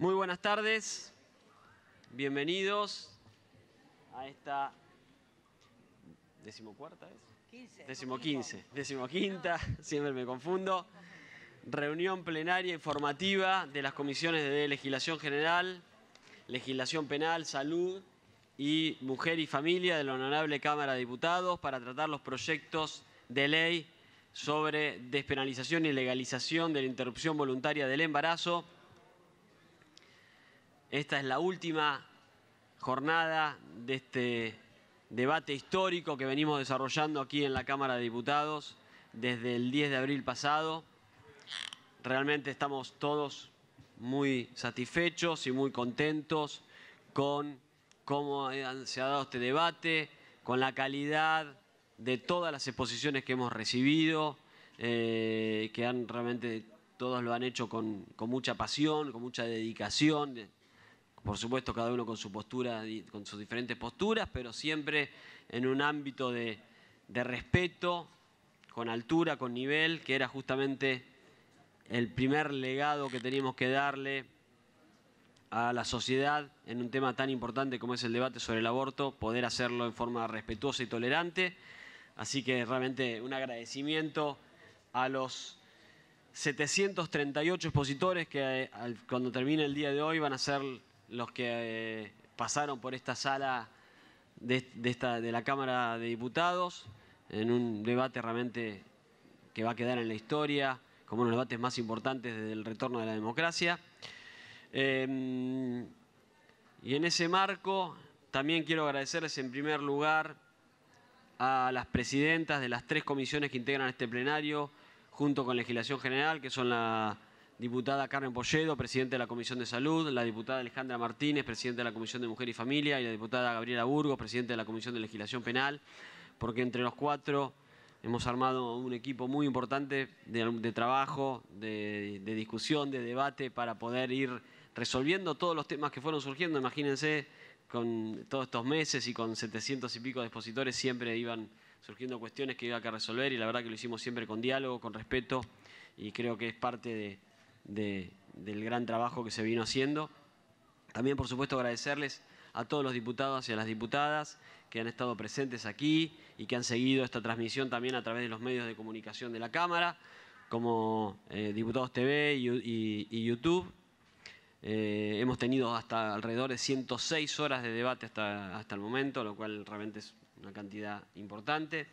Muy buenas tardes, bienvenidos a esta decimocuarta es. Quince. Décimo siempre me confundo. Reunión plenaria informativa de las comisiones de legislación general, legislación penal, salud y mujer y familia de la Honorable Cámara de Diputados para tratar los proyectos de ley sobre despenalización y legalización de la interrupción voluntaria del embarazo esta es la última jornada de este debate histórico que venimos desarrollando aquí en la Cámara de Diputados desde el 10 de abril pasado. Realmente estamos todos muy satisfechos y muy contentos con cómo se ha dado este debate, con la calidad de todas las exposiciones que hemos recibido, eh, que han realmente todos lo han hecho con, con mucha pasión, con mucha dedicación, por supuesto, cada uno con su postura, con sus diferentes posturas, pero siempre en un ámbito de, de respeto, con altura, con nivel, que era justamente el primer legado que teníamos que darle a la sociedad en un tema tan importante como es el debate sobre el aborto, poder hacerlo en forma respetuosa y tolerante. Así que realmente un agradecimiento a los 738 expositores que eh, cuando termine el día de hoy van a ser los que eh, pasaron por esta sala de, esta, de la Cámara de Diputados, en un debate realmente que va a quedar en la historia, como uno de los debates más importantes del retorno de la democracia. Em, y en ese marco también quiero agradecerles en primer lugar a las presidentas de las tres comisiones que integran este plenario, junto con Legislación General, que son la diputada Carmen Polledo, presidente de la Comisión de Salud, la diputada Alejandra Martínez, presidenta de la Comisión de Mujer y Familia, y la diputada Gabriela Burgos, presidenta de la Comisión de Legislación Penal, porque entre los cuatro hemos armado un equipo muy importante de, trabajo, de, discusión, de debate, para poder ir resolviendo todos los temas que fueron surgiendo. Imagínense, con todos estos meses y con 700 y pico de expositores siempre iban surgiendo cuestiones que iba que resolver y la verdad que lo hicimos siempre con diálogo, con respeto y creo que es parte de del gran trabajo que se vino haciendo. También, por supuesto, agradecerles a todos los diputados y a las diputadas que han estado presentes aquí y que han seguido esta transmisión también a través de los medios de comunicación de la Cámara, como eh, Diputados TV y, YouTube. Eh, hemos tenido hasta alrededor de 106 horas de debate hasta, hasta el momento, lo cual realmente es una cantidad importante.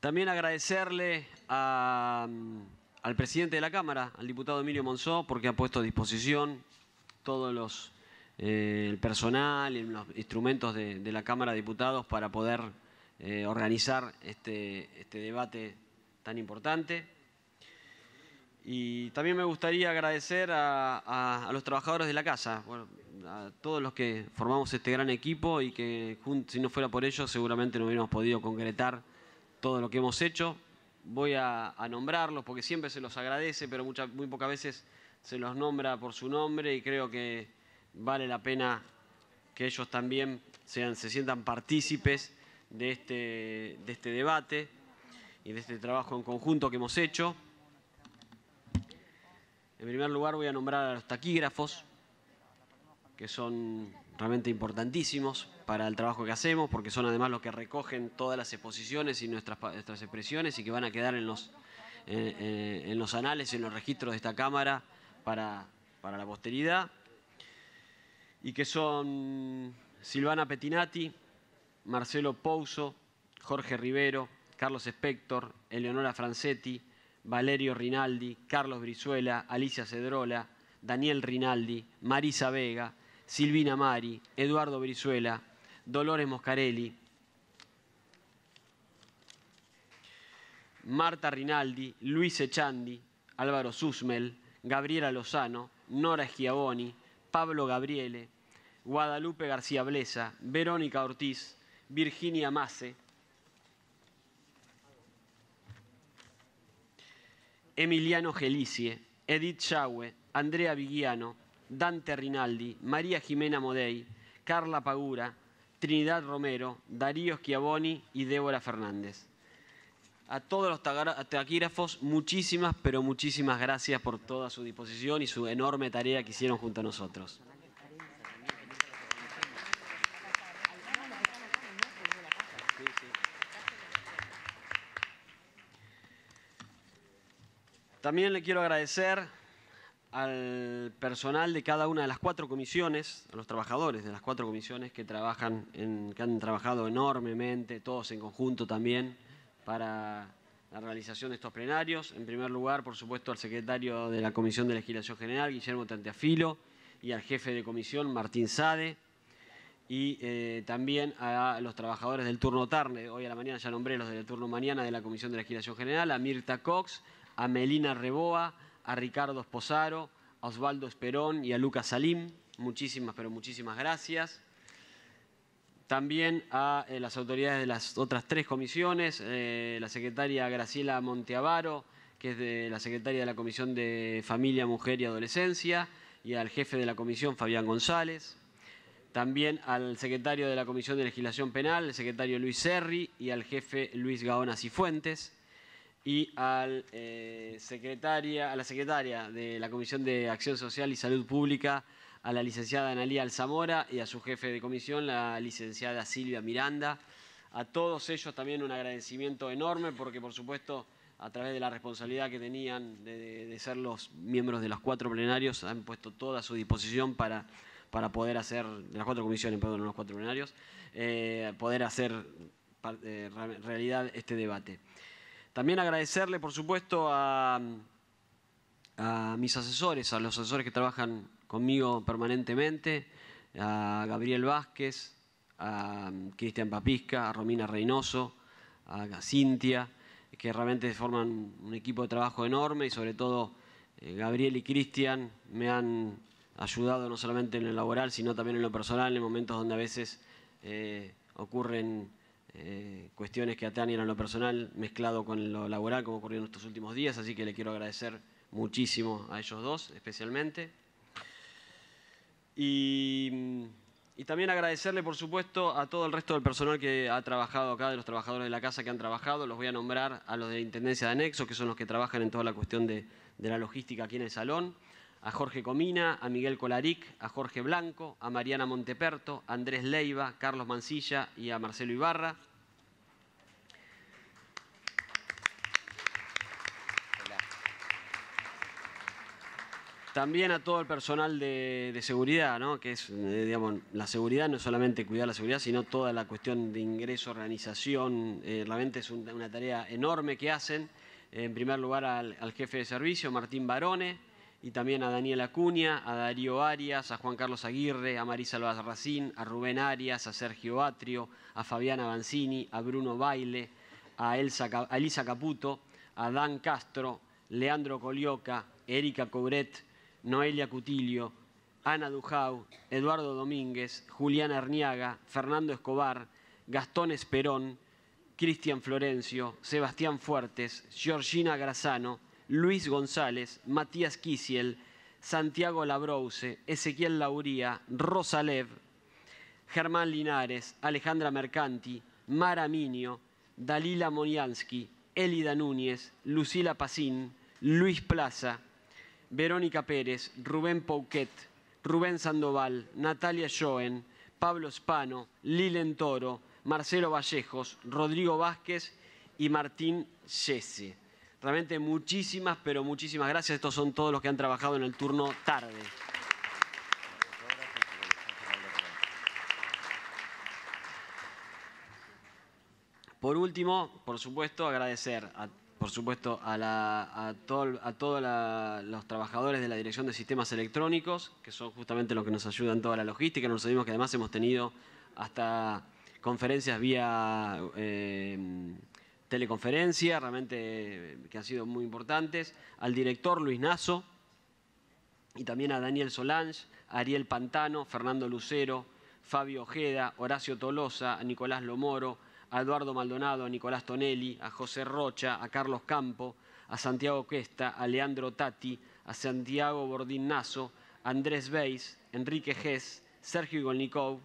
También agradecerle a al presidente de la Cámara, al diputado Emilio Monzó, porque ha puesto a disposición todos los eh, el personal y los instrumentos de, la Cámara de Diputados para poder eh, organizar este, este, debate tan importante. Y también me gustaría agradecer a, los trabajadores de la casa, a todos los que formamos este gran equipo y que si no fuera por ellos seguramente no hubiéramos podido concretar todo lo que hemos hecho voy a, nombrarlos porque siempre se los agradece, pero muy pocas veces se los nombra por su nombre y creo que vale la pena que ellos también sean, se sientan partícipes de este, de este debate y de este trabajo en conjunto que hemos hecho. En primer lugar voy a nombrar a los taquígrafos, que son realmente importantísimos para el trabajo que hacemos, porque son además los que recogen todas las exposiciones y nuestras, nuestras expresiones y que van a quedar en los, en, eh, los anales, en los registros de esta Cámara para, la posteridad. Y que son Silvana Petinati, Marcelo Pouso, Jorge Rivero, Carlos Spector, Eleonora Francetti, Valerio Rinaldi, Carlos Brizuela, Alicia Cedrola, Daniel Rinaldi, Marisa Vega, Silvina Mari, Eduardo Brizuela, Dolores Moscarelli, Marta Rinaldi, Luis Echandi, Álvaro Susmel, Gabriela Lozano, Nora Schiavoni, Pablo Gabriele, Guadalupe García Blesa, Verónica Ortiz, Virginia Mace, Emiliano Gelicie, Edith Chauve, Andrea Vigiano, Dante Rinaldi, María Jimena Modei, Carla Pagura, Trinidad Romero, Darío Schiavoni y Débora Fernández. A todos los taquígrafos, muchísimas, pero muchísimas gracias por toda su disposición y su enorme tarea que hicieron junto a nosotros. También le quiero agradecer al personal de cada una de las cuatro comisiones, a los trabajadores de las cuatro comisiones que trabajan, que han trabajado enormemente, todos en conjunto también, para la realización de estos plenarios. En primer lugar, por supuesto, al secretario de la Comisión de Legislación General, Guillermo Tanteafilo, y al jefe de comisión, Martín Sade, y eh, también a los trabajadores del turno tarde, hoy a la mañana ya nombré los del turno mañana de la Comisión de Legislación General, a Mirta Cox, a Melina Reboa, a Ricardo Esposaro, a Osvaldo Esperón y a Lucas Salim. Muchísimas, pero muchísimas gracias. También a eh, las autoridades de las otras tres comisiones, eh, la secretaria Graciela Monteavaro, que es de la secretaria de la Comisión de Familia, Mujer y Adolescencia, y al jefe de la comisión, Fabián González. También al secretario de la Comisión de Legislación Penal, el secretario Luis Serri, y al jefe Luis Gaona Cifuentes y eh, a la secretaria de la Comisión de Acción Social y Salud Pública, a la licenciada Analía Alzamora y a su jefe de comisión, la licenciada Silvia Miranda. A todos ellos también un agradecimiento enorme porque, por supuesto, a través de la responsabilidad que tenían de, ser los miembros de los cuatro plenarios, han puesto toda su disposición para, poder hacer, de las cuatro comisiones, perdón, los cuatro plenarios, eh, poder hacer eh, realidad este debate. También agradecerle, por supuesto, a, mis asesores, a los asesores que trabajan conmigo permanentemente, a Gabriel Vázquez, a Cristian Papisca, a Romina Reynoso, a Cintia, que realmente forman un equipo de trabajo enorme y sobre todo eh, Gabriel y Cristian me han ayudado no solamente en lo laboral, sino también en lo personal, en momentos donde a veces eh, ocurren eh, cuestiones que atañen a lo personal mezclado con lo laboral, como ocurrió en estos últimos días, así que le quiero agradecer muchísimo a ellos dos especialmente. Mm, y, también agradecerle, por supuesto, a todo el resto del personal que ha trabajado acá, de los trabajadores de la casa que han trabajado. Los voy a nombrar a los de Intendencia de Anexo, que son los que trabajan en toda la cuestión de la logística aquí en el salón a Jorge Comina, a Miguel Colaric, a Jorge Blanco, a Mariana Monteperto, a Andrés Leiva, Carlos Mancilla y a Marcelo Ibarra. También a todo el personal de, seguridad, ¿no? que es, eh, digamos, la seguridad no solamente cuidar la seguridad, sino toda la cuestión de ingreso, organización, eh, realmente es una tarea enorme que hacen. En primer lugar al, al jefe de servicio, Martín Barone, y también a Daniela Acuña, a Darío Arias, a Juan Carlos Aguirre, a Marisa Racín, a Rubén Arias, a Sergio Atrio, a Fabiana Banzini, a Bruno Baile, a, Elisa Caputo, a Dan Castro, Leandro Colioca, Erika Cobret, Noelia Cutilio, Ana Dujau, Eduardo Domínguez, Julián Arniaga, Fernando Escobar, Gastón Esperón, Cristian Florencio, Sebastián Fuertes, Georgina Grazano, Luis González, Matías Kisiel, Santiago Labrouse, Ezequiel Lauría, Rosalev, Germán Linares, Alejandra Mercanti, Mara Minio, Dalila Moniansky, Elida Núñez, Lucila Pacín, Luis Plaza, Verónica Pérez, Rubén Pouquet, Rubén Sandoval, Natalia Joen, Pablo Spano, Lilen Toro, Marcelo Vallejos, Rodrigo Vázquez y Martín Yese. Realmente muchísimas, pero muchísimas gracias. Estos son todos los que han trabajado en el turno tarde. Por último, por supuesto, agradecer a, por supuesto, a, todos los trabajadores de la Dirección de Sistemas Electrónicos, que son justamente los que nos ayudan toda la logística. Nos sabemos que además hemos tenido hasta conferencias vía... Eh, teleconferencia, realmente eh, que han sido muy importantes, al director Luis Nazo y también a Daniel Solange, a Ariel Pantano, Fernando Lucero, Fabio Ojeda, Horacio Tolosa, a Nicolás Lomoro, a Eduardo Maldonado, a Nicolás Tonelli, a José Rocha, a Carlos Campo, a Santiago Questa, a Leandro Tati, a Santiago Bordín Nazo, a Andrés Beis, Enrique Gess, Sergio Igolnikov,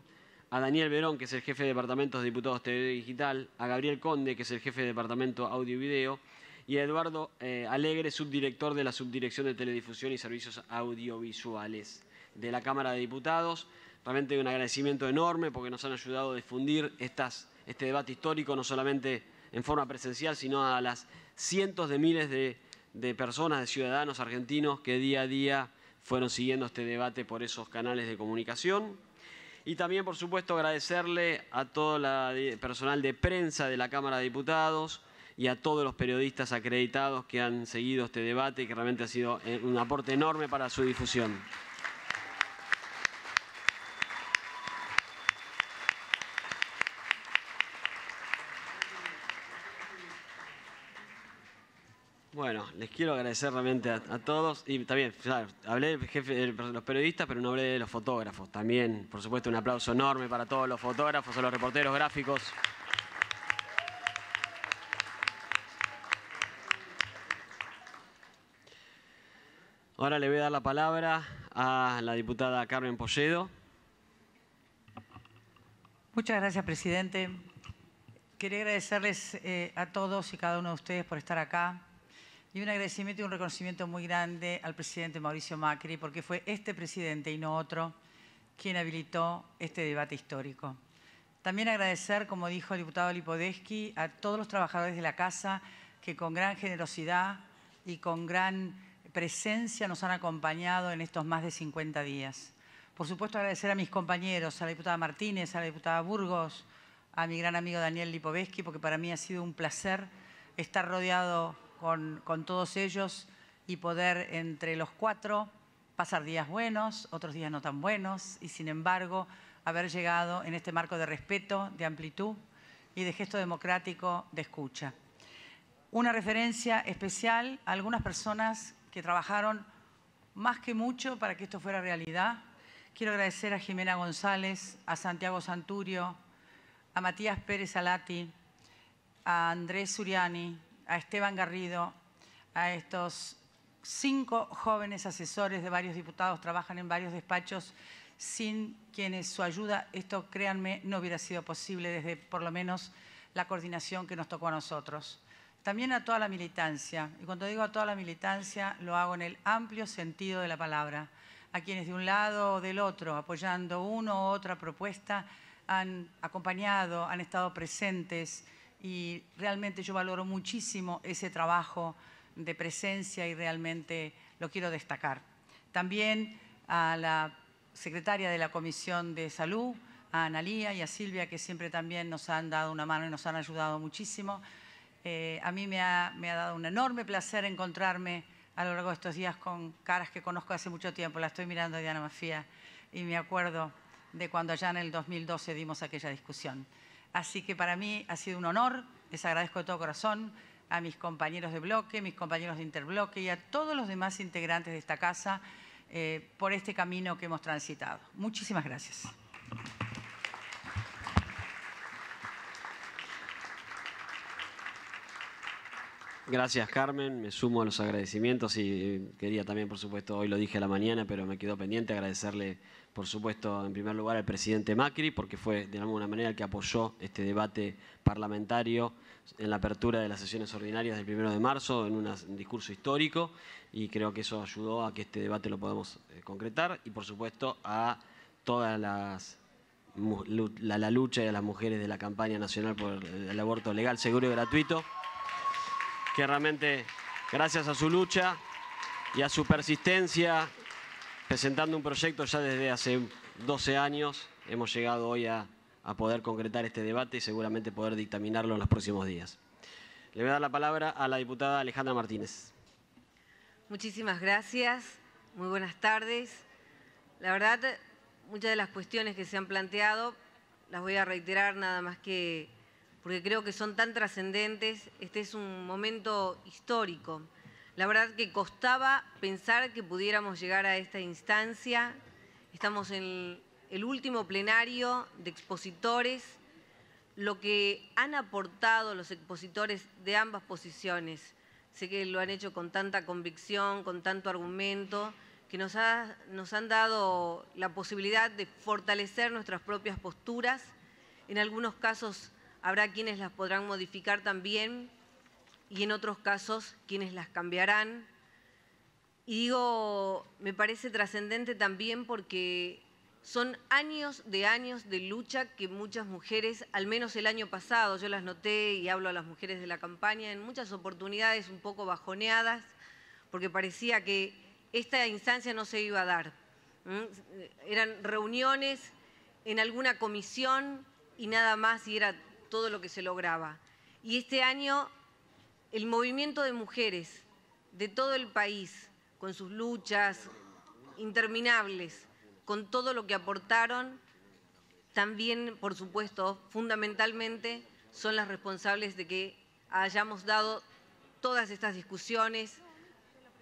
a Daniel Verón, que es el jefe de departamentos de Diputados TV Digital, a Gabriel Conde, que es el jefe de departamento Audio y Video, y a Eduardo eh, Alegre, subdirector de la Subdirección de Teledifusión y Servicios Audiovisuales de la Cámara de Diputados. Realmente un agradecimiento enorme porque nos han ayudado a difundir este debate histórico, no solamente en forma presencial, sino a las cientos de miles de personas, de ciudadanos argentinos que día a día fueron siguiendo este debate por esos canales de comunicación. Y también, por supuesto, agradecerle a todo el personal de prensa de la Cámara de Diputados y a todos los periodistas acreditados que han seguido este debate, y que realmente ha sido eh, un aporte enorme para su difusión. Bueno, les quiero agradecer realmente a, todos. Y también, hablé de eh, los periodistas, pero no hablé de los fotógrafos. También, por supuesto, un aplauso enorme para todos los fotógrafos, a los reporteros gráficos. Ahora le voy a dar la palabra a la diputada Carmen Polledo. Muchas gracias, presidente. Quería agradecerles eh, a todos y cada uno de ustedes por estar acá y un agradecimiento y un reconocimiento muy grande al presidente Mauricio Macri, porque fue este presidente y no otro quien habilitó este debate histórico. También agradecer, como dijo el diputado Lipodeski, a todos los trabajadores de la Casa que con gran generosidad y con gran presencia nos han acompañado en estos más de 50 días. Por supuesto, agradecer a mis compañeros, a la diputada Martínez, a la diputada Burgos, a mi gran amigo Daniel Lipoveski, porque para mí ha sido un placer estar rodeado con, todos ellos y poder entre los cuatro pasar días buenos, otros días no tan buenos, y sin embargo haber llegado en este marco de respeto, de amplitud y de gesto democrático de escucha. Una referencia especial a algunas personas que trabajaron más que mucho para que esto fuera realidad. Quiero agradecer a Jimena González, a Santiago Santurio, a Matías Pérez Alati, a Andrés Suriani, a Esteban Garrido, a estos cinco jóvenes asesores de varios diputados, trabajan en varios despachos, sin quienes su ayuda, esto créanme, no hubiera sido posible desde por lo menos la coordinación que nos tocó a nosotros. También a toda la militancia, y cuando digo a toda la militancia, lo hago en el amplio sentido de la palabra, a quienes de un lado o del otro, apoyando una u otra propuesta, han acompañado, han estado presentes, y realmente yo valoro muchísimo ese trabajo de presencia y realmente lo quiero destacar. También a la secretaria de la Comisión de Salud, a Analía y a Silvia, que siempre también nos han dado una mano y nos han ayudado muchísimo. Eh, a mí me ha, me ha dado un enorme placer encontrarme a lo largo de estos días con caras que conozco hace mucho tiempo. La estoy mirando a Diana Mafía y me acuerdo de cuando allá en el 2012 dimos aquella discusión. Así que para mí ha sido un honor, les agradezco de todo corazón a mis compañeros de bloque, mis compañeros de interbloque y a todos los demás integrantes de esta casa eh, por este camino que hemos transitado. Muchísimas gracias. Gracias Carmen, me sumo a los agradecimientos y quería también, por supuesto, hoy lo dije a la mañana, pero me quedo pendiente agradecerle por supuesto, en primer lugar al presidente Macri, porque fue de alguna manera el que apoyó este debate parlamentario en la apertura de las sesiones ordinarias del primero de marzo, en un discurso histórico, y creo que eso ayudó a que este debate lo podamos eh, concretar, y por supuesto a todas las la, la lucha de las mujeres de la campaña nacional por el aborto legal, seguro y gratuito, que realmente gracias a su lucha y a su persistencia presentando un proyecto ya desde hace 12 años. Hemos llegado hoy a, poder concretar este debate y seguramente poder dictaminarlo en los próximos días. Le voy a dar la palabra a la diputada Alejandra Martínez. Muchísimas gracias. Muy buenas tardes. La verdad, muchas de las cuestiones que se han planteado las voy a reiterar nada más que porque creo que son tan trascendentes. Este es un momento histórico. La verdad que costaba pensar que pudiéramos llegar a esta instancia. Estamos en el último plenario de expositores. Lo que han aportado los expositores de ambas posiciones, sé que lo han hecho con tanta convicción, con tanto argumento, que nos, nos han dado la posibilidad de fortalecer nuestras propias posturas. En algunos casos habrá quienes las podrán modificar también, y en otros casos quienes las cambiarán. Y digo, me parece trascendente también porque son años de años de lucha que muchas mujeres, al menos el año pasado, yo las noté y hablo a las mujeres de la campaña, en muchas oportunidades un poco bajoneadas, porque parecía que esta instancia no se iba a dar. Eran reuniones en alguna comisión y nada más y era todo lo que se lograba. Y este año el movimiento de mujeres de todo el país, con sus luchas interminables, con todo lo que aportaron, también, por supuesto, fundamentalmente, son las responsables de que hayamos dado todas estas discusiones,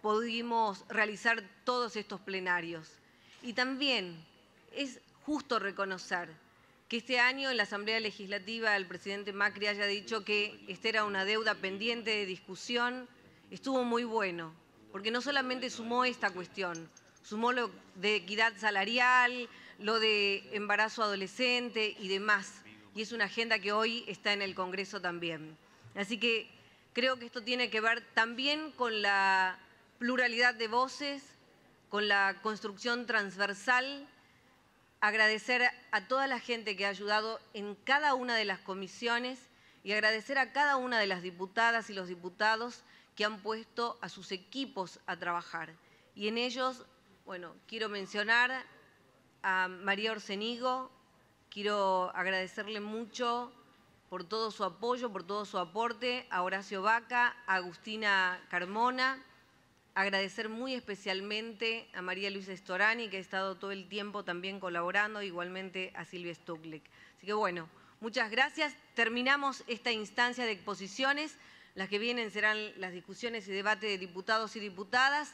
pudimos realizar todos estos plenarios. Y también es justo reconocer que este año en la Asamblea Legislativa el presidente Macri haya dicho que esta era una deuda pendiente de discusión, estuvo muy bueno, porque no solamente sumó esta cuestión, sumó lo de equidad salarial, lo de embarazo adolescente y demás, y es una agenda que hoy está en el Congreso también. Así que creo que esto tiene que ver también con la pluralidad de voces, con la construcción transversal agradecer a toda la gente que ha ayudado en cada una de las comisiones y agradecer a cada una de las diputadas y los diputados que han puesto a sus equipos a trabajar. Y en ellos, bueno, quiero mencionar a María Orcenigo, quiero agradecerle mucho por todo su apoyo, por todo su aporte, a Horacio Vaca, a Agustina Carmona, agradecer muy especialmente a María Luisa Storani, que ha estado todo el tiempo también colaborando, igualmente a Silvia Stuklek. Así que bueno, muchas gracias. Terminamos esta instancia de exposiciones. Las que vienen serán las discusiones y debate de diputados y diputadas.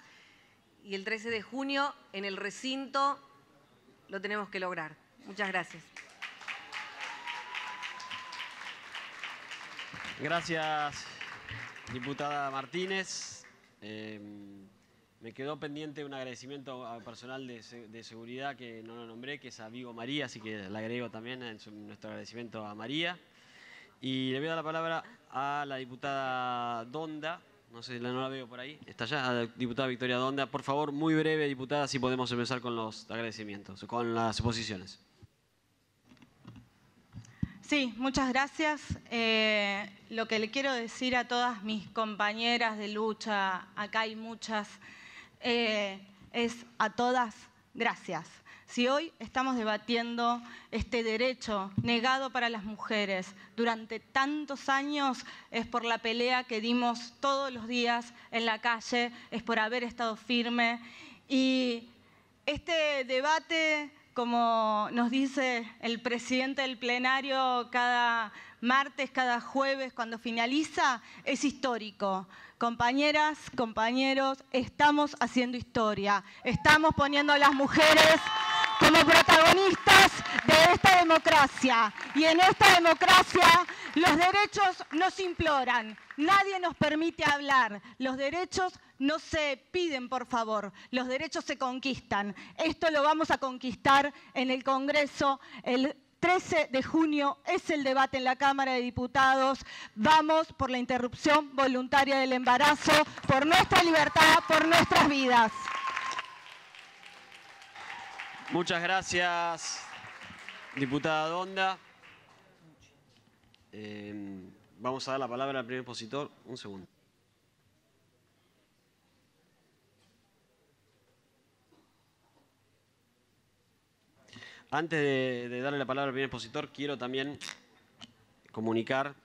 Y el 13 de junio, en el recinto, lo tenemos que lograr. Muchas gracias. Gracias, diputada Martínez. Em, me quedó pendiente un agradecimiento al personal de, seguridad que no lo nombré, que es a Vigo María, así que le agrego también en nuestro agradecimiento a María. Y le voy a dar la palabra a la diputada Donda, no sé, no la veo por ahí, está allá, la diputada Victoria Donda. Por favor, muy breve, diputada, si podemos empezar con los agradecimientos, con las exposiciones. Sí, muchas gracias. Eh, lo que le quiero decir a todas mis compañeras de lucha, acá hay muchas, eh, es a todas gracias. Si hoy estamos debatiendo este derecho negado para las mujeres durante tantos años, es por la pelea que dimos todos los días en la calle, es por haber estado firme. Y este debate como nos dice el presidente del plenario cada martes, cada jueves, cuando finaliza, es histórico. Compañeras, compañeros, estamos haciendo historia. Estamos poniendo a las mujeres como protagonistas de esta democracia. Y en esta democracia los derechos no se imploran, nadie nos permite hablar, los derechos no se piden por favor, los derechos se conquistan. Esto lo vamos a conquistar en el Congreso el 13 de junio es el debate en la Cámara de Diputados. Vamos por la interrupción voluntaria del embarazo, por nuestra libertad, por nuestras vidas. Muchas gracias, diputada Donda. Eh, vamos a dar la palabra al primer expositor. Un segundo. Antes de, darle la palabra al primer expositor, quiero también comunicar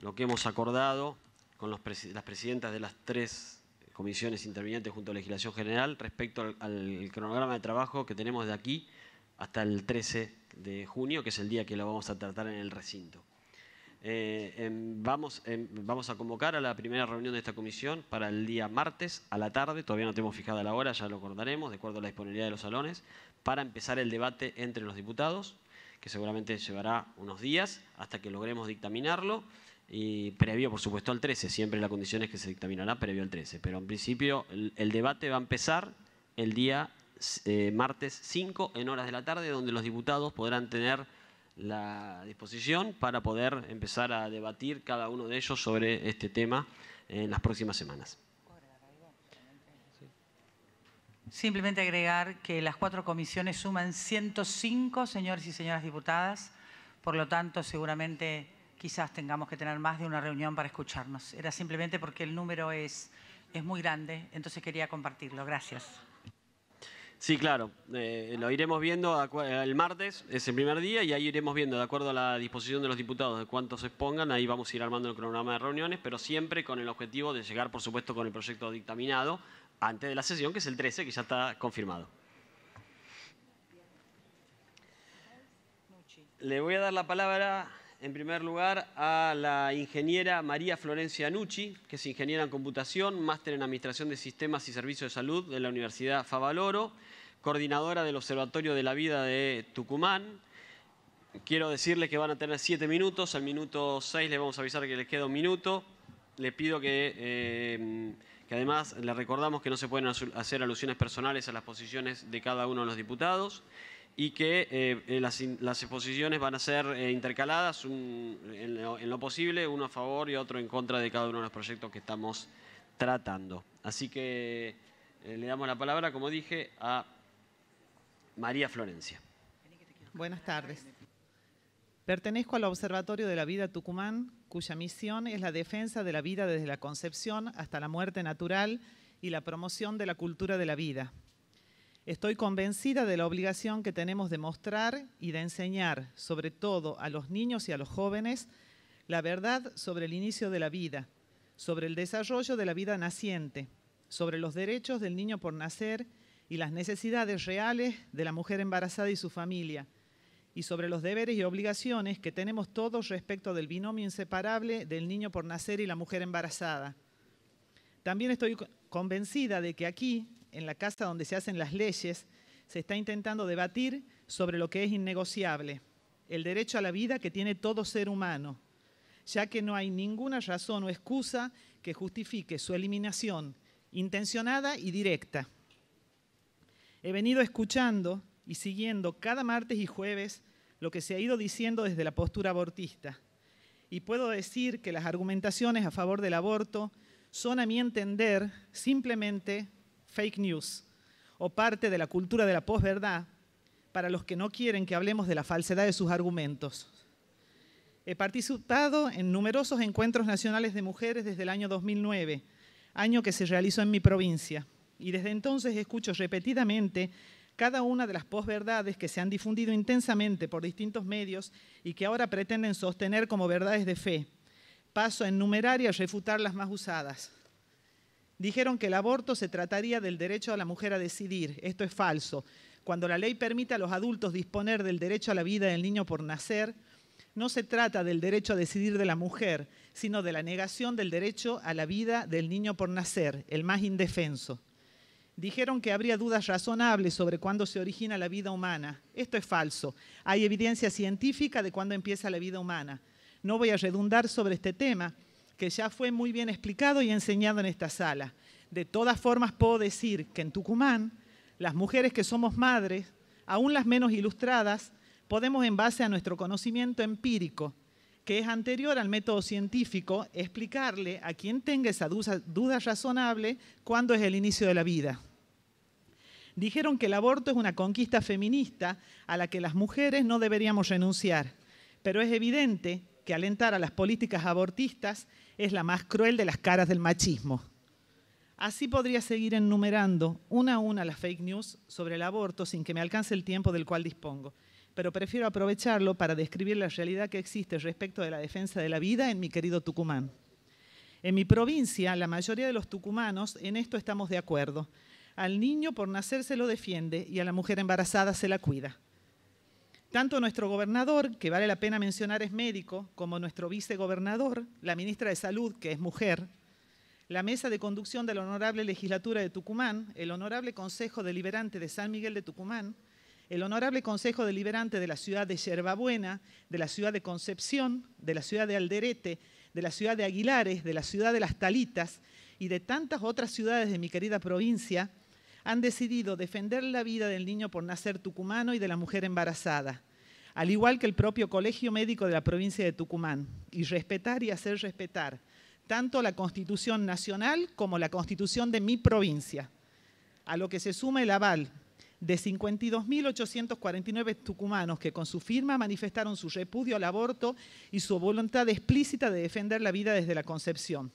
lo que hemos acordado con las presidentas de las tres comisiones intervinientes junto a legislación general respecto al, cronograma de trabajo que tenemos de aquí hasta el 13 de junio, que es el día que lo vamos a tratar en el recinto. Eh, vamos a convocar a la primera reunión de esta comisión para el día martes a la tarde, todavía no tenemos fijada la hora, ya lo acordaremos, de acuerdo a la disponibilidad de los salones, para empezar el debate entre los diputados, que seguramente llevará unos días hasta que logremos dictaminarlo y previo, por supuesto, al 13. Siempre la condición es que se dictaminará previo al 13. Pero en principio el, debate va a empezar el día eh, martes 5 en horas de la tarde, donde los diputados podrán tener la disposición para poder empezar a debatir cada uno de ellos sobre este tema en las próximas semanas. Simplemente agregar que las cuatro comisiones suman 105 señores y señoras diputadas, por lo tanto seguramente quizás tengamos que tener más de una reunión para escucharnos. Era simplemente porque el número es, es muy grande, entonces quería compartirlo. Gracias. Sí, claro. Eh, lo iremos viendo el martes, es el primer día, y ahí iremos viendo, de acuerdo a la disposición de los diputados, de cuántos expongan, ahí vamos a ir armando el cronograma de reuniones, pero siempre con el objetivo de llegar, por supuesto, con el proyecto dictaminado antes de la sesión, que es el 13, que ya está confirmado. Le voy a dar la palabra en primer lugar, a la ingeniera María Florencia Anucci, que es ingeniera en computación, máster en Administración de Sistemas y Servicios de Salud de la Universidad Favaloro, coordinadora del Observatorio de la Vida de Tucumán. Quiero decirle que van a tener siete minutos, al minuto seis les vamos a avisar que les queda un minuto. Le pido que, eh, que además le recordamos que no se pueden hacer alusiones personales a las posiciones de cada uno de los diputados y que eh, eh, las, exposiciones van a ser eh, intercaladas en, lo, posible, uno a favor y otro en contra de cada uno de los proyectos que estamos tratando. Así que le damos la palabra, como dije, a María Florencia. Buenas tardes. Pertenezco al Observatorio de la Vida Tucumán, cuya misión es la defensa de la vida desde la concepción hasta la muerte natural y la promoción de la cultura de la vida, Estoy convencida de la obligación que tenemos de mostrar y de enseñar, sobre todo a los niños y a los jóvenes, la verdad sobre el inicio de la vida, sobre el desarrollo de la vida naciente, sobre los derechos del niño por nacer y las necesidades reales de la mujer embarazada y su familia, y sobre los deberes y obligaciones que tenemos todos respecto del binomio inseparable del niño por nacer y la mujer embarazada. También estoy convencida de que aquí, en la casa donde se hacen las leyes, se está intentando debatir sobre lo que es innegociable, el derecho a la vida que tiene todo ser humano, ya que no hay ninguna razón o excusa que justifique su eliminación intencionada y directa. He venido escuchando y siguiendo cada martes y jueves lo que se ha ido diciendo desde la postura abortista. Y puedo decir que las argumentaciones a favor del aborto son, a mi entender, simplemente fake news o parte de la cultura de la posverdad para los que no quieren que hablemos de la falsedad de sus argumentos. He participado en numerosos encuentros nacionales de mujeres desde el año 2009, año que se realizó en mi provincia, y desde entonces escucho repetidamente cada una de las posverdades que se han difundido intensamente por distintos medios y que ahora pretenden sostener como verdades de fe. Paso a enumerar y a refutar las más usadas dijeron que el aborto se trataría del derecho a la mujer a decidir. Esto es falso. Cuando la ley permite a los adultos disponer del derecho a la vida del niño por nacer, no se trata del derecho a decidir de la mujer, sino de la negación del derecho a la vida del niño por nacer, el más indefenso. Dijeron que habría dudas razonables sobre cuándo se origina la vida humana. Esto es falso. Hay evidencia científica de cuándo empieza la vida humana. No voy a redundar sobre este tema, que ya fue muy bien explicado y enseñado en esta sala. De todas formas, puedo decir que en Tucumán, las mujeres que somos madres, aún las menos ilustradas, podemos en base a nuestro conocimiento empírico, que es anterior al método científico, explicarle a quien tenga esa duda razonable cuándo es el inicio de la vida. Dijeron que el aborto es una conquista feminista a la que las mujeres no deberíamos renunciar, pero es evidente que alentar a las políticas abortistas es la más cruel de las caras del machismo. Así podría seguir enumerando una a una las fake news sobre el aborto sin que me alcance el tiempo del cual dispongo, pero prefiero aprovecharlo para describir la realidad que existe respecto de la defensa de la vida en mi querido Tucumán. En mi provincia, la mayoría de los tucumanos en esto estamos de acuerdo. Al niño por nacer se lo defiende y a la mujer embarazada se la cuida. Tanto nuestro gobernador, que vale la pena mencionar es médico, como nuestro vicegobernador, la ministra de Salud, que es mujer, la mesa de conducción de la Honorable Legislatura de Tucumán, el Honorable Consejo Deliberante de San Miguel de Tucumán, el Honorable Consejo Deliberante de la ciudad de Yerbabuena, de la ciudad de Concepción, de la ciudad de Alderete, de la ciudad de Aguilares, de la ciudad de Las Talitas y de tantas otras ciudades de mi querida provincia, han decidido defender la vida del niño por nacer tucumano y de la mujer embarazada, al igual que el propio Colegio Médico de la provincia de Tucumán, y respetar y hacer respetar tanto la Constitución Nacional como la Constitución de mi provincia, a lo que se suma el aval de 52.849 tucumanos que con su firma manifestaron su repudio al aborto y su voluntad explícita de defender la vida desde la concepción.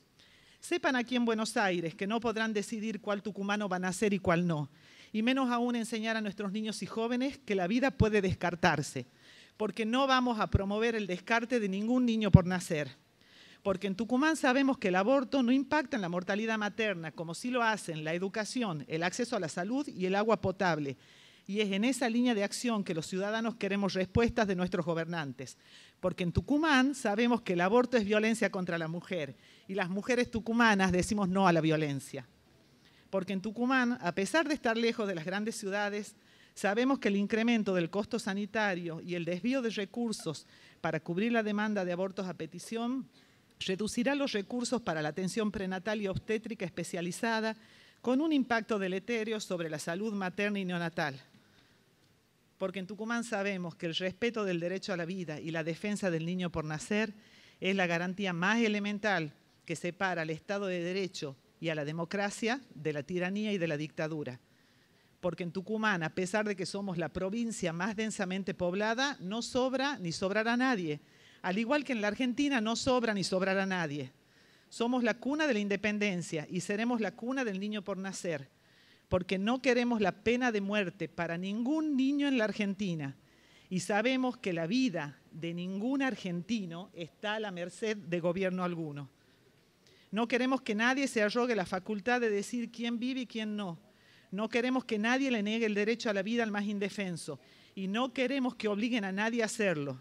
Sepan aquí en Buenos Aires que no podrán decidir cuál tucumano van a ser y cuál no. Y menos aún enseñar a nuestros niños y jóvenes que la vida puede descartarse, porque no vamos a promover el descarte de ningún niño por nacer. Porque en Tucumán sabemos que el aborto no impacta en la mortalidad materna, como sí lo hacen la educación, el acceso a la salud y el agua potable, y es en esa línea de acción que los ciudadanos queremos respuestas de nuestros gobernantes, porque en Tucumán sabemos que el aborto es violencia contra la mujer y las mujeres tucumanas decimos no a la violencia. Porque en Tucumán, a pesar de estar lejos de las grandes ciudades, sabemos que el incremento del costo sanitario y el desvío de recursos para cubrir la demanda de abortos a petición reducirá los recursos para la atención prenatal y obstétrica especializada con un impacto deleterio sobre la salud materna y neonatal. Porque en Tucumán sabemos que el respeto del derecho a la vida y la defensa del niño por nacer es la garantía más elemental que separa al Estado de Derecho y a la democracia de la tiranía y de la dictadura. Porque en Tucumán, a pesar de que somos la provincia más densamente poblada, no sobra ni sobrará nadie. Al igual que en la Argentina, no sobra ni sobrará nadie. Somos la cuna de la independencia y seremos la cuna del niño por nacer, porque no queremos la pena de muerte para ningún niño en la Argentina. Y sabemos que la vida de ningún argentino está a la merced de gobierno alguno. No queremos que nadie se arrogue la facultad de decir quién vive y quién no. No queremos que nadie le niegue el derecho a la vida al más indefenso. Y no queremos que obliguen a nadie a hacerlo.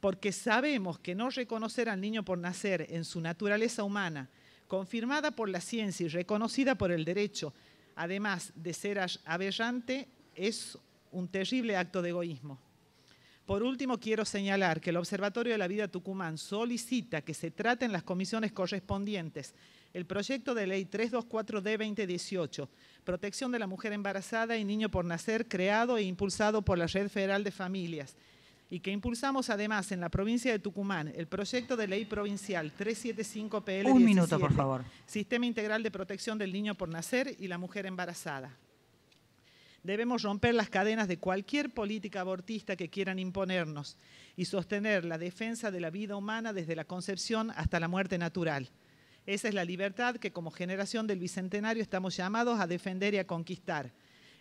Porque sabemos que no reconocer al niño por nacer en su naturaleza humana, confirmada por la ciencia y reconocida por el derecho, además de ser aberrante, es un terrible acto de egoísmo. Por último, quiero señalar que el Observatorio de la Vida Tucumán solicita que se traten las comisiones correspondientes el proyecto de ley 324D-2018, protección de la mujer embarazada y niño por nacer, creado e impulsado por la Red Federal de Familias, y que impulsamos además en la provincia de Tucumán el proyecto de ley provincial 375 PL. Un minuto, por favor. Sistema integral de protección del niño por nacer y la mujer embarazada. Debemos romper las cadenas de cualquier política abortista que quieran imponernos y sostener la defensa de la vida humana desde la concepción hasta la muerte natural. Esa es la libertad que como generación del Bicentenario estamos llamados a defender y a conquistar.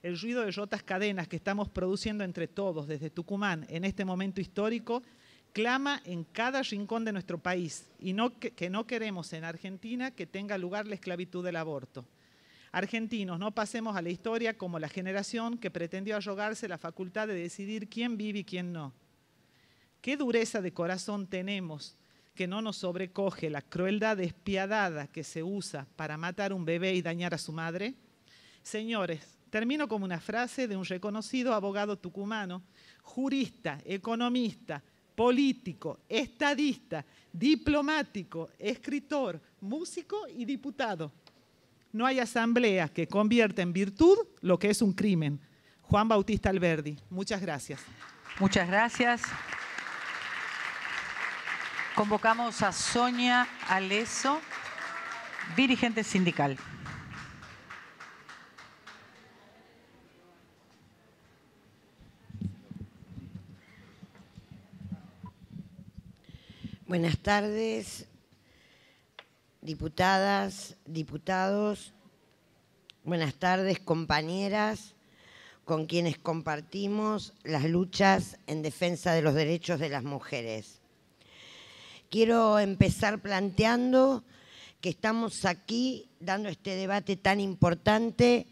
El ruido de rotas cadenas que estamos produciendo entre todos desde Tucumán en este momento histórico clama en cada rincón de nuestro país y que no queremos en Argentina que tenga lugar la esclavitud del aborto argentinos no pasemos a la historia como la generación que pretendió arrogarse la facultad de decidir quién vive y quién no. Qué dureza de corazón tenemos que no nos sobrecoge la crueldad despiadada que se usa para matar un bebé y dañar a su madre. Señores, termino con una frase de un reconocido abogado tucumano, jurista, economista, político, estadista, diplomático, escritor, músico y diputado no hay asamblea que convierta en virtud lo que es un crimen. Juan Bautista Alberdi, muchas gracias. Muchas gracias. Convocamos a Sonia Aleso, dirigente sindical. Buenas tardes, diputadas, diputados, buenas tardes, compañeras con quienes compartimos las luchas en defensa de los derechos de las mujeres. Quiero empezar planteando que estamos aquí dando este debate tan importante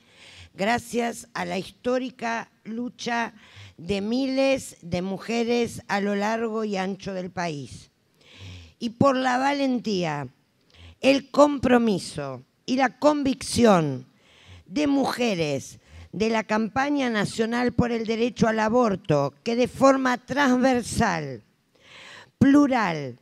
gracias a la histórica lucha de miles de mujeres a lo largo y ancho del país y por la valentía el compromiso y la convicción de mujeres de la campaña nacional por el derecho al aborto, que de forma transversal, plural,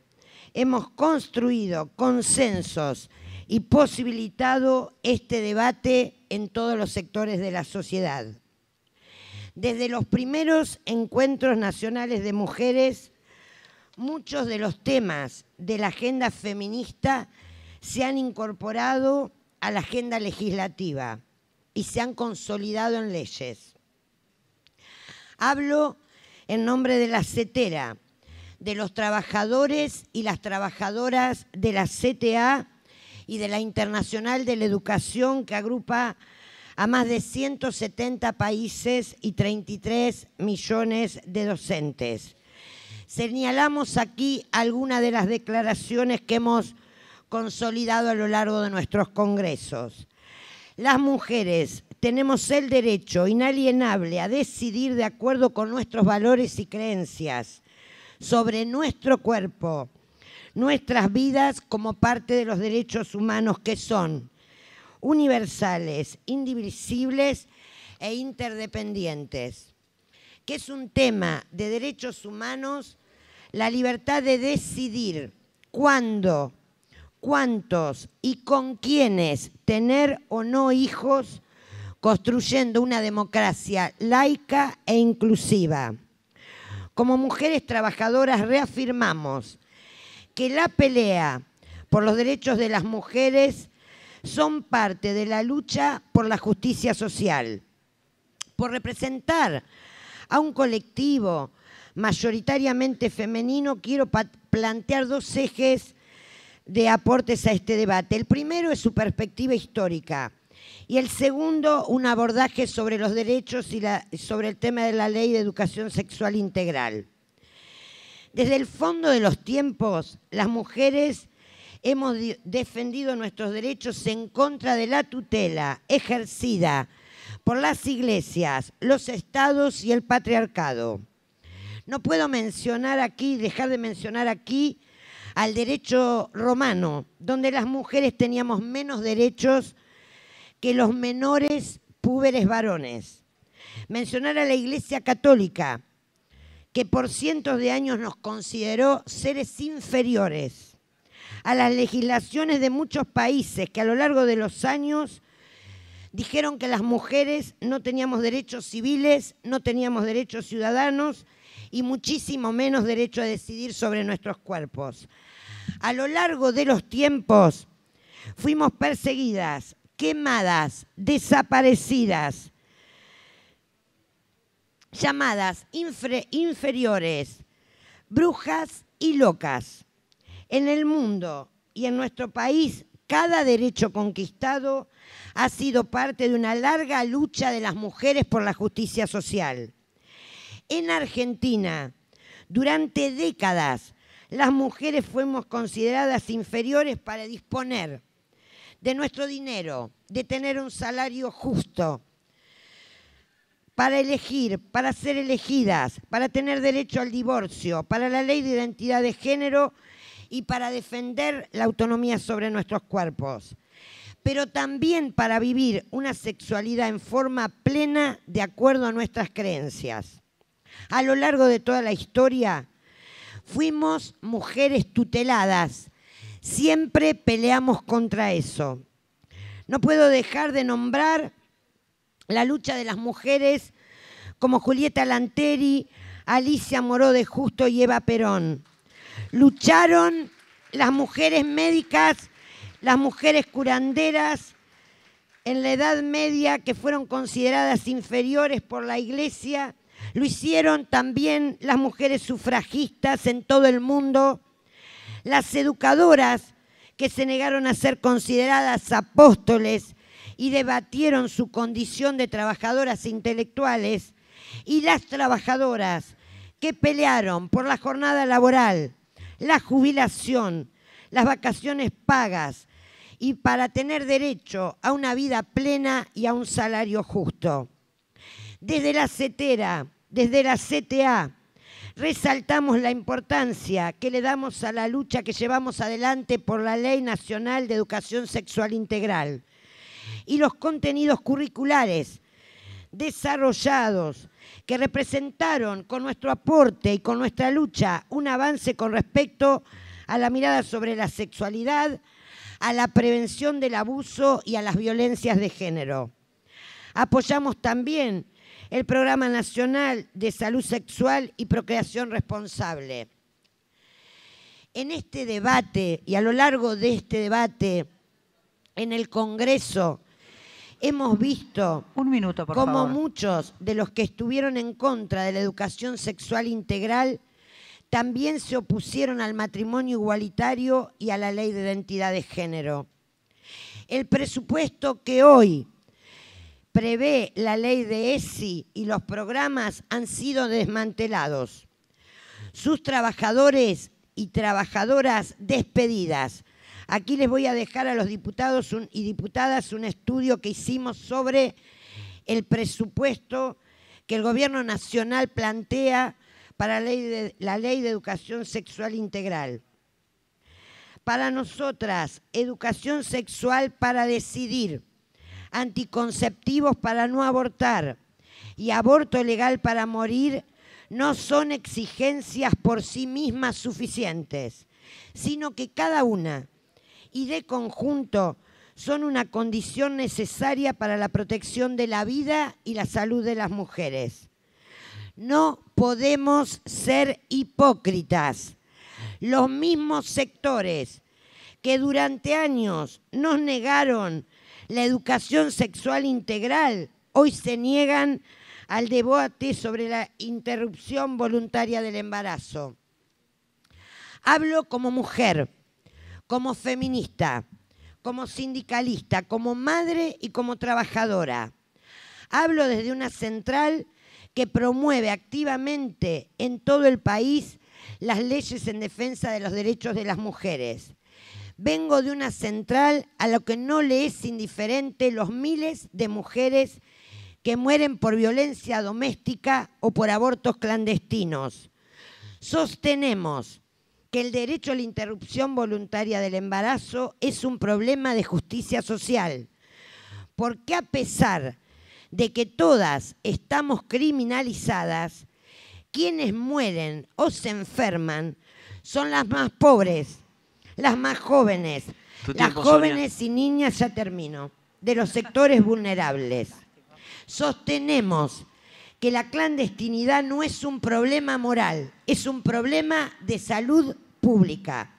hemos construido consensos y posibilitado este debate en todos los sectores de la sociedad. Desde los primeros encuentros nacionales de mujeres, muchos de los temas de la agenda feminista se han incorporado a la agenda legislativa y se han consolidado en leyes. Hablo en nombre de la CETERA, de los trabajadores y las trabajadoras de la CTA y de la Internacional de la Educación que agrupa a más de 170 países y 33 millones de docentes. Señalamos aquí algunas de las declaraciones que hemos consolidado a lo largo de nuestros congresos. Las mujeres tenemos el derecho inalienable a decidir de acuerdo con nuestros valores y creencias sobre nuestro cuerpo, nuestras vidas como parte de los derechos humanos que son universales, indivisibles e interdependientes, que es un tema de derechos humanos, la libertad de decidir cuándo, cuántos y con quiénes tener o no hijos, construyendo una democracia laica e inclusiva. Como mujeres trabajadoras reafirmamos que la pelea por los derechos de las mujeres son parte de la lucha por la justicia social, por representar a un colectivo mayoritariamente femenino, quiero plantear dos ejes de aportes a este debate. El primero es su perspectiva histórica y el segundo un abordaje sobre los derechos y sobre el tema de la ley de educación sexual integral. Desde el fondo de los tiempos, las mujeres hemos defendido nuestros derechos en contra de la tutela ejercida por las iglesias, los estados y el patriarcado. No puedo mencionar aquí, dejar de mencionar aquí al derecho romano, donde las mujeres teníamos menos derechos que los menores púberes varones. Mencionar a la Iglesia Católica, que por cientos de años nos consideró seres inferiores a las legislaciones de muchos países que a lo largo de los años dijeron que las mujeres no teníamos derechos civiles, no teníamos derechos ciudadanos y muchísimo menos derecho a decidir sobre nuestros cuerpos. A lo largo de los tiempos fuimos perseguidas, quemadas, desaparecidas, llamadas inferiores, brujas y locas. En el mundo y en nuestro país, cada derecho conquistado ha sido parte de una larga lucha de las mujeres por la justicia social en Argentina. Durante décadas las mujeres fuimos consideradas inferiores para disponer de nuestro dinero, de tener un salario justo, para elegir, para ser elegidas, para tener derecho al divorcio, para la ley de identidad de género y para defender la autonomía sobre nuestros cuerpos, pero también para vivir una sexualidad en forma plena de acuerdo a nuestras creencias. A lo largo de toda la historia fuimos mujeres tuteladas. Siempre peleamos contra eso. No puedo dejar de nombrar la lucha de las mujeres como Julieta Lanteri, Alicia Moró de Justo y Eva Perón. Lucharon las mujeres médicas, las mujeres curanderas en la Edad Media que fueron consideradas inferiores por la Iglesia lo hicieron también las mujeres sufragistas en todo el mundo, las educadoras que se negaron a ser consideradas apóstoles y debatieron su condición de trabajadoras intelectuales, y las trabajadoras que pelearon por la jornada laboral, la jubilación, las vacaciones pagas y para tener derecho a una vida plena y a un salario justo. Desde la CETERA, desde la CTA resaltamos la importancia que le damos a la lucha que llevamos adelante por la Ley Nacional de Educación Sexual Integral y los contenidos curriculares desarrollados que representaron con nuestro aporte y con nuestra lucha un avance con respecto a la mirada sobre la sexualidad, a la prevención del abuso y a las violencias de género. Apoyamos también el Programa Nacional de Salud Sexual y Procreación Responsable. En este debate y a lo largo de este debate en el Congreso, hemos visto Un minuto, cómo muchos de los que estuvieron en contra de la educación sexual integral también se opusieron al matrimonio igualitario y a la ley de identidad de género. El presupuesto que hoy prevé la ley de ESI y los programas han sido desmantelados. Sus trabajadores y trabajadoras despedidas. Aquí les voy a dejar a los diputados y diputadas un estudio que hicimos sobre el presupuesto que el gobierno nacional plantea para la ley de, la ley de educación sexual integral. Para nosotras, educación sexual para decidir anticonceptivos para no abortar y aborto legal para morir no son exigencias por sí mismas suficientes, sino que cada una y de conjunto son una condición necesaria para la protección de la vida y la salud de las mujeres. No podemos ser hipócritas. Los mismos sectores que durante años nos negaron la educación sexual integral. Hoy se niegan al debate sobre la interrupción voluntaria del embarazo. Hablo como mujer, como feminista, como sindicalista, como madre y como trabajadora. Hablo desde una central que promueve activamente en todo el país las leyes en defensa de los derechos de las mujeres. Vengo de una central a lo que no le es indiferente los miles de mujeres que mueren por violencia doméstica o por abortos clandestinos. Sostenemos que el derecho a la interrupción voluntaria del embarazo es un problema de justicia social, porque a pesar de que todas estamos criminalizadas, quienes mueren o se enferman son las más pobres, las más jóvenes. Las jóvenes y niñas, ya termino, de los sectores vulnerables. Sostenemos que la clandestinidad no es un problema moral, es un problema de salud pública.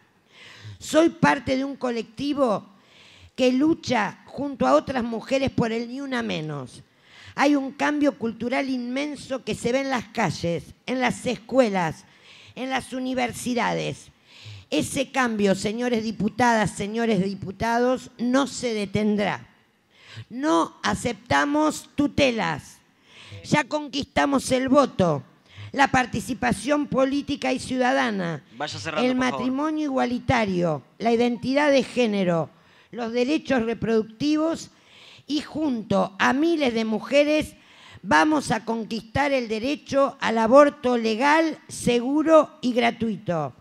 Soy parte de un colectivo que lucha junto a otras mujeres por el ni una menos. Hay un cambio cultural inmenso que se ve en las calles, en las escuelas, en las universidades. Ese cambio, señores diputadas, señores diputados, no se detendrá. No aceptamos tutelas. Ya conquistamos el voto, la participación política y ciudadana, el matrimonio igualitario, la identidad de género, los derechos reproductivos y junto a miles de mujeres vamos a conquistar el derecho al aborto legal, seguro y gratuito.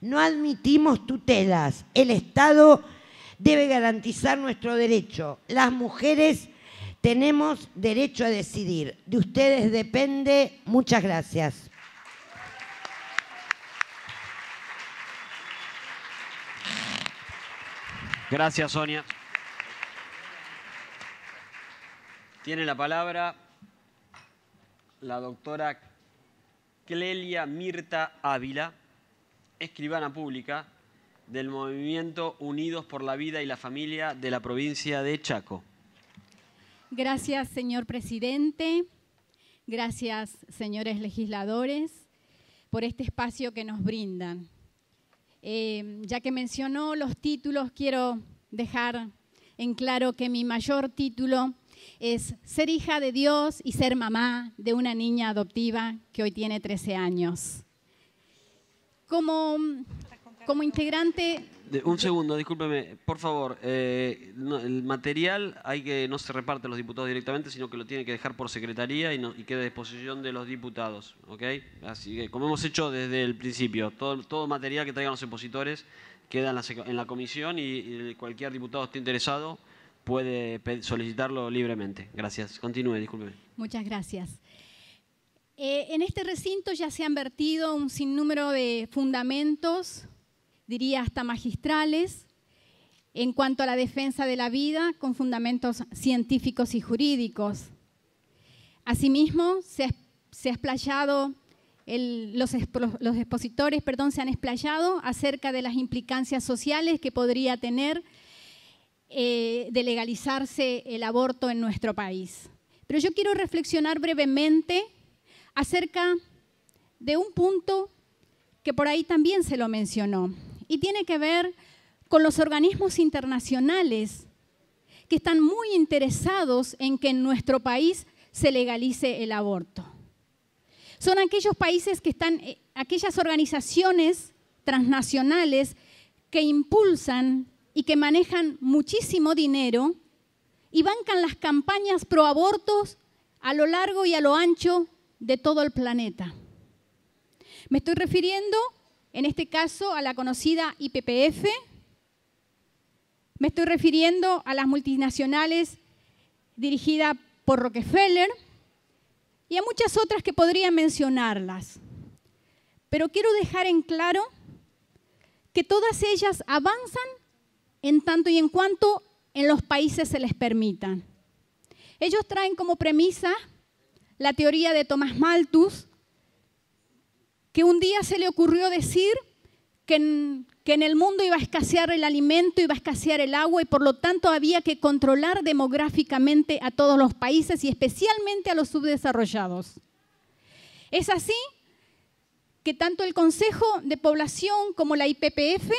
No admitimos tutelas. El Estado debe garantizar nuestro derecho. Las mujeres tenemos derecho a decidir. De ustedes depende. Muchas gracias. Gracias, Sonia. Tiene la palabra la doctora Clelia Mirta Ávila escribana pública del movimiento Unidos por la Vida y la Familia de la provincia de Chaco. Gracias, señor presidente. Gracias, señores legisladores, por este espacio que nos brindan. Eh, ya que mencionó los títulos, quiero dejar en claro que mi mayor título es ser hija de Dios y ser mamá de una niña adoptiva que hoy tiene 13 años como, como integrante... Un segundo, discúlpeme, por favor. Eh, el material hay que no se reparte a los diputados directamente, sino que lo tiene que dejar por secretaría y, queda a disposición de los diputados. ¿ok? Así que, como hemos hecho desde el principio, todo, todo material que traigan los expositores queda en la, comisión y, cualquier diputado esté interesado puede solicitarlo libremente. Gracias. Continúe, discúlpeme. Muchas gracias. Eh, en este recinto ya se han vertido un sinnúmero de fundamentos, diría hasta magistrales, en cuanto a la defensa de la vida con fundamentos científicos y jurídicos. Asimismo, se ha, se los, expositores perdón, se han explayado acerca de las implicancias sociales que podría tener eh, de legalizarse el aborto en nuestro país. Pero yo quiero reflexionar brevemente acerca de un punto que por ahí también se lo mencionó y tiene que ver con los organismos internacionales que están muy interesados en que en nuestro país se legalice el aborto. Son aquellos países que están, eh, aquellas organizaciones transnacionales que impulsan y que manejan muchísimo dinero y bancan las campañas pro abortos a lo largo y a lo ancho de todo el planeta. Me estoy refiriendo, en este caso, a la conocida IPPF, me estoy refiriendo a las multinacionales dirigidas por Rockefeller y a muchas otras que podría mencionarlas. Pero quiero dejar en claro que todas ellas avanzan en tanto y en cuanto en los países se les permitan. Ellos traen como premisa la teoría de Tomás Malthus, que un día se le ocurrió decir que en, que en el mundo iba a escasear el alimento, iba a escasear el agua y por lo tanto había que controlar demográficamente a todos los países y especialmente a los subdesarrollados. Es así que tanto el Consejo de Población como la IPPF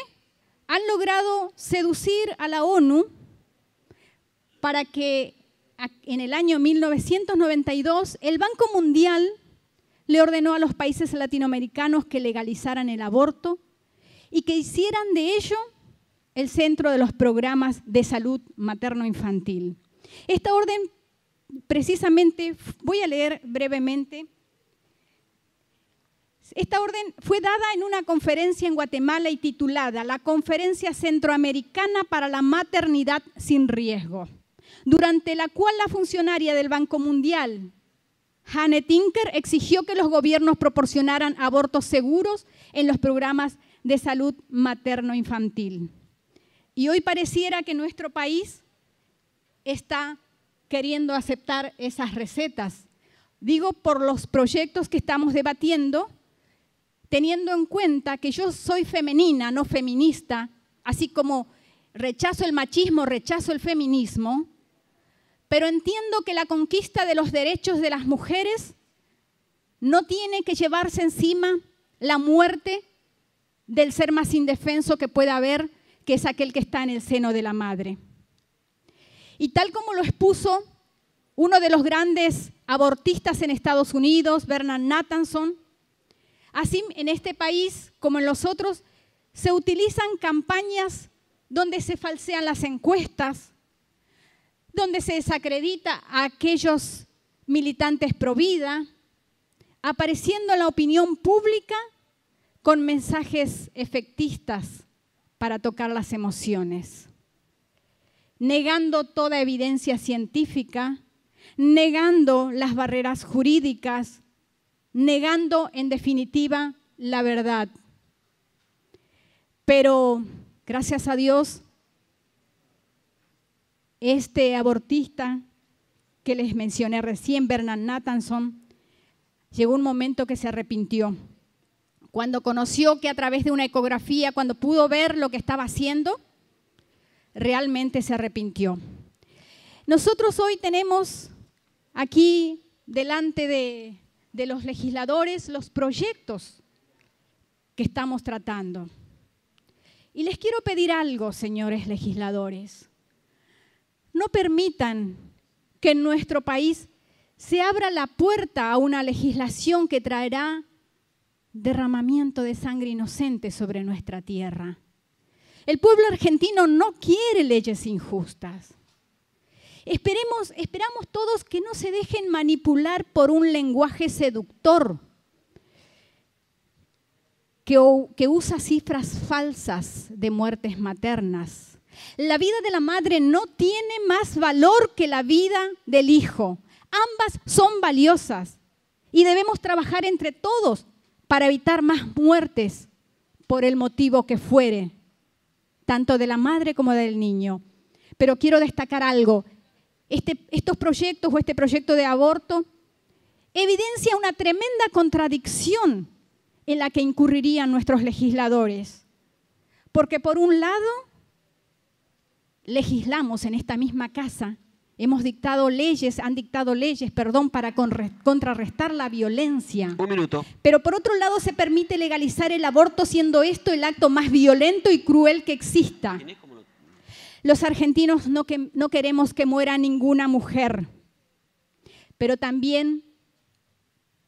han logrado seducir a la ONU para que en el año 1992, el Banco Mundial le ordenó a los países latinoamericanos que legalizaran el aborto y que hicieran de ello el centro de los programas de salud materno-infantil. Esta orden, precisamente, voy a leer brevemente, esta orden fue dada en una conferencia en Guatemala y titulada La Conferencia Centroamericana para la Maternidad sin Riesgo durante la cual la funcionaria del Banco Mundial, Hanne Tinker, exigió que los gobiernos proporcionaran abortos seguros en los programas de salud materno-infantil. Y hoy pareciera que nuestro país está queriendo aceptar esas recetas. Digo por los proyectos que estamos debatiendo, teniendo en cuenta que yo soy femenina, no feminista, así como rechazo el machismo, rechazo el feminismo, pero entiendo que la conquista de los derechos de las mujeres no tiene que llevarse encima la muerte del ser más indefenso que pueda haber, que es aquel que está en el seno de la madre. Y tal como lo expuso uno de los grandes abortistas en Estados Unidos, Bernard Nathanson, así en este país como en los otros, se utilizan campañas donde se falsean las encuestas, donde se desacredita a aquellos militantes pro vida, apareciendo en la opinión pública con mensajes efectistas para tocar las emociones, negando toda evidencia científica, negando las barreras jurídicas, negando en definitiva la verdad. Pero gracias a Dios este abortista que les mencioné recién, Bernard Nathanson, llegó un momento que se arrepintió. Cuando conoció que a través de una ecografía, cuando pudo ver lo que estaba haciendo, realmente se arrepintió. Nosotros hoy tenemos aquí delante de, de los legisladores los proyectos que estamos tratando. Y les quiero pedir algo, señores legisladores. No permitan que en nuestro país se abra la puerta a una legislación que traerá derramamiento de sangre inocente sobre nuestra tierra. El pueblo argentino no quiere leyes injustas. Esperemos, esperamos todos que no se dejen manipular por un lenguaje seductor que, que usa cifras falsas de muertes maternas la vida de la madre no tiene más valor que la vida del hijo. Ambas son valiosas y debemos trabajar entre todos para evitar más muertes por el motivo que fuere, tanto de la madre como del niño. Pero quiero destacar algo. Este, estos proyectos o este proyecto de aborto evidencia una tremenda contradicción en la que incurrirían nuestros legisladores. Porque por un lado legislamos en esta misma casa, hemos dictado leyes, han dictado leyes, perdón, para contrarrestar la violencia. Un minuto. Pero por otro lado se permite legalizar el aborto siendo esto el acto más violento y cruel que exista. Los argentinos no, no queremos que muera ninguna mujer, pero también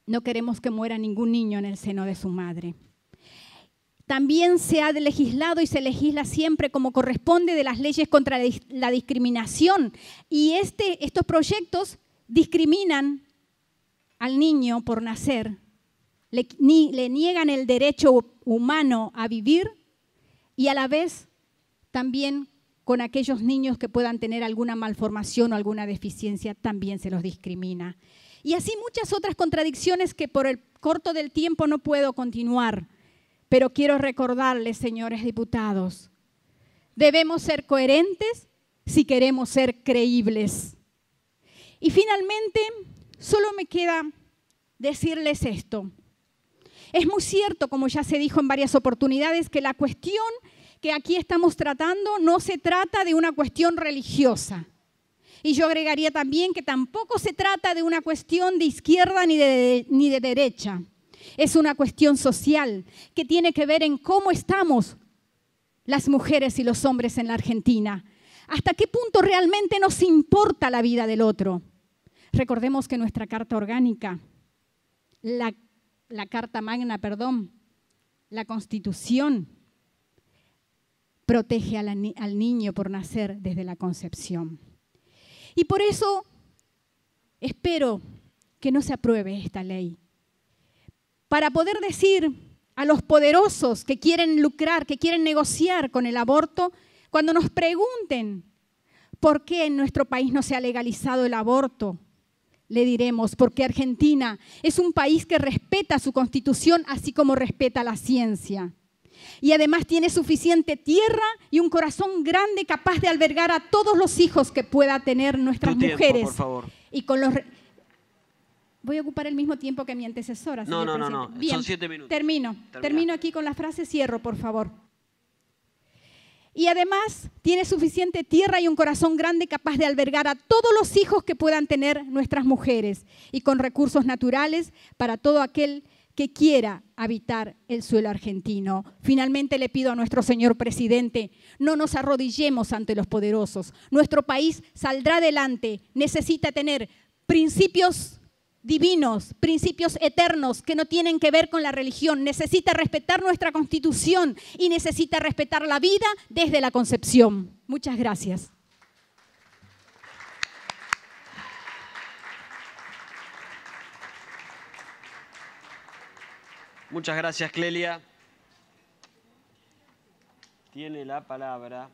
no queremos que muera ningún niño en el seno de su madre. También se ha legislado y se legisla siempre como corresponde de las leyes contra la discriminación. Y este, estos proyectos discriminan al niño por nacer, le, le niegan el derecho humano a vivir y a la vez también con aquellos niños que puedan tener alguna malformación o alguna deficiencia, también se los discrimina. Y así muchas otras contradicciones que por el corto del tiempo no puedo continuar. Pero quiero recordarles, señores diputados, debemos ser coherentes si queremos ser creíbles. Y finalmente, solo me queda decirles esto. Es muy cierto, como ya se dijo en varias oportunidades, que la cuestión que aquí estamos tratando no se trata de una cuestión religiosa. Y yo agregaría también que tampoco se trata de una cuestión de izquierda ni de, ni de derecha es una cuestión social que tiene que ver en cómo estamos las mujeres y los hombres en la Argentina. ¿Hasta qué punto realmente nos importa la vida del otro? Recordemos que nuestra Carta Orgánica, la, Carta Magna, perdón, la Constitución, protege al niño por nacer desde la concepción. Y por eso espero que no se apruebe esta ley, para poder decir a los poderosos que quieren lucrar, que quieren negociar con el aborto, cuando nos pregunten por qué en nuestro país no se ha legalizado el aborto, le diremos, porque Argentina es un país que respeta su constitución así como respeta la ciencia. Y además tiene suficiente tierra y un corazón grande capaz de albergar a todos los hijos que pueda tener nuestras mujeres. por favor. Y con los Voy a ocupar el mismo tiempo que mi antecesora. No, no, no, son siete minutos. Termino, termino aquí con la frase, cierro, por favor. Y además tiene suficiente tierra y un corazón grande capaz de albergar a todos los hijos que puedan tener nuestras mujeres y con recursos naturales para todo aquel que quiera habitar el suelo argentino. Finalmente le pido a nuestro señor presidente, no nos arrodillemos ante los poderosos. Nuestro país saldrá adelante, necesita tener principios divinos, principios eternos que no tienen que ver con la religión. Necesita respetar nuestra constitución y necesita respetar la vida desde la concepción. Muchas gracias. Muchas gracias, Clelia. Tiene la palabra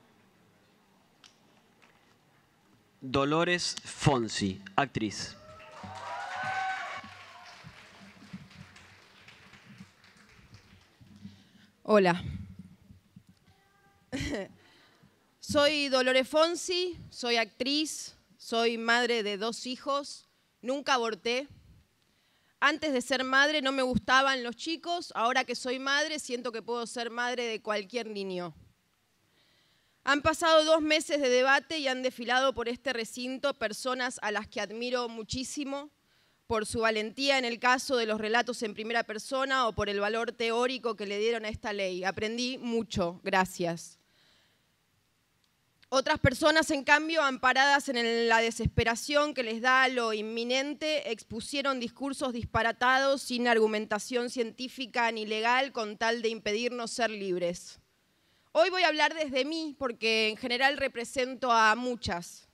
Dolores Fonsi, actriz. Hola. Soy Dolores Fonsi, soy actriz, soy madre de dos hijos, nunca aborté. Antes de ser madre no me gustaban los chicos, ahora que soy madre siento que puedo ser madre de cualquier niño. Han pasado dos meses de debate y han desfilado por este recinto personas a las que admiro muchísimo, por su valentía en el caso de los relatos en primera persona o por el valor teórico que le dieron a esta ley. Aprendí mucho, gracias. Otras personas, en cambio, amparadas en la desesperación que les da lo inminente, expusieron discursos disparatados sin argumentación científica ni legal con tal de impedirnos ser libres. Hoy voy a hablar desde mí porque en general represento a muchas.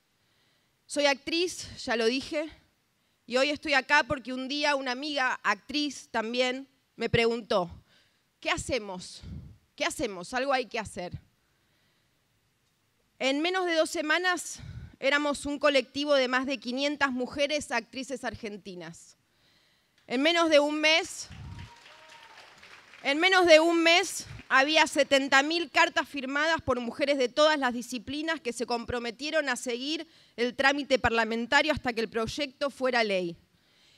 Soy actriz, ya lo dije, y hoy estoy acá porque un día una amiga, actriz también, me preguntó, ¿qué hacemos? ¿Qué hacemos? Algo hay que hacer. En menos de dos semanas éramos un colectivo de más de 500 mujeres actrices argentinas. En menos de un mes, en menos de un mes había 70.000 cartas firmadas por mujeres de todas las disciplinas que se comprometieron a seguir el trámite parlamentario hasta que el proyecto fuera ley.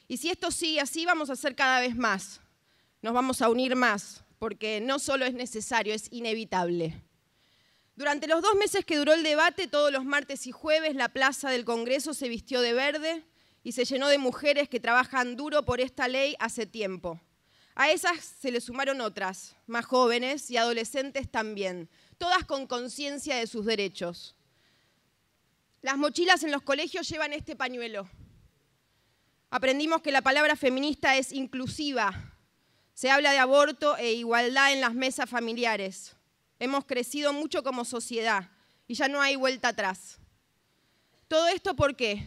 Y si esto sigue así, vamos a hacer cada vez más. Nos vamos a unir más, porque no solo es necesario, es inevitable. Durante los dos meses que duró el debate, todos los martes y jueves, la plaza del Congreso se vistió de verde y se llenó de mujeres que trabajan duro por esta ley hace tiempo. A esas se le sumaron otras, más jóvenes y adolescentes también, todas con conciencia de sus derechos. Las mochilas en los colegios llevan este pañuelo. Aprendimos que la palabra feminista es inclusiva. Se habla de aborto e igualdad en las mesas familiares. Hemos crecido mucho como sociedad y ya no hay vuelta atrás. ¿Todo esto por qué?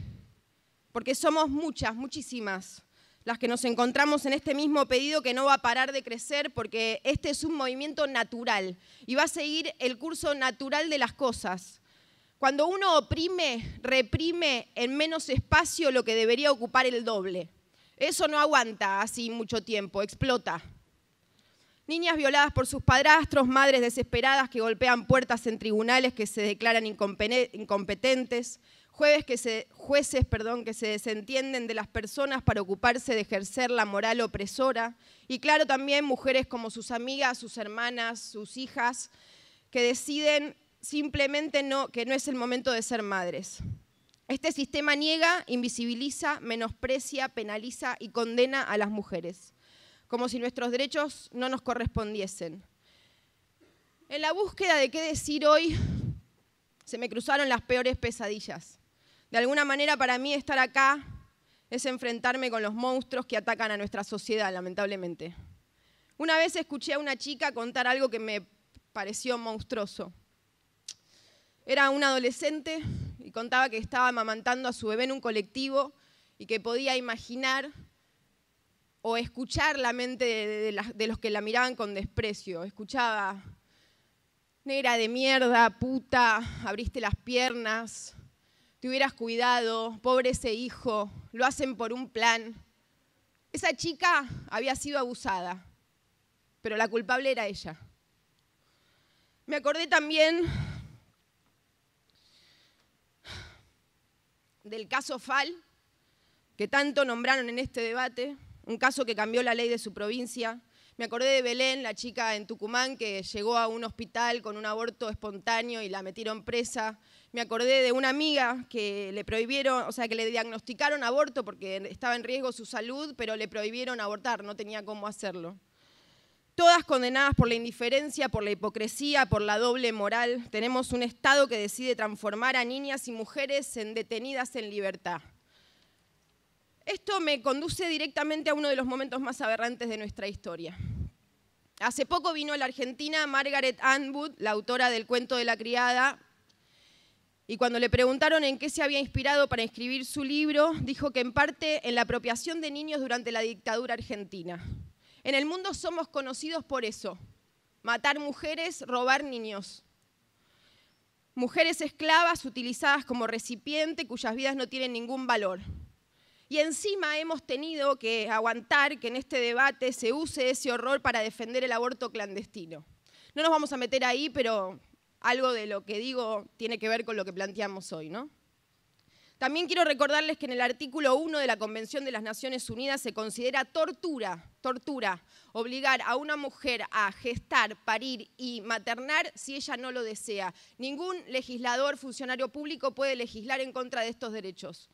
Porque somos muchas, muchísimas, las que nos encontramos en este mismo pedido que no va a parar de crecer porque este es un movimiento natural y va a seguir el curso natural de las cosas. Cuando uno oprime, reprime en menos espacio lo que debería ocupar el doble. Eso no aguanta así mucho tiempo, explota. Niñas violadas por sus padrastros, madres desesperadas que golpean puertas en tribunales que se declaran incompetentes, jueves que se, jueces perdón, que se desentienden de las personas para ocuparse de ejercer la moral opresora, y claro, también mujeres como sus amigas, sus hermanas, sus hijas, que deciden simplemente no, que no es el momento de ser madres. Este sistema niega, invisibiliza, menosprecia, penaliza y condena a las mujeres, como si nuestros derechos no nos correspondiesen. En la búsqueda de qué decir hoy, se me cruzaron las peores pesadillas. De alguna manera para mí estar acá es enfrentarme con los monstruos que atacan a nuestra sociedad, lamentablemente. Una vez escuché a una chica contar algo que me pareció monstruoso. Era una adolescente y contaba que estaba amamantando a su bebé en un colectivo y que podía imaginar o escuchar la mente de, de los que la miraban con desprecio. Escuchaba, negra de mierda, puta, abriste las piernas, te hubieras cuidado, pobre ese hijo, lo hacen por un plan. Esa chica había sido abusada, pero la culpable era ella. Me acordé también del caso FAL, que tanto nombraron en este debate, un caso que cambió la ley de su provincia. Me acordé de Belén, la chica en Tucumán que llegó a un hospital con un aborto espontáneo y la metieron presa me acordé de una amiga que le prohibieron, o sea, que le diagnosticaron aborto porque estaba en riesgo su salud, pero le prohibieron abortar, no tenía cómo hacerlo. Todas condenadas por la indiferencia, por la hipocresía, por la doble moral, tenemos un Estado que decide transformar a niñas y mujeres en detenidas en libertad. Esto me conduce directamente a uno de los momentos más aberrantes de nuestra historia. Hace poco vino a la Argentina Margaret Atwood, la autora del cuento de la criada, y cuando le preguntaron en qué se había inspirado para escribir su libro, dijo que en parte en la apropiación de niños durante la dictadura argentina. En el mundo somos conocidos por eso, matar mujeres, robar niños. Mujeres esclavas utilizadas como recipiente cuyas vidas no tienen ningún valor. Y encima hemos tenido que aguantar que en este debate se use ese horror para defender el aborto clandestino. No nos vamos a meter ahí, pero algo de lo que digo tiene que ver con lo que planteamos hoy, ¿no? También quiero recordarles que en el artículo 1 de la Convención de las Naciones Unidas se considera tortura, tortura, obligar a una mujer a gestar, parir y maternar si ella no lo desea. Ningún legislador, funcionario público puede legislar en contra de estos derechos.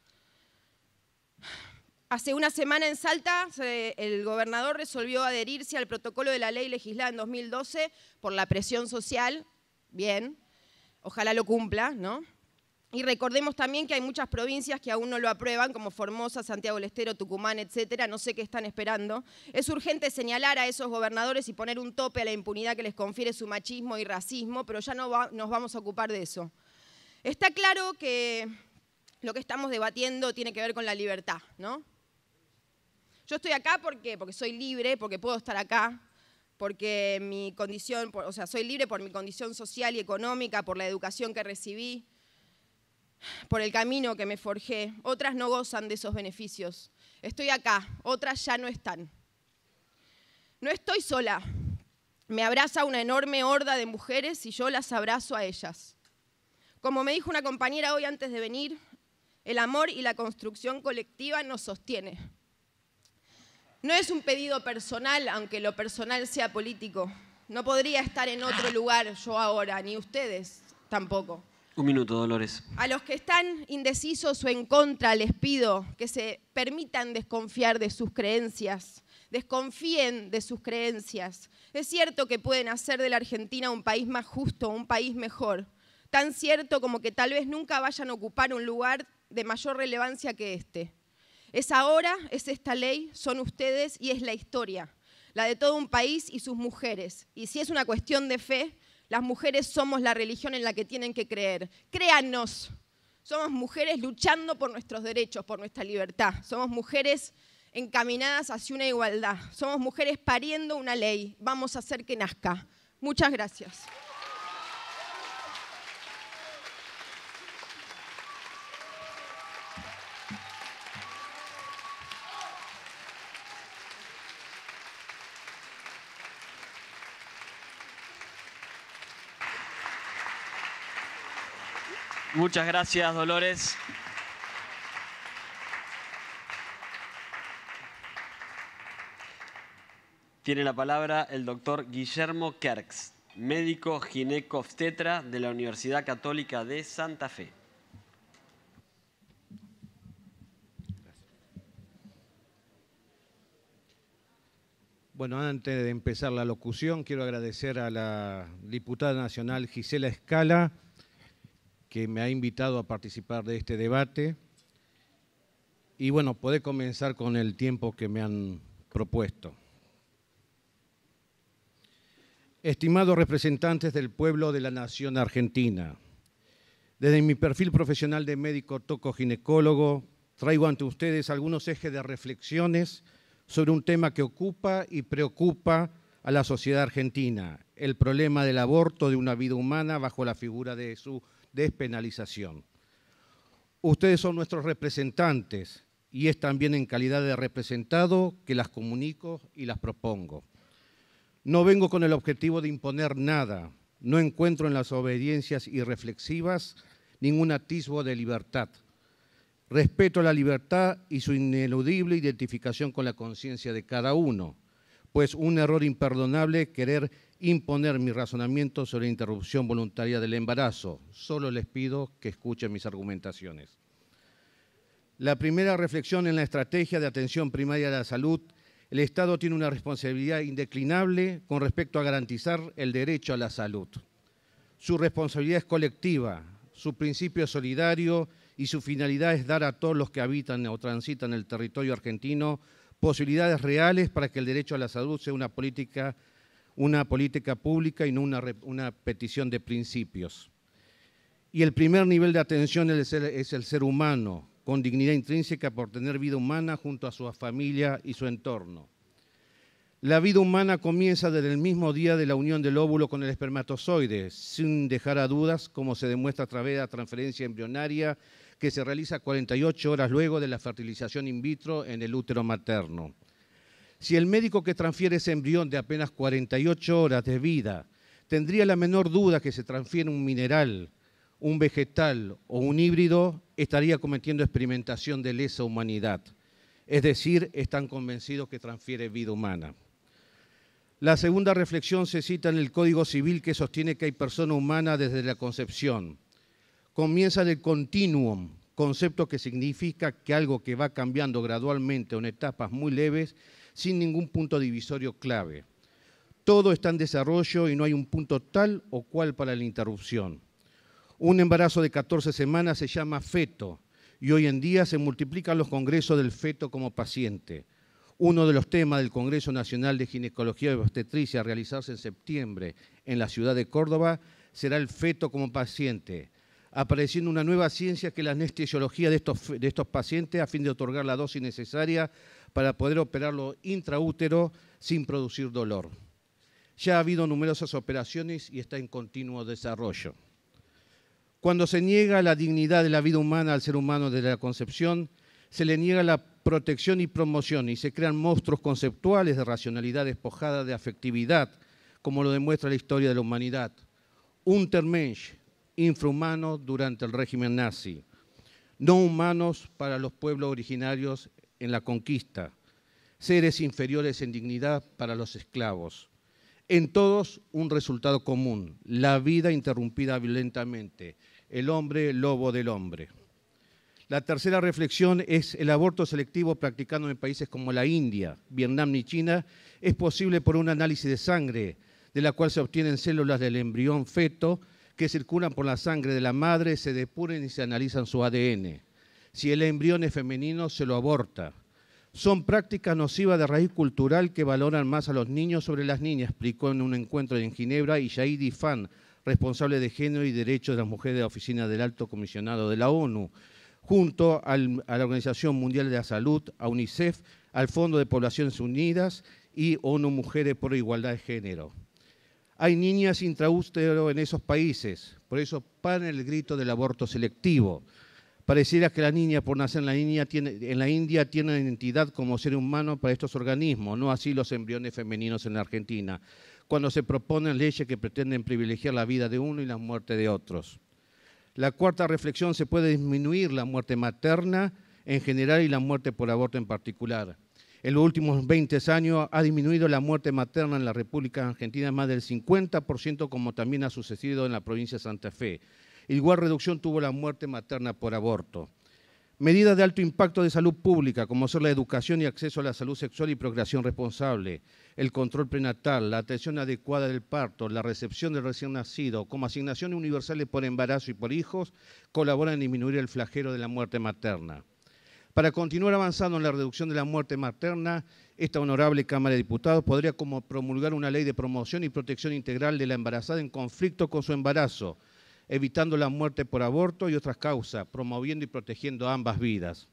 Hace una semana en Salta, el gobernador resolvió adherirse al protocolo de la ley legislada en 2012 por la presión social bien, ojalá lo cumpla, ¿no? Y recordemos también que hay muchas provincias que aún no lo aprueban, como Formosa, Santiago del Estero, Tucumán, etcétera. No sé qué están esperando. Es urgente señalar a esos gobernadores y poner un tope a la impunidad que les confiere su machismo y racismo, pero ya no nos vamos a ocupar de eso. Está claro que lo que estamos debatiendo tiene que ver con la libertad, ¿no? Yo estoy acá porque, porque soy libre, porque puedo estar acá, porque mi condición, o sea, soy libre por mi condición social y económica, por la educación que recibí, por el camino que me forjé. Otras no gozan de esos beneficios. Estoy acá, otras ya no están. No estoy sola. Me abraza una enorme horda de mujeres y yo las abrazo a ellas. Como me dijo una compañera hoy antes de venir, el amor y la construcción colectiva nos sostiene. No es un pedido personal, aunque lo personal sea político. No podría estar en otro ah. lugar yo ahora, ni ustedes tampoco. Un minuto, Dolores. A los que están indecisos o en contra les pido que se permitan desconfiar de sus creencias, desconfíen de sus creencias. Es cierto que pueden hacer de la Argentina un país más justo, un país mejor, tan cierto como que tal vez nunca vayan a ocupar un lugar de mayor relevancia que este. Es ahora, es esta ley, son ustedes y es la historia, la de todo un país y sus mujeres. Y si es una cuestión de fe, las mujeres somos la religión en la que tienen que creer. Créanos, somos mujeres luchando por nuestros derechos, por nuestra libertad. Somos mujeres encaminadas hacia una igualdad. Somos mujeres pariendo una ley. Vamos a hacer que nazca. Muchas gracias. Muchas gracias, Dolores. Tiene la palabra el doctor Guillermo Kerks, médico obstetra de la Universidad Católica de Santa Fe. Bueno, antes de empezar la locución, quiero agradecer a la diputada nacional Gisela Escala que me ha invitado a participar de este debate y bueno, puede comenzar con el tiempo que me han propuesto. Estimados representantes del pueblo de la nación argentina, desde mi perfil profesional de médico ginecólogo traigo ante ustedes algunos ejes de reflexiones sobre un tema que ocupa y preocupa a la sociedad argentina, el problema del aborto de una vida humana bajo la figura de su despenalización. Ustedes son nuestros representantes y es también en calidad de representado que las comunico y las propongo. No vengo con el objetivo de imponer nada, no encuentro en las obediencias irreflexivas ningún atisbo de libertad. Respeto la libertad y su ineludible identificación con la conciencia de cada uno, pues un error imperdonable querer imponer mi razonamiento sobre la interrupción voluntaria del embarazo. Solo les pido que escuchen mis argumentaciones. La primera reflexión en la estrategia de atención primaria de la salud, el Estado tiene una responsabilidad indeclinable con respecto a garantizar el derecho a la salud. Su responsabilidad es colectiva, su principio es solidario y su finalidad es dar a todos los que habitan o transitan el territorio argentino posibilidades reales para que el derecho a la salud sea una política una política pública y no una, petición de principios. Y el primer nivel de atención es el, es el ser humano, con dignidad intrínseca por tener vida humana junto a su familia y su entorno. La vida humana comienza desde el mismo día de la unión del óvulo con el espermatozoide, sin dejar a dudas, como se demuestra a través de la transferencia embrionaria que se realiza 48 horas luego de la fertilización in vitro en el útero materno. Si el médico que transfiere ese embrión de apenas 48 horas de vida tendría la menor duda que se transfiere un mineral, un vegetal o un híbrido, estaría cometiendo experimentación de lesa humanidad. Es decir, están convencidos que transfiere vida humana. La segunda reflexión se cita en el Código Civil que sostiene que hay persona humana desde la concepción. Comienza en el continuum, concepto que significa que algo que va cambiando gradualmente en etapas muy leves sin ningún punto divisorio clave. Todo está en desarrollo y no hay un punto tal o cual para la interrupción. Un embarazo de 14 semanas se llama feto y hoy en día se multiplican los congresos del feto como paciente. Uno de los temas del Congreso Nacional de Ginecología y Obstetricia a realizarse en septiembre en la ciudad de Córdoba será el feto como paciente, apareciendo una nueva ciencia que la anestesiología de estos, de estos pacientes a fin de otorgar la dosis necesaria para poder operarlo intraútero sin producir dolor. Ya ha habido numerosas operaciones y está en continuo desarrollo. Cuando se niega la dignidad de la vida humana al ser humano desde la concepción, se le niega la protección y promoción y se crean monstruos conceptuales de racionalidad despojada de afectividad, como lo demuestra la historia de la humanidad. Untermensch, infrahumano durante el régimen nazi, no humanos para los pueblos originarios en la conquista, seres inferiores en dignidad para los esclavos. En todos un resultado común, la vida interrumpida violentamente, el hombre lobo del hombre. La tercera reflexión es el aborto selectivo practicado en países como la India, Vietnam y China es posible por un análisis de sangre, de la cual se obtienen células del embrión feto que circulan por la sangre de la madre, se depuren y se analizan su ADN. Si el embrión es femenino, se lo aborta. Son prácticas nocivas de raíz cultural que valoran más a los niños sobre las niñas, explicó en un encuentro en Ginebra Yaidi Fan, responsable de género y derechos de las mujeres de la Oficina del Alto Comisionado de la ONU, junto a la Organización Mundial de la Salud, a UNICEF, al Fondo de Poblaciones Unidas y ONU Mujeres por Igualdad de Género. Hay niñas intraústeros en esos países, por eso paren el grito del aborto selectivo. Pareciera que la niña, por nacer en la, India, tiene, en la India, tiene identidad como ser humano para estos organismos, no así los embriones femeninos en la Argentina, cuando se proponen leyes que pretenden privilegiar la vida de uno y la muerte de otros. La cuarta reflexión, se puede disminuir la muerte materna en general y la muerte por aborto en particular. En los últimos 20 años ha disminuido la muerte materna en la República Argentina más del 50%, como también ha sucedido en la provincia de Santa Fe. Igual reducción tuvo la muerte materna por aborto. Medidas de alto impacto de salud pública, como son la educación y acceso a la salud sexual y procreación responsable, el control prenatal, la atención adecuada del parto, la recepción del recién nacido, como asignaciones universales por embarazo y por hijos, colaboran en disminuir el flagelo de la muerte materna. Para continuar avanzando en la reducción de la muerte materna, esta honorable Cámara de Diputados podría promulgar una ley de promoción y protección integral de la embarazada en conflicto con su embarazo, evitando la muerte por aborto y otras causas, promoviendo y protegiendo ambas vidas.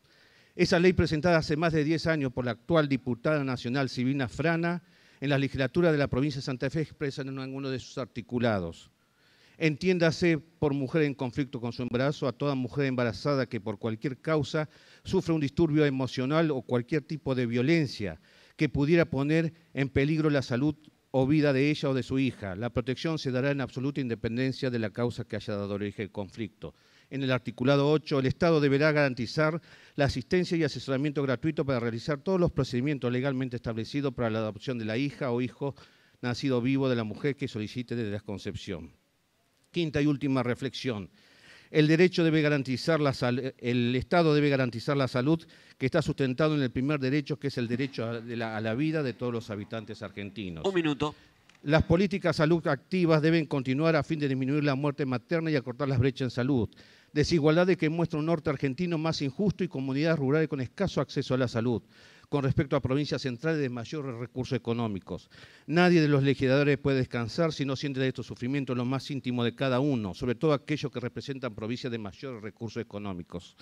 Esa ley presentada hace más de 10 años por la actual diputada nacional Silvina Frana en la legislatura de la provincia de Santa Fe expresa en uno de sus articulados. Entiéndase por mujer en conflicto con su embarazo a toda mujer embarazada que por cualquier causa sufre un disturbio emocional o cualquier tipo de violencia que pudiera poner en peligro la salud o vida de ella o de su hija. La protección se dará en absoluta independencia de la causa que haya dado origen al conflicto. En el articulado 8, el Estado deberá garantizar la asistencia y asesoramiento gratuito para realizar todos los procedimientos legalmente establecidos para la adopción de la hija o hijo nacido vivo de la mujer que solicite desde la concepción. Quinta y última reflexión. El derecho debe garantizar la el Estado debe garantizar la salud que está sustentado en el primer derecho, que es el derecho a la, vida de todos los habitantes argentinos. Un minuto. Las políticas salud activas deben continuar a fin de disminuir la muerte materna y acortar las brechas en salud. Desigualdades que muestra un norte argentino más injusto y comunidades rurales con escaso acceso a la salud con respecto a provincias centrales de mayores recursos económicos. Nadie de los legisladores puede descansar si no siente de estos sufrimientos lo más íntimo de cada uno, sobre todo aquellos que representan provincias de mayores recursos económicos.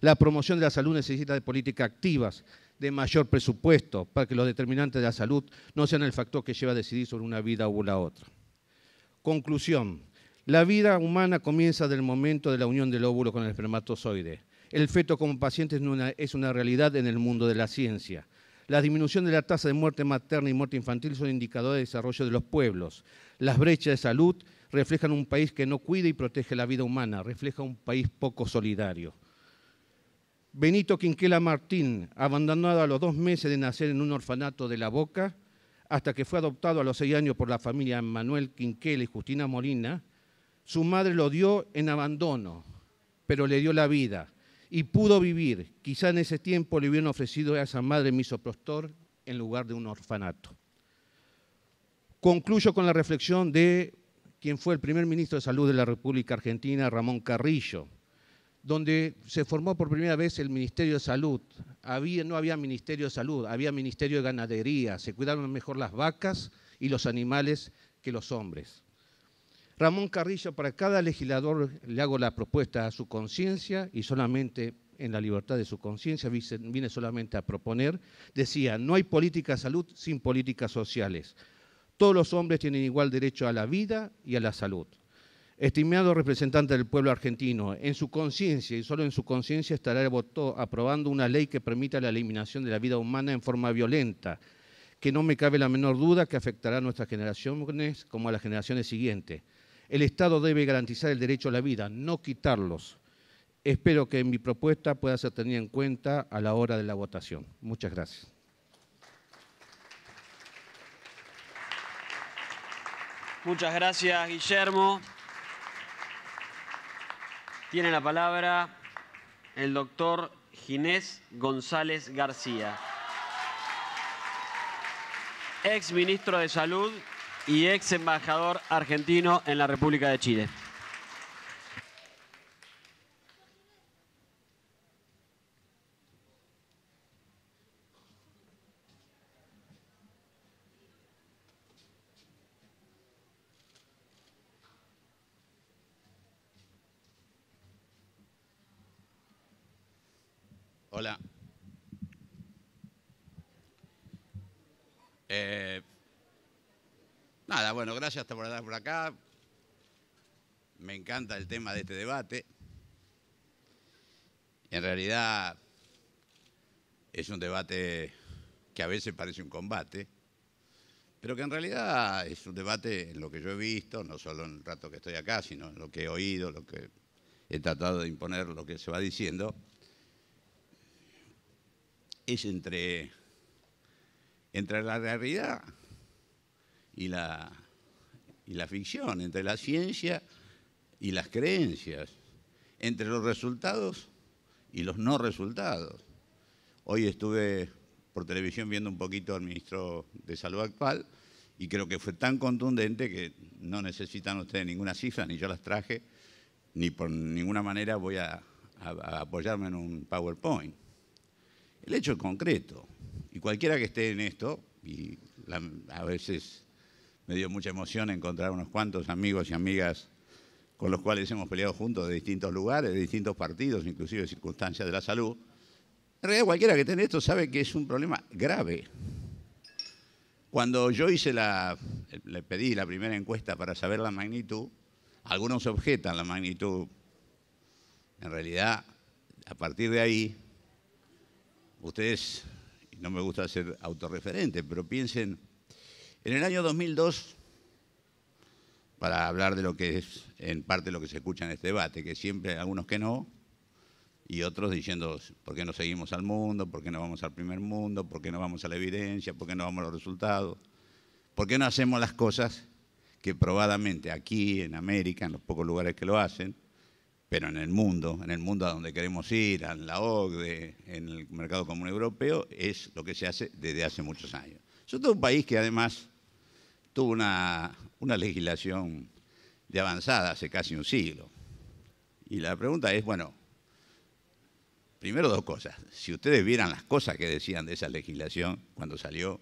La promoción de la salud necesita de políticas activas, de mayor presupuesto, para que los determinantes de la salud no sean el factor que lleva a decidir sobre una vida u la otra. Conclusión. La vida humana comienza del momento de la unión del óvulo con el espermatozoide. El feto como paciente es una, realidad en el mundo de la ciencia. La disminución de la tasa de muerte materna y muerte infantil son indicadores de desarrollo de los pueblos. Las brechas de salud reflejan un país que no cuida y protege la vida humana, refleja un país poco solidario. Benito Quinquela Martín, abandonado a los dos meses de nacer en un orfanato de La Boca, hasta que fue adoptado a los seis años por la familia Manuel Quinquela y Justina Molina, su madre lo dio en abandono, pero le dio la vida y pudo vivir. Quizá en ese tiempo le hubieran ofrecido a esa madre misoprostor en lugar de un orfanato. Concluyo con la reflexión de quien fue el primer ministro de Salud de la República Argentina, Ramón Carrillo, donde se formó por primera vez el Ministerio de Salud. no había Ministerio de Salud, había Ministerio de Ganadería. Se cuidaban mejor las vacas y los animales que los hombres. Ramón Carrillo, para cada legislador le hago la propuesta a su conciencia y solamente en la libertad de su conciencia, viene solamente a proponer, decía, no hay política de salud sin políticas sociales. Todos los hombres tienen igual derecho a la vida y a la salud. Estimado representante del pueblo argentino, en su conciencia y solo en su conciencia estará el voto aprobando una ley que permita la eliminación de la vida humana en forma violenta, que no me cabe la menor duda que afectará a nuestras generaciones como a las generaciones siguientes. El Estado debe garantizar el derecho a la vida, no quitarlos. Espero que mi propuesta pueda ser tenida en cuenta a la hora de la votación. Muchas gracias. Muchas gracias, Guillermo. Tiene la palabra el doctor Ginés González García, ex ministro de Salud y ex embajador argentino en la República de Chile. por por acá. Me encanta el tema de este debate. En realidad es un debate que a veces parece un combate, pero que en realidad es un debate en lo que yo he visto, no solo en el rato que estoy acá, sino en lo que he oído, lo que he tratado de imponer, lo que se va diciendo, es entre, entre la realidad y la y la ficción, entre la ciencia y las creencias, entre los resultados y los no resultados. Hoy estuve por televisión viendo un poquito al ministro de Salud actual y creo que fue tan contundente que no necesitan ustedes ninguna cifra, ni yo las traje, ni por ninguna manera voy a, apoyarme en un PowerPoint. El hecho es concreto y cualquiera que esté en esto, y a veces me dio mucha emoción encontrar unos cuantos amigos y amigas con los cuales hemos peleado juntos de distintos lugares, de distintos partidos, inclusive circunstancias de la salud. En realidad cualquiera que tiene esto sabe que es un problema grave. Cuando yo hice la, le pedí la primera encuesta para saber la magnitud, algunos objetan la magnitud. En realidad, a partir de ahí, ustedes, no me gusta ser autorreferente, pero piensen en el año 2002, para hablar de lo que es en parte lo que se escucha en este debate, que siempre algunos que no, y otros diciendo, ¿por qué no seguimos al mundo? ¿Por qué no vamos al primer mundo? ¿Por qué no vamos a la evidencia? ¿Por qué no vamos a los resultados? ¿Por qué no hacemos las cosas que probadamente aquí, en América, en los pocos lugares que lo hacen, pero en el mundo, en el mundo a donde queremos ir, en la OCDE, en el mercado común europeo, es lo que se hace desde hace muchos años. todo un país que además tuvo una, una legislación de avanzada hace casi un siglo. Y la pregunta es, bueno, primero dos cosas. Si ustedes vieran las cosas que decían de esa legislación cuando salió,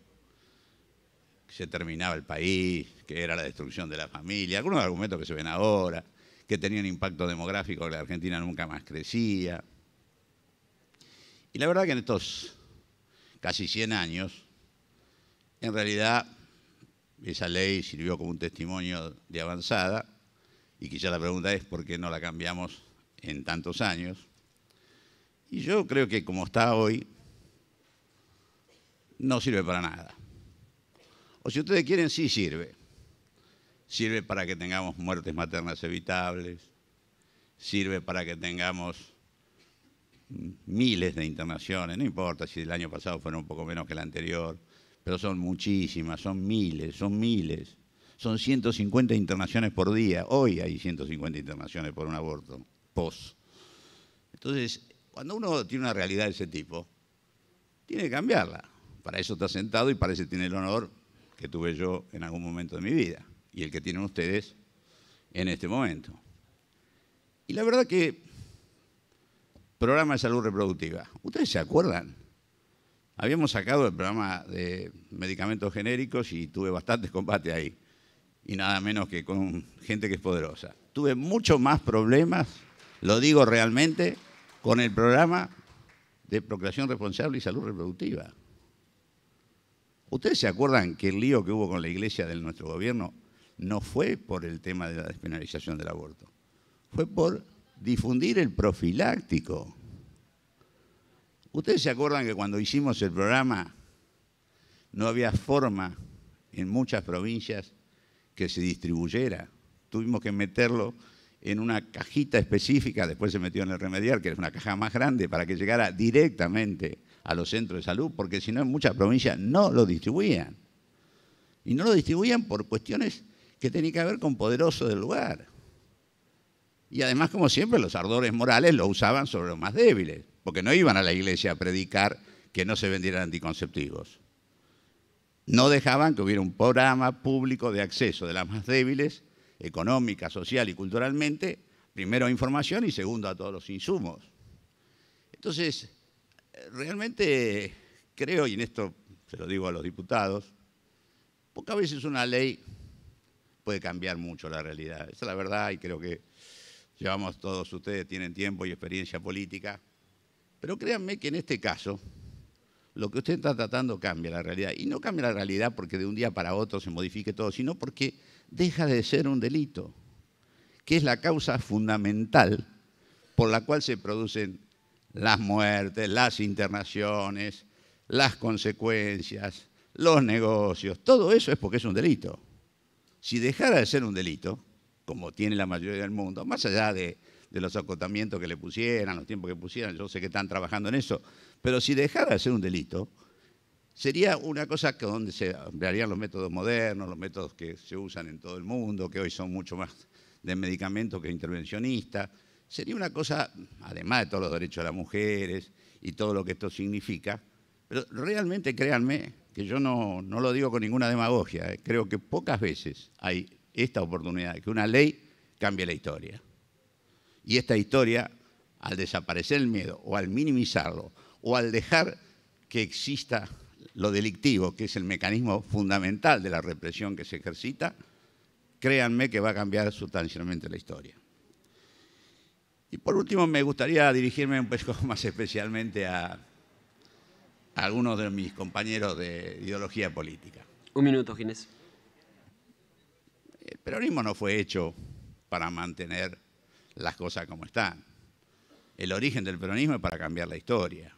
que se terminaba el país, que era la destrucción de la familia, algunos argumentos que se ven ahora, que tenían un impacto demográfico que la Argentina nunca más crecía. Y la verdad que en estos casi 100 años, en realidad esa ley sirvió como un testimonio de avanzada y quizá la pregunta es por qué no la cambiamos en tantos años. Y yo creo que como está hoy, no sirve para nada. O si ustedes quieren, sí sirve. Sirve para que tengamos muertes maternas evitables, sirve para que tengamos miles de internaciones, no importa si el año pasado fueron un poco menos que el anterior, pero son muchísimas, son miles, son miles. Son 150 internaciones por día. Hoy hay 150 internaciones por un aborto, pos. Entonces, cuando uno tiene una realidad de ese tipo, tiene que cambiarla. Para eso está sentado y para parece tiene el honor que tuve yo en algún momento de mi vida y el que tienen ustedes en este momento. Y la verdad que programa de salud reproductiva. ¿Ustedes se acuerdan Habíamos sacado el programa de medicamentos genéricos y tuve bastantes combates ahí. Y nada menos que con gente que es poderosa. Tuve mucho más problemas, lo digo realmente, con el programa de procreación responsable y salud reproductiva. ¿Ustedes se acuerdan que el lío que hubo con la iglesia de nuestro gobierno no fue por el tema de la despenalización del aborto? Fue por difundir el profiláctico. Ustedes se acuerdan que cuando hicimos el programa no había forma en muchas provincias que se distribuyera. Tuvimos que meterlo en una cajita específica, después se metió en el remedial, que es una caja más grande, para que llegara directamente a los centros de salud, porque si no en muchas provincias no lo distribuían. Y no lo distribuían por cuestiones que tenían que ver con poderosos del lugar. Y además, como siempre, los ardores morales lo usaban sobre los más débiles, porque no iban a la iglesia a predicar que no se vendieran anticonceptivos. No dejaban que hubiera un programa público de acceso de las más débiles, económica, social y culturalmente, primero a información y segundo a todos los insumos. Entonces, realmente creo, y en esto se lo digo a los diputados, pocas veces una ley puede cambiar mucho la realidad. Esa es la verdad y creo que Llevamos todos ustedes, tienen tiempo y experiencia política. Pero créanme que en este caso, lo que usted está tratando cambia la realidad. Y no cambia la realidad porque de un día para otro se modifique todo, sino porque deja de ser un delito, que es la causa fundamental por la cual se producen las muertes, las internaciones, las consecuencias, los negocios. Todo eso es porque es un delito. Si dejara de ser un delito, como tiene la mayoría del mundo, más allá de, los acotamientos que le pusieran, los tiempos que pusieran, yo sé que están trabajando en eso, pero si dejara de ser un delito, sería una cosa que donde se ampliarían los métodos modernos, los métodos que se usan en todo el mundo, que hoy son mucho más de medicamento que intervencionista. Sería una cosa, además de todos los derechos de las mujeres y todo lo que esto significa, pero realmente créanme que yo no, no lo digo con ninguna demagogia, eh, creo que pocas veces hay esta oportunidad, que una ley cambie la historia. Y esta historia, al desaparecer el miedo, o al minimizarlo, o al dejar que exista lo delictivo, que es el mecanismo fundamental de la represión que se ejercita, créanme que va a cambiar sustancialmente la historia. Y por último, me gustaría dirigirme un poco más especialmente a, algunos de mis compañeros de ideología política. Un minuto, Ginés el peronismo no fue hecho para mantener las cosas como están. El origen del peronismo es para cambiar la historia.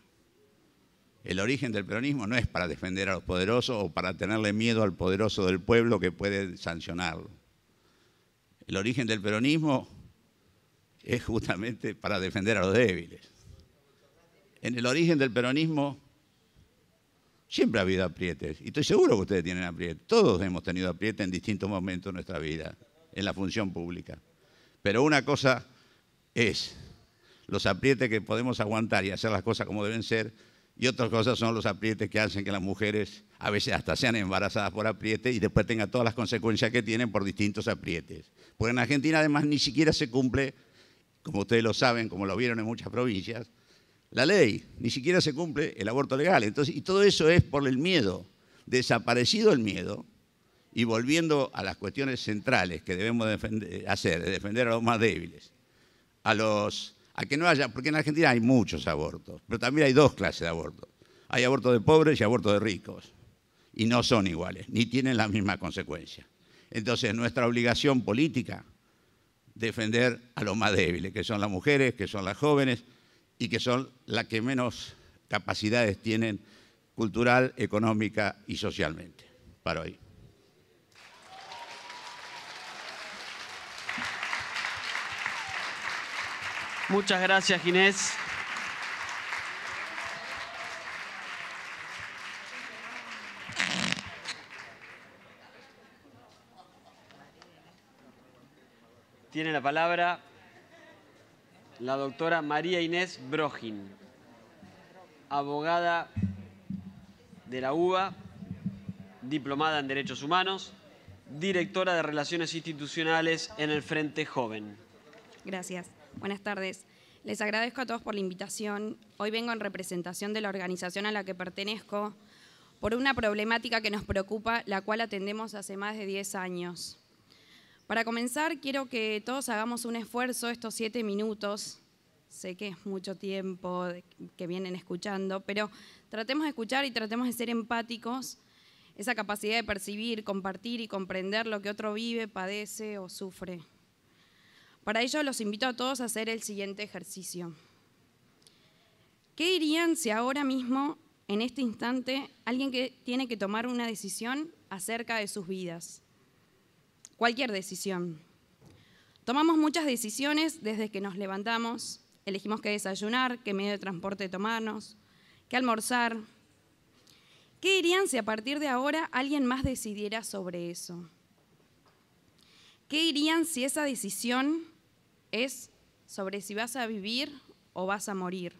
El origen del peronismo no es para defender a los poderosos o para tenerle miedo al poderoso del pueblo que puede sancionarlo. El origen del peronismo es justamente para defender a los débiles. En el origen del peronismo Siempre ha habido aprietes. Y estoy seguro que ustedes tienen aprietes. Todos hemos tenido aprietes en distintos momentos de nuestra vida, en la función pública. Pero una cosa es los aprietes que podemos aguantar y hacer las cosas como deben ser. Y otras cosas son los aprietes que hacen que las mujeres a veces hasta sean embarazadas por aprietes y después tengan todas las consecuencias que tienen por distintos aprietes. Porque en Argentina además ni siquiera se cumple, como ustedes lo saben, como lo vieron en muchas provincias, la ley, ni siquiera se cumple el aborto legal. y todo eso es por el miedo, desaparecido el miedo y volviendo a las cuestiones centrales que debemos defender, hacer, defender a los más débiles, a los a que no haya, porque en Argentina hay muchos abortos, pero también hay dos clases de abortos. Hay abortos de pobres y abortos de ricos, y no son iguales, ni tienen la misma consecuencia. Entonces, nuestra obligación política defender a los más débiles, que son las mujeres, que son las jóvenes, y que son las que menos capacidades tienen cultural, económica y socialmente. Para hoy. Muchas gracias, Ginés. Tiene la palabra la doctora María Inés Brogin, abogada de la UBA, diplomada en Derechos Humanos, directora de Relaciones Institucionales en el Frente Joven. Gracias. Buenas tardes. Les agradezco a todos por la invitación. Hoy vengo en representación de la organización a la que pertenezco por una problemática que nos preocupa, la cual atendemos hace más de 10 años. Para comenzar, quiero que todos hagamos un esfuerzo estos siete minutos. Sé que es mucho tiempo que vienen escuchando, pero tratemos de escuchar y tratemos de ser empáticos. Esa capacidad de percibir, compartir y comprender lo que otro vive, padece o sufre. Para ello los invito a todos a hacer el siguiente ejercicio. ¿Qué dirían si ahora mismo, en este instante, alguien que tiene que tomar una decisión acerca de sus vidas? cualquier decisión. Tomamos muchas decisiones desde que nos levantamos, elegimos qué desayunar, qué medio de transporte tomarnos, qué almorzar. ¿Qué dirían si a partir de ahora alguien más decidiera sobre eso? ¿Qué dirían si esa decisión es sobre si vas a vivir o vas a morir?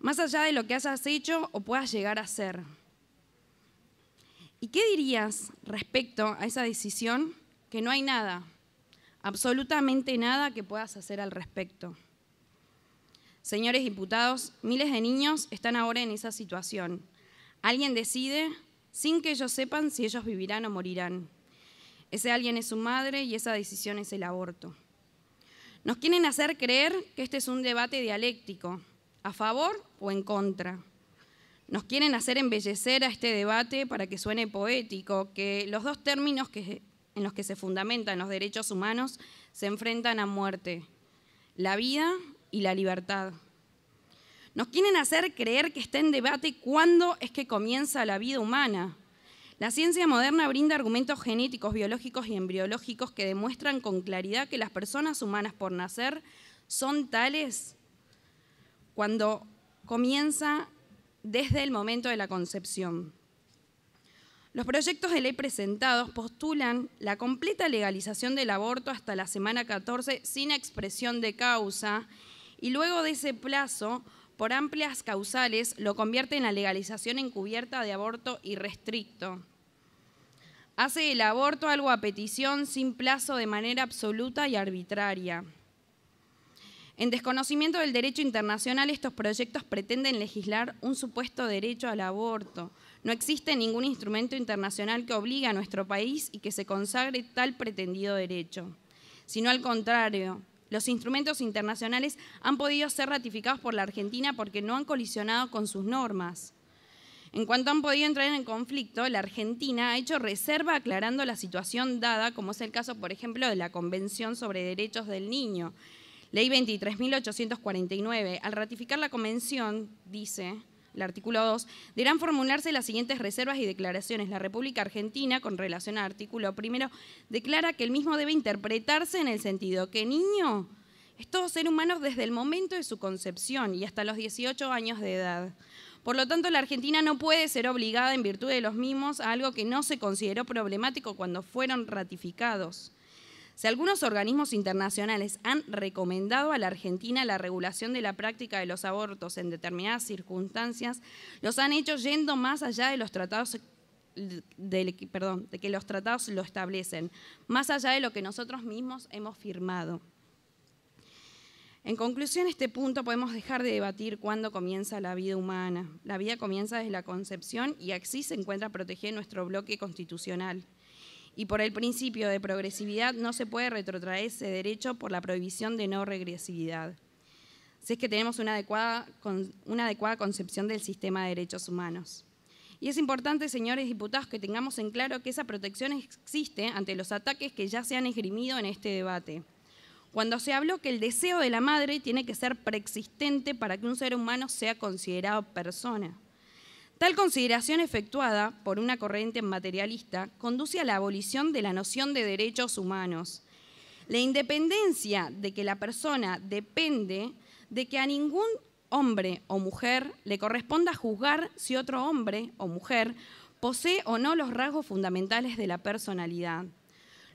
Más allá de lo que hayas hecho o puedas llegar a ser. ¿Y qué dirías respecto a esa decisión que no hay nada, absolutamente nada que puedas hacer al respecto? Señores diputados, miles de niños están ahora en esa situación. Alguien decide sin que ellos sepan si ellos vivirán o morirán. Ese alguien es su madre y esa decisión es el aborto. Nos quieren hacer creer que este es un debate dialéctico, a favor o en contra. Nos quieren hacer embellecer a este debate para que suene poético, que los dos términos que, en los que se fundamentan los derechos humanos se enfrentan a muerte, la vida y la libertad. Nos quieren hacer creer que está en debate cuándo es que comienza la vida humana. La ciencia moderna brinda argumentos genéticos, biológicos y embriológicos que demuestran con claridad que las personas humanas por nacer son tales cuando comienza desde el momento de la concepción. Los proyectos de ley presentados postulan la completa legalización del aborto hasta la semana 14 sin expresión de causa y luego de ese plazo, por amplias causales, lo convierte en la legalización encubierta de aborto irrestricto. Hace el aborto algo a petición sin plazo de manera absoluta y arbitraria. En desconocimiento del derecho internacional, estos proyectos pretenden legislar un supuesto derecho al aborto. No existe ningún instrumento internacional que obligue a nuestro país y que se consagre tal pretendido derecho, sino al contrario. Los instrumentos internacionales han podido ser ratificados por la Argentina porque no han colisionado con sus normas. En cuanto han podido entrar en conflicto, la Argentina ha hecho reserva aclarando la situación dada, como es el caso, por ejemplo, de la Convención sobre Derechos del Niño, Ley 23.849, al ratificar la convención, dice el artículo 2, deberán formularse las siguientes reservas y declaraciones. La República Argentina, con relación al artículo primero, declara que el mismo debe interpretarse en el sentido que niño es todo ser humano desde el momento de su concepción y hasta los 18 años de edad. Por lo tanto, la Argentina no puede ser obligada en virtud de los mismos a algo que no se consideró problemático cuando fueron ratificados. Si algunos organismos internacionales han recomendado a la Argentina la regulación de la práctica de los abortos en determinadas circunstancias, los han hecho yendo más allá de los tratados de, que los tratados lo establecen, más allá de lo que nosotros mismos hemos firmado. En conclusión, este punto podemos dejar de debatir cuándo comienza la vida humana. La vida comienza desde la concepción y así se encuentra protegida en nuestro bloque constitucional y por el principio de progresividad no se puede retrotraer ese derecho por la prohibición de no regresividad. Si es que tenemos una adecuada, una adecuada concepción del sistema de derechos humanos. Y es importante, señores diputados, que tengamos en claro que esa protección existe ante los ataques que ya se han esgrimido en este debate. Cuando se habló que el deseo de la madre tiene que ser preexistente para que un ser humano sea considerado persona. Tal consideración efectuada por una corriente materialista conduce a la abolición de la noción de derechos humanos. La independencia de que la persona depende de que a ningún hombre o mujer le corresponda juzgar si otro hombre o mujer posee o no los rasgos fundamentales de la personalidad.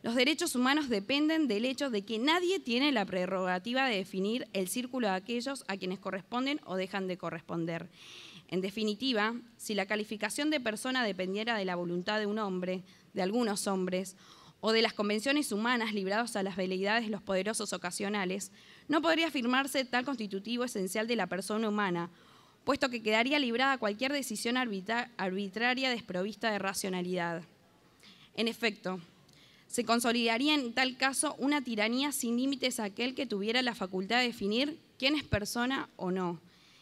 Los derechos humanos dependen del hecho de que nadie tiene la prerrogativa de definir el círculo de aquellos a quienes corresponden o dejan de corresponder. En definitiva, si la calificación de persona dependiera de la voluntad de un hombre, de algunos hombres, o de las convenciones humanas libradas a las veleidades de los poderosos ocasionales, no podría afirmarse tal constitutivo esencial de la persona humana, puesto que quedaría librada cualquier decisión arbitraria desprovista de racionalidad. En efecto, se consolidaría en tal caso una tiranía sin límites a aquel que tuviera la facultad de definir quién es persona o no,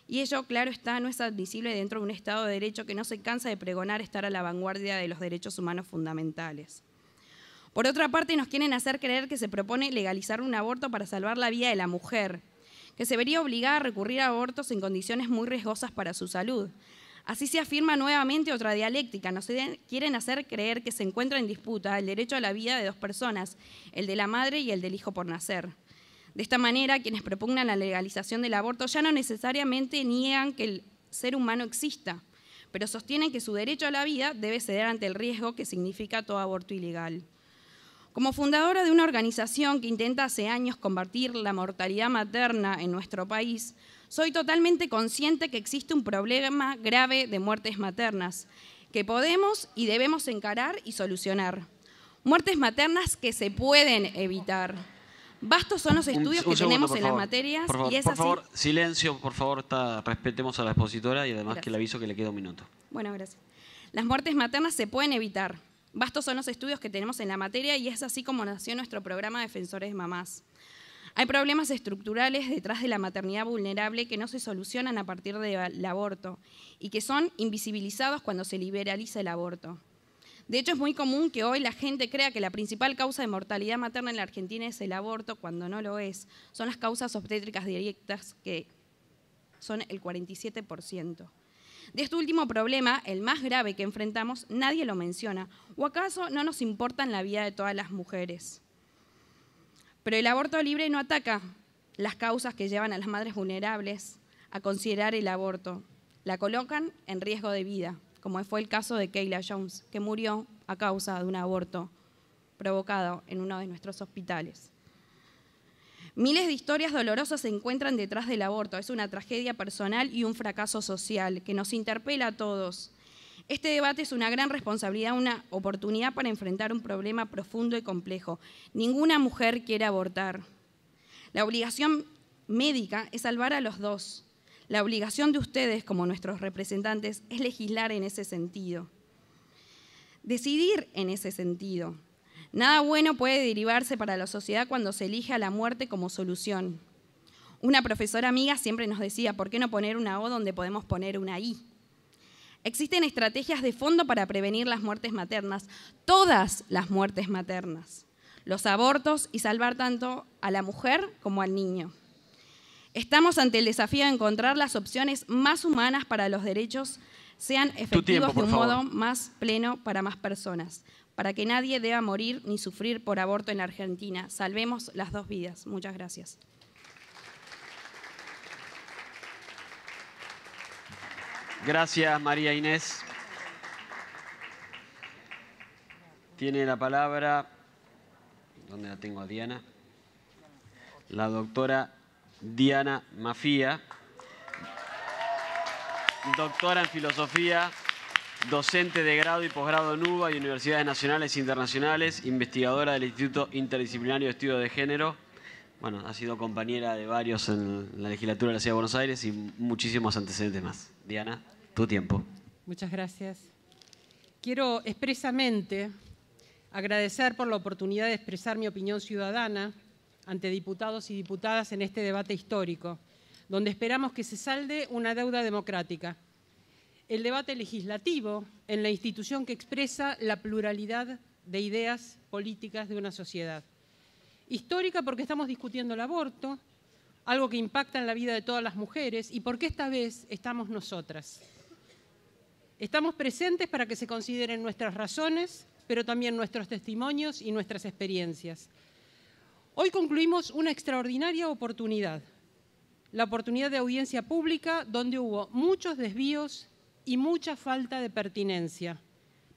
y ello, claro está, no es admisible dentro de un Estado de Derecho que no se cansa de pregonar estar a la vanguardia de los derechos humanos fundamentales. Por otra parte, nos quieren hacer creer que se propone legalizar un aborto para salvar la vida de la mujer, que se vería obligada a recurrir a abortos en condiciones muy riesgosas para su salud. Así se afirma nuevamente otra dialéctica. Nos quieren hacer creer que se encuentra en disputa el derecho a la vida de dos personas, el de la madre y el del hijo por nacer. De esta manera, quienes propugnan la legalización del aborto ya no necesariamente niegan que el ser humano exista, pero sostienen que su derecho a la vida debe ceder ante el riesgo que significa todo aborto ilegal. Como fundadora de una organización que intenta hace años combatir la mortalidad materna en nuestro país, soy totalmente consciente que existe un problema grave de muertes maternas que podemos y debemos encarar y solucionar. Muertes maternas que se pueden evitar. Vastos son los estudios que tenemos en las materias y es por favor, silencio, por favor, respetemos a la expositora y además que le aviso que le queda un minuto. Bueno, gracias. Las muertes maternas se pueden evitar. Vastos son los estudios que tenemos en la materia y es así como nació nuestro programa Defensores Mamás. Hay problemas estructurales detrás de la maternidad vulnerable que no se solucionan a partir del aborto y que son invisibilizados cuando se liberaliza el aborto. De hecho, es muy común que hoy la gente crea que la principal causa de mortalidad materna en la Argentina es el aborto, cuando no lo es. Son las causas obstétricas directas que son el 47%. De este último problema, el más grave que enfrentamos, nadie lo menciona. ¿O acaso no nos importa en la vida de todas las mujeres? Pero el aborto libre no ataca las causas que llevan a las madres vulnerables a considerar el aborto. La colocan en riesgo de vida como fue el caso de Kayla Jones, que murió a causa de un aborto provocado en uno de nuestros hospitales. Miles de historias dolorosas se encuentran detrás del aborto. Es una tragedia personal y un fracaso social que nos interpela a todos. Este debate es una gran responsabilidad, una oportunidad para enfrentar un problema profundo y complejo. Ninguna mujer quiere abortar. La obligación médica es salvar a los dos, la obligación de ustedes como nuestros representantes es legislar en ese sentido, decidir en ese sentido. Nada bueno puede derivarse para la sociedad cuando se elige a la muerte como solución. Una profesora amiga siempre nos decía, ¿por qué no poner una O donde podemos poner una I? Existen estrategias de fondo para prevenir las muertes maternas, todas las muertes maternas, los abortos y salvar tanto a la mujer como al niño. Estamos ante el desafío de encontrar las opciones más humanas para los derechos sean efectivos de un modo más pleno para más personas, para que nadie deba morir ni sufrir por aborto en Argentina. Salvemos las dos vidas. Muchas gracias. Gracias, María Inés. Tiene la palabra, ¿dónde la tengo a Diana? La doctora Diana Mafía, doctora en filosofía, docente de grado y posgrado en UBA y universidades nacionales e internacionales, investigadora del Instituto Interdisciplinario de Estudios de Género. Bueno, ha sido compañera de varios en la legislatura de la Ciudad de Buenos Aires y muchísimos antecedentes más. Diana, tu tiempo. Muchas gracias. Quiero expresamente agradecer por la oportunidad de expresar mi opinión ciudadana ante diputados y diputadas en este debate histórico, donde esperamos que se salde una deuda democrática. El debate legislativo en la institución que expresa la pluralidad de ideas políticas de una sociedad. Histórica porque estamos discutiendo el aborto, algo que impacta en la vida de todas las mujeres y porque esta vez estamos nosotras. Estamos presentes para que se consideren nuestras razones, pero también nuestros testimonios y nuestras experiencias. Hoy concluimos una extraordinaria oportunidad, la oportunidad de audiencia pública donde hubo muchos desvíos y mucha falta de pertinencia,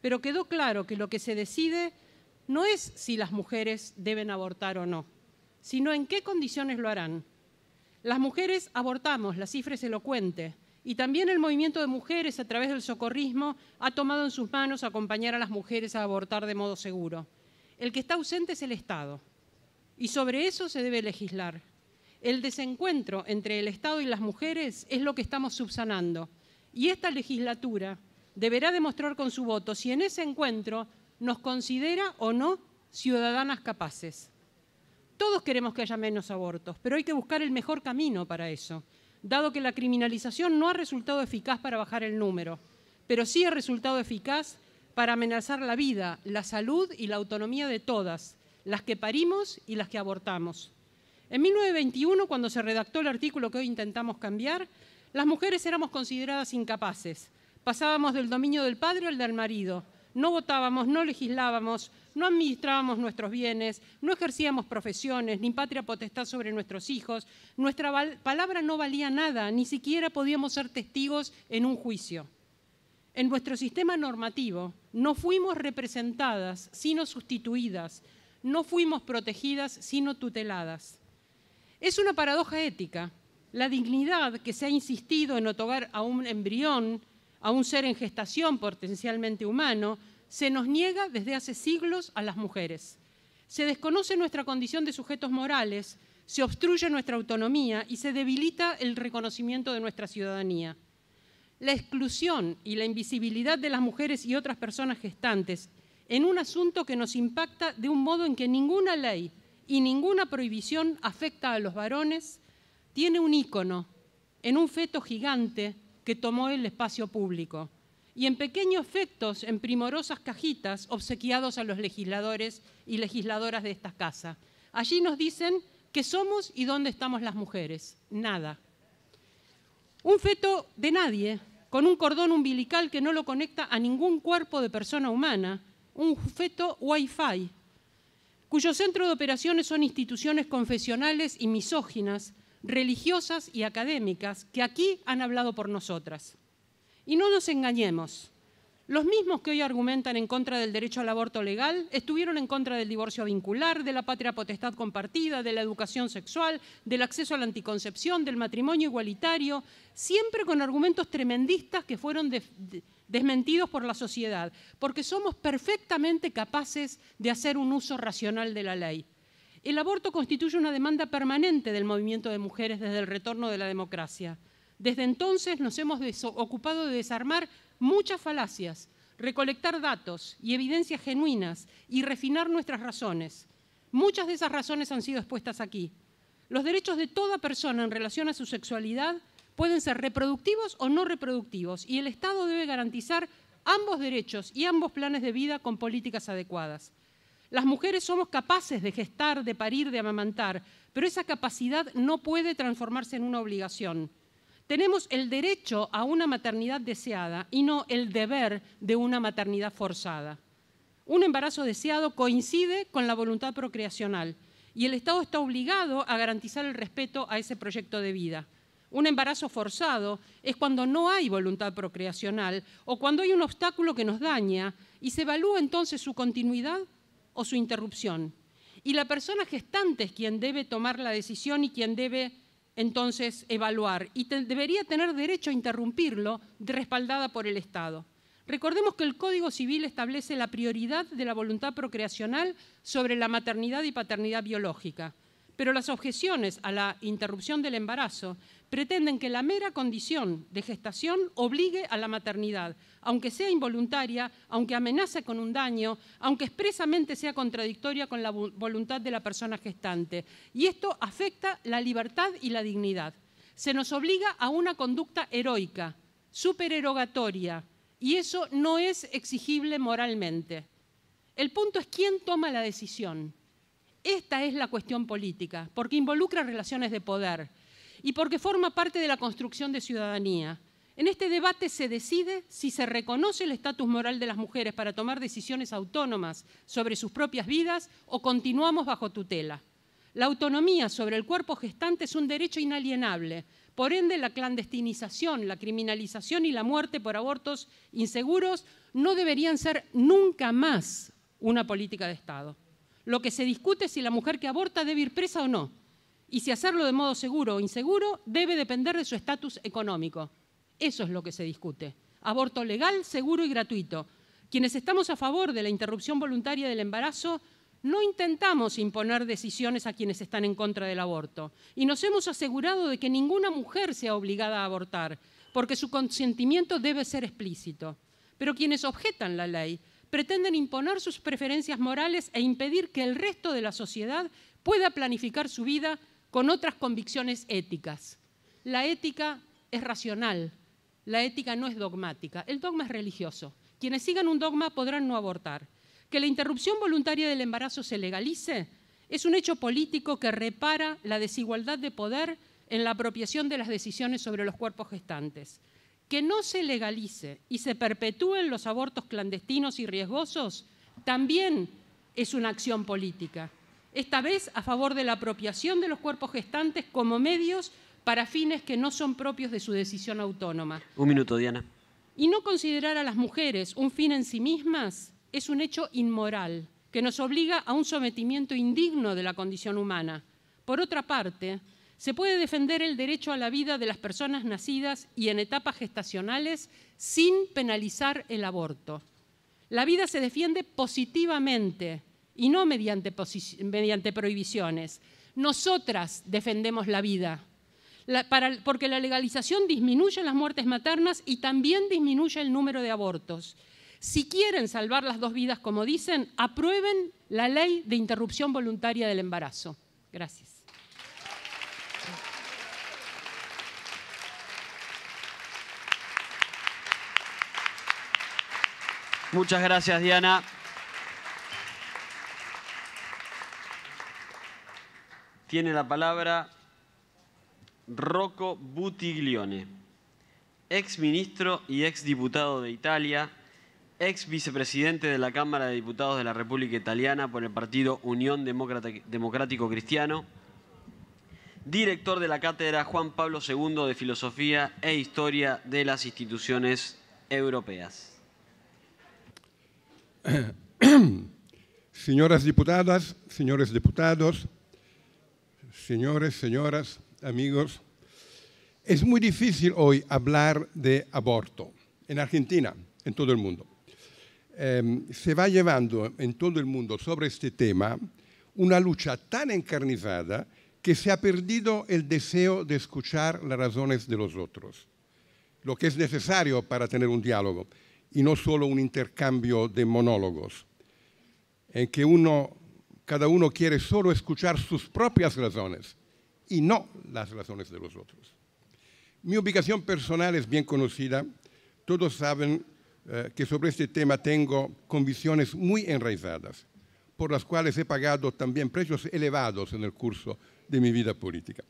pero quedó claro que lo que se decide no es si las mujeres deben abortar o no, sino en qué condiciones lo harán. Las mujeres abortamos, la cifra es elocuente, y también el movimiento de mujeres a través del socorrismo ha tomado en sus manos acompañar a las mujeres a abortar de modo seguro. El que está ausente es el Estado y sobre eso se debe legislar. El desencuentro entre el Estado y las mujeres es lo que estamos subsanando y esta legislatura deberá demostrar con su voto si en ese encuentro nos considera o no ciudadanas capaces. Todos queremos que haya menos abortos, pero hay que buscar el mejor camino para eso, dado que la criminalización no ha resultado eficaz para bajar el número, pero sí ha resultado eficaz para amenazar la vida, la salud y la autonomía de todas, las que parimos y las que abortamos. En 1921, cuando se redactó el artículo que hoy intentamos cambiar, las mujeres éramos consideradas incapaces. Pasábamos del dominio del padre al del marido. No votábamos, no legislábamos, no administrábamos nuestros bienes, no ejercíamos profesiones, ni patria potestad sobre nuestros hijos. Nuestra palabra no valía nada, ni siquiera podíamos ser testigos en un juicio. En nuestro sistema normativo no fuimos representadas, sino sustituidas no fuimos protegidas sino tuteladas. Es una paradoja ética. La dignidad que se ha insistido en otorgar a un embrión, a un ser en gestación potencialmente humano, se nos niega desde hace siglos a las mujeres. Se desconoce nuestra condición de sujetos morales, se obstruye nuestra autonomía y se debilita el reconocimiento de nuestra ciudadanía. La exclusión y la invisibilidad de las mujeres y otras personas gestantes en un asunto que nos impacta de un modo en que ninguna ley y ninguna prohibición afecta a los varones, tiene un ícono en un feto gigante que tomó el espacio público y en pequeños fetos en primorosas cajitas obsequiados a los legisladores y legisladoras de esta casa. Allí nos dicen qué somos y dónde estamos las mujeres. Nada. Un feto de nadie, con un cordón umbilical que no lo conecta a ningún cuerpo de persona humana, un feto Wi-Fi, cuyo centro de operaciones son instituciones confesionales y misóginas, religiosas y académicas, que aquí han hablado por nosotras. Y no nos engañemos, los mismos que hoy argumentan en contra del derecho al aborto legal estuvieron en contra del divorcio vincular, de la patria potestad compartida, de la educación sexual, del acceso a la anticoncepción, del matrimonio igualitario, siempre con argumentos tremendistas que fueron de, desmentidos por la sociedad, porque somos perfectamente capaces de hacer un uso racional de la ley. El aborto constituye una demanda permanente del movimiento de mujeres desde el retorno de la democracia. Desde entonces nos hemos ocupado de desarmar muchas falacias, recolectar datos y evidencias genuinas y refinar nuestras razones. Muchas de esas razones han sido expuestas aquí. Los derechos de toda persona en relación a su sexualidad pueden ser reproductivos o no reproductivos y el Estado debe garantizar ambos derechos y ambos planes de vida con políticas adecuadas. Las mujeres somos capaces de gestar, de parir, de amamantar, pero esa capacidad no puede transformarse en una obligación. Tenemos el derecho a una maternidad deseada y no el deber de una maternidad forzada. Un embarazo deseado coincide con la voluntad procreacional y el Estado está obligado a garantizar el respeto a ese proyecto de vida. Un embarazo forzado es cuando no hay voluntad procreacional o cuando hay un obstáculo que nos daña y se evalúa entonces su continuidad o su interrupción. Y la persona gestante es quien debe tomar la decisión y quien debe entonces evaluar y debería tener derecho a interrumpirlo respaldada por el Estado. Recordemos que el Código Civil establece la prioridad de la voluntad procreacional sobre la maternidad y paternidad biológica pero las objeciones a la interrupción del embarazo pretenden que la mera condición de gestación obligue a la maternidad, aunque sea involuntaria, aunque amenace con un daño, aunque expresamente sea contradictoria con la voluntad de la persona gestante. Y esto afecta la libertad y la dignidad. Se nos obliga a una conducta heroica, supererogatoria, y eso no es exigible moralmente. El punto es quién toma la decisión esta es la cuestión política, porque involucra relaciones de poder y porque forma parte de la construcción de ciudadanía. En este debate se decide si se reconoce el estatus moral de las mujeres para tomar decisiones autónomas sobre sus propias vidas o continuamos bajo tutela. La autonomía sobre el cuerpo gestante es un derecho inalienable. Por ende, la clandestinización, la criminalización y la muerte por abortos inseguros no deberían ser nunca más una política de Estado. Lo que se discute es si la mujer que aborta debe ir presa o no, y si hacerlo de modo seguro o inseguro debe depender de su estatus económico. Eso es lo que se discute. Aborto legal, seguro y gratuito. Quienes estamos a favor de la interrupción voluntaria del embarazo, no intentamos imponer decisiones a quienes están en contra del aborto y nos hemos asegurado de que ninguna mujer sea obligada a abortar, porque su consentimiento debe ser explícito. Pero quienes objetan la ley pretenden imponer sus preferencias morales e impedir que el resto de la sociedad pueda planificar su vida con otras convicciones éticas. La ética es racional, la ética no es dogmática, el dogma es religioso. Quienes sigan un dogma podrán no abortar. Que la interrupción voluntaria del embarazo se legalice es un hecho político que repara la desigualdad de poder en la apropiación de las decisiones sobre los cuerpos gestantes que no se legalice y se perpetúen los abortos clandestinos y riesgosos también es una acción política, esta vez a favor de la apropiación de los cuerpos gestantes como medios para fines que no son propios de su decisión autónoma. Un minuto, Diana. Y no considerar a las mujeres un fin en sí mismas es un hecho inmoral que nos obliga a un sometimiento indigno de la condición humana. Por otra parte, se puede defender el derecho a la vida de las personas nacidas y en etapas gestacionales sin penalizar el aborto. La vida se defiende positivamente y no mediante, prohibiciones. Nosotras defendemos la vida, porque la legalización disminuye las muertes maternas y también disminuye el número de abortos. Si quieren salvar las dos vidas, como dicen, aprueben la ley de interrupción voluntaria del embarazo. Gracias. Muchas gracias, Diana. Tiene la palabra Rocco Buttiglione, ex ministro y ex diputado de Italia, ex vicepresidente de la Cámara de Diputados de la República Italiana por el partido Unión Democrático Cristiano, director de la cátedra Juan Pablo II de Filosofía e Historia de las Instituciones Europeas. Señoras diputadas, señores diputados, señores, señoras, amigos, es muy difícil hoy hablar de aborto en Argentina, en todo el mundo. Em, se va llevando en todo el mundo sobre este tema una lucha tan encarnizada que se ha perdido el deseo de escuchar las razones de los otros, lo que es necesario para tener un diálogo y no solo un intercambio de monólogos, en que cada uno quiere solo escuchar sus propias razones y no las razones de los otros. Mi ubicación personal es bien conocida. Todos saben eh, que sobre este tema tengo convicciones muy enraizadas, por las cuales he pagado también precios elevados en el curso de mi vida política.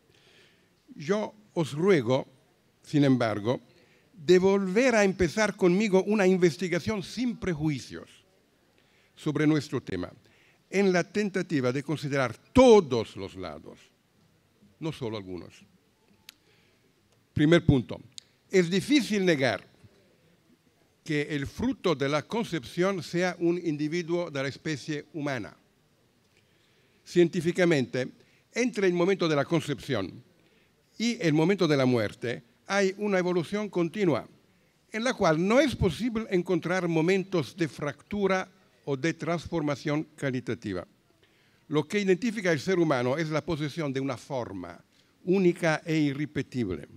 Yo os ruego, sin embargo, de volver a empezar conmigo una investigación sin prejuicios sobre nuestro tema, en la tentativa de considerar todos los lados, no solo algunos. Primer punto, es difícil negar que el fruto de la concepción sea un individuo de la especie humana. Científicamente, entre el momento de la concepción y el momento de la muerte, hay una evolución continua en la cual no es posible encontrar momentos de fractura o de transformación calitativa. Lo que identifica al ser humano es la posesión de una forma única e irrepetible.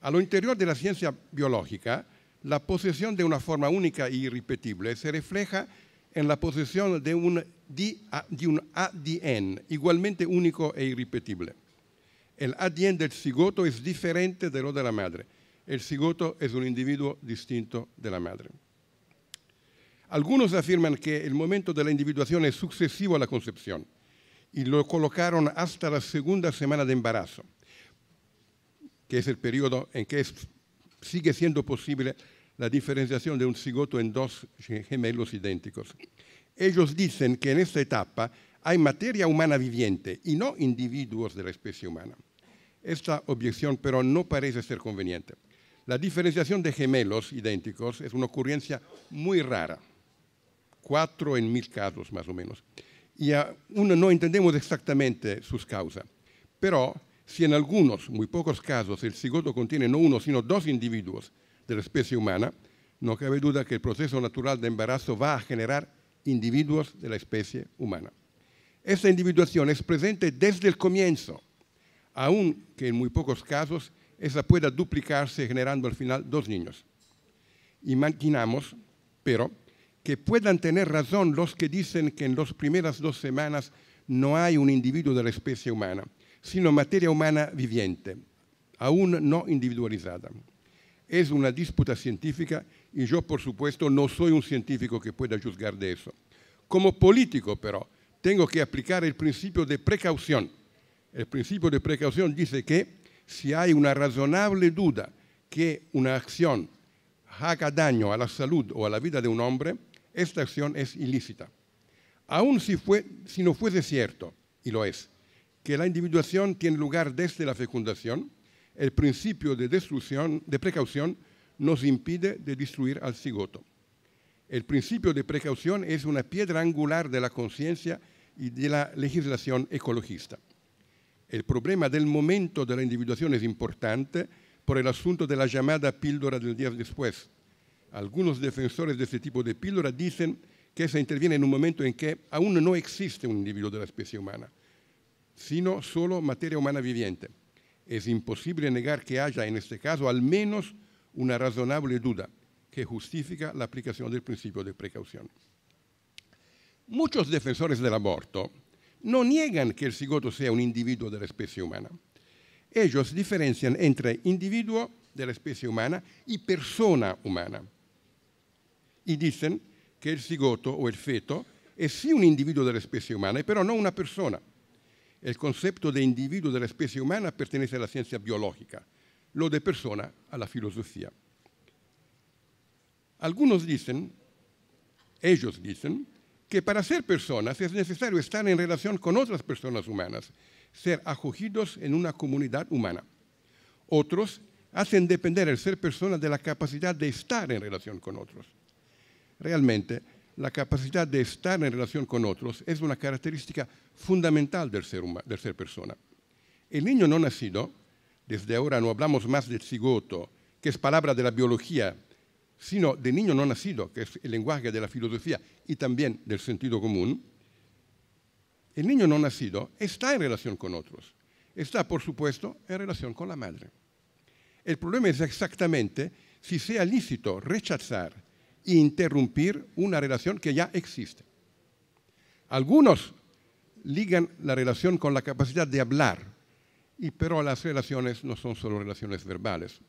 A lo interior de la ciencia biológica, la posesión de una forma única e irrepetible se refleja en la posesión de un, de un ADN igualmente único e irrepetible. El ADN del cigoto es diferente de lo de la madre. El cigoto es un individuo distinto de la madre. Algunos afirman que el momento de la individuación es sucesivo a la concepción y lo colocaron hasta la segunda semana de embarazo, que es el periodo en que sigue siendo posible la diferenciación de un cigoto en dos gemelos idénticos. Ellos dicen que en esta etapa hay materia humana viviente y no individuos de la especie humana. Esta objeción pero no parece ser conveniente. La diferenciación de gemelos idénticos es una ocurrencia muy rara, cuatro en mil casos más o menos, y aún no entendemos exactamente sus causas. Pero si en algunos, muy pocos casos, el cigoto contiene no uno, sino dos individuos de la especie humana, no cabe duda que el proceso natural de embarazo va a generar individuos de la especie humana. Esa individuación es presente desde el comienzo, aunque en muy pocos casos esa pueda duplicarse generando al final dos niños. Imaginamos, pero, que puedan tener razón los que dicen que en las primeras dos semanas no hay un individuo de la especie humana, sino materia humana viviente, aún no individualizada. Es una disputa científica y yo, por supuesto, no soy un científico que pueda juzgar de eso. Como político, pero, tengo que aplicar el principio de precaución. El principio de precaución dice que si hay una razonable duda que una acción haga daño a la salud o a la vida de un hombre, esta acción es ilícita. Aun si, fue, si no fuese cierto, y lo es, que la individuación tiene lugar desde la fecundación, el principio de destrucción, de precaución, nos impide de destruir al cigoto. El principio de precaución es una piedra angular de la conciencia y de la legislación ecologista. El problema del momento de la individuación es importante por el asunto de la llamada píldora del día después. Algunos defensores de este tipo de píldora dicen que se interviene en un momento en que aún no existe un individuo de la especie humana, sino solo materia humana viviente. Es imposible negar que haya en este caso al menos una razonable duda que justifica la aplicación del principio de precaución. Muchos defensores del aborto no niegan que el cigoto sea un individuo de la especie humana. Ellos diferencian entre individuo de la especie humana y persona humana. Y dicen que el cigoto o el feto es sí un individuo de la especie humana, pero no una persona. El concepto de individuo de la especie humana pertenece a la ciencia biológica, lo de persona a la filosofía. Algunos dicen, ellos dicen, que para ser personas es necesario estar en relación con otras personas humanas, ser acogidos en una comunidad humana. Otros hacen depender el ser persona de la capacidad de estar en relación con otros. Realmente, la capacidad de estar en relación con otros es una característica fundamental del ser, del ser persona. El niño no nacido, desde ahora no hablamos más del cigoto, que es palabra de la biología sino de niño no nacido, que es el lenguaje de la filosofía y también del sentido común, el niño no nacido está en relación con otros, está por supuesto en relación con la madre. El problema es exactamente si sea lícito rechazar e interrumpir una relación que ya existe. Algunos ligan la relación con la capacidad de hablar, pero las relaciones no son solo relaciones verbales,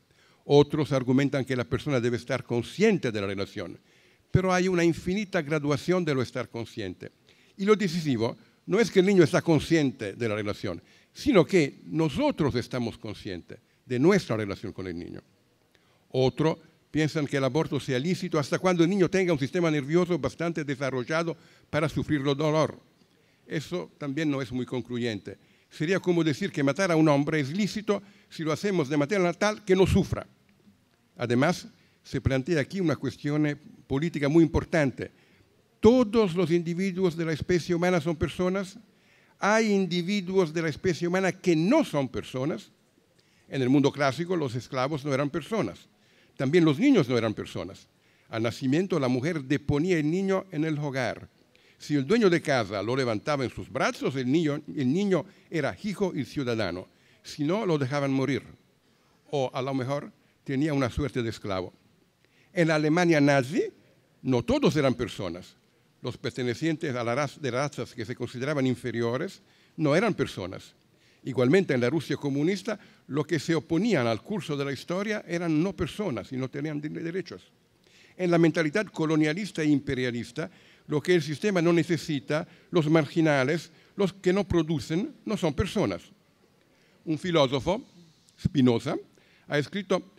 otros argumentan que la persona debe estar consciente de la relación, pero hay una infinita graduación de lo estar consciente. Y lo decisivo no es que el niño está consciente de la relación, sino que nosotros estamos conscientes de nuestra relación con el niño. Otro piensan que el aborto sea lícito hasta cuando el niño tenga un sistema nervioso bastante desarrollado para sufrir el dolor. Eso también no es muy concluyente. Sería como decir que matar a un hombre es lícito si lo hacemos de manera tal que no sufra. Además, se plantea aquí una cuestión eh, política muy importante. ¿Todos los individuos de la especie humana son personas? ¿Hay individuos de la especie humana que no son personas? En el mundo clásico los esclavos no eran personas. También los niños no eran personas. Al nacimiento la mujer deponía el niño en el hogar. Si el dueño de casa lo levantaba en sus brazos, el niño, era hijo y ciudadano. Si no, lo dejaban morir. O a lo mejor tenía una suerte de esclavo. En la Alemania nazi, no todos eran personas. Los pertenecientes a la raza, de razas que se consideraban inferiores no eran personas. Igualmente en la Rusia comunista, los que se oponían al curso de la historia eran no personas y no tenían derechos. En la mentalidad colonialista e imperialista, lo que el sistema no necesita, los marginales, los que no producen, no son personas. Un filósofo, Spinoza, ha escrito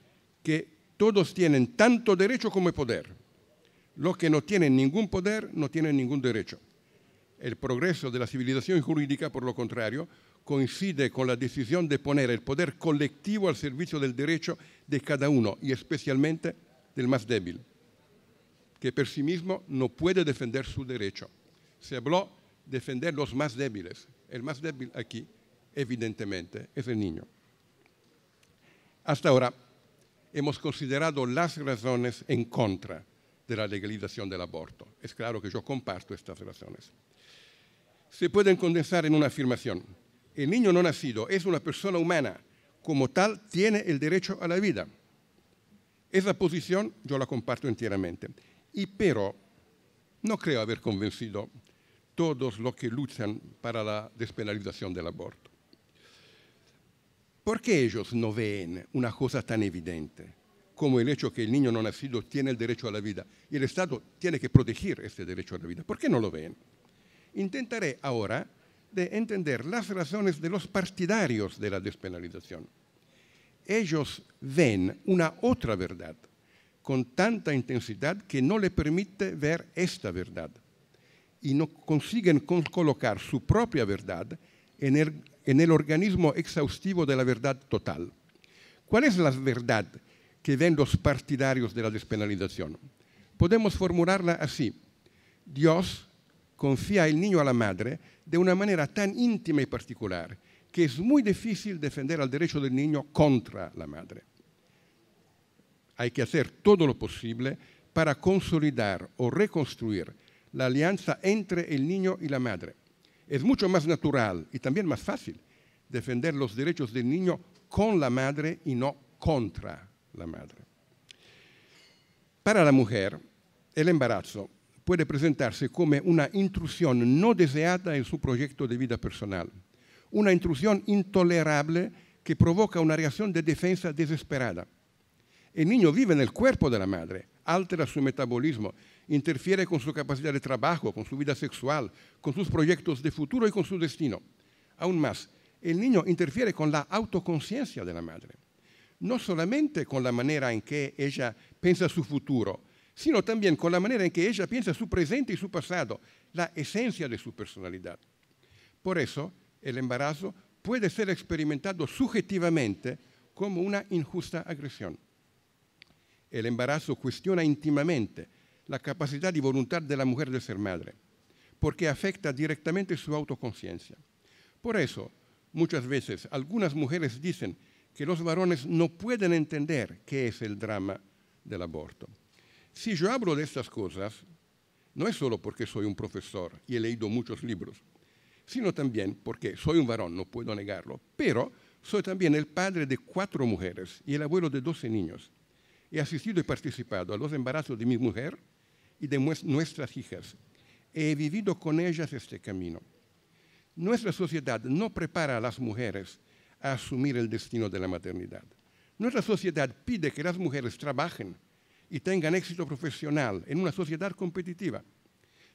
que todos tienen tanto derecho como poder. Los que no tienen ningún poder no tienen ningún derecho. El progreso de la civilización jurídica, por lo contrario, coincide con la decisión de poner el poder colectivo al servicio del derecho de cada uno y especialmente del más débil, que por sí mismo no puede defender su derecho. Se habló de defender los más débiles. El más débil aquí, evidentemente, es el niño. Hasta ahora, hemos considerado las razones en contra de la legalización del aborto. Es claro que yo comparto estas razones. Se pueden condensar en una afirmación. El niño no nacido es una persona humana, como tal tiene el derecho a la vida. Esa posición yo la comparto enteramente. Y pero no creo haber convencido todos los que luchan para la despenalización del aborto. ¿Por qué ellos no ven una cosa tan evidente como el hecho que el niño no nacido tiene el derecho a la vida y el Estado tiene que proteger este derecho a la vida? ¿Por qué no lo ven? Intentaré ahora de entender las razones de los partidarios de la despenalización. Ellos ven una otra verdad con tanta intensidad que no le permite ver esta verdad y no consiguen colocar su propia verdad en el en el organismo exhaustivo de la verdad total. ¿Cuál es la verdad que ven los partidarios de la despenalización? Podemos formularla así. Dios confía el niño a la madre de una manera tan íntima y particular que es muy difícil defender el derecho del niño contra la madre. Hay que hacer todo lo posible para consolidar o reconstruir la alianza entre el niño y la madre es mucho más natural y también más fácil defender los derechos del niño con la madre y no contra la madre. Para la mujer, el embarazo puede presentarse como una intrusión no deseada en su proyecto de vida personal, una intrusión intolerable que provoca una reacción de defensa desesperada. El niño vive en el cuerpo de la madre, altera su metabolismo, interfiere con su capacidad de trabajo, con su vida sexual, con sus proyectos de futuro y con su destino. Aún más, el niño interfiere con la autoconciencia de la madre, no solamente con la manera en que ella piensa su futuro, sino también con la manera en que ella piensa su presente y su pasado, la esencia de su personalidad. Por eso, el embarazo puede ser experimentado subjetivamente como una injusta agresión. El embarazo cuestiona íntimamente la capacidad y voluntad de la mujer de ser madre, porque afecta directamente su autoconciencia. Por eso, muchas veces, algunas mujeres dicen que los varones no pueden entender qué es el drama del aborto. Si yo hablo de estas cosas, no es solo porque soy un profesor y he leído muchos libros, sino también porque soy un varón, no puedo negarlo, pero soy también el padre de cuatro mujeres y el abuelo de doce niños. He asistido y participado a los embarazos de mi mujer, y de nuestras hijas. He vivido con ellas este camino. Nuestra sociedad no prepara a las mujeres a asumir el destino de la maternidad. Nuestra sociedad pide que las mujeres trabajen y tengan éxito profesional en una sociedad competitiva.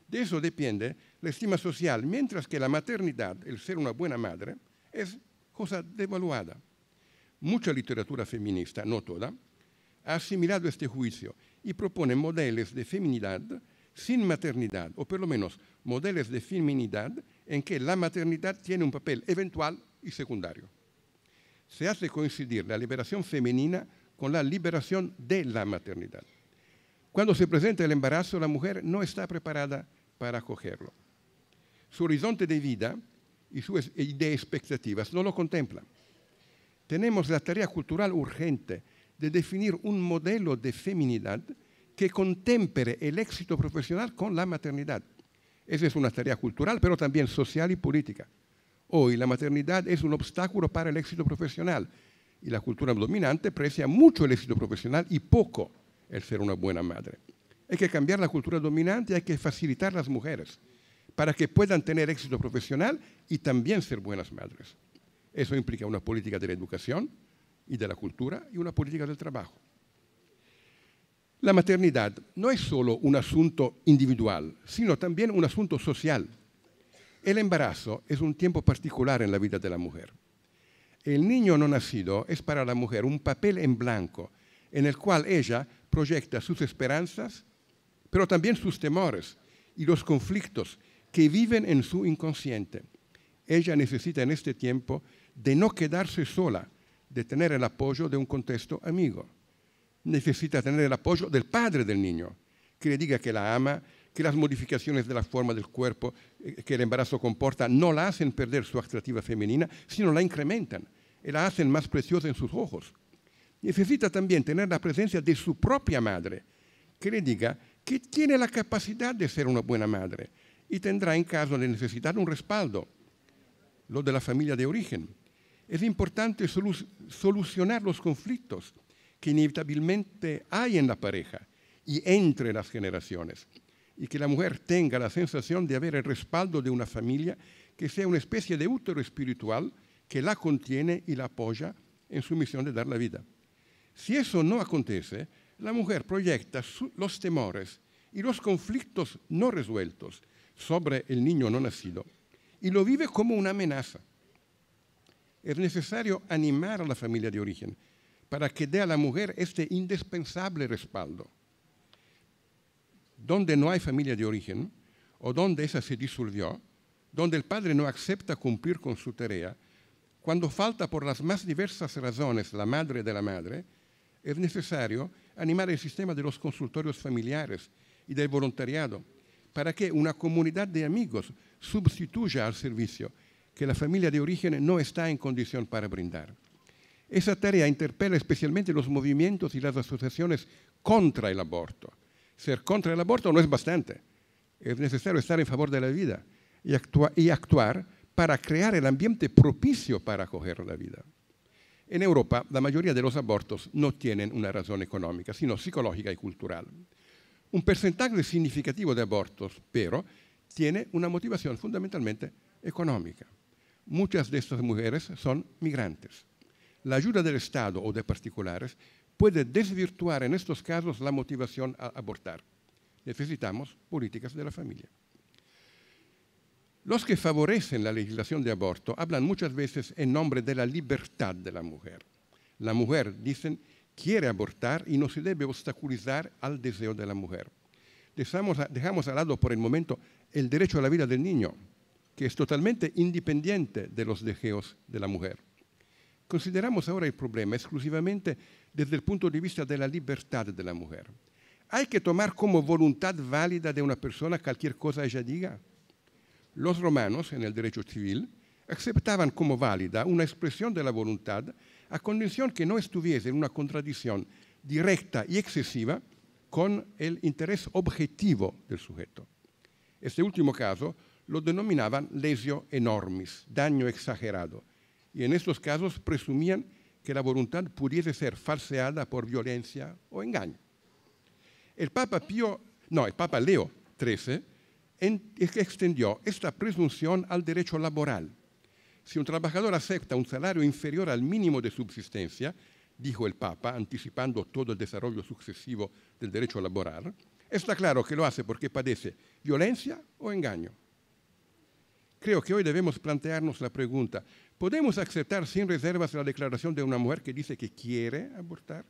De eso depende la estima social, mientras que la maternidad, el ser una buena madre, es cosa devaluada. Mucha literatura feminista, no toda, ha asimilado este juicio y propone modelos de feminidad sin maternidad, o por lo menos modelos de feminidad en que la maternidad tiene un papel eventual y secundario. Se hace coincidir la liberación femenina con la liberación de la maternidad. Cuando se presenta el embarazo, la mujer no está preparada para acogerlo. Su horizonte de vida y sus de expectativas no lo contemplan. Tenemos la tarea cultural urgente de definir un modelo de feminidad que contempere el éxito profesional con la maternidad. Esa es una tarea cultural, pero también social y política. Hoy la maternidad es un obstáculo para el éxito profesional y la cultura dominante precia mucho el éxito profesional y poco el ser una buena madre. Hay que cambiar la cultura dominante, hay que facilitar a las mujeres para que puedan tener éxito profesional y también ser buenas madres. Eso implica una política de la educación, y de la cultura y una política del trabajo. La maternidad no es solo un asunto individual, sino también un asunto social. El embarazo es un tiempo particular en la vida de la mujer. El niño no nacido es para la mujer un papel en blanco en el cual ella proyecta sus esperanzas, pero también sus temores y los conflictos que viven en su inconsciente. Ella necesita en este tiempo de no quedarse sola, de tener el apoyo de un contexto amigo. Necesita tener el apoyo del padre del niño, que le diga que la ama, que las modificaciones de la forma del cuerpo eh, que el embarazo comporta no la hacen perder su atractiva femenina, sino la incrementan y eh, la hacen más preciosa en sus ojos. Necesita también tener la presencia de su propia madre, que le diga que tiene la capacidad de ser una buena madre y tendrá en caso de necesitar un respaldo, lo de la familia de origen es importante solucionar los conflictos que inevitablemente hay en la pareja y entre las generaciones, y que la mujer tenga la sensación de haber el respaldo de una familia que sea una especie de útero espiritual que la contiene y la apoya en su misión de dar la vida. Si eso no acontece, la mujer proyecta los temores y los conflictos no resueltos sobre el niño no nacido y lo vive como una amenaza es necesario animar a la familia de origen para que dé a la mujer este indispensable respaldo. Donde no hay familia de origen o donde esa se disolvió, donde el padre no acepta cumplir con su tarea, cuando falta por las más diversas razones la madre de la madre, es necesario animar el sistema de los consultorios familiares y del voluntariado para que una comunidad de amigos sustituya al servicio que la familia de origen no está en condición para brindar. Esa tarea interpela especialmente los movimientos y las asociaciones contra el aborto. Ser contra el aborto no es bastante. Es necesario estar en favor de la vida y, actuar para crear el ambiente propicio para acoger la vida. En Europa, la mayoría de los abortos no tienen una razón económica, sino psicológica y cultural. Un porcentaje significativo de abortos, pero, tiene una motivación fundamentalmente económica. Muchas de estas mujeres son migrantes. La ayuda del Estado o de particulares puede desvirtuar en estos casos la motivación a abortar. Necesitamos políticas de la familia. Los que favorecen la legislación de aborto hablan muchas veces en nombre de la libertad de la mujer. La mujer, dicen, quiere abortar y no se debe obstaculizar al deseo de la mujer. Dejamos, dejamos al lado por el momento el derecho a la vida del niño, que es totalmente independiente de los deseos de la mujer. Consideramos ahora el problema exclusivamente desde el punto de vista de la libertad de la mujer. ¿Hay que tomar como voluntad válida de una persona cualquier cosa ella diga? Los romanos, en el derecho civil, aceptaban como válida una expresión de la voluntad a condición que no estuviese en una contradicción directa y excesiva con el interés objetivo del sujeto. Este último caso lo denominaban lesio enormis, daño exagerado, y en estos casos presumían que la voluntad pudiese ser falseada por violencia o engaño. El Papa Pío, no, el Papa Leo XIII extendió esta presunción al derecho laboral. Si un trabajador acepta un salario inferior al mínimo de subsistencia, dijo el Papa, anticipando todo el desarrollo sucesivo del derecho laboral, está claro que lo hace porque padece violencia o engaño. Creo que hoy debemos plantearnos la pregunta, ¿podemos aceptar sin reservas la declaración de una mujer que dice que quiere abortar?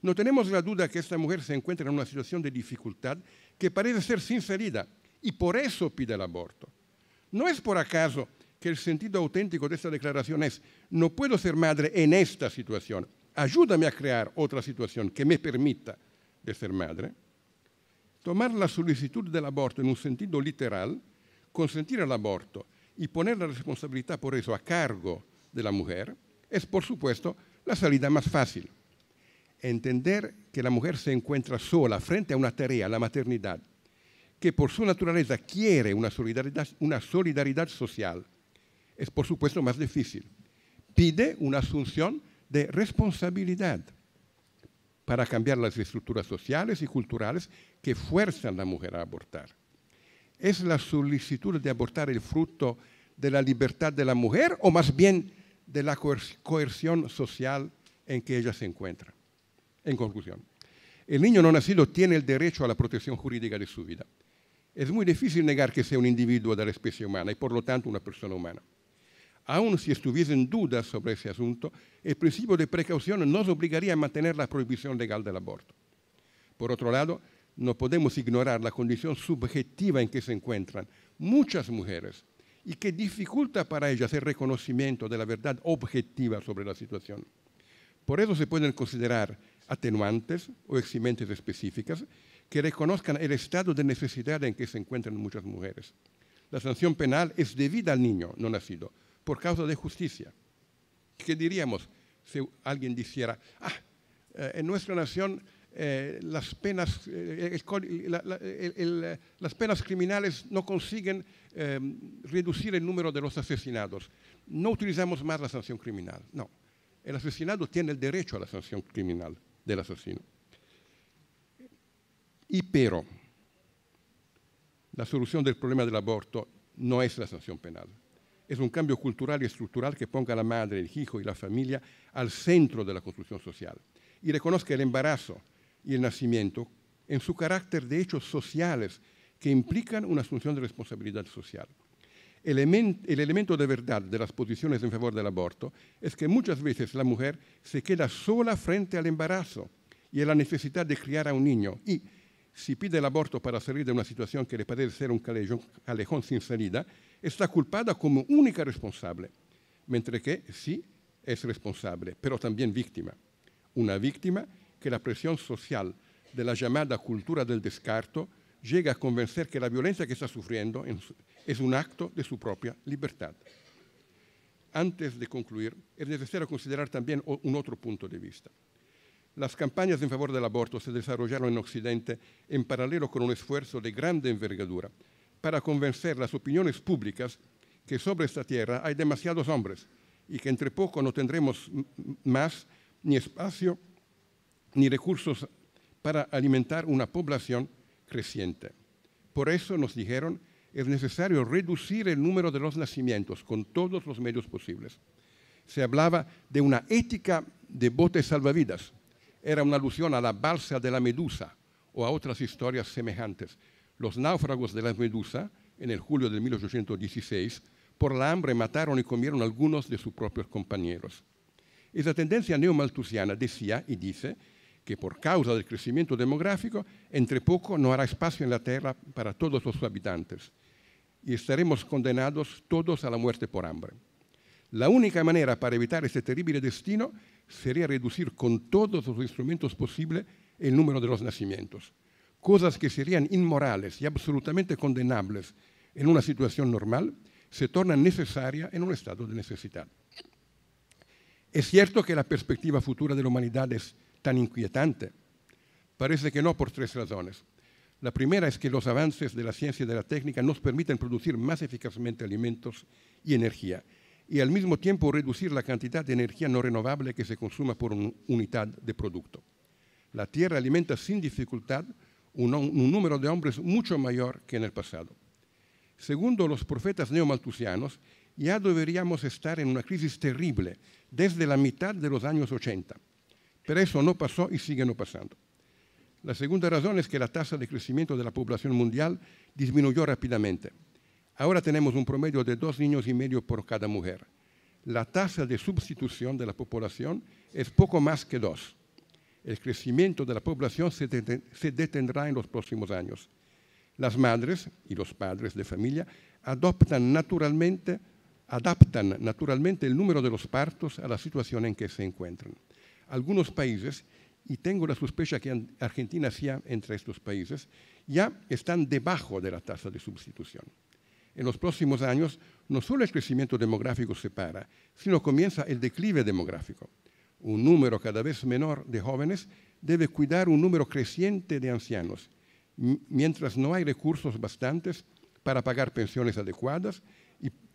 No tenemos la duda que esta mujer se encuentra en una situación de dificultad que parece ser sin salida y por eso pide el aborto. No es por acaso que el sentido auténtico de esta declaración es, no puedo ser madre en esta situación, ayúdame a crear otra situación que me permita ser madre. Tomar la solicitud del aborto en un sentido literal consentir el aborto y poner la responsabilidad por eso a cargo de la mujer es, por supuesto, la salida más fácil. Entender que la mujer se encuentra sola frente a una tarea, la maternidad, que por su naturaleza quiere una solidaridad, social, es, por supuesto, más difícil. Pide una asunción de responsabilidad para cambiar las estructuras sociales y culturales que fuerzan a la mujer a abortar. ¿Es la solicitud de abortar el fruto de la libertad de la mujer o más bien de la coerción social en que ella se encuentra? En conclusión, el niño no nacido tiene el derecho a la protección jurídica de su vida. Es muy difícil negar que sea un individuo de la especie humana y por lo tanto una persona humana. Aun si estuviesen dudas sobre ese asunto, el principio de precaución nos obligaría a mantener la prohibición legal del aborto. Por otro lado, no podemos ignorar la condición subjetiva en que se encuentran muchas mujeres y que dificulta para ellas el reconocimiento de la verdad objetiva sobre la situación. Por eso se pueden considerar atenuantes o eximentes específicas que reconozcan el estado de necesidad en que se encuentran muchas mujeres. La sanción penal es debida al niño no nacido por causa de justicia. ¿Qué diríamos si alguien dijera, ah, eh, en nuestra nación las, penas, criminales no consiguen em, reducir el número de los asesinados. No utilizamos más la sanción criminal, no. El asesinado tiene el derecho a la sanción criminal del asesino. Y pero, la solución del problema del aborto no es la sanción penal. Es un cambio cultural y estructural que ponga a la madre, el hijo y la familia al centro de la construcción social y reconozca el embarazo, y el nacimiento en su carácter de hechos sociales que implican una asunción de responsabilidad social. el elemento de verdad de las posiciones en favor del aborto es que muchas veces la mujer se queda sola frente al embarazo y a la necesidad de criar a un niño y si pide el aborto para salir de una situación que le parece ser un callejón, sin salida, está culpada como única responsable, mientras que sí es responsable, pero también víctima. Una víctima que la presión social de la llamada cultura del descarto llega a convencer que la violencia que está sufriendo es un acto de su propia libertad. Antes de concluir, es necesario considerar también un otro punto de vista. Las campañas en favor del aborto se desarrollaron en Occidente en paralelo con un esfuerzo de grande envergadura para convencer las opiniones públicas que sobre esta tierra hay demasiados hombres y que entre poco no tendremos más ni espacio ni recursos para alimentar una población creciente. Por eso nos dijeron, es necesario reducir el número de los nacimientos con todos los medios posibles. Se hablaba de una ética de botes salvavidas. Era una alusión a la balsa de la medusa o a otras historias semejantes. Los náufragos de la medusa, en el julio de 1816, por la hambre mataron y comieron algunos de sus propios compañeros. Esa tendencia neomalthusiana decía y dice que por causa del crecimiento demográfico, entre poco no hará espacio en la Tierra para todos los habitantes y estaremos condenados todos a la muerte por hambre. La única manera para evitar este terrible destino sería reducir con todos los instrumentos posibles el número de los nacimientos, cosas que serían inmorales y absolutamente condenables en una situación normal, se tornan necesarias en un estado de necesidad. Es cierto que la perspectiva futura de la humanidad es tan inquietante? Parece que no por tres razones. La primera es que los avances de la ciencia y de la técnica nos permiten producir más eficazmente alimentos y energía y al mismo tiempo reducir la cantidad de energía no renovable que se consuma por unidad de producto. La Tierra alimenta sin dificultad un, número de hombres mucho mayor que en el pasado. Segundo los profetas neomaltusianos, ya deberíamos estar en una crisis terrible desde la mitad de los años 80 pero eso no pasó y sigue no pasando. La segunda razón es que la tasa de crecimiento de la población mundial disminuyó rápidamente. Ahora tenemos un promedio de dos niños y medio por cada mujer. La tasa de sustitución de la población es poco más que dos. El crecimiento de la población se, detendrá en los próximos años. Las madres y los padres de familia adoptan adaptan naturalmente el número de los partos a la situación en que se encuentran algunos países, y tengo la sospecha que Argentina sea entre estos países, ya están debajo de la tasa de sustitución. En los próximos años, no solo el crecimiento demográfico se para, sino comienza el declive demográfico. Un número cada vez menor de jóvenes debe cuidar un número creciente de ancianos, mientras no hay recursos bastantes para pagar pensiones adecuadas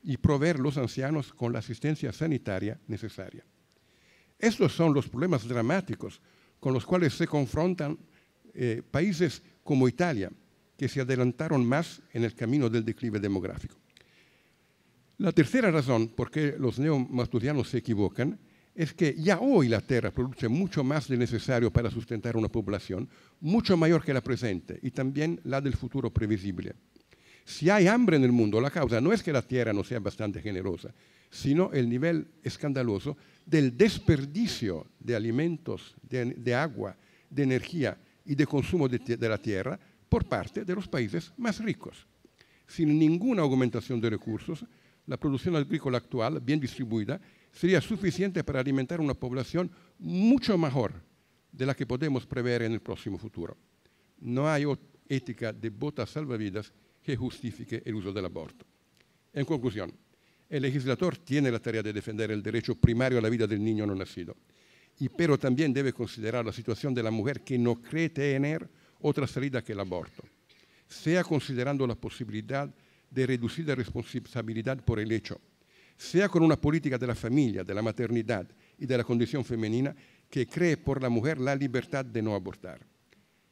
y, proveer los ancianos con la asistencia sanitaria necesaria. Estos son los problemas dramáticos con los cuales se confrontan eh, países como Italia, que se adelantaron más en el camino del declive demográfico. La tercera razón por qué los neomastudianos se equivocan es que ya hoy la Tierra produce mucho más lo necesario para sustentar una población, mucho mayor que la presente y también la del futuro previsible. Si hay hambre en el mundo, la causa no es que la Tierra no sea bastante generosa, sino el nivel escandaloso del desperdicio de alimentos, de, agua, de energía y de consumo de, la tierra por parte de los países más ricos. Sin ninguna aumentación de recursos, la producción agrícola actual, bien distribuida, sería suficiente para alimentar una población mucho mejor de la que podemos prever en el próximo futuro. No hay ética de botas salvavidas que justifique el uso del aborto. En conclusión, el legislador tiene la tarea de defender el derecho primario a la vida del niño no nacido, y pero también debe considerar la situación de la mujer que no cree tener otra salida que el aborto, sea considerando la posibilidad de reducir la responsabilidad por el hecho, sea con una política de la familia, de la maternidad y de la condición femenina que cree por la mujer la libertad de no abortar.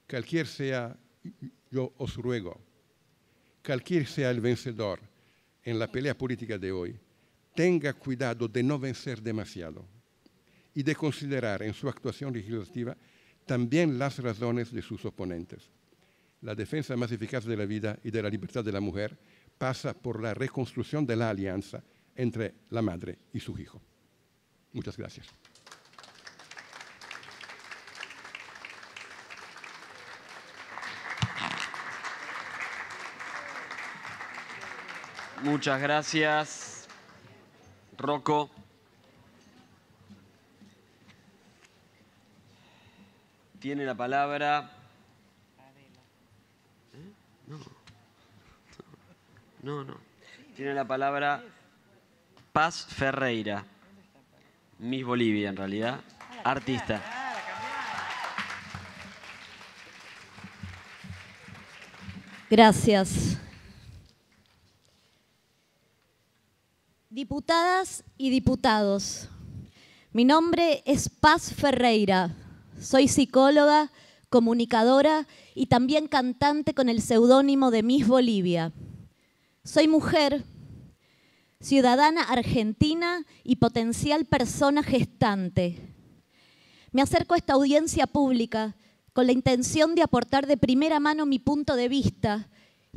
Cualquier sea, yo os ruego, cualquier sea el vencedor, en la pelea política de hoy tenga cuidado de no vencer demasiado y de considerar en su actuación legislativa también las razones de sus oponentes. La defensa más eficaz de la vida y de la libertad de la mujer pasa por la reconstrucción de la alianza entre la madre y su hijo. Muchas gracias. Muchas gracias, Rocco. Tiene la palabra. ¿Eh? No. no, no. Tiene la palabra Paz Ferreira. Miss Bolivia, en realidad. Artista. Gracias. Diputadas y diputados, mi nombre es Paz Ferreira, soy psicóloga, comunicadora y también cantante con el seudónimo de Miss Bolivia. Soy mujer, ciudadana argentina y potencial persona gestante. Me acerco a esta audiencia pública con la intención de aportar de primera mano mi punto de vista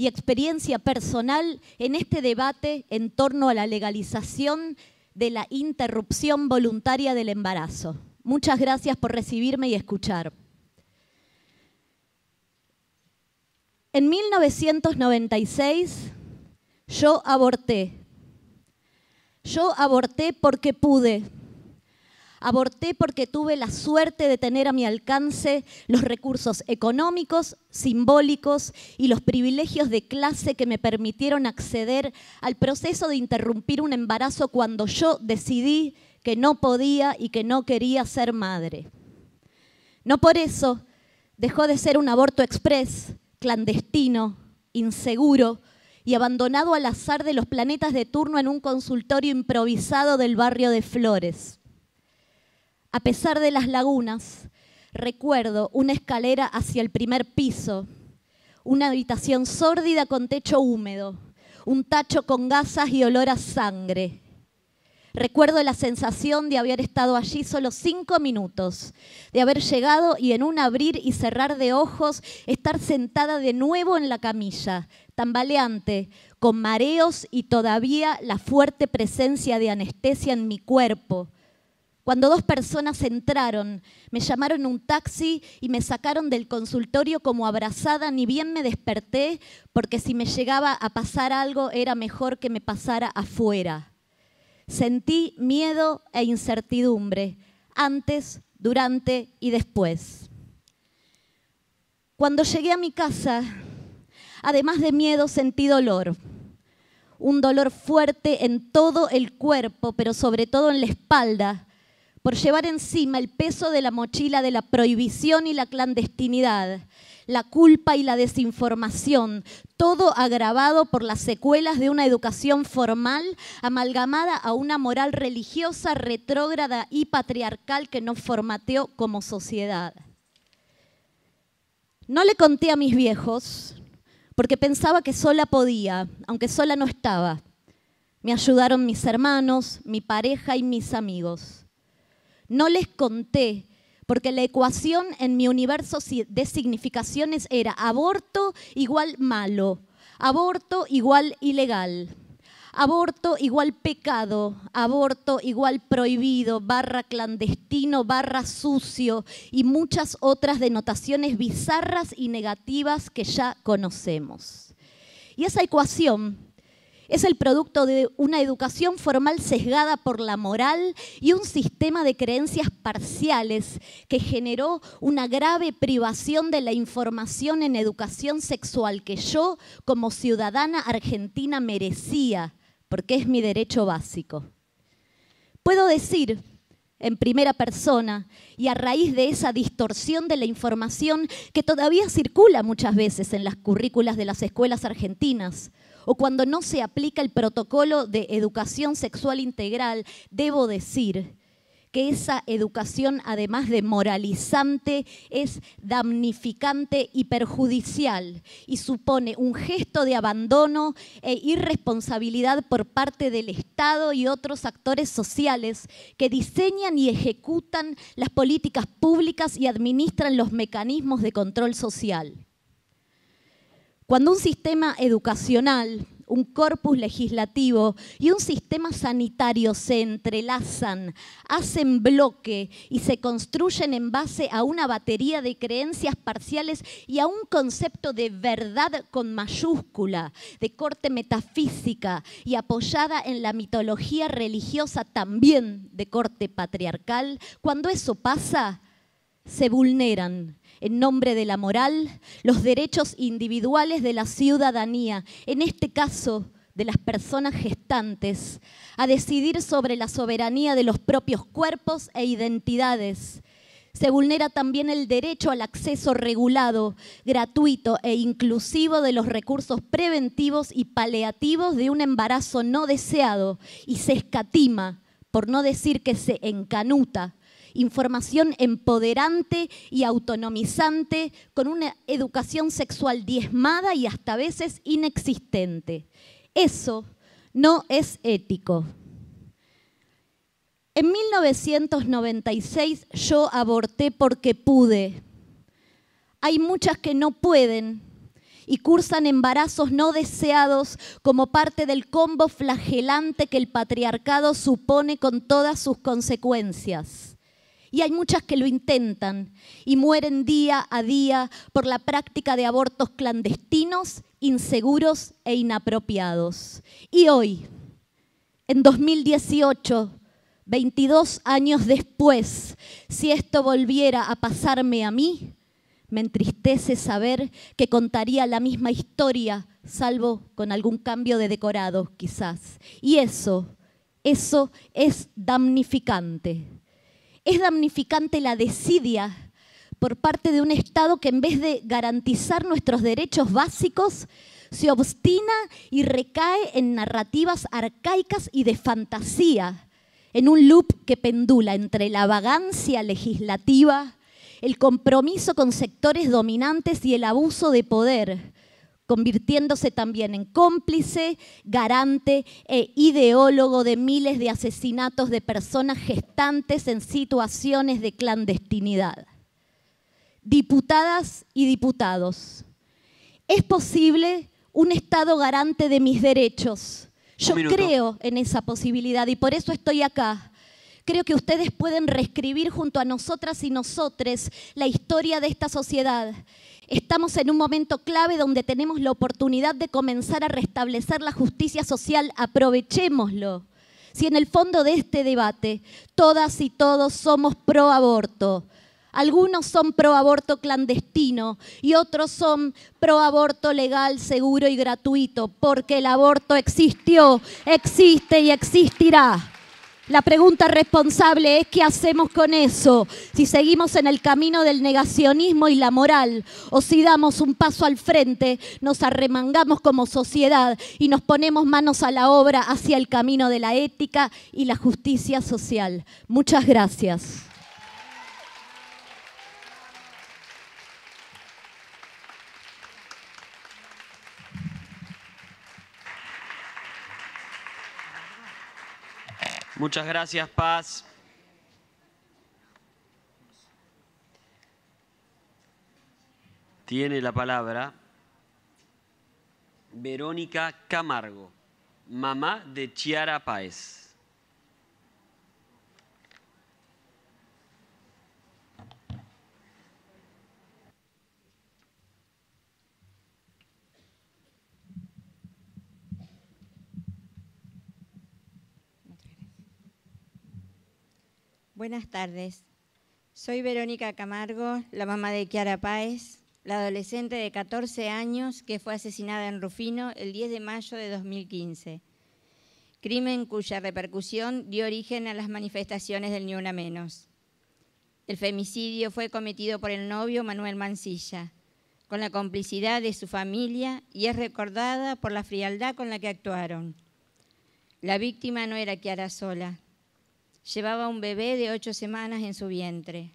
y experiencia personal en este debate en torno a la legalización de la interrupción voluntaria del embarazo. Muchas gracias por recibirme y escuchar. En 1996 yo aborté. Yo aborté porque pude, Aborté porque tuve la suerte de tener a mi alcance los recursos económicos, simbólicos y los privilegios de clase que me permitieron acceder al proceso de interrumpir un embarazo cuando yo decidí que no podía y que no quería ser madre. No por eso dejó de ser un aborto express, clandestino, inseguro y abandonado al azar de los planetas de turno en un consultorio improvisado del barrio de Flores. A pesar de las lagunas, recuerdo una escalera hacia el primer piso, una habitación sórdida con techo húmedo, un tacho con gasas y olor a sangre. Recuerdo la sensación de haber estado allí solo cinco minutos, de haber llegado y en un abrir y cerrar de ojos estar sentada de nuevo en la camilla, tambaleante, con mareos y todavía la fuerte presencia de anestesia en mi cuerpo, cuando dos personas entraron, me llamaron un taxi y me sacaron del consultorio como abrazada, ni bien me desperté, porque si me llegaba a pasar algo era mejor que me pasara afuera. Sentí miedo e incertidumbre, antes, durante y después. Cuando llegué a mi casa, además de miedo, sentí dolor un dolor fuerte en todo el cuerpo, pero sobre todo en la espalda, por llevar encima el peso de la mochila de la prohibición y la clandestinidad, la culpa y la desinformación, todo agravado por las secuelas de una educación formal amalgamada a una moral religiosa, retrógrada y patriarcal que nos formateó como sociedad. No le conté a mis viejos porque pensaba que sola podía, aunque sola no estaba. Me ayudaron mis hermanos, mi pareja y mis amigos. No les conté, porque la ecuación en mi universo de significaciones era aborto igual malo, aborto igual ilegal, aborto igual pecado, aborto igual prohibido, barra clandestino, barra sucio y muchas otras denotaciones bizarras y negativas que ya conocemos. Y esa ecuación es el producto de una educación formal sesgada por la moral y un sistema de creencias parciales que generó una grave privación de la información en educación sexual que yo, como ciudadana argentina, merecía, porque es mi derecho básico. Puedo decir en primera persona y a raíz de esa distorsión de la información que todavía circula muchas veces en las currículas de las escuelas argentinas, o cuando no se aplica el protocolo de educación sexual integral, debo decir que esa educación, además de moralizante, es damnificante y perjudicial y supone un gesto de abandono e irresponsabilidad por parte del Estado y otros actores sociales que diseñan y ejecutan las políticas públicas y administran los mecanismos de control social. Cuando un sistema educacional, un corpus legislativo y un sistema sanitario se entrelazan, hacen bloque y se construyen en base a una batería de creencias parciales y a un concepto de verdad con mayúscula, de corte metafísica y apoyada en la mitología religiosa también de corte patriarcal, cuando eso pasa, se vulneran en nombre de la moral, los derechos individuales de la ciudadanía, en este caso de las personas gestantes, a decidir sobre la soberanía de los propios cuerpos e identidades. Se vulnera también el derecho al acceso regulado, gratuito e inclusivo de los recursos preventivos y paliativos de un embarazo no deseado y se escatima, por no decir que se encanuta información empoderante y autonomizante, con una educación sexual diezmada y hasta veces inexistente. Eso no es ético. En 1996 yo aborté porque pude. Hay muchas que no pueden y cursan embarazos no deseados como parte del combo flagelante que el patriarcado supone con todas sus consecuencias. Y hay muchas que lo intentan y mueren día a día por la práctica de abortos clandestinos, inseguros e inapropiados. Y hoy, en 2018, 22 años después, si esto volviera a pasarme a mí, me entristece saber que contaría la misma historia, salvo con algún cambio de decorado quizás. Y eso, eso es damnificante. Es damnificante la desidia por parte de un Estado que en vez de garantizar nuestros derechos básicos, se obstina y recae en narrativas arcaicas y de fantasía, en un loop que pendula entre la vagancia legislativa, el compromiso con sectores dominantes y el abuso de poder, convirtiéndose también en cómplice, garante e ideólogo de miles de asesinatos de personas gestantes en situaciones de clandestinidad. Diputadas y diputados, ¿es posible un Estado garante de mis derechos? Yo creo en esa posibilidad y por eso estoy acá. Creo que ustedes pueden reescribir junto a nosotras y nosotres la historia de esta sociedad Estamos en un momento clave donde tenemos la oportunidad de comenzar a restablecer la justicia social. Aprovechémoslo. Si en el fondo de este debate todas y todos somos pro aborto, algunos son pro aborto clandestino y otros son pro aborto legal, seguro y gratuito, porque el aborto existió, existe y existirá. La pregunta responsable es qué hacemos con eso, si seguimos en el camino del negacionismo y la moral, o si damos un paso al frente, nos arremangamos como sociedad y nos ponemos manos a la obra hacia el camino de la ética y la justicia social. Muchas gracias. Muchas gracias, Paz. Tiene la palabra Verónica Camargo, mamá de Chiara Paez. Buenas tardes. Soy Verónica Camargo, la mamá de Kiara Páez, la adolescente de 14 años que fue asesinada en Rufino el 10 de mayo de 2015. Crimen cuya repercusión dio origen a las manifestaciones del Ni Una Menos. El femicidio fue cometido por el novio Manuel Mancilla, con la complicidad de su familia y es recordada por la frialdad con la que actuaron. La víctima no era Kiara sola, Llevaba un bebé de ocho semanas en su vientre.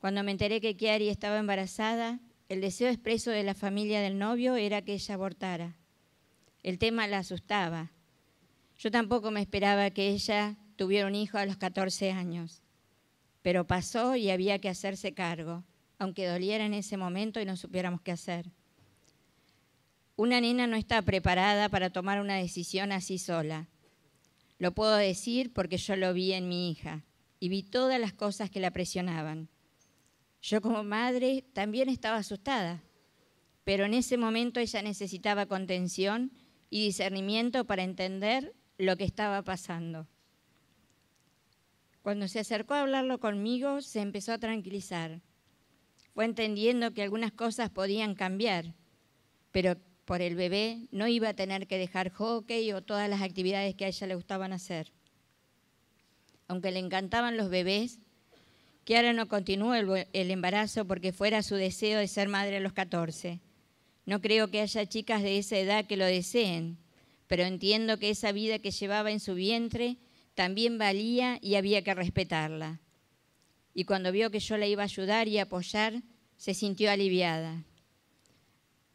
Cuando me enteré que Kiari estaba embarazada, el deseo expreso de la familia del novio era que ella abortara. El tema la asustaba. Yo tampoco me esperaba que ella tuviera un hijo a los 14 años. Pero pasó y había que hacerse cargo, aunque doliera en ese momento y no supiéramos qué hacer. Una nena no está preparada para tomar una decisión así sola. Lo puedo decir porque yo lo vi en mi hija y vi todas las cosas que la presionaban. Yo como madre también estaba asustada, pero en ese momento ella necesitaba contención y discernimiento para entender lo que estaba pasando. Cuando se acercó a hablarlo conmigo, se empezó a tranquilizar. Fue entendiendo que algunas cosas podían cambiar, pero por el bebé, no iba a tener que dejar hockey o todas las actividades que a ella le gustaban hacer. Aunque le encantaban los bebés, Kiara no continuó el, embarazo porque fuera su deseo de ser madre a los 14. No creo que haya chicas de esa edad que lo deseen, pero entiendo que esa vida que llevaba en su vientre también valía y había que respetarla. Y cuando vio que yo la iba a ayudar y apoyar, se sintió aliviada.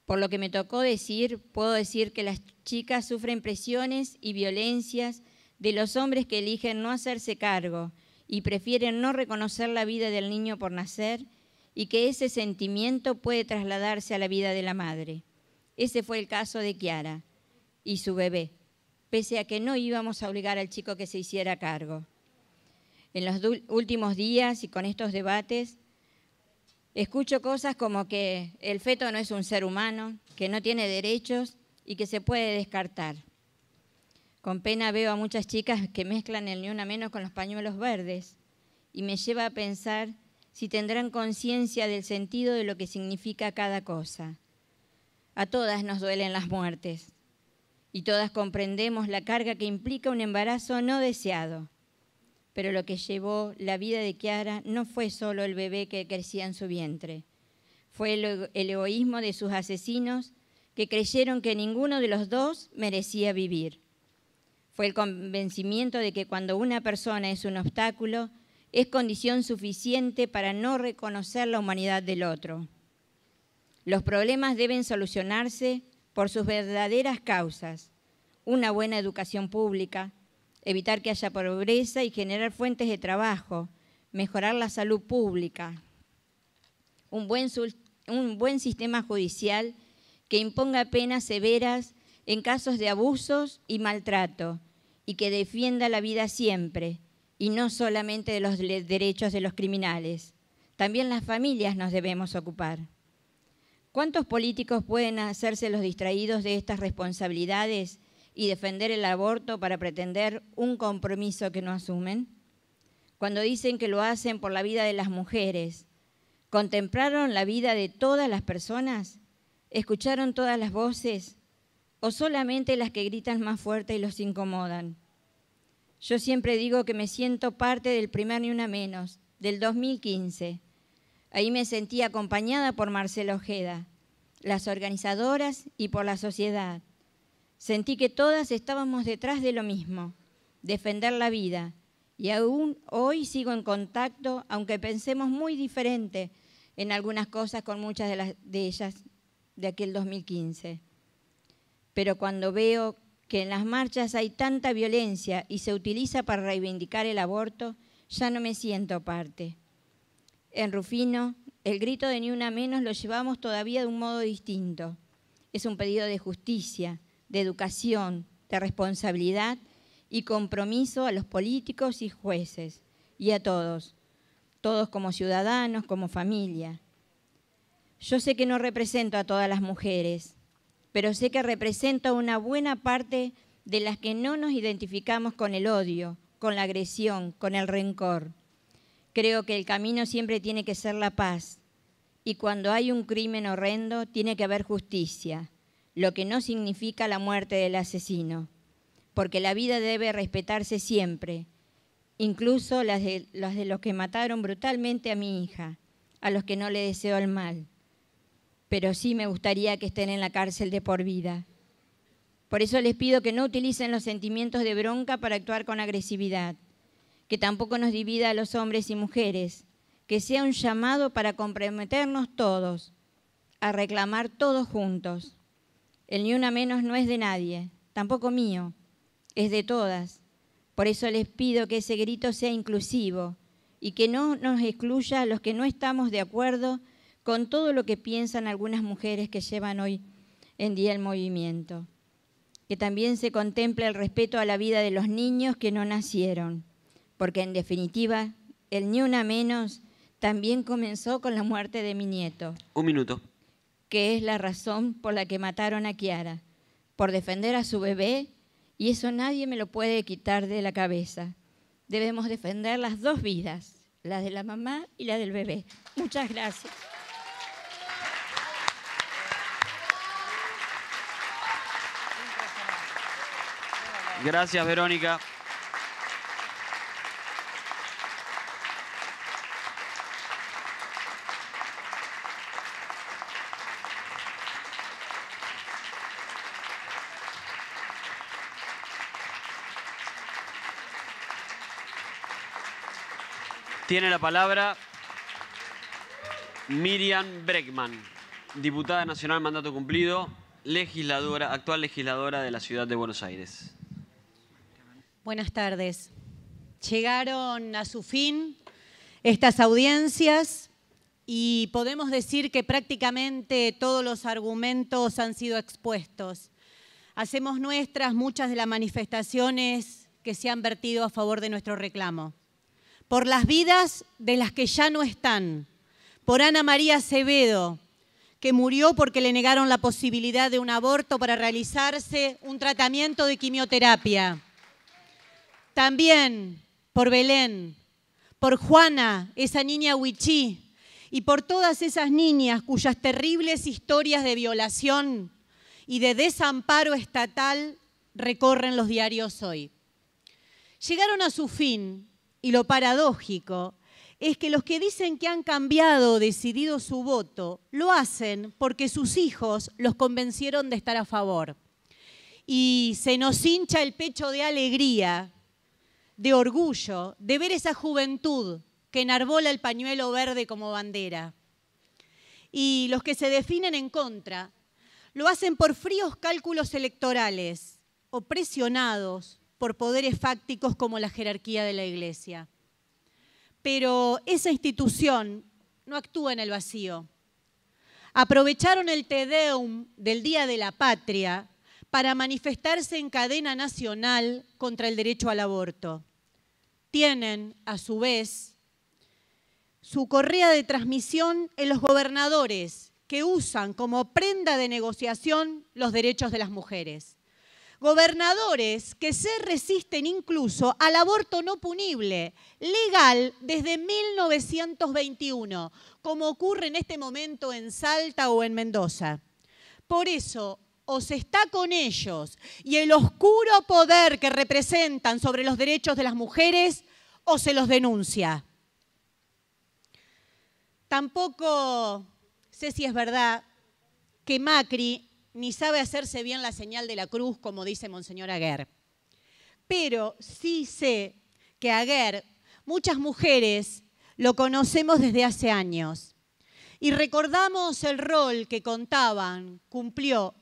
Por lo que me tocó decir, puedo decir que las chicas sufren presiones y violencias de los hombres que eligen no hacerse cargo y prefieren no reconocer la vida del niño por nacer y que ese sentimiento puede trasladarse a la vida de la madre. Ese fue el caso de Kiara y su bebé, pese a que no íbamos a obligar al chico que se hiciera cargo. En los últimos días y con estos debates Escucho cosas como que el feto no es un ser humano, que no tiene derechos y que se puede descartar. Con pena veo a muchas chicas que mezclan el ni una menos con los pañuelos verdes y me lleva a pensar si tendrán conciencia del sentido de lo que significa cada cosa. A todas nos duelen las muertes y todas comprendemos la carga que implica un embarazo no deseado pero lo que llevó la vida de Kiara no fue solo el bebé que crecía en su vientre, fue el, el egoísmo de sus asesinos que creyeron que ninguno de los dos merecía vivir. Fue el convencimiento de que cuando una persona es un obstáculo, es condición suficiente para no reconocer la humanidad del otro. Los problemas deben solucionarse por sus verdaderas causas, una buena educación pública, evitar que haya pobreza y generar fuentes de trabajo, mejorar la salud pública, un buen, sistema judicial que imponga penas severas en casos de abusos y maltrato y que defienda la vida siempre y no solamente de los derechos de los criminales. También las familias nos debemos ocupar. ¿Cuántos políticos pueden hacerse los distraídos de estas responsabilidades y defender el aborto para pretender un compromiso que no asumen? Cuando dicen que lo hacen por la vida de las mujeres, ¿contemplaron la vida de todas las personas? ¿Escucharon todas las voces? ¿O solamente las que gritan más fuerte y los incomodan? Yo siempre digo que me siento parte del primer Ni Una Menos, del 2015. Ahí me sentí acompañada por Marcela Ojeda, las organizadoras y por la sociedad. Sentí que todas estábamos detrás de lo mismo, defender la vida. Y aún hoy sigo en contacto, aunque pensemos muy diferente en algunas cosas con muchas de, las, de ellas de aquel 2015. Pero cuando veo que en las marchas hay tanta violencia y se utiliza para reivindicar el aborto, ya no me siento parte. En Rufino, el grito de ni una menos lo llevamos todavía de un modo distinto. Es un pedido de justicia, de educación, de responsabilidad y compromiso a los políticos y jueces y a todos, todos como ciudadanos, como familia. Yo sé que no represento a todas las mujeres, pero sé que represento a una buena parte de las que no nos identificamos con el odio, con la agresión, con el rencor. Creo que el camino siempre tiene que ser la paz y cuando hay un crimen horrendo tiene que haber justicia lo que no significa la muerte del asesino, porque la vida debe respetarse siempre, incluso las de, los que mataron brutalmente a mi hija, a los que no le deseo el mal, pero sí me gustaría que estén en la cárcel de por vida. Por eso les pido que no utilicen los sentimientos de bronca para actuar con agresividad, que tampoco nos divida a los hombres y mujeres, que sea un llamado para comprometernos todos, a reclamar todos juntos el ni una menos no es de nadie, tampoco mío, es de todas. Por eso les pido que ese grito sea inclusivo y que no nos excluya a los que no estamos de acuerdo con todo lo que piensan algunas mujeres que llevan hoy en día el movimiento. Que también se contemple el respeto a la vida de los niños que no nacieron, porque en definitiva, el ni una menos también comenzó con la muerte de mi nieto. Un minuto que es la razón por la que mataron a Kiara, por defender a su bebé, y eso nadie me lo puede quitar de la cabeza. Debemos defender las dos vidas, la de la mamá y la del bebé. Muchas gracias. Gracias, Verónica. Tiene la palabra Miriam Breckman, diputada nacional mandato cumplido, legisladora, actual legisladora de la ciudad de Buenos Aires. Buenas tardes. Llegaron a su fin estas audiencias y podemos decir que prácticamente todos los argumentos han sido expuestos. Hacemos nuestras muchas de las manifestaciones que se han vertido a favor de nuestro reclamo por las vidas de las que ya no están, por Ana María Acevedo, que murió porque le negaron la posibilidad de un aborto para realizarse un tratamiento de quimioterapia. También por Belén, por Juana, esa niña huichí, y por todas esas niñas cuyas terribles historias de violación y de desamparo estatal recorren los diarios hoy. Llegaron a su fin y lo paradójico es que los que dicen que han cambiado o decidido su voto, lo hacen porque sus hijos los convencieron de estar a favor. Y se nos hincha el pecho de alegría, de orgullo, de ver esa juventud que enarbola el pañuelo verde como bandera. Y los que se definen en contra, lo hacen por fríos cálculos electorales o presionados por poderes fácticos como la jerarquía de la Iglesia. Pero esa institución no actúa en el vacío. Aprovecharon el Deum del Día de la Patria para manifestarse en cadena nacional contra el derecho al aborto. Tienen, a su vez, su correa de transmisión en los gobernadores que usan como prenda de negociación los derechos de las mujeres. Gobernadores que se resisten incluso al aborto no punible, legal desde 1921, como ocurre en este momento en Salta o en Mendoza. Por eso, o se está con ellos y el oscuro poder que representan sobre los derechos de las mujeres, o se los denuncia. Tampoco sé si es verdad que Macri ni sabe hacerse bien la señal de la cruz, como dice Monseñor Aguer. Pero sí sé que Aguer, muchas mujeres, lo conocemos desde hace años y recordamos el rol que contaban, cumplió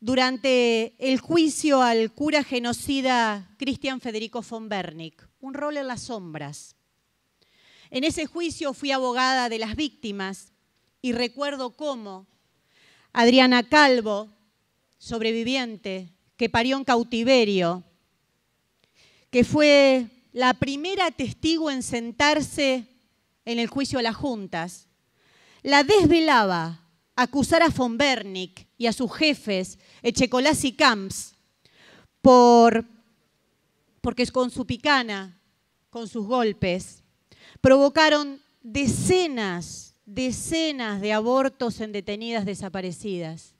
durante el juicio al cura genocida Cristian Federico von Bernick, un rol en las sombras. En ese juicio fui abogada de las víctimas y recuerdo cómo Adriana Calvo, sobreviviente, que parió en cautiverio, que fue la primera testigo en sentarse en el juicio a las juntas, la desvelaba acusar a von Bernick y a sus jefes, Echecolás y Camps, por, porque con su picana, con sus golpes, provocaron decenas decenas de abortos en detenidas desaparecidas,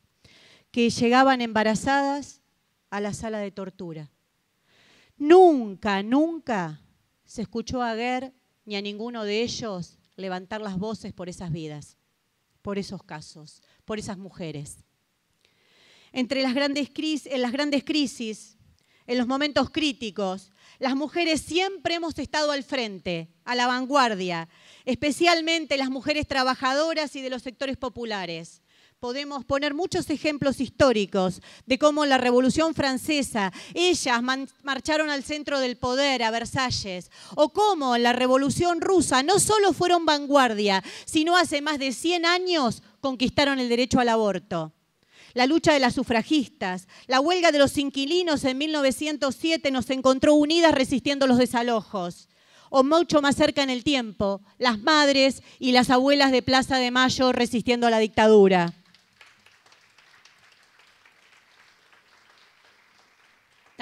que llegaban embarazadas a la sala de tortura. Nunca, nunca se escuchó a Guer ni a ninguno de ellos levantar las voces por esas vidas, por esos casos, por esas mujeres. Entre en las grandes crisis, en los momentos críticos, las mujeres siempre hemos estado al frente, a la vanguardia, especialmente las mujeres trabajadoras y de los sectores populares. Podemos poner muchos ejemplos históricos de cómo la Revolución Francesa, ellas marcharon al centro del poder, a Versalles, o cómo la Revolución Rusa no solo fueron vanguardia, sino hace más de 100 años conquistaron el derecho al aborto la lucha de las sufragistas, la huelga de los inquilinos en 1907 nos encontró unidas resistiendo los desalojos o mucho más cerca en el tiempo, las madres y las abuelas de Plaza de Mayo resistiendo a la dictadura.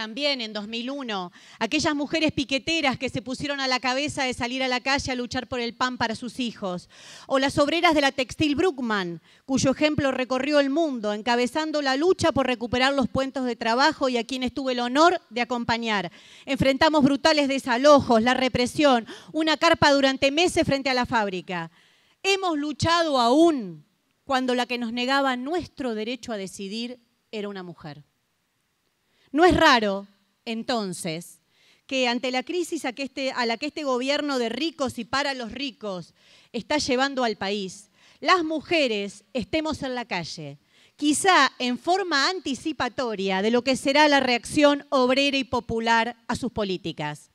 también en 2001, aquellas mujeres piqueteras que se pusieron a la cabeza de salir a la calle a luchar por el pan para sus hijos, o las obreras de la textil Brookman, cuyo ejemplo recorrió el mundo, encabezando la lucha por recuperar los puestos de trabajo y a quienes tuve el honor de acompañar. Enfrentamos brutales desalojos, la represión, una carpa durante meses frente a la fábrica. Hemos luchado aún cuando la que nos negaba nuestro derecho a decidir era una mujer. No es raro, entonces, que ante la crisis este, a, la que este gobierno de ricos y para los ricos está llevando al país, las mujeres estemos en la calle, quizá en forma anticipatoria de lo que será la reacción obrera y popular a sus políticas.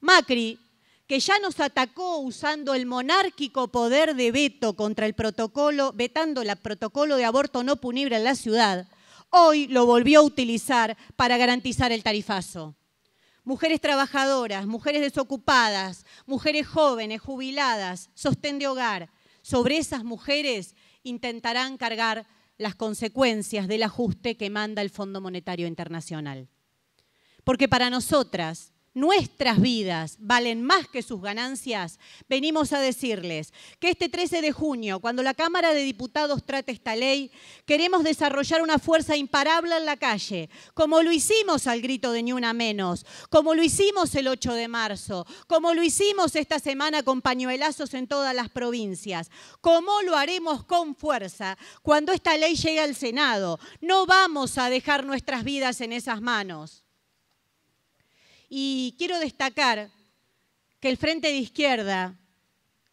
Macri, que ya nos atacó usando el monárquico poder de veto contra el protocolo, vetando el protocolo de aborto no punible en la ciudad, hoy lo volvió a utilizar para garantizar el tarifazo. Mujeres trabajadoras, mujeres desocupadas, mujeres jóvenes, jubiladas, sostén de hogar, sobre esas mujeres intentarán cargar las consecuencias del ajuste que manda el Fondo Monetario Internacional. Porque para nosotras nuestras vidas valen más que sus ganancias, venimos a decirles que este 13 de junio, cuando la Cámara de Diputados trate esta ley, queremos desarrollar una fuerza imparable en la calle, como lo hicimos al grito de Ni Una Menos, como lo hicimos el 8 de marzo, como lo hicimos esta semana con pañuelazos en todas las provincias, como lo haremos con fuerza cuando esta ley llegue al Senado. No vamos a dejar nuestras vidas en esas manos. Y quiero destacar que el Frente de Izquierda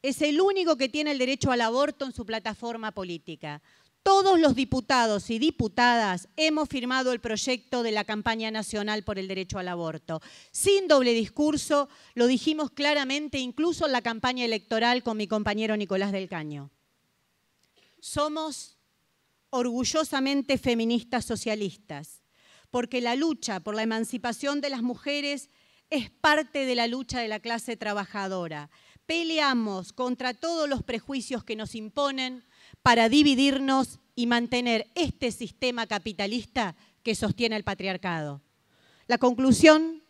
es el único que tiene el derecho al aborto en su plataforma política. Todos los diputados y diputadas hemos firmado el proyecto de la campaña nacional por el derecho al aborto. Sin doble discurso, lo dijimos claramente incluso en la campaña electoral con mi compañero Nicolás del Caño. Somos orgullosamente feministas socialistas porque la lucha por la emancipación de las mujeres es parte de la lucha de la clase trabajadora. Peleamos contra todos los prejuicios que nos imponen para dividirnos y mantener este sistema capitalista que sostiene el patriarcado. La conclusión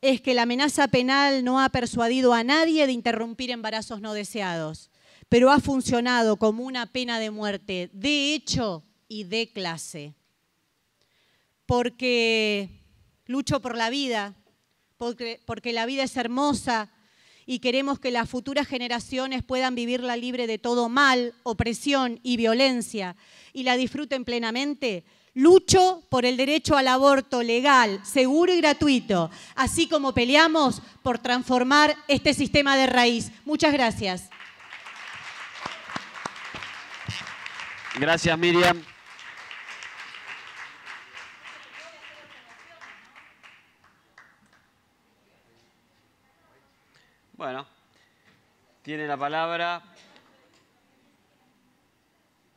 es que la amenaza penal no ha persuadido a nadie de interrumpir embarazos no deseados, pero ha funcionado como una pena de muerte de hecho y de clase porque lucho por la vida, porque, la vida es hermosa y queremos que las futuras generaciones puedan vivirla libre de todo mal, opresión y violencia y la disfruten plenamente, Lucho por el derecho al aborto legal, seguro y gratuito, así como peleamos por transformar este sistema de raíz. Muchas gracias. Gracias, Miriam. Tiene la palabra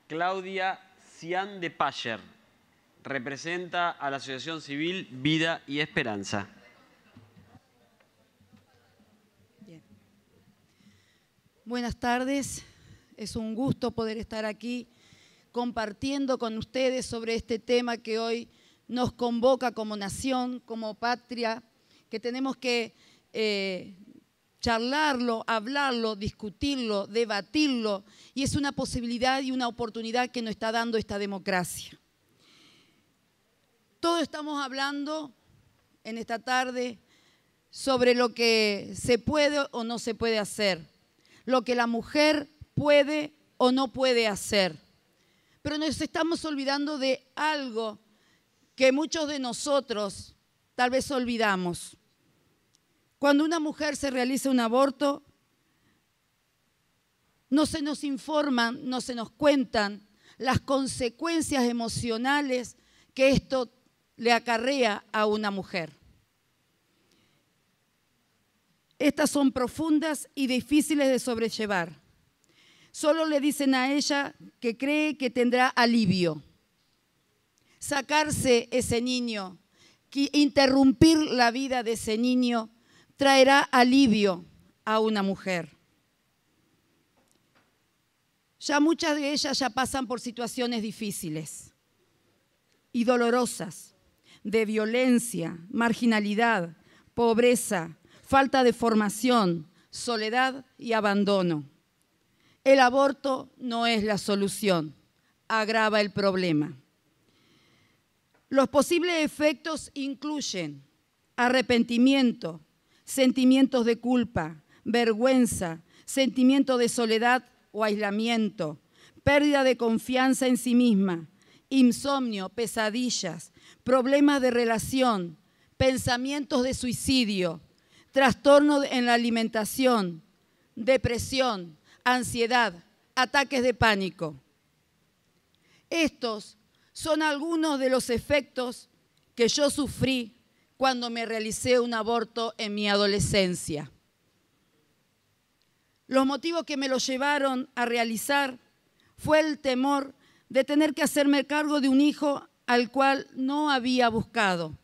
Claudia Cian de Payer. Representa a la Asociación Civil Vida y Esperanza. Buenas tardes. Es un gusto poder estar aquí compartiendo con ustedes sobre este tema que hoy nos convoca como nación, como patria, que tenemos que eh, charlarlo, hablarlo, discutirlo, debatirlo, y es una posibilidad y una oportunidad que nos está dando esta democracia. Todos estamos hablando en esta tarde sobre lo que se puede o no se puede hacer, lo que la mujer puede o no puede hacer. Pero nos estamos olvidando de algo que muchos de nosotros tal vez olvidamos. Cuando una mujer se realiza un aborto, no se nos informan, no se nos cuentan las consecuencias emocionales que esto le acarrea a una mujer. Estas son profundas y difíciles de sobrellevar. Solo le dicen a ella que cree que tendrá alivio. Sacarse ese niño, interrumpir la vida de ese niño traerá alivio a una mujer. Ya muchas de ellas ya pasan por situaciones difíciles y dolorosas, de violencia, marginalidad, pobreza, falta de formación, soledad y abandono. El aborto no es la solución, agrava el problema. Los posibles efectos incluyen arrepentimiento, sentimientos de culpa, vergüenza, sentimiento de soledad o aislamiento, pérdida de confianza en sí misma, insomnio, pesadillas, problemas de relación, pensamientos de suicidio, trastorno en la alimentación, depresión, ansiedad, ataques de pánico. Estos son algunos de los efectos que yo sufrí cuando me realicé un aborto en mi adolescencia. Los motivos que me lo llevaron a realizar fue el temor de tener que hacerme cargo de un hijo al cual no había buscado.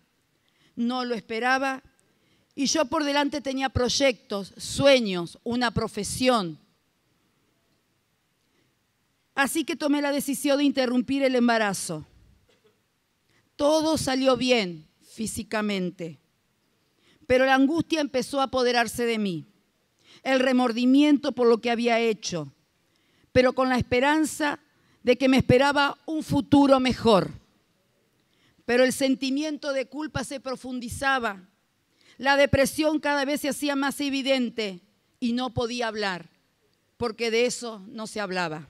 No lo esperaba y yo por delante tenía proyectos, sueños, una profesión. Así que tomé la decisión de interrumpir el embarazo. Todo salió bien, físicamente. Pero la angustia empezó a apoderarse de mí, el remordimiento por lo que había hecho, pero con la esperanza de que me esperaba un futuro mejor. Pero el sentimiento de culpa se profundizaba, la depresión cada vez se hacía más evidente y no podía hablar, porque de eso no se hablaba.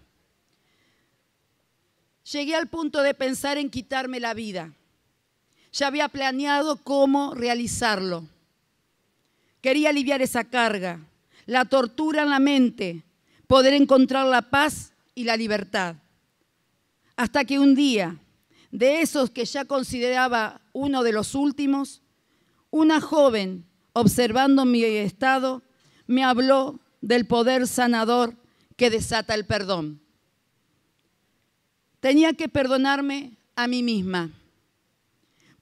Llegué al punto de pensar en quitarme la vida ya había planeado cómo realizarlo. Quería aliviar esa carga, la tortura en la mente, poder encontrar la paz y la libertad. Hasta que un día, de esos que ya consideraba uno de los últimos, una joven, observando mi estado, me habló del poder sanador que desata el perdón. Tenía que perdonarme a mí misma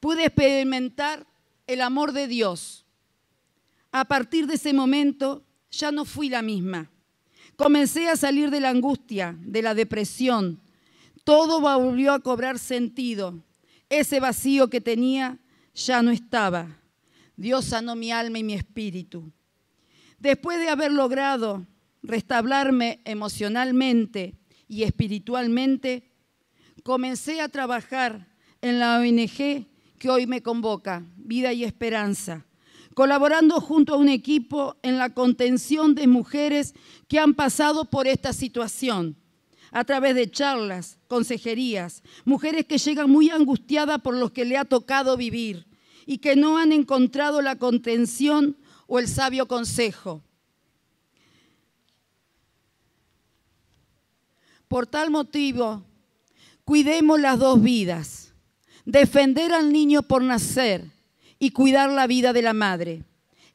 pude experimentar el amor de Dios. A partir de ese momento ya no fui la misma. Comencé a salir de la angustia, de la depresión. Todo volvió a cobrar sentido. Ese vacío que tenía ya no estaba. Dios sanó mi alma y mi espíritu. Después de haber logrado restablarme emocionalmente y espiritualmente, comencé a trabajar en la ONG que hoy me convoca, Vida y Esperanza, colaborando junto a un equipo en la contención de mujeres que han pasado por esta situación a través de charlas, consejerías, mujeres que llegan muy angustiadas por lo que le ha tocado vivir y que no han encontrado la contención o el sabio consejo. Por tal motivo, cuidemos las dos vidas defender al niño por nacer y cuidar la vida de la madre.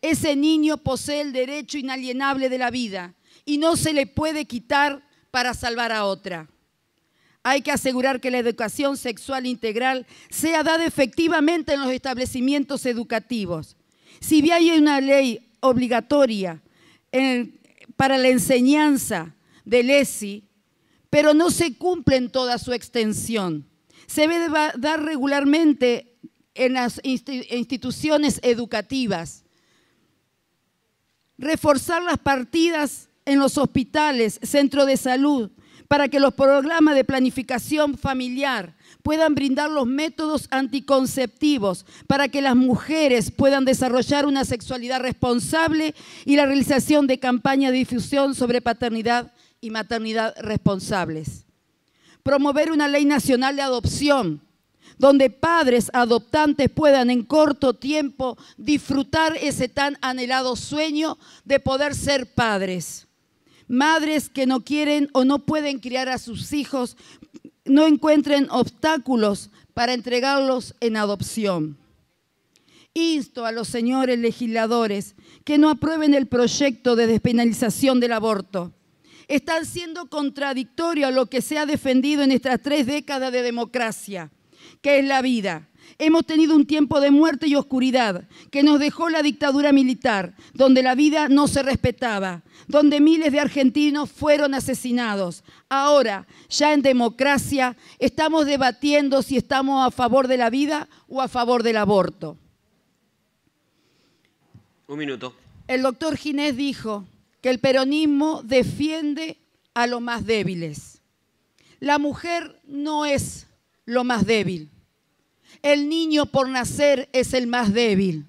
Ese niño posee el derecho inalienable de la vida y no se le puede quitar para salvar a otra. Hay que asegurar que la educación sexual integral sea dada efectivamente en los establecimientos educativos. Si bien hay una ley obligatoria para la enseñanza del ESI, pero no se cumple en toda su extensión se debe dar regularmente en las instituciones educativas, reforzar las partidas en los hospitales, centros de salud, para que los programas de planificación familiar puedan brindar los métodos anticonceptivos para que las mujeres puedan desarrollar una sexualidad responsable y la realización de campañas de difusión sobre paternidad y maternidad responsables promover una ley nacional de adopción donde padres adoptantes puedan en corto tiempo disfrutar ese tan anhelado sueño de poder ser padres. Madres que no quieren o no pueden criar a sus hijos no encuentren obstáculos para entregarlos en adopción. Insto a los señores legisladores que no aprueben el proyecto de despenalización del aborto están siendo contradictorios a lo que se ha defendido en estas tres décadas de democracia, que es la vida. Hemos tenido un tiempo de muerte y oscuridad que nos dejó la dictadura militar, donde la vida no se respetaba, donde miles de argentinos fueron asesinados. Ahora, ya en democracia, estamos debatiendo si estamos a favor de la vida o a favor del aborto. Un minuto. El doctor Ginés dijo, el peronismo defiende a los más débiles. La mujer no es lo más débil. El niño por nacer es el más débil.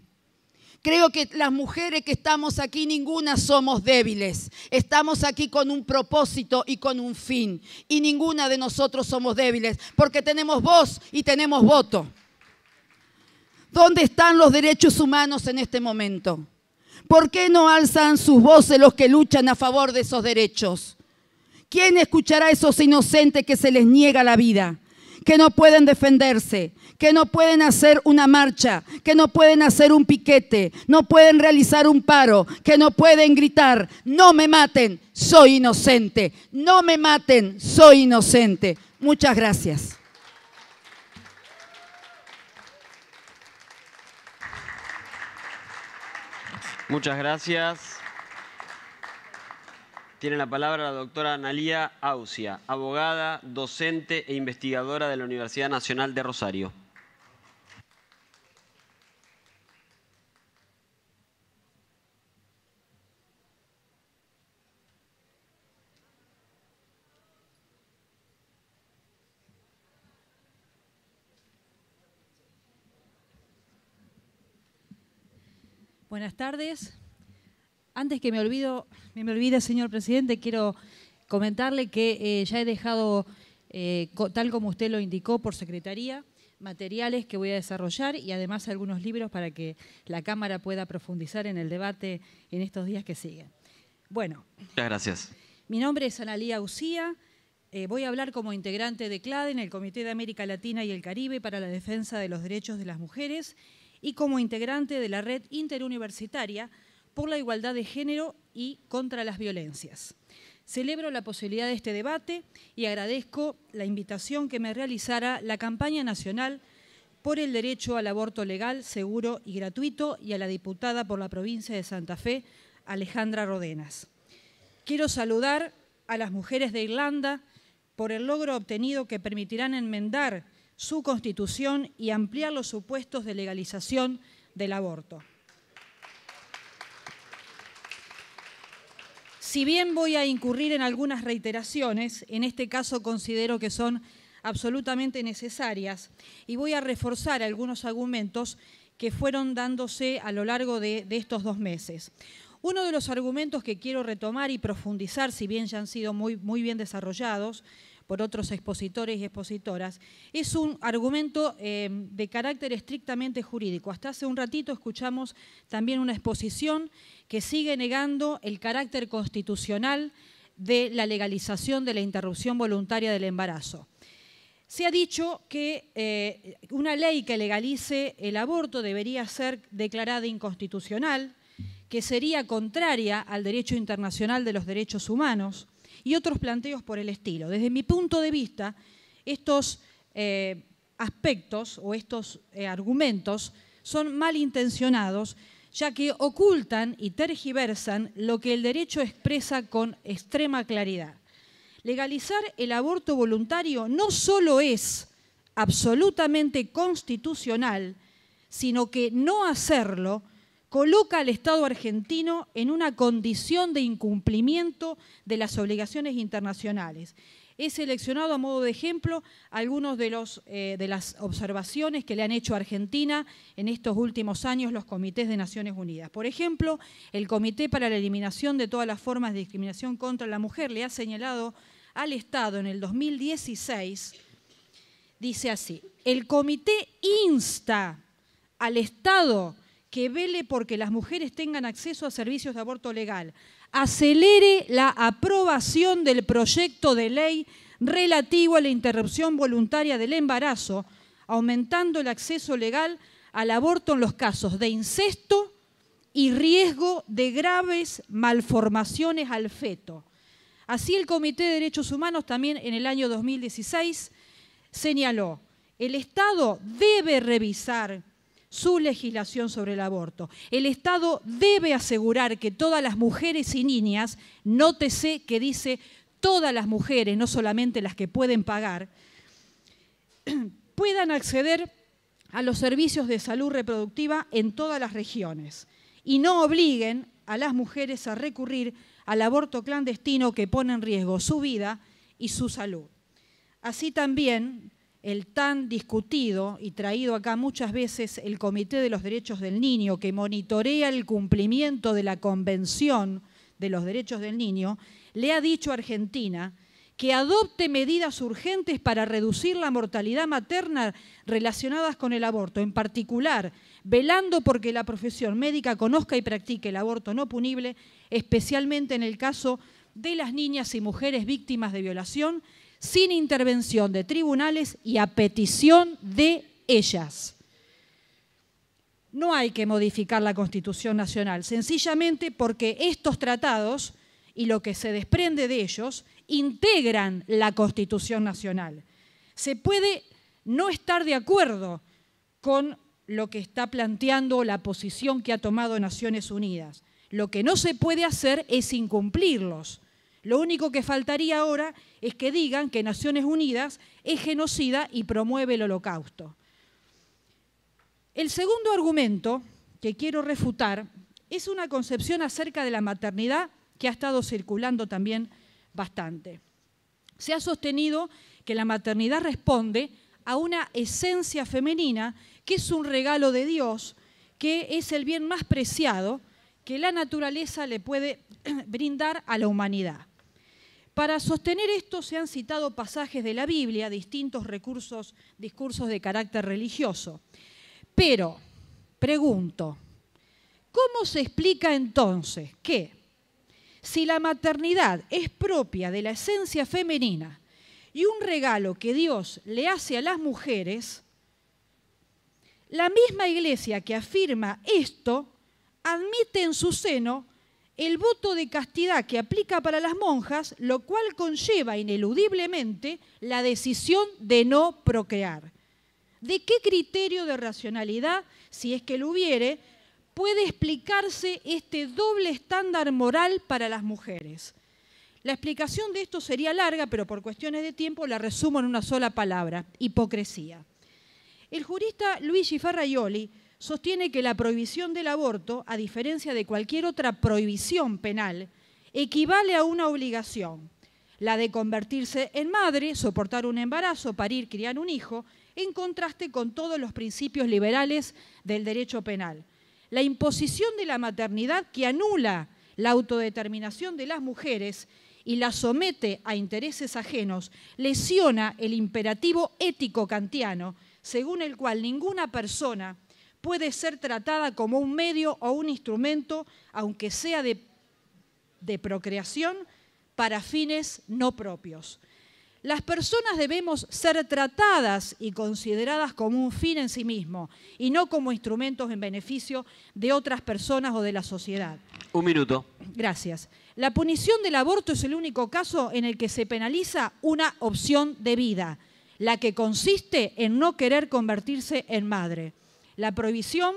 Creo que las mujeres que estamos aquí, ninguna somos débiles. Estamos aquí con un propósito y con un fin. Y ninguna de nosotros somos débiles porque tenemos voz y tenemos voto. ¿Dónde están los derechos humanos en este momento? ¿Por qué no alzan sus voces los que luchan a favor de esos derechos? ¿Quién escuchará a esos inocentes que se les niega la vida? Que no pueden defenderse, que no pueden hacer una marcha, que no pueden hacer un piquete, no pueden realizar un paro, que no pueden gritar, no me maten, soy inocente, no me maten, soy inocente. Muchas gracias. Muchas gracias. Tiene la palabra la doctora Analía Ausia, abogada, docente e investigadora de la Universidad Nacional de Rosario. Buenas tardes. Antes que me, olvido, me, olvide, señor presidente, quiero comentarle que eh, ya he dejado, eh, tal como usted lo indicó por secretaría, materiales que voy a desarrollar y además algunos libros para que la Cámara pueda profundizar en el debate en estos días que siguen. Bueno. Muchas gracias. Mi nombre es Analía Ucía. Eh, voy a hablar como integrante de CLADE en el Comité de América Latina y el Caribe para la Defensa de los Derechos de las Mujeres y como integrante de la Red Interuniversitaria por la Igualdad de Género y contra las Violencias. Celebro la posibilidad de este debate y agradezco la invitación que me realizara la campaña nacional por el derecho al aborto legal, seguro y gratuito y a la diputada por la provincia de Santa Fe, Alejandra Rodenas. Quiero saludar a las mujeres de Irlanda por el logro obtenido que permitirán enmendar su constitución y ampliar los supuestos de legalización del aborto. Si bien voy a incurrir en algunas reiteraciones, en este caso considero que son absolutamente necesarias y voy a reforzar algunos argumentos que fueron dándose a lo largo de, estos dos meses. Uno de los argumentos que quiero retomar y profundizar, si bien ya han sido muy, muy bien desarrollados, por otros expositores y expositoras, es un argumento eh, de carácter estrictamente jurídico. Hasta hace un ratito escuchamos también una exposición que sigue negando el carácter constitucional de la legalización de la interrupción voluntaria del embarazo. Se ha dicho que eh, una ley que legalice el aborto debería ser declarada inconstitucional, que sería contraria al derecho internacional de los derechos humanos, y otros planteos por el estilo. Desde mi punto de vista, estos eh, aspectos o estos eh, argumentos son malintencionados, ya que ocultan y tergiversan lo que el derecho expresa con extrema claridad. Legalizar el aborto voluntario no solo es absolutamente constitucional, sino que no hacerlo coloca al Estado argentino en una condición de incumplimiento de las obligaciones internacionales. He seleccionado a modo de ejemplo algunas eh, de, las observaciones que le han hecho a Argentina en estos últimos años los comités de Naciones Unidas. Por ejemplo, el Comité para la Eliminación de todas las formas de discriminación contra la mujer le ha señalado al Estado en el 2016, dice así, el comité insta al Estado que vele porque las mujeres tengan acceso a servicios de aborto legal, acelere la aprobación del proyecto de ley relativo a la interrupción voluntaria del embarazo, aumentando el acceso legal al aborto en los casos de incesto y riesgo de graves malformaciones al feto. Así el Comité de Derechos Humanos también en el año 2016 señaló, el Estado debe revisar su legislación sobre el aborto. El Estado debe asegurar que todas las mujeres y niñas, nótese que dice todas las mujeres, no solamente las que pueden pagar, puedan acceder a los servicios de salud reproductiva en todas las regiones y no obliguen a las mujeres a recurrir al aborto clandestino que pone en riesgo su vida y su salud. Así también el tan discutido y traído acá muchas veces el Comité de los Derechos del Niño, que monitorea el cumplimiento de la Convención de los Derechos del Niño, le ha dicho a Argentina que adopte medidas urgentes para reducir la mortalidad materna relacionadas con el aborto, en particular, velando porque la profesión médica conozca y practique el aborto no punible, especialmente en el caso de las niñas y mujeres víctimas de violación sin intervención de tribunales y a petición de ellas. No hay que modificar la Constitución Nacional, sencillamente porque estos tratados y lo que se desprende de ellos integran la Constitución Nacional. Se puede no estar de acuerdo con lo que está planteando la posición que ha tomado Naciones Unidas. Lo que no se puede hacer es incumplirlos. Lo único que faltaría ahora es que digan que Naciones Unidas es genocida y promueve el holocausto. El segundo argumento que quiero refutar es una concepción acerca de la maternidad que ha estado circulando también bastante. Se ha sostenido que la maternidad responde a una esencia femenina que es un regalo de Dios, que es el bien más preciado que la naturaleza le puede brindar a la humanidad. Para sostener esto se han citado pasajes de la Biblia, distintos recursos, discursos de carácter religioso. Pero, pregunto, ¿cómo se explica entonces que si la maternidad es propia de la esencia femenina y un regalo que Dios le hace a las mujeres, la misma iglesia que afirma esto admite en su seno el voto de castidad que aplica para las monjas, lo cual conlleva ineludiblemente la decisión de no procrear. ¿De qué criterio de racionalidad, si es que lo hubiere, puede explicarse este doble estándar moral para las mujeres? La explicación de esto sería larga, pero por cuestiones de tiempo la resumo en una sola palabra, hipocresía. El jurista Luigi Ferraioli sostiene que la prohibición del aborto, a diferencia de cualquier otra prohibición penal, equivale a una obligación, la de convertirse en madre, soportar un embarazo, parir, criar un hijo, en contraste con todos los principios liberales del derecho penal. La imposición de la maternidad que anula la autodeterminación de las mujeres y la somete a intereses ajenos, lesiona el imperativo ético kantiano, según el cual ninguna persona puede ser tratada como un medio o un instrumento, aunque sea de, procreación, para fines no propios. Las personas debemos ser tratadas y consideradas como un fin en sí mismo y no como instrumentos en beneficio de otras personas o de la sociedad. Un minuto. Gracias. La punición del aborto es el único caso en el que se penaliza una opción de vida, la que consiste en no querer convertirse en madre. La prohibición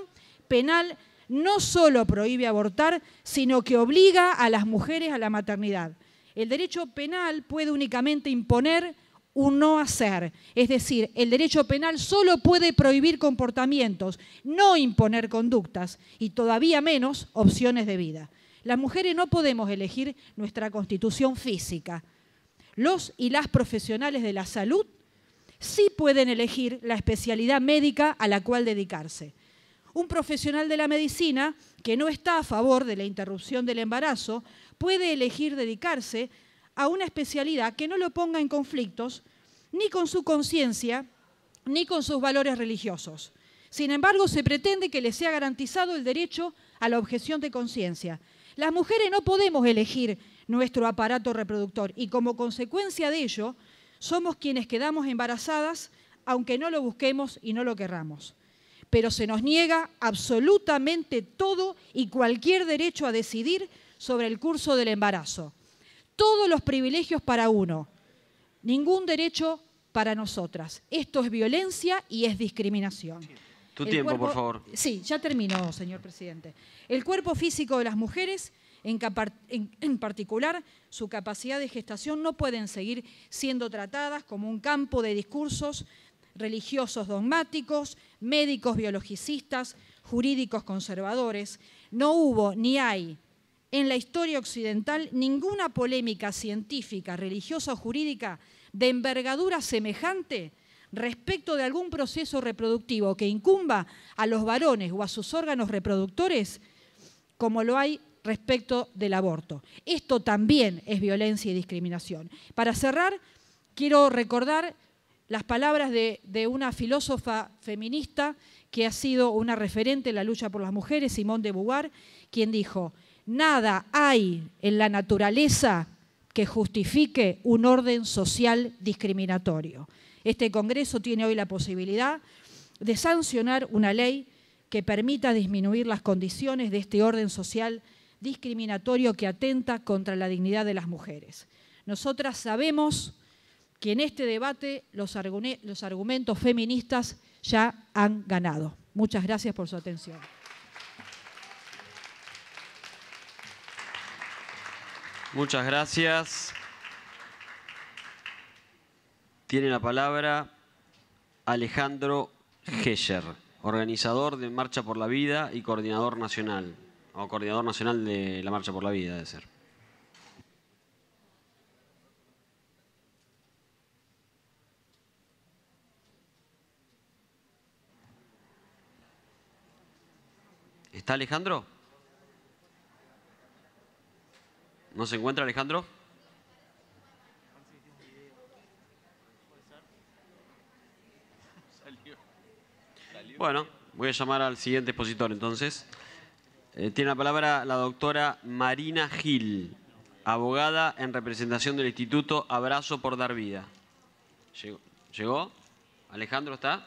penal no solo prohíbe abortar, sino que obliga a las mujeres a la maternidad. El derecho penal puede únicamente imponer un no hacer. Es decir, el derecho penal solo puede prohibir comportamientos, no imponer conductas y todavía menos opciones de vida. Las mujeres no podemos elegir nuestra constitución física. Los y las profesionales de la salud sí pueden elegir la especialidad médica a la cual dedicarse. Un profesional de la medicina que no está a favor de la interrupción del embarazo puede elegir dedicarse a una especialidad que no lo ponga en conflictos ni con su conciencia ni con sus valores religiosos. Sin embargo, se pretende que le sea garantizado el derecho a la objeción de conciencia. Las mujeres no podemos elegir nuestro aparato reproductor y como consecuencia de ello, somos quienes quedamos embarazadas, aunque no lo busquemos y no lo querramos. Pero se nos niega absolutamente todo y cualquier derecho a decidir sobre el curso del embarazo. Todos los privilegios para uno, ningún derecho para nosotras. Esto es violencia y es discriminación. Tu tiempo, por favor. Sí, ya termino, señor presidente. El cuerpo físico de las mujeres en, particular, su capacidad de gestación no pueden seguir siendo tratadas como un campo de discursos religiosos dogmáticos, médicos biologicistas, jurídicos conservadores. No hubo ni hay en la historia occidental ninguna polémica científica, religiosa o jurídica de envergadura semejante respecto de algún proceso reproductivo que incumba a los varones o a sus órganos reproductores, como lo hay respecto del aborto. Esto también es violencia y discriminación. Para cerrar, quiero recordar las palabras de, una filósofa feminista que ha sido una referente en la lucha por las mujeres, Simone de Beauvoir, quien dijo, nada hay en la naturaleza que justifique un orden social discriminatorio. Este Congreso tiene hoy la posibilidad de sancionar una ley que permita disminuir las condiciones de este orden social discriminatorio que atenta contra la dignidad de las mujeres. Nosotras sabemos que en este debate los, argumentos feministas ya han ganado. Muchas gracias por su atención. Muchas gracias. Tiene la palabra Alejandro Gesser, organizador de Marcha por la Vida y coordinador nacional o coordinador nacional de la Marcha por la Vida, debe ser. ¿Está Alejandro? ¿No se encuentra Alejandro? Bueno, voy a llamar al siguiente expositor entonces. Eh, tiene la palabra la doctora Marina Gil, abogada en representación del Instituto Abrazo por Dar Vida. ¿Llegó? ¿Alejandro está?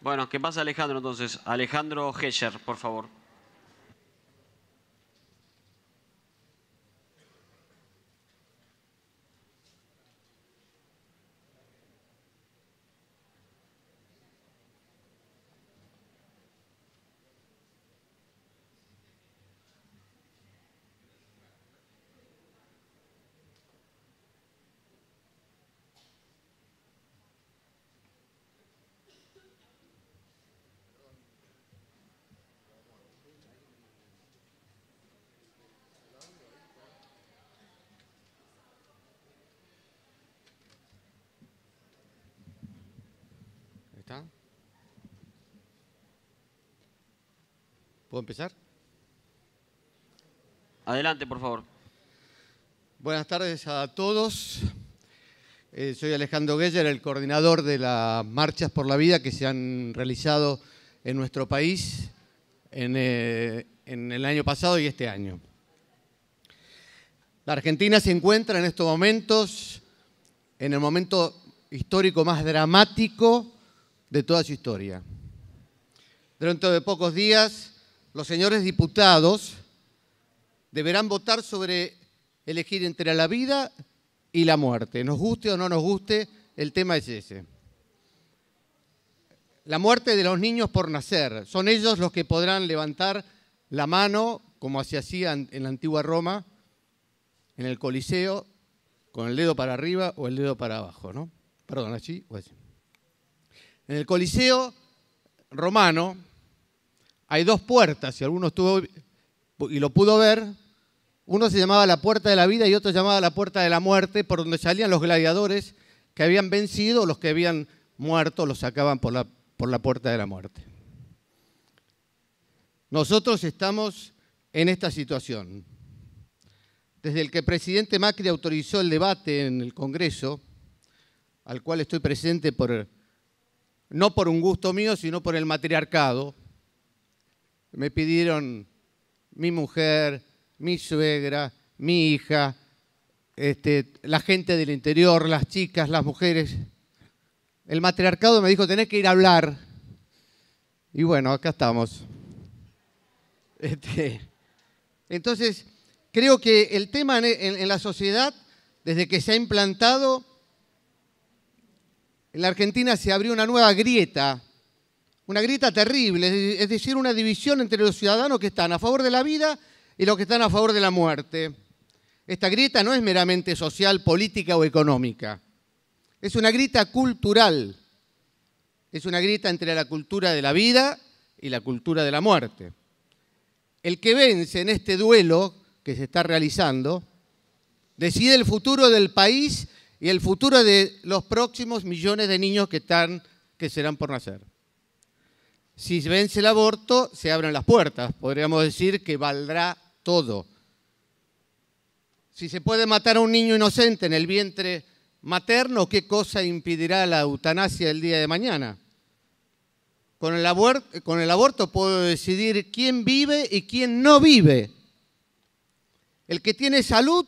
Bueno, ¿qué pasa Alejandro entonces? Alejandro Heller, por favor. ¿Puedo empezar? Adelante, por favor. Buenas tardes a todos. Eh, soy Alejandro Geller, el coordinador de las marchas por la vida que se han realizado en nuestro país en, eh, en el año pasado y este año. La Argentina se encuentra en estos momentos en el momento histórico más dramático de toda su historia. Dentro de pocos días los señores diputados deberán votar sobre elegir entre la vida y la muerte. Nos guste o no nos guste, el tema es ese. La muerte de los niños por nacer. Son ellos los que podrán levantar la mano, como se hacía en la antigua Roma, en el Coliseo, con el dedo para arriba o el dedo para abajo, ¿no? Perdón, allí o En el Coliseo romano, hay dos puertas, si alguno estuvo y lo pudo ver, uno se llamaba la puerta de la vida y otro se llamaba la puerta de la muerte, por donde salían los gladiadores que habían vencido, los que habían muerto, los sacaban por la, por la puerta de la muerte. Nosotros estamos en esta situación. Desde el que el presidente Macri autorizó el debate en el Congreso, al cual estoy presente por, no por un gusto mío, sino por el matriarcado, me pidieron mi mujer, mi suegra, mi hija, este, la gente del interior, las chicas, las mujeres. El matriarcado me dijo, tenés que ir a hablar. Y bueno, acá estamos. Este, entonces, creo que el tema en la sociedad, desde que se ha implantado, en la Argentina se abrió una nueva grieta una grieta terrible, es decir, una división entre los ciudadanos que están a favor de la vida y los que están a favor de la muerte. Esta grieta no es meramente social, política o económica. Es una grieta cultural. Es una grieta entre la cultura de la vida y la cultura de la muerte. El que vence en este duelo que se está realizando decide el futuro del país y el futuro de los próximos millones de niños que, que serán por nacer. Si vence el aborto, se abren las puertas. Podríamos decir que valdrá todo. Si se puede matar a un niño inocente en el vientre materno, ¿qué cosa impedirá la eutanasia el día de mañana? Con el, aborto, con el aborto puedo decidir quién vive y quién no vive. El que tiene salud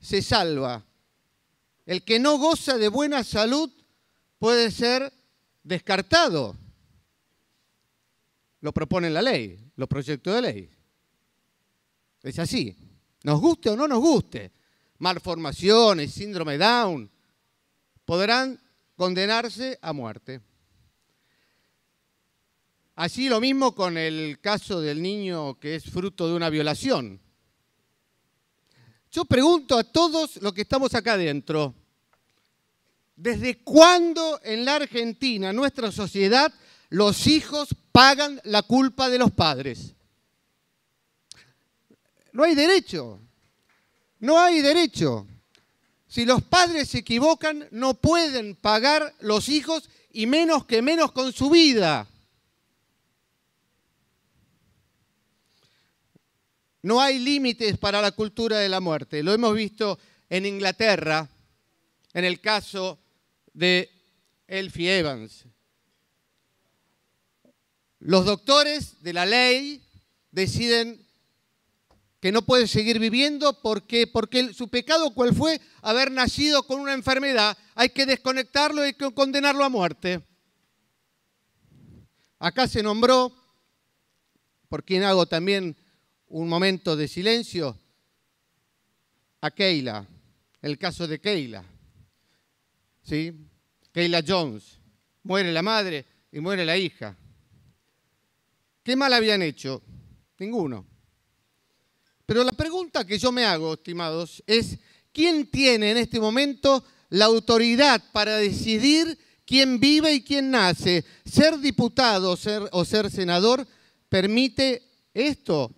se salva. El que no goza de buena salud puede ser descartado lo propone la ley, los proyectos de ley. Es así. Nos guste o no nos guste, malformaciones, síndrome Down, podrán condenarse a muerte. Así lo mismo con el caso del niño que es fruto de una violación. Yo pregunto a todos los que estamos acá adentro, ¿desde cuándo en la Argentina nuestra sociedad los hijos pagan la culpa de los padres. No hay derecho. No hay derecho. Si los padres se equivocan, no pueden pagar los hijos y menos que menos con su vida. No hay límites para la cultura de la muerte. Lo hemos visto en Inglaterra, en el caso de Elfie Evans, los doctores de la ley deciden que no puede seguir viviendo porque, su pecado, ¿cuál fue? Haber nacido con una enfermedad. Hay que desconectarlo y hay que condenarlo a muerte. Acá se nombró, por quien hago también un momento de silencio, a Keila, el caso de Keila. ¿Sí? Keila Jones. Muere la madre y muere la hija. ¿Qué mal habían hecho? Ninguno. Pero la pregunta que yo me hago, estimados, es ¿quién tiene en este momento la autoridad para decidir quién vive y quién nace? Ser diputado o ser senador permite esto.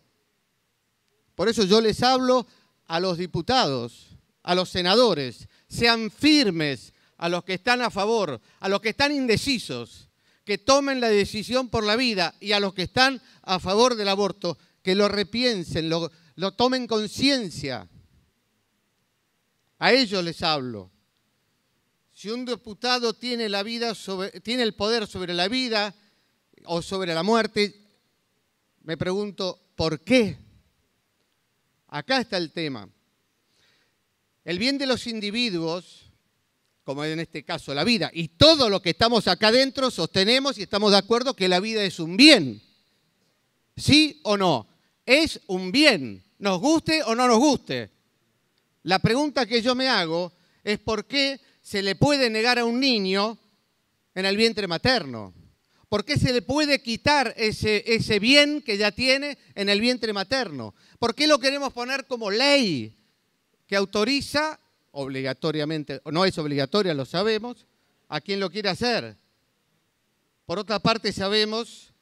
Por eso yo les hablo a los diputados, a los senadores, sean firmes, a los que están a favor, a los que están indecisos que tomen la decisión por la vida y a los que están a favor del aborto, que lo repiensen, lo, tomen conciencia. A ellos les hablo. Si un diputado tiene, la vida tiene el poder sobre la vida o sobre la muerte, me pregunto, ¿por qué? Acá está el tema. El bien de los individuos como en este caso la vida. Y todo lo que estamos acá adentro sostenemos y estamos de acuerdo que la vida es un bien. ¿Sí o no? Es un bien, nos guste o no nos guste. La pregunta que yo me hago es por qué se le puede negar a un niño en el vientre materno. ¿Por qué se le puede quitar ese, ese bien que ya tiene en el vientre materno? ¿Por qué lo queremos poner como ley que autoriza obligatoriamente, no es obligatoria, lo sabemos, a quien lo quiere hacer. Por otra parte, sabemos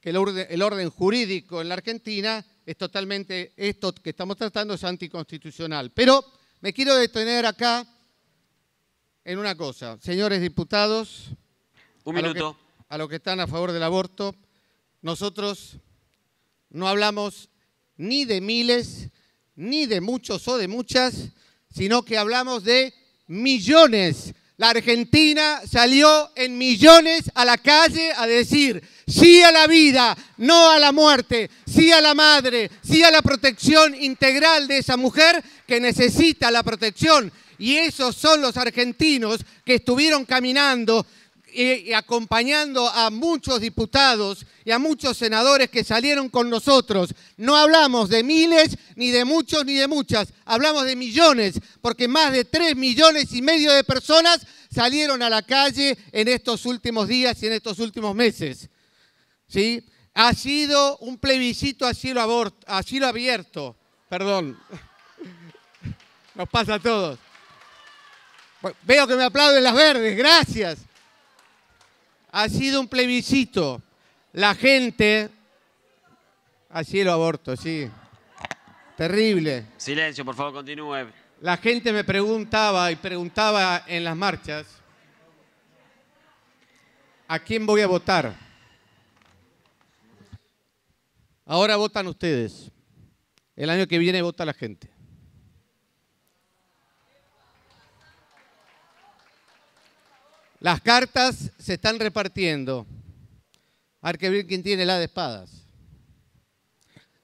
que el orden, jurídico en la Argentina es totalmente, esto que estamos tratando es anticonstitucional. Pero me quiero detener acá en una cosa. Señores diputados, un minuto. A los que están a favor del aborto, nosotros no hablamos ni de miles, ni de muchos o de muchas, sino que hablamos de millones. La Argentina salió en millones a la calle a decir sí a la vida, no a la muerte, sí a la madre, sí a la protección integral de esa mujer que necesita la protección. Y esos son los argentinos que estuvieron caminando y, acompañando a muchos diputados y a muchos senadores que salieron con nosotros. No hablamos de miles, ni de muchos, ni de muchas. Hablamos de millones, porque más de tres millones y medio de personas salieron a la calle en estos últimos días y en estos últimos meses. ¿Sí? Ha sido un plebiscito a cielo, aborto, a cielo abierto. Perdón. Nos pasa a todos. Veo que me aplauden las verdes, gracias ha sido un plebiscito. La gente... Así lo aborto, sí. Terrible. Silencio, por favor, continúe. La gente me preguntaba y preguntaba en las marchas, ¿a quién voy a votar? Ahora votan ustedes. El año que viene vota la gente. Las cartas se están repartiendo. Hay que tiene la de espadas.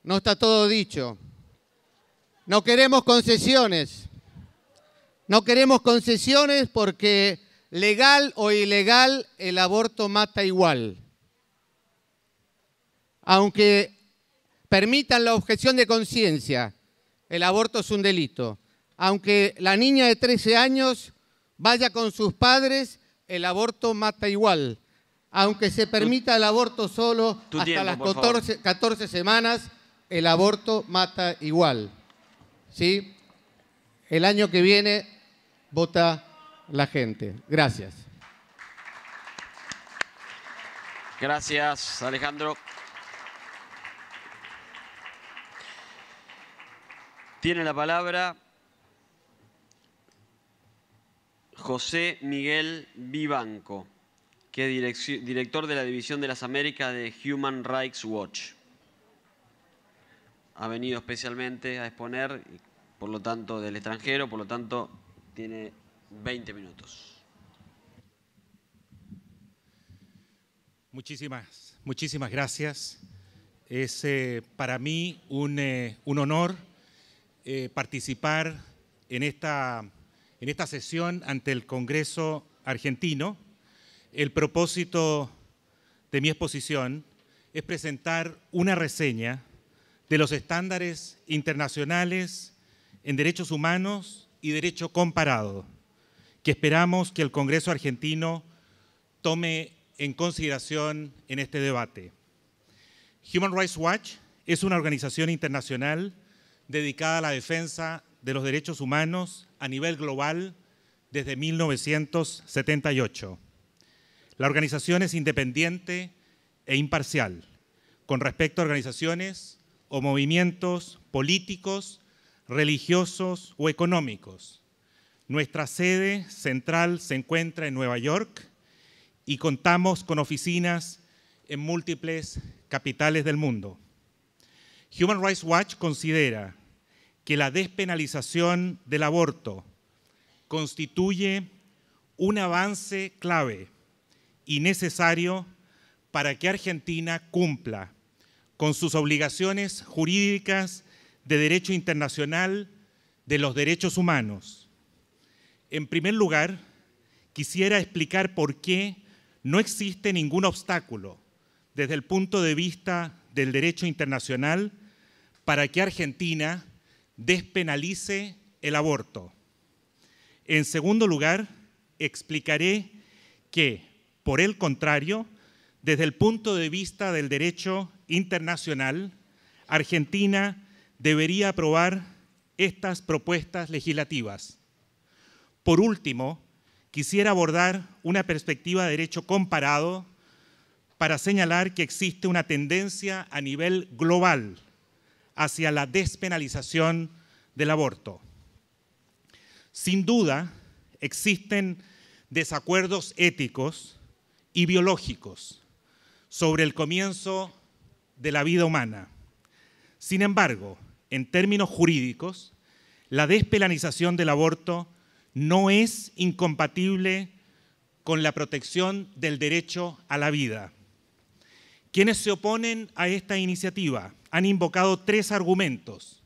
No está todo dicho. No queremos concesiones. No queremos concesiones porque legal o ilegal el aborto mata igual. Aunque permitan la objeción de conciencia, el aborto es un delito. Aunque la niña de 13 años vaya con sus padres el aborto mata igual. Aunque se permita el aborto solo hasta las 14, 14, semanas, el aborto mata igual. ¿Sí? El año que viene vota la gente. Gracias. Gracias, Alejandro. Tiene la palabra José Miguel Vivanco, que es director de la División de las Américas de Human Rights Watch. Ha venido especialmente a exponer, por lo tanto, del extranjero, por lo tanto, tiene 20 minutos. Muchísimas, muchísimas gracias. Es eh, para mí un, eh, honor eh, participar en esta en esta sesión ante el Congreso argentino. El propósito de mi exposición es presentar una reseña de los estándares internacionales en derechos humanos y derecho comparado, que esperamos que el Congreso argentino tome en consideración en este debate. Human Rights Watch es una organización internacional dedicada a la defensa de los Derechos Humanos a nivel global desde 1978. La organización es independiente e imparcial con respecto a organizaciones o movimientos políticos, religiosos o económicos. Nuestra sede central se encuentra en Nueva York y contamos con oficinas en múltiples capitales del mundo. Human Rights Watch considera que la despenalización del aborto constituye un avance clave y necesario para que Argentina cumpla con sus obligaciones jurídicas de derecho internacional de los derechos humanos. En primer lugar, quisiera explicar por qué no existe ningún obstáculo desde el punto de vista del derecho internacional para que Argentina despenalice el aborto. En segundo lugar, explicaré que, por el contrario, desde el punto de vista del derecho internacional, Argentina debería aprobar estas propuestas legislativas. Por último, quisiera abordar una perspectiva de derecho comparado para señalar que existe una tendencia a nivel global hacia la despenalización del aborto. Sin duda, existen desacuerdos éticos y biológicos sobre el comienzo de la vida humana. Sin embargo, en términos jurídicos, la despenalización del aborto no es incompatible con la protección del derecho a la vida. ¿Quiénes se oponen a esta iniciativa han invocado tres argumentos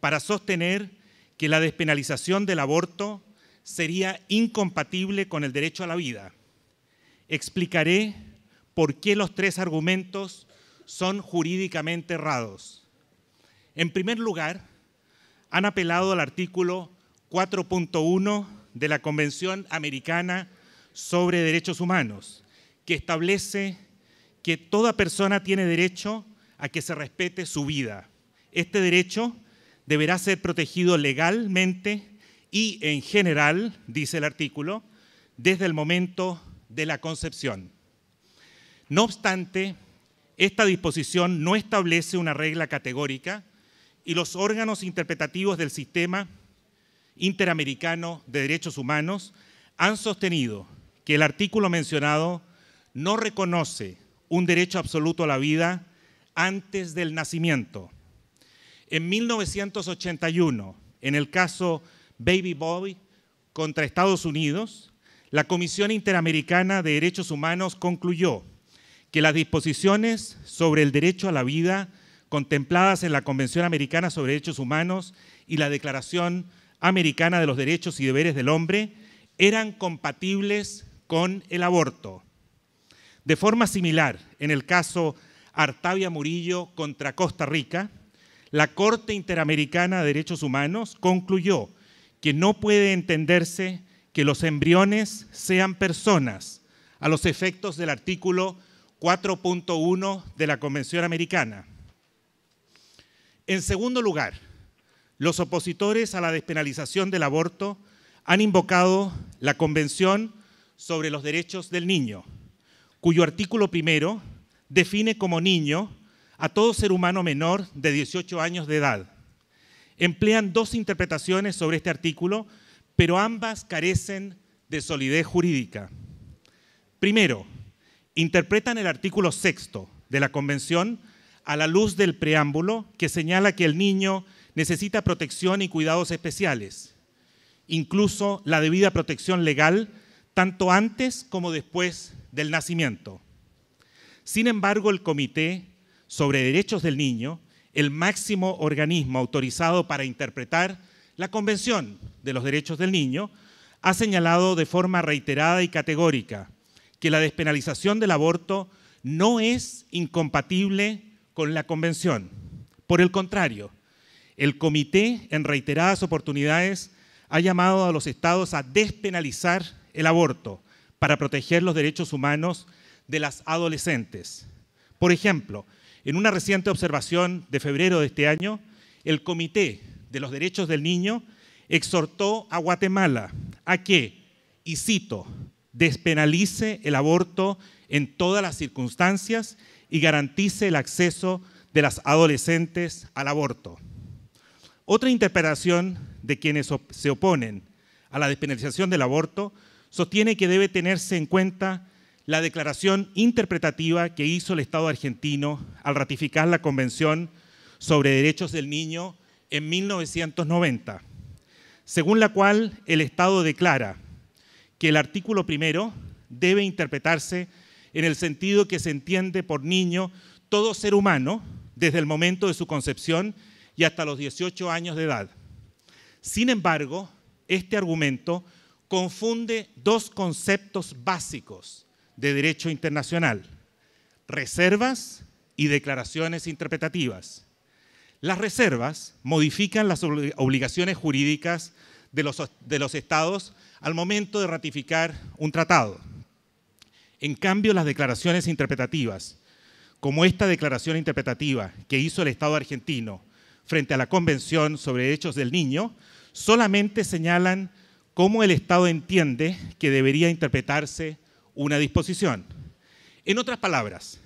para sostener que la despenalización del aborto sería incompatible con el derecho a la vida. Explicaré por qué los tres argumentos son jurídicamente errados. En primer lugar, han apelado al artículo 4.1 de la Convención Americana sobre Derechos Humanos, que establece que toda persona tiene derecho a que se respete su vida. Este derecho deberá ser protegido legalmente y en general, dice el artículo, desde el momento de la concepción. No obstante, esta disposición no establece una regla categórica y los órganos interpretativos del sistema interamericano de derechos humanos han sostenido que el artículo mencionado no reconoce un derecho absoluto a la vida antes del nacimiento. En 1981, en el caso Baby Boy contra Estados Unidos, la Comisión Interamericana de Derechos Humanos concluyó que las disposiciones sobre el derecho a la vida contempladas en la Convención Americana sobre Derechos Humanos y la Declaración Americana de los Derechos y Deberes del Hombre eran compatibles con el aborto. De forma similar, en el caso Artavia Murillo contra Costa Rica, la Corte Interamericana de Derechos Humanos concluyó que no puede entenderse que los embriones sean personas a los efectos del artículo 4.1 de la Convención Americana. En segundo lugar, los opositores a la despenalización del aborto han invocado la Convención sobre los Derechos del Niño, cuyo artículo primero define como niño a todo ser humano menor de 18 años de edad. Emplean dos interpretaciones sobre este artículo, pero ambas carecen de solidez jurídica. Primero, interpretan el artículo sexto de la Convención a la luz del preámbulo que señala que el niño necesita protección y cuidados especiales, incluso la debida protección legal, tanto antes como después del nacimiento. Sin embargo, el Comité sobre Derechos del Niño, el máximo organismo autorizado para interpretar la Convención de los Derechos del Niño, ha señalado de forma reiterada y categórica que la despenalización del aborto no es incompatible con la Convención. Por el contrario, el Comité en reiteradas oportunidades ha llamado a los estados a despenalizar el aborto para proteger los derechos humanos de las adolescentes. Por ejemplo, en una reciente observación de febrero de este año, el Comité de los Derechos del Niño exhortó a Guatemala a que, y cito, despenalice el aborto en todas las circunstancias y garantice el acceso de las adolescentes al aborto. Otra interpretación de quienes se oponen a la despenalización del aborto sostiene que debe tenerse en cuenta la declaración interpretativa que hizo el Estado argentino al ratificar la Convención sobre Derechos del Niño en 1990, según la cual el Estado declara que el artículo primero debe interpretarse en el sentido que se entiende por niño todo ser humano desde el momento de su concepción y hasta los 18 años de edad. Sin embargo, este argumento confunde dos conceptos básicos de Derecho Internacional, reservas y declaraciones interpretativas. Las reservas modifican las obligaciones jurídicas de los, de los estados al momento de ratificar un tratado. En cambio, las declaraciones interpretativas, como esta declaración interpretativa que hizo el Estado argentino frente a la Convención sobre Derechos del Niño, solamente señalan cómo el Estado entiende que debería interpretarse una disposición. En otras palabras,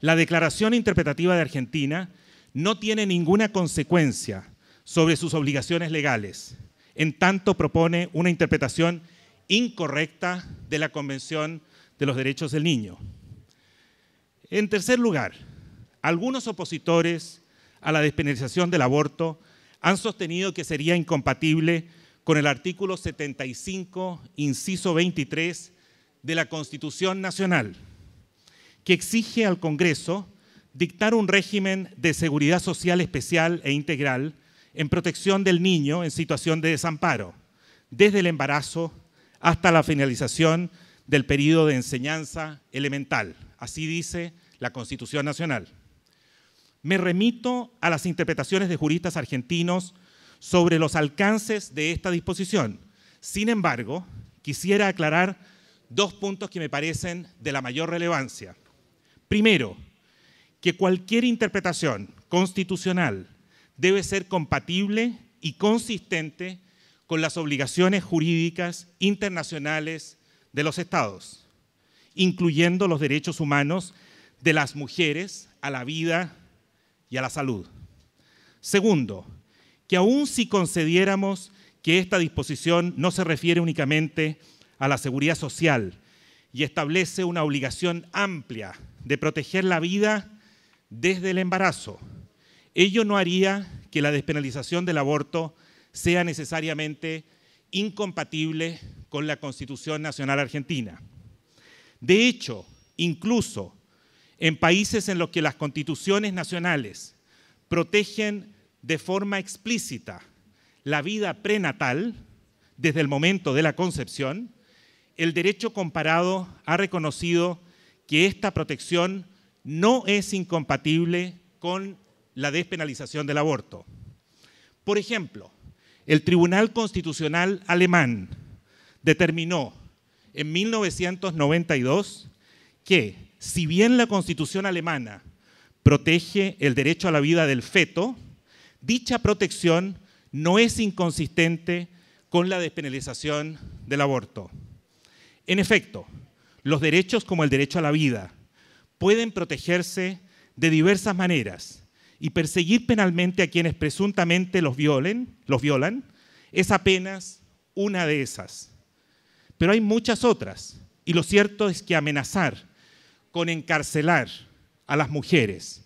la Declaración Interpretativa de Argentina no tiene ninguna consecuencia sobre sus obligaciones legales, en tanto propone una interpretación incorrecta de la Convención de los Derechos del Niño. En tercer lugar, algunos opositores a la despenalización del aborto han sostenido que sería incompatible con el artículo 75, inciso 23 de la Constitución Nacional, que exige al Congreso dictar un régimen de seguridad social especial e integral en protección del niño en situación de desamparo, desde el embarazo hasta la finalización del periodo de enseñanza elemental. Así dice la Constitución Nacional. Me remito a las interpretaciones de juristas argentinos sobre los alcances de esta disposición. Sin embargo, quisiera aclarar dos puntos que me parecen de la mayor relevancia. Primero, que cualquier interpretación constitucional debe ser compatible y consistente con las obligaciones jurídicas internacionales de los estados, incluyendo los derechos humanos de las mujeres a la vida y a la salud. Segundo, que aun si concediéramos que esta disposición no se refiere únicamente a a la seguridad social y establece una obligación amplia de proteger la vida desde el embarazo. Ello no haría que la despenalización del aborto sea necesariamente incompatible con la Constitución Nacional Argentina. De hecho, incluso en países en los que las constituciones nacionales protegen de forma explícita la vida prenatal desde el momento de la concepción, el derecho comparado ha reconocido que esta protección no es incompatible con la despenalización del aborto. Por ejemplo, el Tribunal Constitucional alemán determinó en 1992 que, si bien la Constitución alemana protege el derecho a la vida del feto, dicha protección no es inconsistente con la despenalización del aborto. En efecto, los derechos como el derecho a la vida pueden protegerse de diversas maneras y perseguir penalmente a quienes presuntamente los, violen, los violan es apenas una de esas. Pero hay muchas otras y lo cierto es que amenazar con encarcelar a las mujeres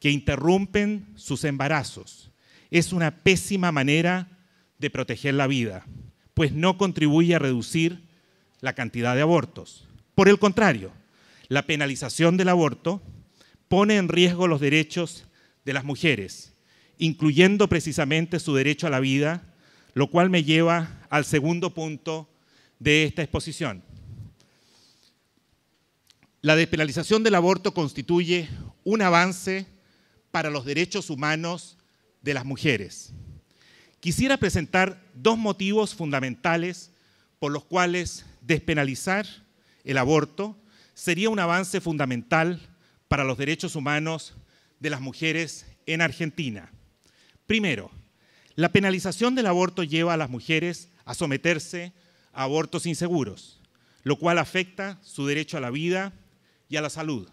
que interrumpen sus embarazos es una pésima manera de proteger la vida, pues no contribuye a reducir la cantidad de abortos. Por el contrario, la penalización del aborto pone en riesgo los derechos de las mujeres, incluyendo precisamente su derecho a la vida, lo cual me lleva al segundo punto de esta exposición. La despenalización del aborto constituye un avance para los derechos humanos de las mujeres. Quisiera presentar dos motivos fundamentales por los cuales despenalizar el aborto sería un avance fundamental para los derechos humanos de las mujeres en Argentina. Primero, la penalización del aborto lleva a las mujeres a someterse a abortos inseguros, lo cual afecta su derecho a la vida y a la salud.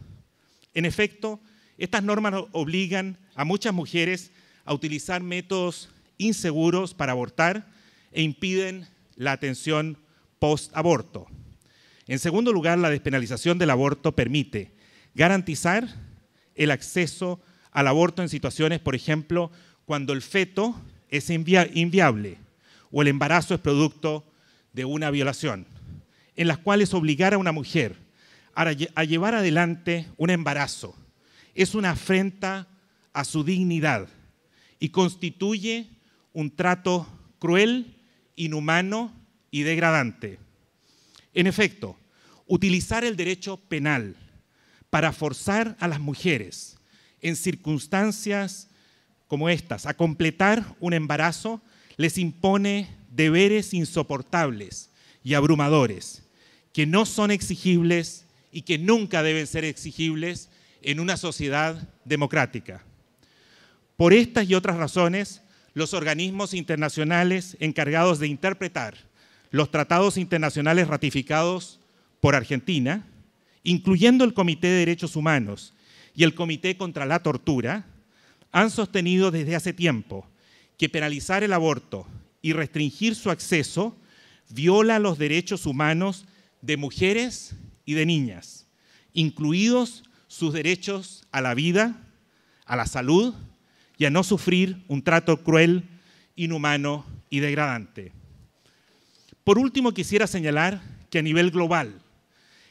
En efecto, estas normas obligan a muchas mujeres a utilizar métodos inseguros para abortar e impiden la atención post-aborto. En segundo lugar, la despenalización del aborto permite garantizar el acceso al aborto en situaciones, por ejemplo, cuando el feto es inviable o el embarazo es producto de una violación, en las cuales obligar a una mujer a llevar adelante un embarazo es una afrenta a su dignidad y constituye un trato cruel, inhumano y degradante. En efecto, utilizar el derecho penal para forzar a las mujeres en circunstancias como estas a completar un embarazo les impone deberes insoportables y abrumadores que no son exigibles y que nunca deben ser exigibles en una sociedad democrática. Por estas y otras razones, los organismos internacionales encargados de interpretar los tratados internacionales ratificados por Argentina, incluyendo el Comité de Derechos Humanos y el Comité contra la Tortura, han sostenido desde hace tiempo que penalizar el aborto y restringir su acceso viola los derechos humanos de mujeres y de niñas, incluidos sus derechos a la vida, a la salud y a no sufrir un trato cruel, inhumano y degradante. Por último, quisiera señalar que a nivel global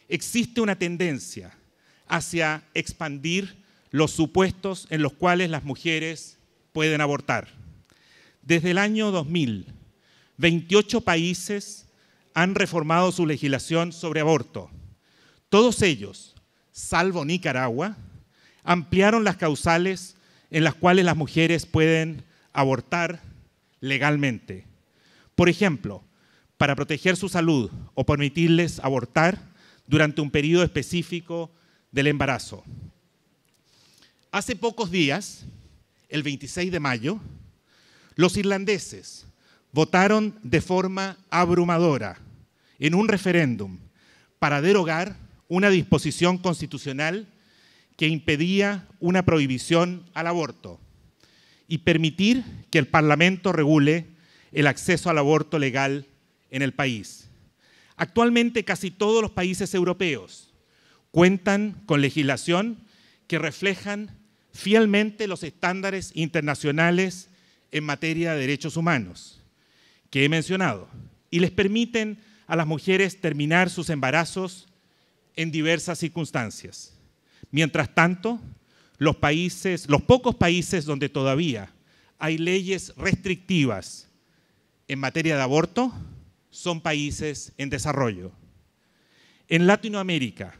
existe una tendencia hacia expandir los supuestos en los cuales las mujeres pueden abortar. Desde el año 2000, 28 países han reformado su legislación sobre aborto. Todos ellos, salvo Nicaragua, ampliaron las causales en las cuales las mujeres pueden abortar legalmente. Por ejemplo, para proteger su salud o permitirles abortar durante un periodo específico del embarazo. Hace pocos días, el 26 de mayo, los irlandeses votaron de forma abrumadora en un referéndum para derogar una disposición constitucional que impedía una prohibición al aborto y permitir que el Parlamento regule el acceso al aborto legal en el país. Actualmente casi todos los países europeos cuentan con legislación que reflejan fielmente los estándares internacionales en materia de derechos humanos que he mencionado y les permiten a las mujeres terminar sus embarazos en diversas circunstancias. Mientras tanto, los los pocos países donde todavía hay leyes restrictivas en materia de aborto son países en desarrollo. En Latinoamérica,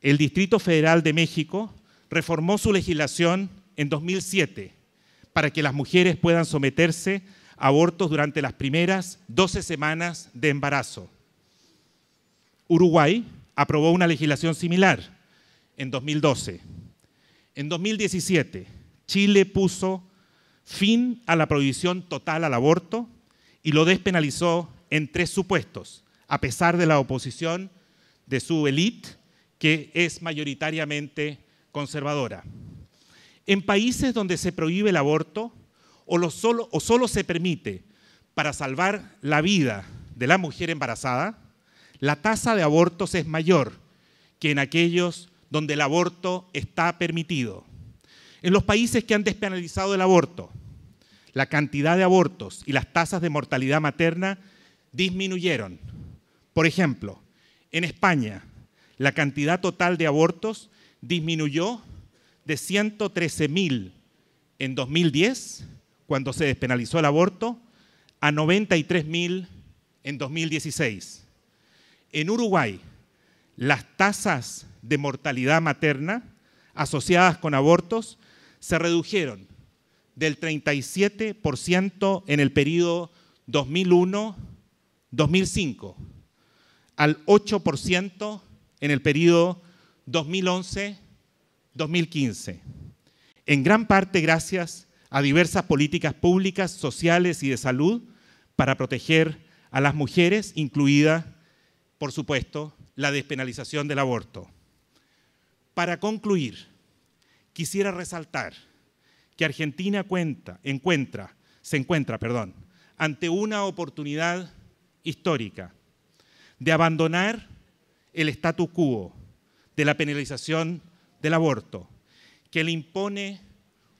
el Distrito Federal de México reformó su legislación en 2007 para que las mujeres puedan someterse a abortos durante las primeras 12 semanas de embarazo. Uruguay aprobó una legislación similar en 2012. En 2017, Chile puso fin a la prohibición total al aborto y lo despenalizó en tres supuestos, a pesar de la oposición de su élite, que es mayoritariamente conservadora. En países donde se prohíbe el aborto o, solo, solo se permite para salvar la vida de la mujer embarazada, la tasa de abortos es mayor que en aquellos donde el aborto está permitido. En los países que han despenalizado el aborto, la cantidad de abortos y las tasas de mortalidad materna disminuyeron. Por ejemplo, en España, la cantidad total de abortos disminuyó de 113.000 en 2010, cuando se despenalizó el aborto, a 93.000 en 2016. En Uruguay, las tasas de mortalidad materna asociadas con abortos se redujeron del 37% en el periodo 2001 2005 al 8% en el periodo 2011-2015, en gran parte gracias a diversas políticas públicas, sociales y de salud para proteger a las mujeres, incluida, por supuesto, la despenalización del aborto. Para concluir, quisiera resaltar que Argentina cuenta, encuentra, se encuentra, perdón, ante una oportunidad histórica, de abandonar el statu quo de la penalización del aborto, que le impone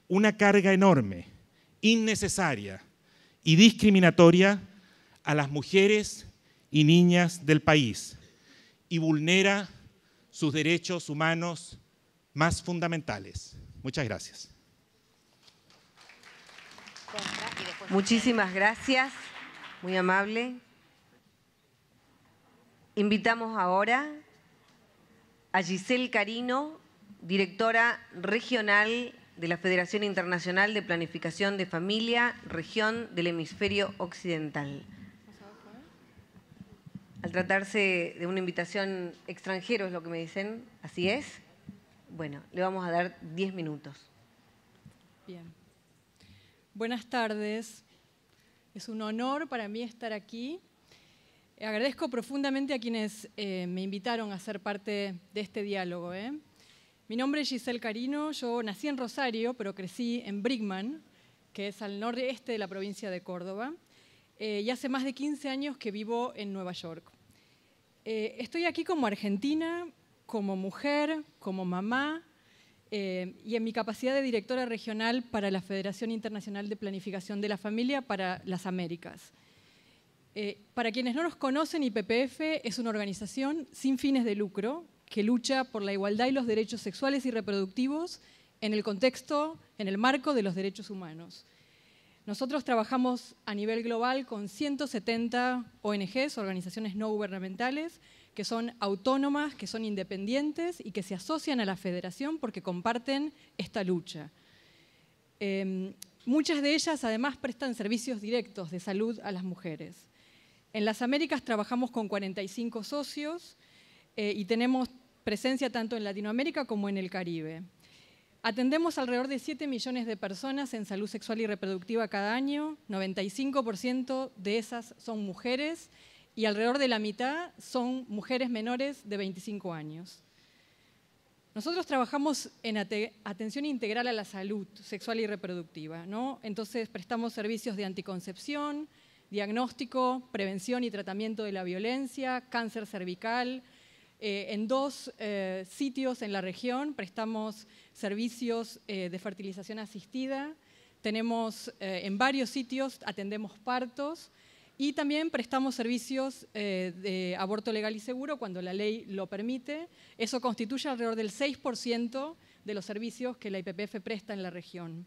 una carga enorme, innecesaria y discriminatoria a las mujeres y niñas del país y vulnera sus derechos humanos más fundamentales. Muchas gracias. Muchísimas gracias, muy amable. Invitamos ahora a Giselle Carino, directora regional de la Federación Internacional de Planificación de Familia, región del hemisferio occidental. Al tratarse de una invitación extranjero, es lo que me dicen, así es. Bueno, le vamos a dar 10 minutos. Bien. Buenas tardes. Es un honor para mí estar aquí Agradezco profundamente a quienes eh, me invitaron a ser parte de este diálogo. ¿eh? Mi nombre es Giselle Carino, yo nací en Rosario, pero crecí en Brigman, que es al noreste de la provincia de Córdoba, eh, y hace más de 15 años que vivo en Nueva York. estoy aquí como argentina, como mujer, como mamá, y en mi capacidad de directora regional para la Federación Internacional de Planificación de la Familia para las Américas. Eh, para quienes no nos conocen, IPPF es una organización sin fines de lucro que lucha por la igualdad y los derechos sexuales y reproductivos en el contexto, en el marco de los derechos humanos. Nosotros trabajamos a nivel global con 170 ONGs, organizaciones no gubernamentales, que son autónomas, que son independientes y que se asocian a la federación porque comparten esta lucha. Em, muchas de ellas además prestan servicios directos de salud a las mujeres. En las Américas trabajamos con 45 socios eh, y tenemos presencia tanto en Latinoamérica como en el Caribe. Atendemos alrededor de 7 millones de personas en salud sexual y reproductiva cada año, 95% de esas son mujeres y alrededor de la mitad son mujeres menores de 25 años. Nosotros trabajamos en atención integral a la salud sexual y reproductiva, ¿no? Entonces prestamos servicios de anticoncepción, diagnóstico, prevención y tratamiento de la violencia, cáncer cervical. Eh, en dos eh, sitios en la región prestamos servicios eh, de fertilización asistida, tenemos en varios sitios, atendemos partos y también prestamos servicios de aborto legal y seguro cuando la ley lo permite. Eso constituye alrededor del 6% de los servicios que la IPPF presta en la región.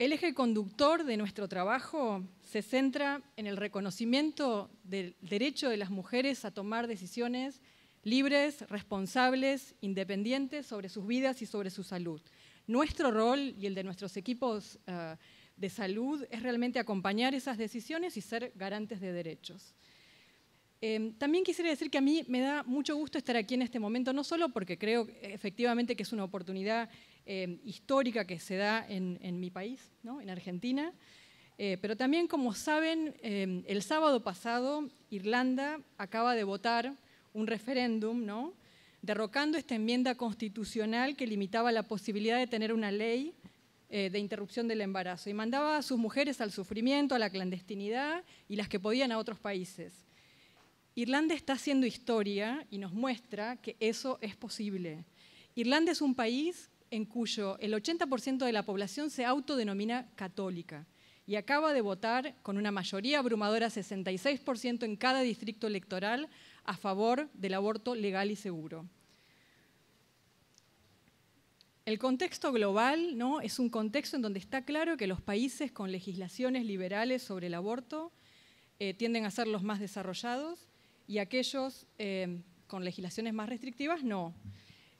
El eje conductor de nuestro trabajo se centra en el reconocimiento del derecho de las mujeres a tomar decisiones libres, responsables, independientes sobre sus vidas y sobre su salud. Nuestro rol y el de nuestros equipos eh, de salud es realmente acompañar esas decisiones y ser garantes de derechos. Eh, también quisiera decir que a mí me da mucho gusto estar aquí en este momento, no solo porque creo efectivamente que es una oportunidad Em, histórica que se da en, mi país, en Argentina. Eh, pero también, como saben, em, el sábado pasado Irlanda acaba de votar un referéndum, ¿no? derrocando esta enmienda constitucional que limitaba la posibilidad de tener una ley eh, de interrupción del embarazo y mandaba a sus mujeres al sufrimiento, a la clandestinidad y las que podían a otros países. Irlanda está haciendo historia y nos muestra que eso es posible. Irlanda es un país en cuyo el 80% de la población se autodenomina católica y acaba de votar con una mayoría abrumadora 66% en cada distrito electoral a favor del aborto legal y seguro. El contexto global ¿no? es un contexto en donde está claro que los países con legislaciones liberales sobre el aborto eh, tienden a ser los más desarrollados y aquellos eh, con legislaciones más restrictivas no.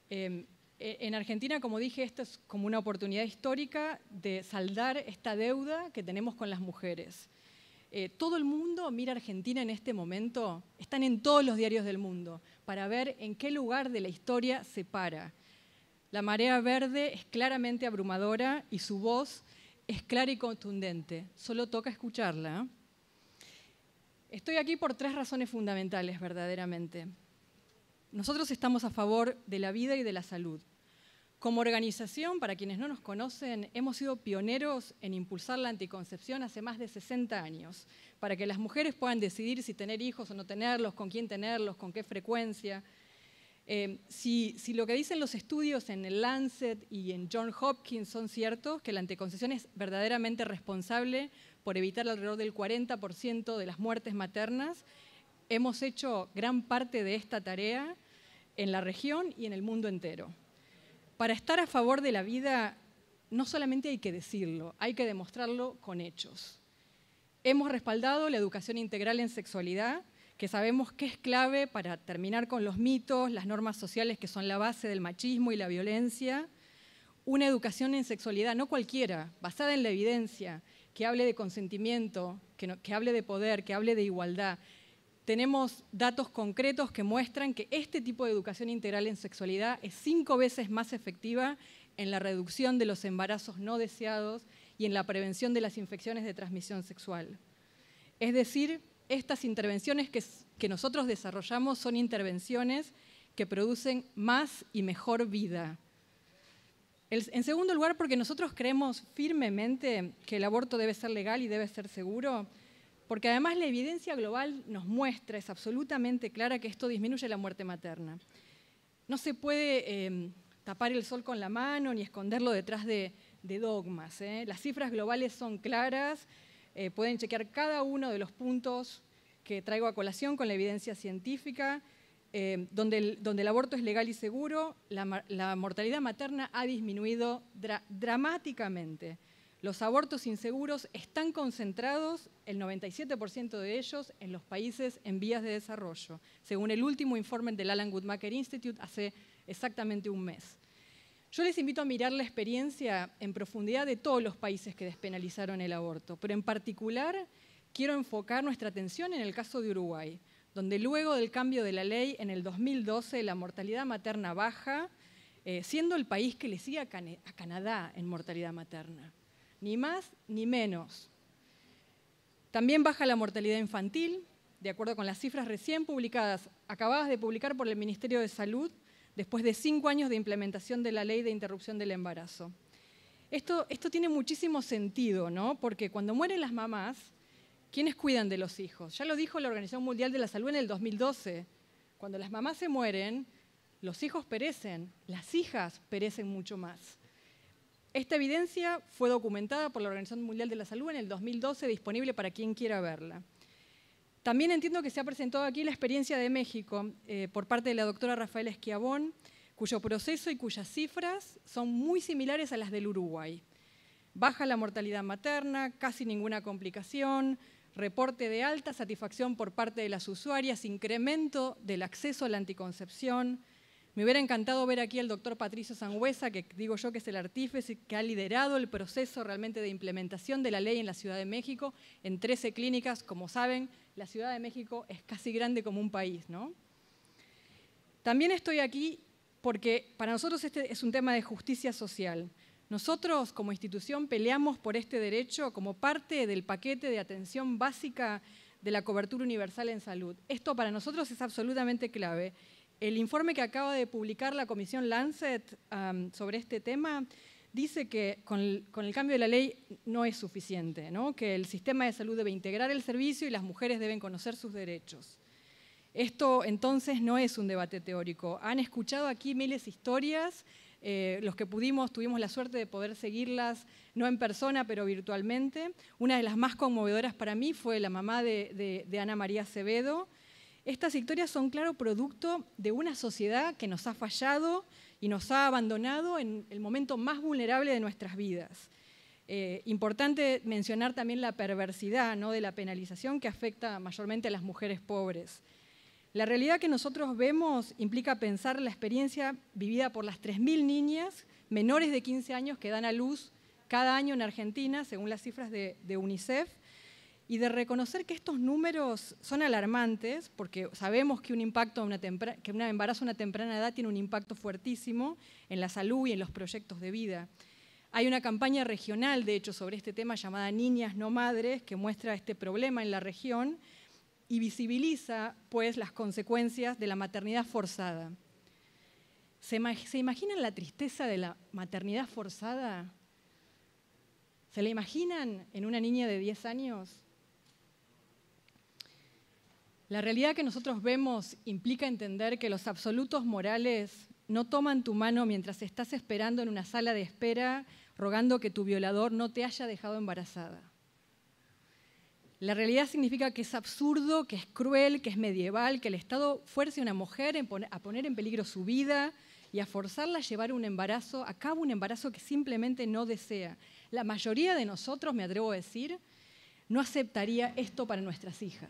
Eh, eh, en Argentina, como dije, esto es como una oportunidad histórica de saldar esta deuda que tenemos con las mujeres. Eh, todo el mundo mira a Argentina en este momento, están en todos los diarios del mundo, para ver en qué lugar de la historia se para. La marea verde es claramente abrumadora y su voz es clara y contundente, solo toca escucharla. ¿eh? Estoy aquí por tres razones fundamentales, verdaderamente. Nosotros estamos a favor de la vida y de la salud. Como organización, para quienes no nos conocen, hemos sido pioneros en impulsar la anticoncepción hace más de 60 años, para que las mujeres puedan decidir si tener hijos o no tenerlos, con quién tenerlos, con qué frecuencia. Eh, si, si, lo que dicen los estudios en el Lancet y en John Hopkins son ciertos, que la anticoncepción es verdaderamente responsable por evitar alrededor del 40% de las muertes maternas, hemos hecho gran parte de esta tarea en la región y en el mundo entero para estar a favor de la vida no solamente hay que decirlo, hay que demostrarlo con hechos. Hemos respaldado la educación integral en sexualidad, que sabemos que es clave para terminar con los mitos, las normas sociales que son la base del machismo y la violencia. Una educación en sexualidad, no cualquiera, basada en la evidencia, que hable de consentimiento, que, hable de poder, que hable de igualdad, tenemos datos concretos que muestran que este tipo de educación integral en sexualidad es cinco veces más efectiva en la reducción de los embarazos no deseados y en la prevención de las infecciones de transmisión sexual. Es decir, estas intervenciones que, nosotros desarrollamos son intervenciones que producen más y mejor vida. en segundo lugar, porque nosotros creemos firmemente que el aborto debe ser legal y debe ser seguro, porque además la evidencia global nos muestra, es absolutamente clara, que esto disminuye la muerte materna. No se puede em, tapar el sol con la mano ni esconderlo detrás de, dogmas. ¿eh? Las cifras globales son claras, eh, pueden chequear cada uno de los puntos que traigo a colación con la evidencia científica, em, donde, el, aborto es legal y seguro, la, mortalidad materna ha disminuido dramáticamente. Los abortos inseguros están concentrados, el 97% de ellos, en los países en vías de desarrollo, según el último informe del Alan Goodmaker Institute hace exactamente un mes. Yo les invito a mirar la experiencia en profundidad de todos los países que despenalizaron el aborto, pero en particular quiero enfocar nuestra atención en el caso de Uruguay, donde luego del cambio de la ley en el 2012 la mortalidad materna baja, eh, siendo el país que le sigue a Canadá en mortalidad materna ni más ni menos. También baja la mortalidad infantil, de acuerdo con las cifras recién publicadas, acabadas de publicar por el Ministerio de Salud, después de cinco años de implementación de la ley de interrupción del embarazo. Esto, tiene muchísimo sentido, ¿no? Porque cuando mueren las mamás, ¿quiénes cuidan de los hijos? Ya lo dijo la Organización Mundial de la Salud en el 2012. Cuando las mamás se mueren, los hijos perecen, las hijas perecen mucho más. Esta evidencia fue documentada por la Organización Mundial de la Salud en el 2012, disponible para quien quiera verla. También entiendo que se ha presentado aquí la experiencia de México eh, por parte de la doctora Rafael Esquiabón, cuyo proceso y cuyas cifras son muy similares a las del Uruguay. Baja la mortalidad materna, casi ninguna complicación, reporte de alta satisfacción por parte de las usuarias, incremento del acceso a la anticoncepción, me hubiera encantado ver aquí al doctor Patricio Sangüesa, que digo yo que es el artífice, que ha liderado el proceso realmente de implementación de la ley en la Ciudad de México, en 13 clínicas. Como saben, la Ciudad de México es casi grande como un país. ¿no? También estoy aquí porque para nosotros este es un tema de justicia social. Nosotros como institución peleamos por este derecho como parte del paquete de atención básica de la cobertura universal en salud. Esto para nosotros es absolutamente clave el informe que acaba de publicar la Comisión Lancet sobre este tema dice que con el, cambio de la ley no es suficiente, que el sistema de salud debe integrar el servicio y las mujeres deben conocer sus derechos. Esto entonces no es un debate teórico. Han escuchado aquí miles de historias, eh, los que pudimos tuvimos la suerte de poder seguirlas, no en persona, pero virtualmente. Una de las más conmovedoras para mí fue la mamá de, de Ana María Acevedo, estas historias son claro producto de una sociedad que nos ha fallado y nos ha abandonado en el momento más vulnerable de nuestras vidas. Eh, importante mencionar también la perversidad ¿no? de la penalización que afecta mayormente a las mujeres pobres. La realidad que nosotros vemos implica pensar la experiencia vivida por las 3.000 niñas menores de 15 años que dan a luz cada año en Argentina, según las cifras de UNICEF, y de reconocer que estos números son alarmantes, porque sabemos que un, impacto embarazo a una temprana edad tiene un impacto fuertísimo en la salud y en los proyectos de vida. Hay una campaña regional, de hecho, sobre este tema llamada Niñas no Madres, que muestra este problema en la región y visibiliza pues, las consecuencias de la maternidad forzada. ¿Se, ¿Se imaginan la tristeza de la maternidad forzada? ¿Se la imaginan en una niña de 10 años? La realidad que nosotros vemos implica entender que los absolutos morales no toman tu mano mientras estás esperando en una sala de espera rogando que tu violador no te haya dejado embarazada. La realidad significa que es absurdo, que es cruel, que es medieval, que el Estado fuerce a una mujer a poner en peligro su vida y a forzarla a llevar un embarazo, a cabo un embarazo que simplemente no desea. La mayoría de nosotros, me atrevo a decir, no aceptaría esto para nuestras hijas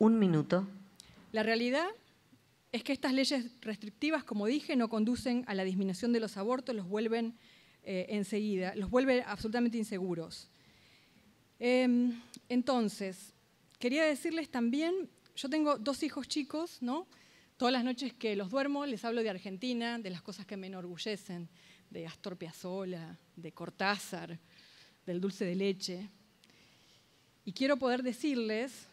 un minuto. La realidad es que estas leyes restrictivas, como dije, no conducen a la disminución de los abortos, los vuelven eh, enseguida, los vuelven absolutamente inseguros. Em, entonces, quería decirles también, yo tengo dos hijos chicos, ¿no? Todas las noches que los duermo les hablo de Argentina, de las cosas que me enorgullecen, de Astor Piazzolla, de Cortázar, del dulce de leche. Y quiero poder decirles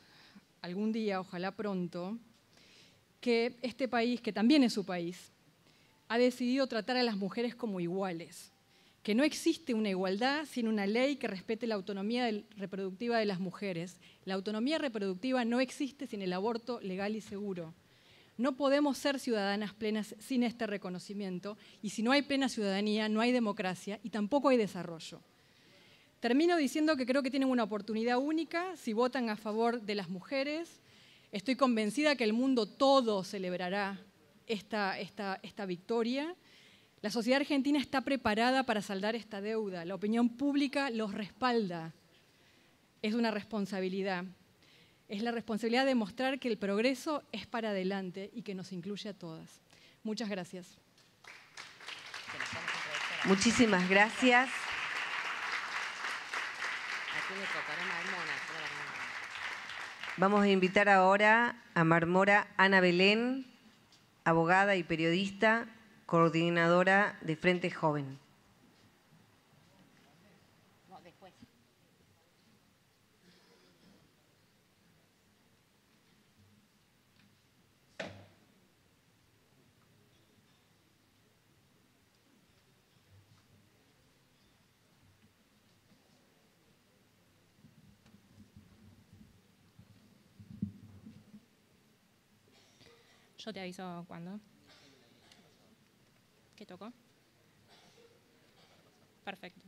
algún día, ojalá pronto, que este país, que también es su país, ha decidido tratar a las mujeres como iguales, que no existe una igualdad sin una ley que respete la autonomía reproductiva de las mujeres. La autonomía reproductiva no existe sin el aborto legal y seguro. No podemos ser ciudadanas plenas sin este reconocimiento y si no hay plena ciudadanía no hay democracia y tampoco hay desarrollo. Termino diciendo que creo que tienen una oportunidad única si votan a favor de las mujeres. Estoy convencida que el mundo todo celebrará esta, esta victoria. La sociedad argentina está preparada para saldar esta deuda. La opinión pública los respalda. Es una responsabilidad. Es la responsabilidad de mostrar que el progreso es para adelante y que nos incluye a todas. Muchas gracias. Muchísimas gracias. Vamos a invitar ahora a Marmora Ana Belén, abogada y periodista, coordinadora de Frente Joven. te aviso cuándo. ¿Qué tocó? Perfecto.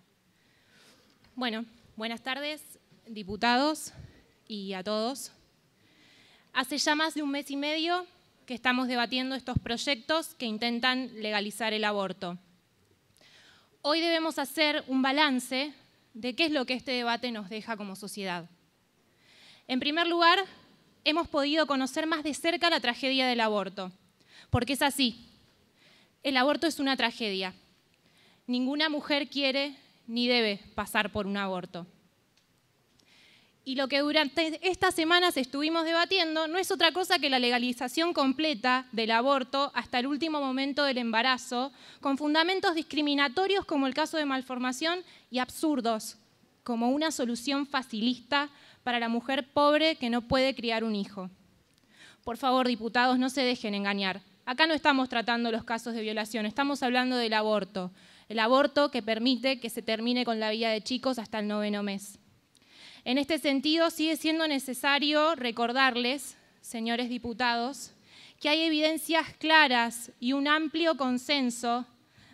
Bueno, buenas tardes, diputados y a todos. Hace ya más de un mes y medio que estamos debatiendo estos proyectos que intentan legalizar el aborto. Hoy debemos hacer un balance de qué es lo que este debate nos deja como sociedad. En primer lugar, hemos podido conocer más de cerca la tragedia del aborto. Porque es así, el aborto es una tragedia. Ninguna mujer quiere ni debe pasar por un aborto. Y lo que durante estas semanas estuvimos debatiendo no es otra cosa que la legalización completa del aborto hasta el último momento del embarazo, con fundamentos discriminatorios como el caso de malformación y absurdos, como una solución facilista para la mujer pobre que no puede criar un hijo. Por favor, diputados, no se dejen engañar. Acá no estamos tratando los casos de violación, estamos hablando del aborto. El aborto que permite que se termine con la vida de chicos hasta el noveno mes. En este sentido, sigue siendo necesario recordarles, señores diputados, que hay evidencias claras y un amplio consenso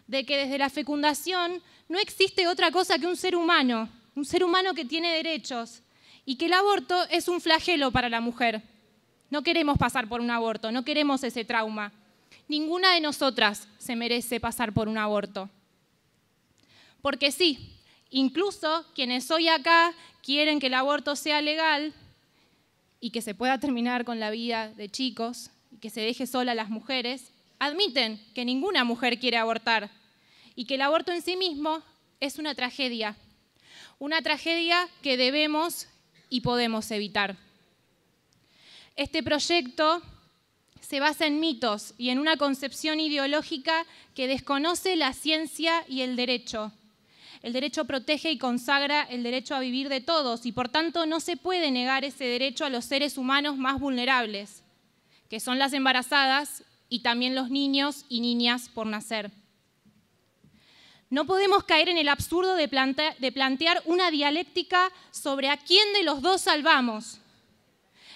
de que desde la fecundación no existe otra cosa que un ser humano, un ser humano que tiene derechos, y que el aborto es un flagelo para la mujer. No queremos pasar por un aborto, no queremos ese trauma. Ninguna de nosotras se merece pasar por un aborto. Porque sí, incluso quienes hoy acá quieren que el aborto sea legal y que se pueda terminar con la vida de chicos y que se deje sola a las mujeres, admiten que ninguna mujer quiere abortar y que el aborto en sí mismo es una tragedia. Una tragedia que debemos y podemos evitar. Este proyecto se basa en mitos y en una concepción ideológica que desconoce la ciencia y el derecho. El derecho protege y consagra el derecho a vivir de todos y por tanto no se puede negar ese derecho a los seres humanos más vulnerables, que son las embarazadas y también los niños y niñas por nacer. No podemos caer en el absurdo de, plantear una dialéctica sobre a quién de los dos salvamos.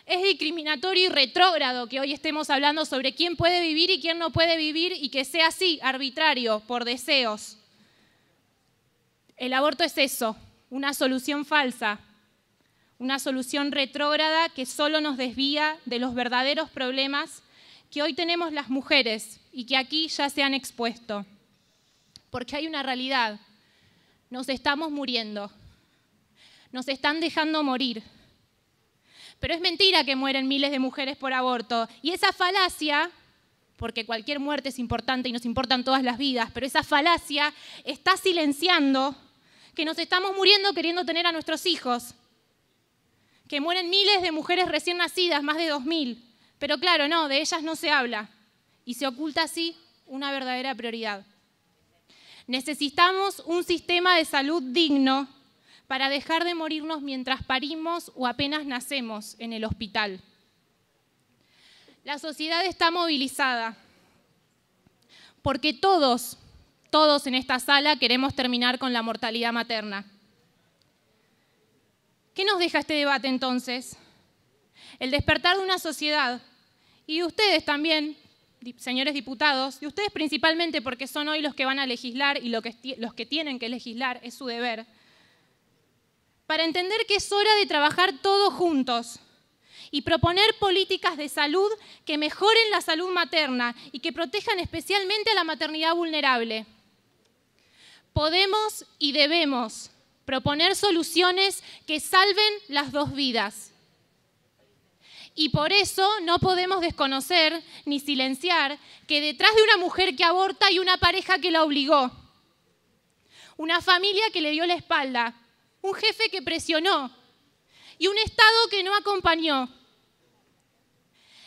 Es discriminatorio y retrógrado que hoy estemos hablando sobre quién puede vivir y quién no puede vivir y que sea así, arbitrario, por deseos. El aborto es eso, una solución falsa, una solución retrógrada que solo nos desvía de los verdaderos problemas que hoy tenemos las mujeres y que aquí ya se han expuesto porque hay una realidad. Nos estamos muriendo. Nos están dejando morir. Pero es mentira que mueren miles de mujeres por aborto. Y esa falacia, porque cualquier muerte es importante y nos importan todas las vidas, pero esa falacia está silenciando que nos estamos muriendo queriendo tener a nuestros hijos. Que mueren miles de mujeres recién nacidas, más de 2.000. Pero claro, no, de ellas no se habla. Y se oculta así una verdadera prioridad. Necesitamos un sistema de salud digno para dejar de morirnos mientras parimos o apenas nacemos en el hospital. La sociedad está movilizada porque todos, todos en esta sala queremos terminar con la mortalidad materna. ¿Qué nos deja este debate entonces? El despertar de una sociedad y de ustedes también señores diputados, y ustedes principalmente porque son hoy los que van a legislar y los que tienen que legislar, es su deber, para entender que es hora de trabajar todos juntos y proponer políticas de salud que mejoren la salud materna y que protejan especialmente a la maternidad vulnerable. Podemos y debemos proponer soluciones que salven las dos vidas y por eso no podemos desconocer ni silenciar que detrás de una mujer que aborta hay una pareja que la obligó, una familia que le dio la espalda, un jefe que presionó y un Estado que no acompañó.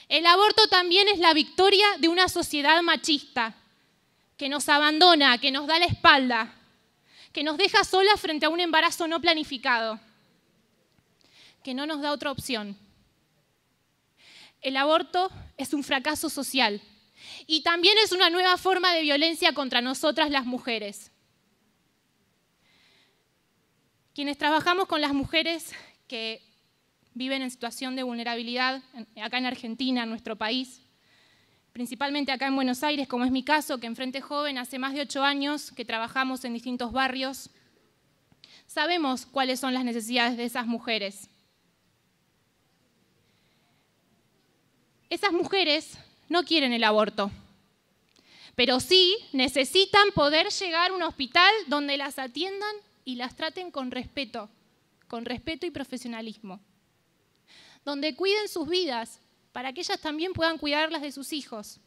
El aborto también es la victoria de una sociedad machista, que nos abandona, que nos da la espalda, que nos deja sola frente a un embarazo no planificado, que no nos da otra opción el aborto es un fracaso social y también es una nueva forma de violencia contra nosotras las mujeres. Quienes trabajamos con las mujeres que viven en situación de vulnerabilidad acá en Argentina, en nuestro país, principalmente acá en Buenos Aires, como es mi caso, que en Frente Joven hace más de ocho años que trabajamos en distintos barrios, sabemos cuáles son las necesidades de esas mujeres. Esas mujeres no quieren el aborto, pero sí necesitan poder llegar a un hospital donde las atiendan y las traten con respeto, con respeto y profesionalismo, donde cuiden sus vidas para que ellas también puedan cuidar las de sus hijos.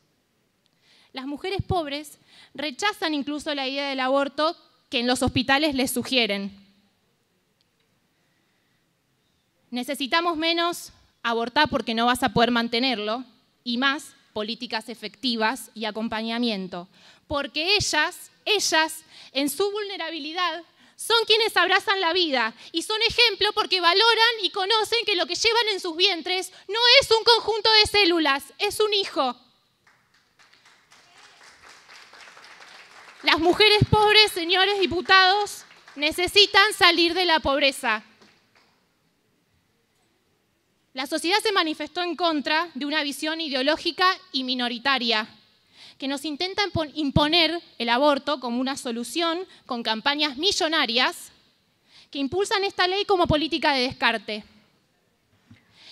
Las mujeres pobres rechazan incluso la idea del aborto que en los hospitales les sugieren. Necesitamos menos abortá porque no vas a poder mantenerlo, y más políticas efectivas y acompañamiento, porque ellas, ellas, en su vulnerabilidad, son quienes abrazan la vida y son ejemplo porque valoran y conocen que lo que llevan en sus vientres no es un conjunto de células, es un hijo. Las mujeres pobres, señores diputados, necesitan salir de la pobreza. La sociedad se manifestó en contra de una visión ideológica y minoritaria que nos intenta imponer el aborto como una solución con campañas millonarias que impulsan esta ley como política de descarte.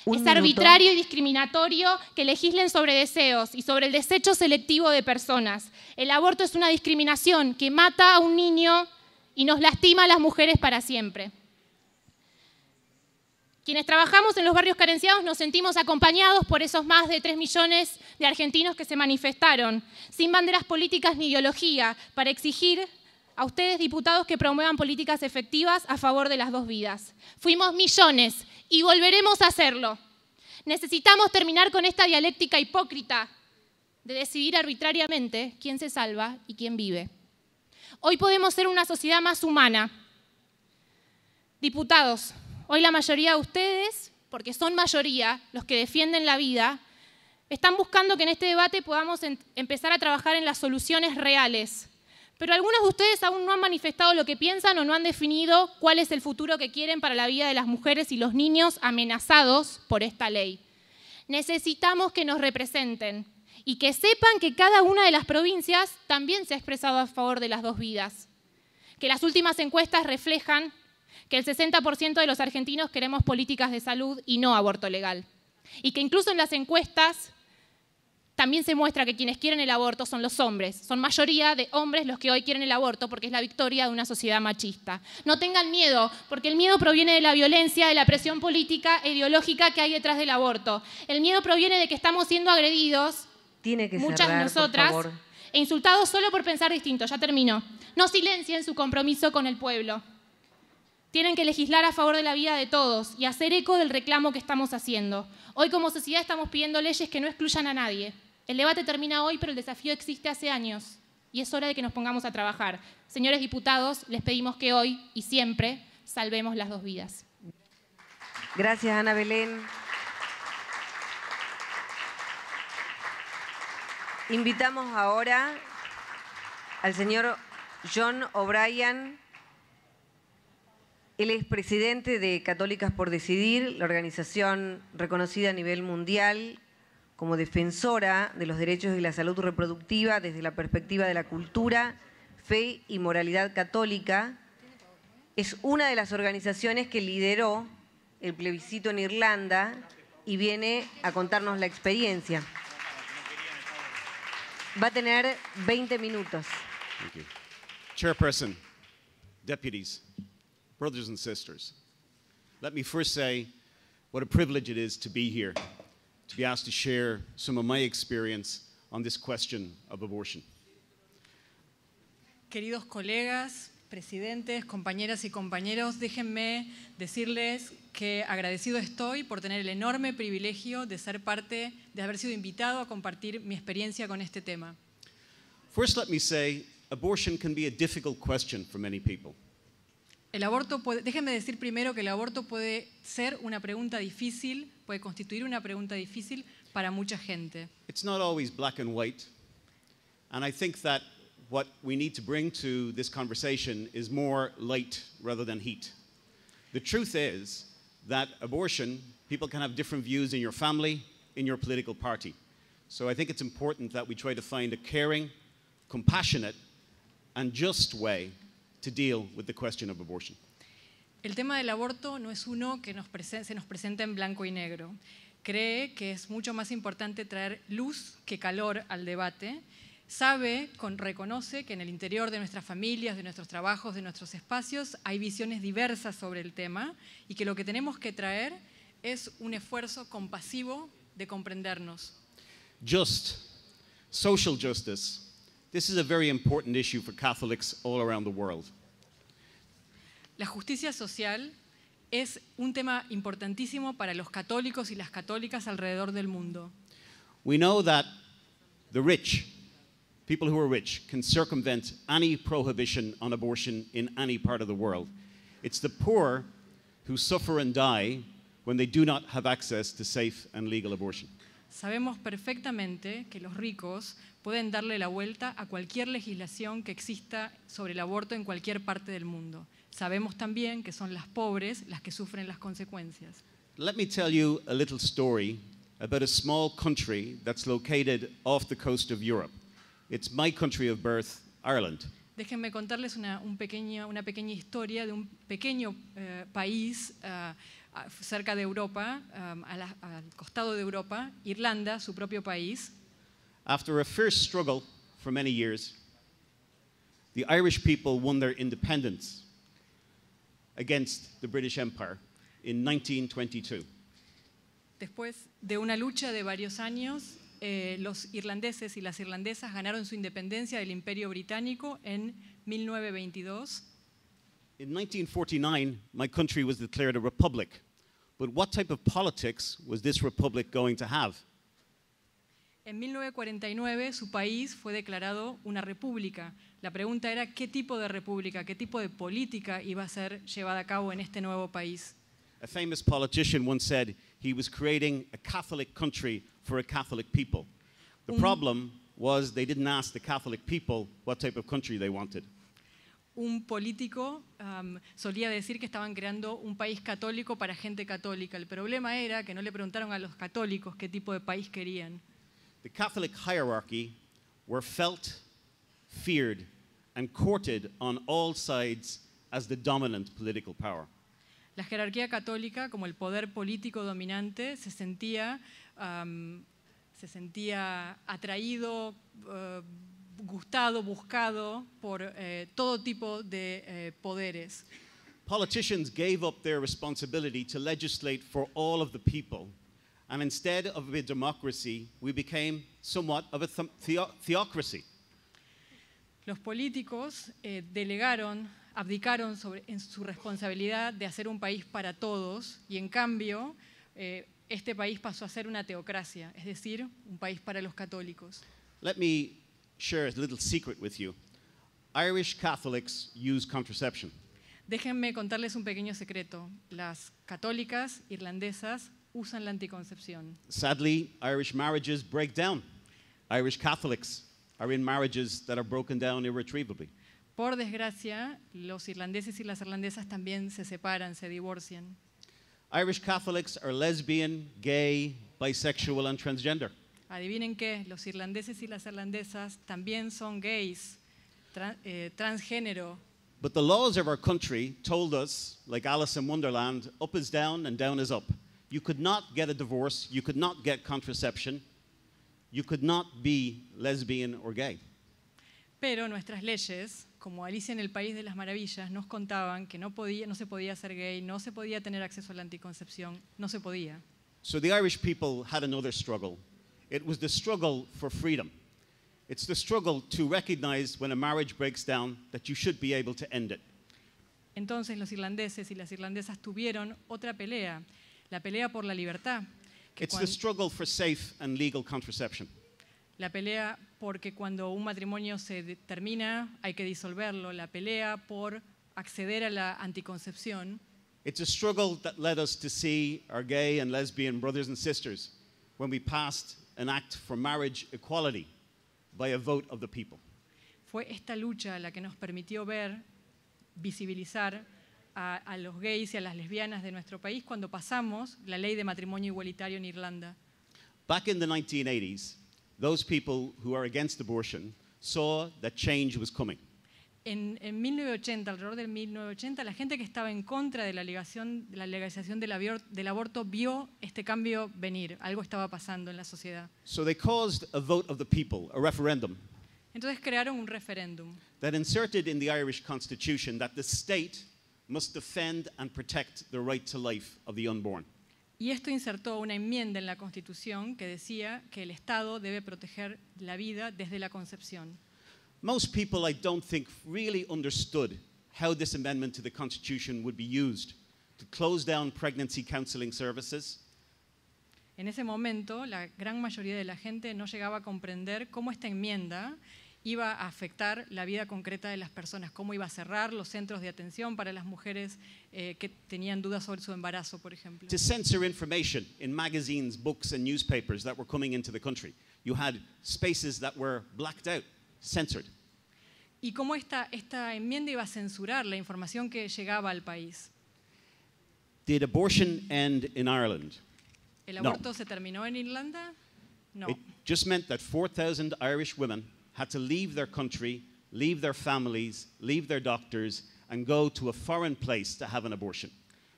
es arbitrario y discriminatorio que legislen sobre deseos y sobre el desecho selectivo de personas. El aborto es una discriminación que mata a un niño y nos lastima a las mujeres para siempre. Quienes trabajamos en los barrios carenciados nos sentimos acompañados por esos más de 3 millones de argentinos que se manifestaron, sin banderas políticas ni ideología, para exigir a ustedes, diputados, que promuevan políticas efectivas a favor de las dos vidas. Fuimos millones y volveremos a hacerlo. Necesitamos terminar con esta dialéctica hipócrita de decidir arbitrariamente quién se salva y quién vive. Hoy podemos ser una sociedad más humana. Diputados, Hoy la mayoría de ustedes, porque son mayoría los que defienden la vida, están buscando que en este debate podamos empezar a trabajar en las soluciones reales. Pero algunos de ustedes aún no han manifestado lo que piensan o no han definido cuál es el futuro que quieren para la vida de las mujeres y los niños amenazados por esta ley. Necesitamos que nos representen y que sepan que cada una de las provincias también se ha expresado a favor de las dos vidas, que las últimas encuestas reflejan que el 60% de los argentinos queremos políticas de salud y no aborto legal. Y que incluso en las encuestas también se muestra que quienes quieren el aborto son los hombres. Son mayoría de hombres los que hoy quieren el aborto porque es la victoria de una sociedad machista. No tengan miedo, porque el miedo proviene de la violencia, de la presión política e ideológica que hay detrás del aborto. El miedo proviene de que estamos siendo agredidos, muchas de nosotras, e insultados solo por pensar distinto. Ya termino. No silencien su compromiso con el pueblo tienen que legislar a favor de la vida de todos y hacer eco del reclamo que estamos haciendo. Hoy como sociedad estamos pidiendo leyes que no excluyan a nadie. El debate termina hoy, pero el desafío existe hace años y es hora de que nos pongamos a trabajar. Señores diputados, les pedimos que hoy y siempre salvemos las dos vidas. Gracias, Ana Belén. Invitamos ahora al señor John O'Brien él es presidente de Católicas por Decidir, la organización reconocida a nivel mundial como defensora de los derechos de la salud reproductiva desde la perspectiva de la cultura, fe y moralidad católica. Es una de las organizaciones que lideró el plebiscito en Irlanda y viene a contarnos la experiencia. Va a tener 20 minutos. Chairperson, deputies, brothers and sisters, let me first say what a privilege it is to be here, to be asked to share some of my experience on this question of abortion. Queridos colegas, presidentes, compañeras y compañeros, déjenme decirles que agradecido estoy por tener el enorme privilegio de ser parte, de haber sido invitado a compartir mi experiencia con este tema. First, let me say, abortion can be a difficult question for many people. El aborto puede, déjenme decir primero que el aborto puede ser una pregunta difícil, puede constituir una pregunta difícil para mucha gente. It's not always black and white. And I think that what we need to bring to this conversation is more light rather than heat. The truth is that abortion, people can have different views in your family, in your political party. So I think it's important that we try to find a caring, compassionate, and just way to deal with the question of abortion. El tema del aborto no es uno que nos se nos presenta en blanco y negro. Cree que es mucho más importante traer luz que calor al debate. Sabe, con, reconoce que en el interior de nuestras familias, de nuestros trabajos, de nuestros espacios, hay visiones diversas sobre el tema y que lo que tenemos que traer es un esfuerzo compasivo de comprendernos. Just, social justice This is a very important issue for Catholics all around the world. La justicia social es un tema importantísimo para los católicos y las católicas alrededor del mundo. We know that the rich, people who are rich, can circumvent any prohibition on abortion in any part of the world. It's the poor who suffer and die when they do not have access to safe and legal abortion. Sabemos perfectamente que los ricos pueden darle la vuelta a cualquier legislación que exista sobre el aborto en cualquier parte del mundo. Sabemos también que son las pobres las que sufren las consecuencias. Let me tell you a little story about a small country that's located off the coast of Europe. It's my country of birth, Ireland. Déjenme contarles una, pequeña historia de un pequeño eh, país eh, cerca de Europa, eh, al costado de Europa, Irlanda, su propio país, After a fierce struggle for many years, the Irish people won their independence against the British Empire in 1922. Después de una lucha de varios años, eh, los irlandeses y las irlandesas ganaron su independencia del Imperio Británico en 1922. In 1949, my country was declared a republic. But what type of politics was this republic going to have? En 1949 su país fue declarado una república. La pregunta era qué tipo de república, qué tipo de política iba a ser llevada a cabo en este nuevo país. un político um, solía decir que estaban creando un país católico para gente católica. El problema era que no le preguntaron a los católicos qué tipo de país querían. the Catholic hierarchy were felt, feared, and courted on all sides as the dominant political power. La jerarquía católica, como el poder político dominante, se sentía, um, se sentía atraído, uh, gustado, buscado por eh, todo tipo de eh, poderes. Politicians gave up their responsibility to legislate for all of the people. And instead of a democracy, we became somewhat of a theocracy. Los políticos eh, delegaron, abdicaron sobre, en su responsabilidad de hacer un país para todos y en cambio eh, este país pasó a ser una teocracia, es decir, un país para los católicos. Let me share a little secret with you. Irish Catholics use contraception. Déjenme contarles un pequeño secreto. Las católicas irlandesas usan la anticoncepción. Sadly, Irish marriages break down. Irish Catholics are in marriages that are broken down irretrievably. Por desgracia, los irlandeses y las irlandesas también se separan, se divorcian. Irish Catholics are lesbian, gay, bisexual and transgender. Adivinen qué, los irlandeses y las irlandesas también son gays, tra eh, transgénero. But the laws of our country told us, like Alice in Wonderland, up is down and down is up. you could not get a divorce, you could not get contraception, you could not be lesbian or gay. Pero nuestras leyes, como Alicia en el País de las Maravillas, nos contaban que no, podía, no se podía ser gay, no se podía tener acceso a la anticoncepción, no se podía. So the Irish people had another struggle. It was the struggle for freedom. It's the struggle to recognize when a marriage breaks down that you should be able to end it. Entonces los irlandeses y las irlandesas tuvieron otra pelea, la pelea por la libertad. It's the struggle for safe and legal contraception. La pelea porque cuando un matrimonio se termina hay que disolverlo. La pelea por acceder a la anticoncepción. It's a struggle that led us to see our gay and lesbian brothers and sisters when we passed an act for marriage equality by a vote of the people. Fue esta lucha la que nos permitió ver, visibilizar a, los gays y a las lesbianas de nuestro país cuando pasamos la ley de matrimonio igualitario en Irlanda. En, 1980, alrededor del 1980, la gente que estaba en contra de la, legalización del, aborto vio este cambio venir. Algo estaba pasando en la sociedad. Entonces crearon un referéndum. That inserted in the Irish constitution that the state must defend and protect the right to life of the unborn. Y esto insertó una enmienda en la Constitución que decía que el Estado debe proteger la vida desde la concepción. Most people, I don't think, really understood how this amendment to the Constitution would be used to close down pregnancy counseling services. En ese momento, la gran mayoría de la gente no llegaba a comprender cómo esta enmienda iba a afectar la vida concreta de las personas, cómo iba a cerrar los centros de atención para las mujeres eh, que tenían dudas sobre su embarazo, por ejemplo. To censor information in magazines, books and newspapers that were coming into the country. You had spaces that were blacked out, censored. Y cómo esta, esta enmienda iba a censurar la información que llegaba al país. Did abortion end in Ireland? ¿El aborto se terminó en Irlanda? No. It just meant that 4,000 Irish women had to leave their country, leave their families, leave their doctors, and go to a foreign place to have an abortion.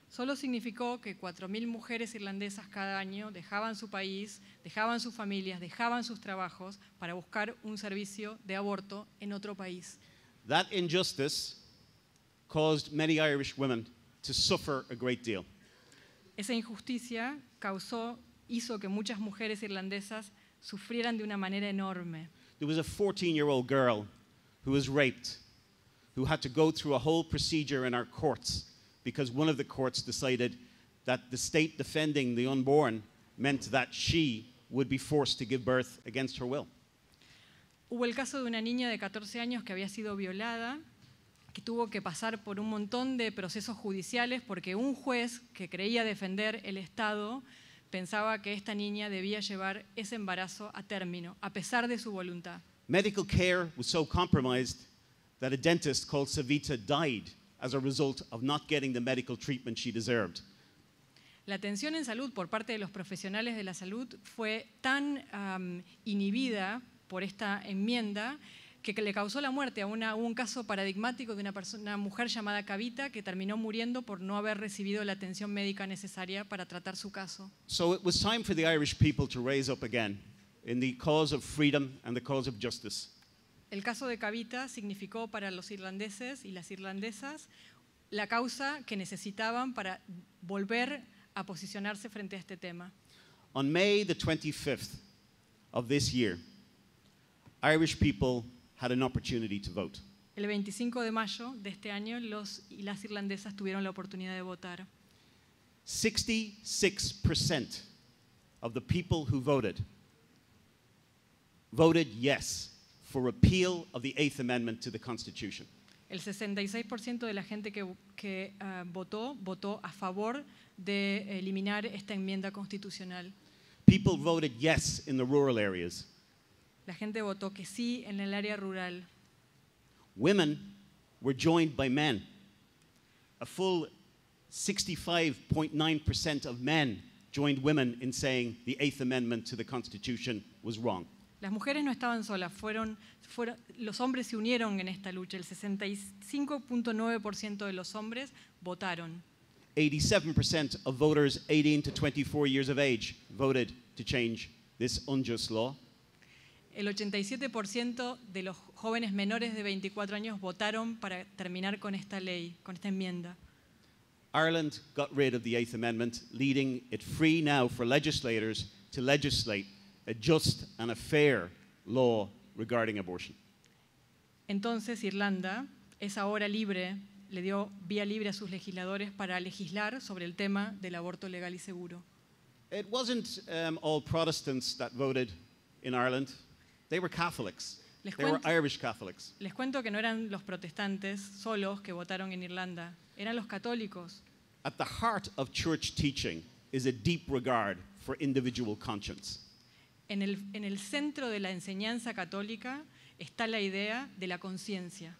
Solo significó que 4.000 mujeres irlandesas cada año dejaban su país, dejaban sus familias, dejaban sus trabajos para buscar un servicio de aborto en otro país. That injustice caused many Irish women to suffer a great deal. Esa injusticia causó, hizo que muchas mujeres irlandesas sufrieran de una manera enorme. There was a 14 year old girl who was raped, who had to go through a whole procedure in our courts because one of the courts decided that the state defending the unborn meant that she would be forced to give birth against her will. Hubo el caso de una niña de 14 años que había sido violada, que tuvo que pasar por un montón de procesos judiciales porque un juez que creía defender el Estado pensaba que esta niña debía llevar ese embarazo a término, a pesar de su voluntad. Medical care was so compromised that a dentist called Savita died a result of not getting the medical treatment she deserved. La atención en salud por parte de los profesionales de la salud fue tan inhibida por esta enmienda que le causó la muerte a un caso paradigmático de una, mujer llamada Cavita que terminó muriendo por no haber recibido la atención médica necesaria para tratar su caso. El caso de Cavita significó para los irlandeses y las irlandesas la causa que necesitaban para volver a posicionarse frente a este tema. On May the 25th of this year, Irish people had an opportunity to vote. El 25 de mayo de este año, los y las irlandesas tuvieron la oportunidad de votar. 66% of the people who voted voted yes for repeal of the Eighth Amendment to the Constitution. El 66% de la gente que, que uh, votó votó a favor de eliminar esta enmienda constitucional. People voted yes in the rural areas. La gente votó que sí en el área rural. Women were joined by men. A full 65.9% of men joined women in saying the Eighth Amendment to the Constitution was wrong. Las mujeres no estaban solas, fueron, fueron, los hombres se unieron en esta lucha. El 65.9% de los hombres votaron. 87% of voters 18 to 24 years of age voted to change this unjust law. El 87% de los jóvenes menores de 24 años votaron para terminar con esta ley, con esta enmienda. Ireland got rid of the Eighth Amendment, leading it free now for legislators to legislate a just and a fair law regarding abortion. Entonces Irlanda es ahora libre, le dio vía libre a sus legisladores para legislar sobre el tema del aborto legal y seguro. It wasn't um, all Protestants that voted in Ireland. They were Catholics. Les, They were Irish Catholics. les cuento que no eran los protestantes solos que votaron en Irlanda, eran los católicos. At the heart of church teaching is a deep regard for individual conscience. En el, en el centro de la enseñanza católica está la idea de la conciencia.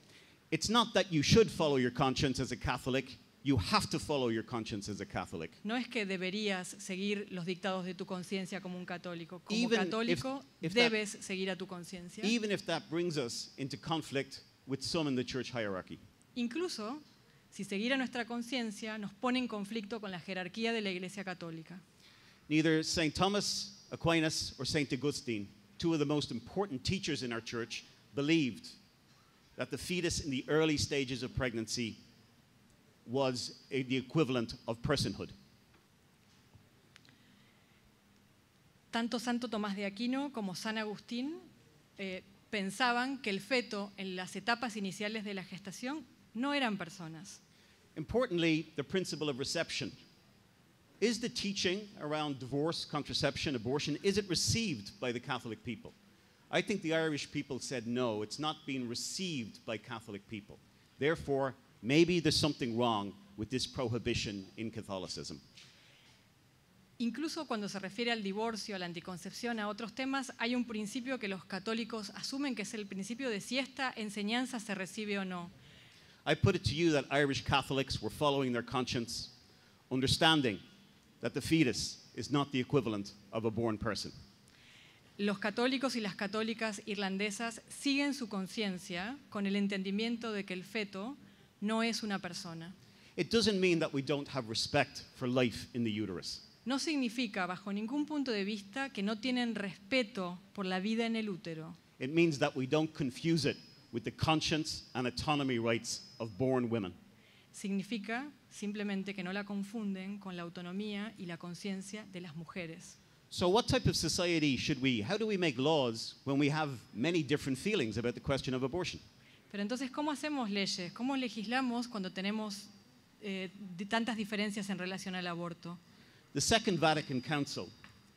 It's not that you should follow your conscience as a Catholic, You have to follow your conscience as a Catholic. No es que deberías seguir los dictados de tu conciencia como un católico. Como even católico if, if debes that, seguir a tu conciencia. Even if that brings us into conflict with some in the church hierarchy. Incluso si seguir a nuestra conciencia nos pone en conflicto con la jerarquía de la Iglesia Católica. Neither St. Thomas Aquinas or St. Augustine, two of the most important teachers in our church, believed that the fetus in the early stages of pregnancy was a, the equivalent of personhood. Tanto Santo Tomás de Aquino como San Agustín eh, pensaban que el feto en las etapas iniciales de la gestación no eran personas. Importantly, the principle of reception. Is the teaching around divorce, contraception, abortion, is it received by the Catholic people? I think the Irish people said no, it's not being received by Catholic people. Therefore, maybe there's something wrong with this prohibition in Catholicism. Incluso cuando se refiere al divorcio, a la anticoncepción, a otros temas, hay un principio que los católicos asumen que es el principio de si esta enseñanza se recibe o no. I put it to you that Irish Catholics were following their conscience, understanding that the fetus is not the equivalent of a born person. Los católicos y las católicas irlandesas siguen su conciencia con el entendimiento de que el feto no es una persona. No significa bajo ningún punto de vista que no tienen respeto por la vida en el útero. It Significa simplemente que no la confunden con la autonomía y la conciencia de las mujeres. So what type of society should we how do we make laws when we have many different feelings about the question of abortion? Pero entonces, ¿cómo hacemos leyes? ¿Cómo legislamos cuando tenemos eh, tantas diferencias en relación al aborto? The Second Vatican Council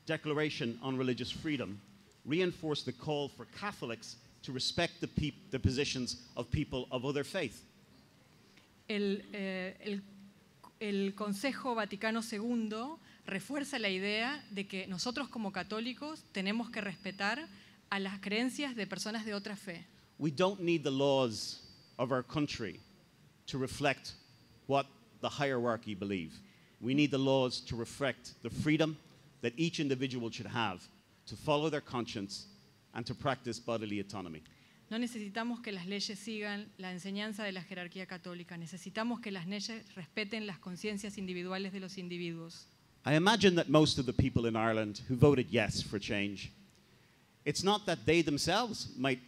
Declaration on Religious Freedom reinforced the call for Catholics to respect the, positions of people of other eh, El, el Consejo Vaticano II refuerza la idea de que nosotros como católicos tenemos que respetar a las creencias de personas de otra fe. we don't need the laws of our country to reflect what the hierarchy believe. We need the laws to reflect the freedom that each individual should have to follow their conscience and to practice bodily autonomy. No necesitamos que las leyes sigan la enseñanza de la jerarquía católica. Necesitamos que las leyes respeten las conciencias individuales de los individuos. I imagine that most of the people in Ireland who voted yes for change, it's not that they themselves might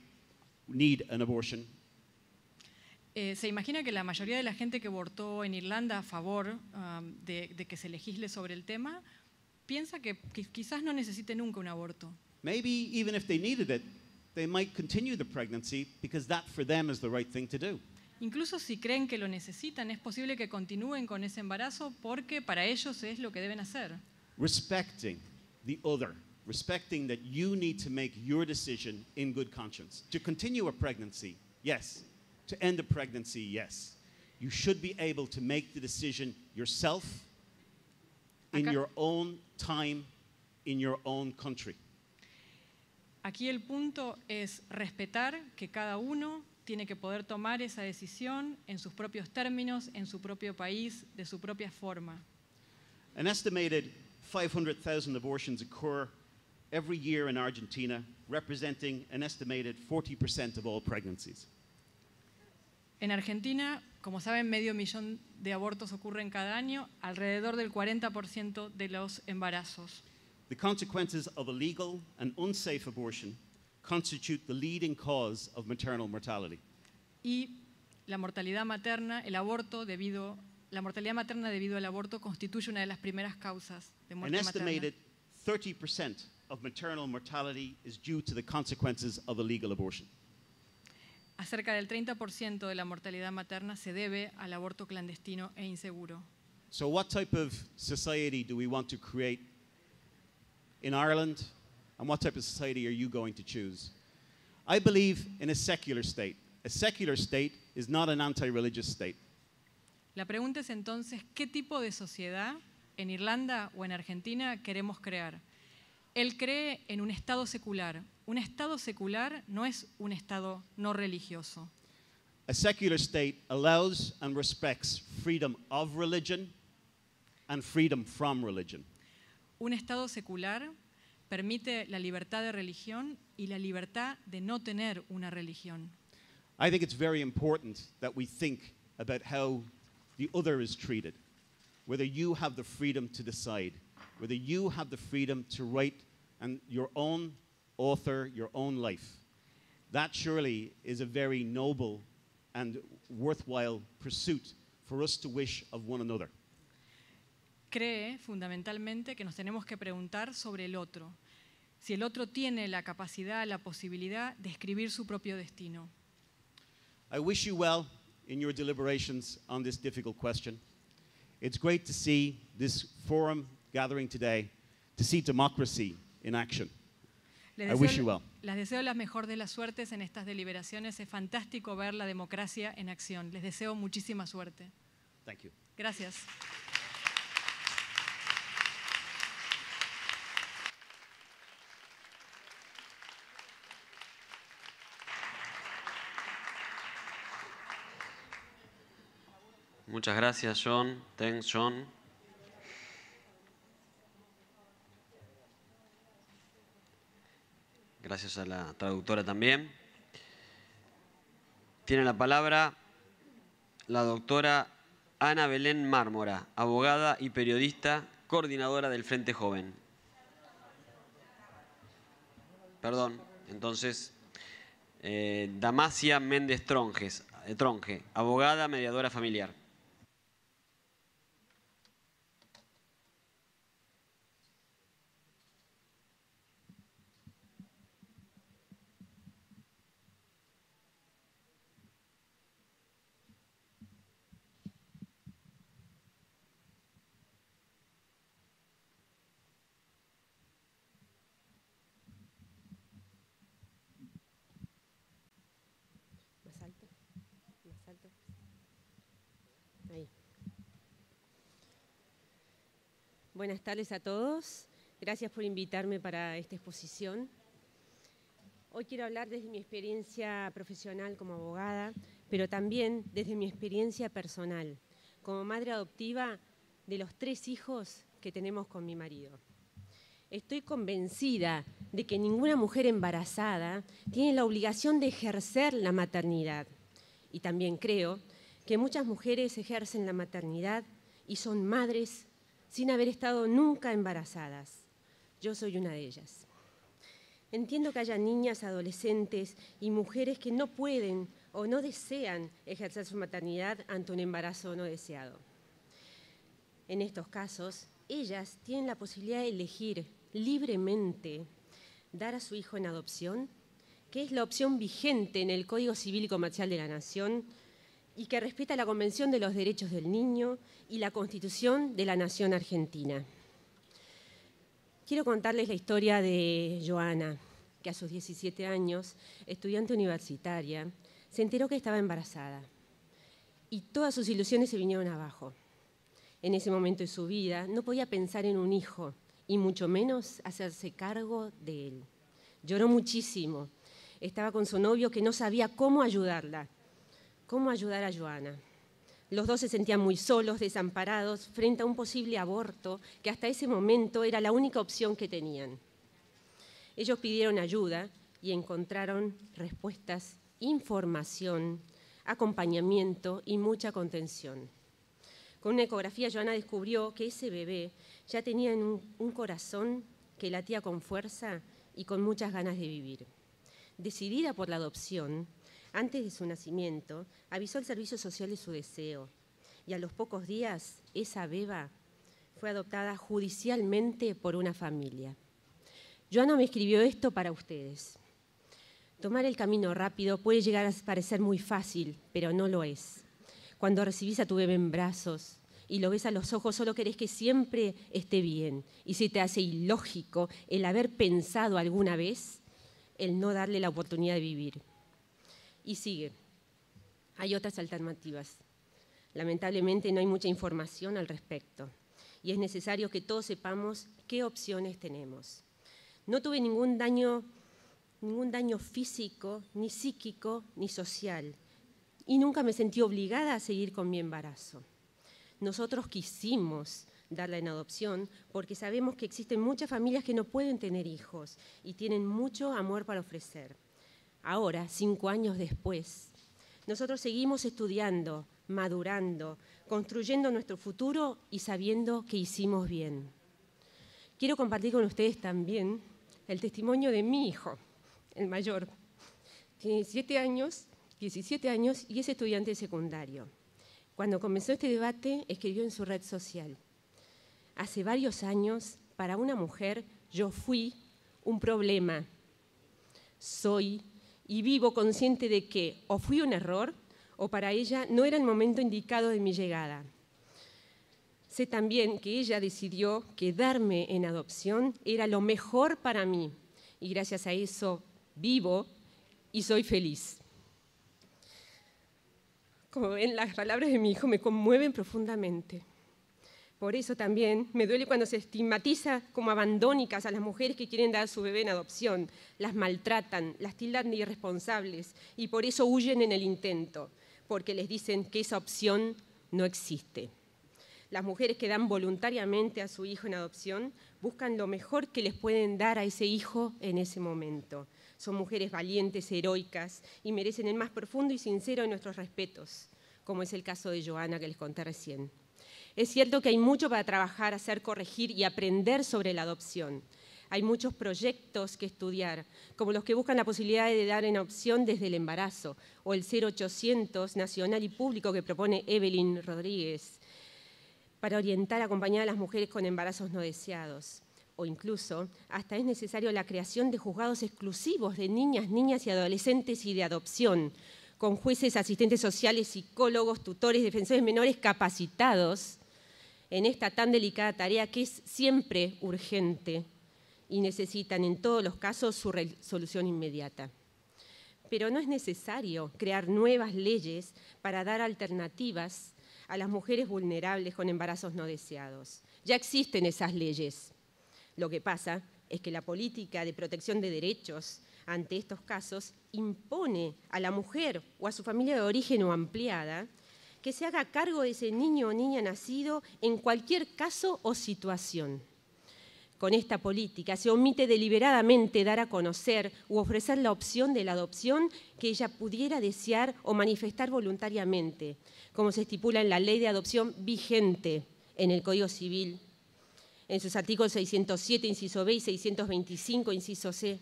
Eh, ¿Se imagina que la mayoría de la gente que votó en Irlanda a favor um, de, que se legisle sobre el tema piensa que, quizás no necesite nunca un aborto? Incluso si creen que lo necesitan, es posible que continúen con ese embarazo porque para ellos es lo que deben hacer. Respecting the other respecting that you need to make your decision in good conscience. To continue a pregnancy, yes. To end a pregnancy, yes. You should be able to make the decision yourself in Acá. your own time, in your own country. Aquí el punto es respetar que cada uno tiene que poder tomar esa decisión en sus propios términos, en su propio país, de su propia forma. An estimated 500,000 abortions occur every year in Argentina, representing an estimated 40% of all pregnancies. En Argentina, como saben, medio millón de abortos ocurren cada año, alrededor del 40% de los embarazos. The consequences of illegal and unsafe abortion constitute the leading cause of maternal mortality. Y la mortalidad materna, el aborto debido la mortalidad materna debido al aborto constituye una de las primeras causas de muerte An estimated materna. 30% of maternal mortality is due to the consequences of illegal abortion. Acerca del 30% de la mortalidad materna se debe al aborto clandestino e inseguro. So what type of society do we want to create in Ireland? And what type of society are you going to choose? I believe in a secular state. A secular state is not an anti-religious state. La pregunta es entonces, ¿qué tipo de sociedad en Irlanda o en Argentina queremos crear? Él cree en un Estado secular. Un Estado secular no es un Estado no religioso. A secular state allows and respects freedom of religion and freedom from religion. Un Estado secular permite la libertad de religión y la libertad de no tener una religión. I think it's very important that we think about how the other is treated, whether you have the freedom to decide whether you have the freedom to write and your own author, your own life. That surely is a very noble and worthwhile pursuit for us to wish of one another. Cree fundamentalmente que nos tenemos que preguntar sobre el otro, si el otro tiene la capacidad, la posibilidad de escribir su propio destino. I wish you well in your deliberations on this difficult question. It's great to see this forum gathering today to see democracy in action. Les deseo, deseo la mejor de las suertes en estas deliberaciones. Es fantástico ver la democracia en acción. Les deseo muchísima suerte. Gracias. Muchas gracias, John. Thanks, John. gracias a la traductora también. Tiene la palabra la doctora Ana Belén Mármora, abogada y periodista, coordinadora del Frente Joven. Perdón, entonces, eh, Damasia Méndez eh, Tronje, abogada mediadora familiar. Buenas tardes a todos. Gracias por invitarme para esta exposición. Hoy quiero hablar desde mi experiencia profesional como abogada, pero también desde mi experiencia personal, como madre adoptiva de los tres hijos que tenemos con mi marido. Estoy convencida de que ninguna mujer embarazada tiene la obligación de ejercer la maternidad. Y también creo que muchas mujeres ejercen la maternidad y son madres sin haber estado nunca embarazadas. Yo soy una de ellas. Entiendo que haya niñas, adolescentes y mujeres que no pueden o no desean ejercer su maternidad ante un embarazo no deseado. En estos casos, ellas tienen la posibilidad de elegir libremente dar a su hijo en adopción, que es la opción vigente en el Código Civil y Comercial de la Nación y que respeta la Convención de los Derechos del Niño y la Constitución de la Nación Argentina. Quiero contarles la historia de Joana, que a sus 17 años, estudiante universitaria, se enteró que estaba embarazada y todas sus ilusiones se vinieron abajo. En ese momento de su vida no podía pensar en un hijo y mucho menos hacerse cargo de él. Lloró muchísimo. Estaba con su novio que no sabía cómo ayudarla ¿Cómo ayudar a Joana? Los dos se sentían muy solos, desamparados, frente a un posible aborto que hasta ese momento era la única opción que tenían. Ellos pidieron ayuda y encontraron respuestas, información, acompañamiento y mucha contención. Con una ecografía, Joana descubrió que ese bebé ya tenía un, corazón que latía con fuerza y con muchas ganas de vivir. Decidida por la adopción, antes de su nacimiento, avisó al Servicio Social de su deseo y a los pocos días esa beba fue adoptada judicialmente por una familia. Joana me escribió esto para ustedes. Tomar el camino rápido puede llegar a parecer muy fácil, pero no lo es. Cuando recibís a tu bebé en brazos y lo ves a los ojos, solo querés que siempre esté bien. Y se te hace ilógico el haber pensado alguna vez el no darle la oportunidad de vivir y sigue. Hay otras alternativas. Lamentablemente no hay mucha información al respecto y es necesario que todos sepamos qué opciones tenemos. No tuve ningún daño, ningún daño físico, ni psíquico, ni social y nunca me sentí obligada a seguir con mi embarazo. Nosotros quisimos darla en adopción porque sabemos que existen muchas familias que no pueden tener hijos y tienen mucho amor para ofrecer. Ahora, cinco años después, nosotros seguimos estudiando, madurando, construyendo nuestro futuro y sabiendo que hicimos bien. Quiero compartir con ustedes también el testimonio de mi hijo, el mayor. Tiene 17 años, 17 años y es estudiante secundario. Cuando comenzó este debate, escribió en su red social, hace varios años, para una mujer, yo fui un problema. Soy y vivo consciente de que o fui un error o para ella no era el momento indicado de mi llegada. Sé también que ella decidió que darme en adopción era lo mejor para mí y gracias a eso vivo y soy feliz. Como ven, las palabras de mi hijo me conmueven profundamente. Por eso también me duele cuando se estigmatiza como abandónicas a las mujeres que quieren dar a su bebé en adopción, las maltratan, las tildan de irresponsables y por eso huyen en el intento, porque les dicen que esa opción no existe. Las mujeres que dan voluntariamente a su hijo en adopción buscan lo mejor que les pueden dar a ese hijo en ese momento. Son mujeres valientes, heroicas y merecen el más profundo y sincero de nuestros respetos, como es el caso de Joana que les conté recién. Es cierto que hay mucho para trabajar, hacer, corregir y aprender sobre la adopción. Hay muchos proyectos que estudiar, como los que buscan la posibilidad de dar en opción desde el embarazo, o el 0800 nacional y público que propone Evelyn Rodríguez, para orientar, acompañar a las mujeres con embarazos no deseados. O incluso, hasta es necesario la creación de juzgados exclusivos de niñas, niñas y adolescentes y de adopción, con jueces, asistentes sociales, psicólogos, tutores, defensores menores capacitados en esta tan delicada tarea que es siempre urgente y necesitan en todos los casos su resolución inmediata. Pero no es necesario crear nuevas leyes para dar alternativas a las mujeres vulnerables con embarazos no deseados. Ya existen esas leyes. Lo que pasa es que la política de protección de derechos ante estos casos impone a la mujer o a su familia de origen o ampliada que se haga cargo de ese niño o niña nacido en cualquier caso o situación. Con esta política se omite deliberadamente dar a conocer u ofrecer la opción de la adopción que ella pudiera desear o manifestar voluntariamente, como se estipula en la ley de adopción vigente en el Código Civil, en sus artículos 607, inciso B y 625, inciso C.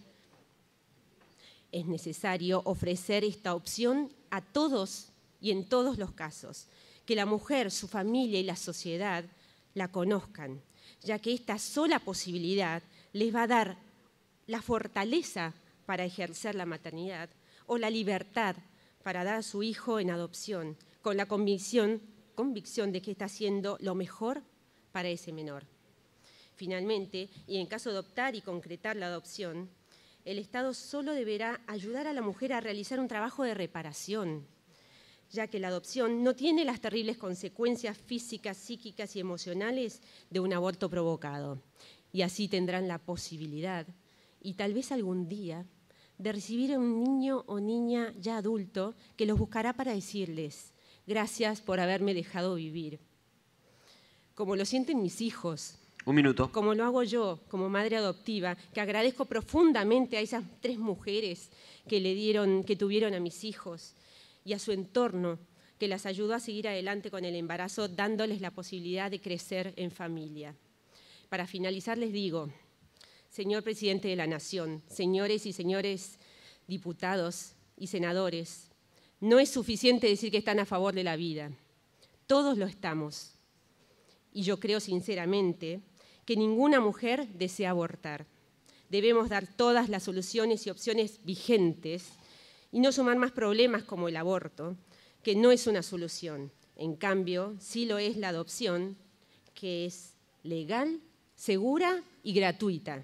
Es necesario ofrecer esta opción a todos y en todos los casos, que la mujer, su familia y la sociedad la conozcan, ya que esta sola posibilidad les va a dar la fortaleza para ejercer la maternidad o la libertad para dar a su hijo en adopción, con la convicción, de que está haciendo lo mejor para ese menor. Finalmente, y en caso de adoptar y concretar la adopción, el Estado solo deberá ayudar a la mujer a realizar un trabajo de reparación, ya que la adopción no tiene las terribles consecuencias físicas, psíquicas y emocionales de un aborto provocado. Y así tendrán la posibilidad, y tal vez algún día, de recibir a un niño o niña ya adulto que los buscará para decirles, gracias por haberme dejado vivir. Como lo sienten mis hijos. Un minuto. Como lo hago yo, como madre adoptiva, que agradezco profundamente a esas tres mujeres que le dieron, que tuvieron a mis hijos, y a su entorno que las ayudó a seguir adelante con el embarazo, dándoles la posibilidad de crecer en familia. Para finalizar, les digo, señor presidente de la Nación, señores y señores diputados y senadores, no es suficiente decir que están a favor de la vida. Todos lo estamos. Y yo creo sinceramente que ninguna mujer desea abortar. Debemos dar todas las soluciones y opciones vigentes y no sumar más problemas como el aborto, que no es una solución. En cambio, sí lo es la adopción, que es legal, segura y gratuita.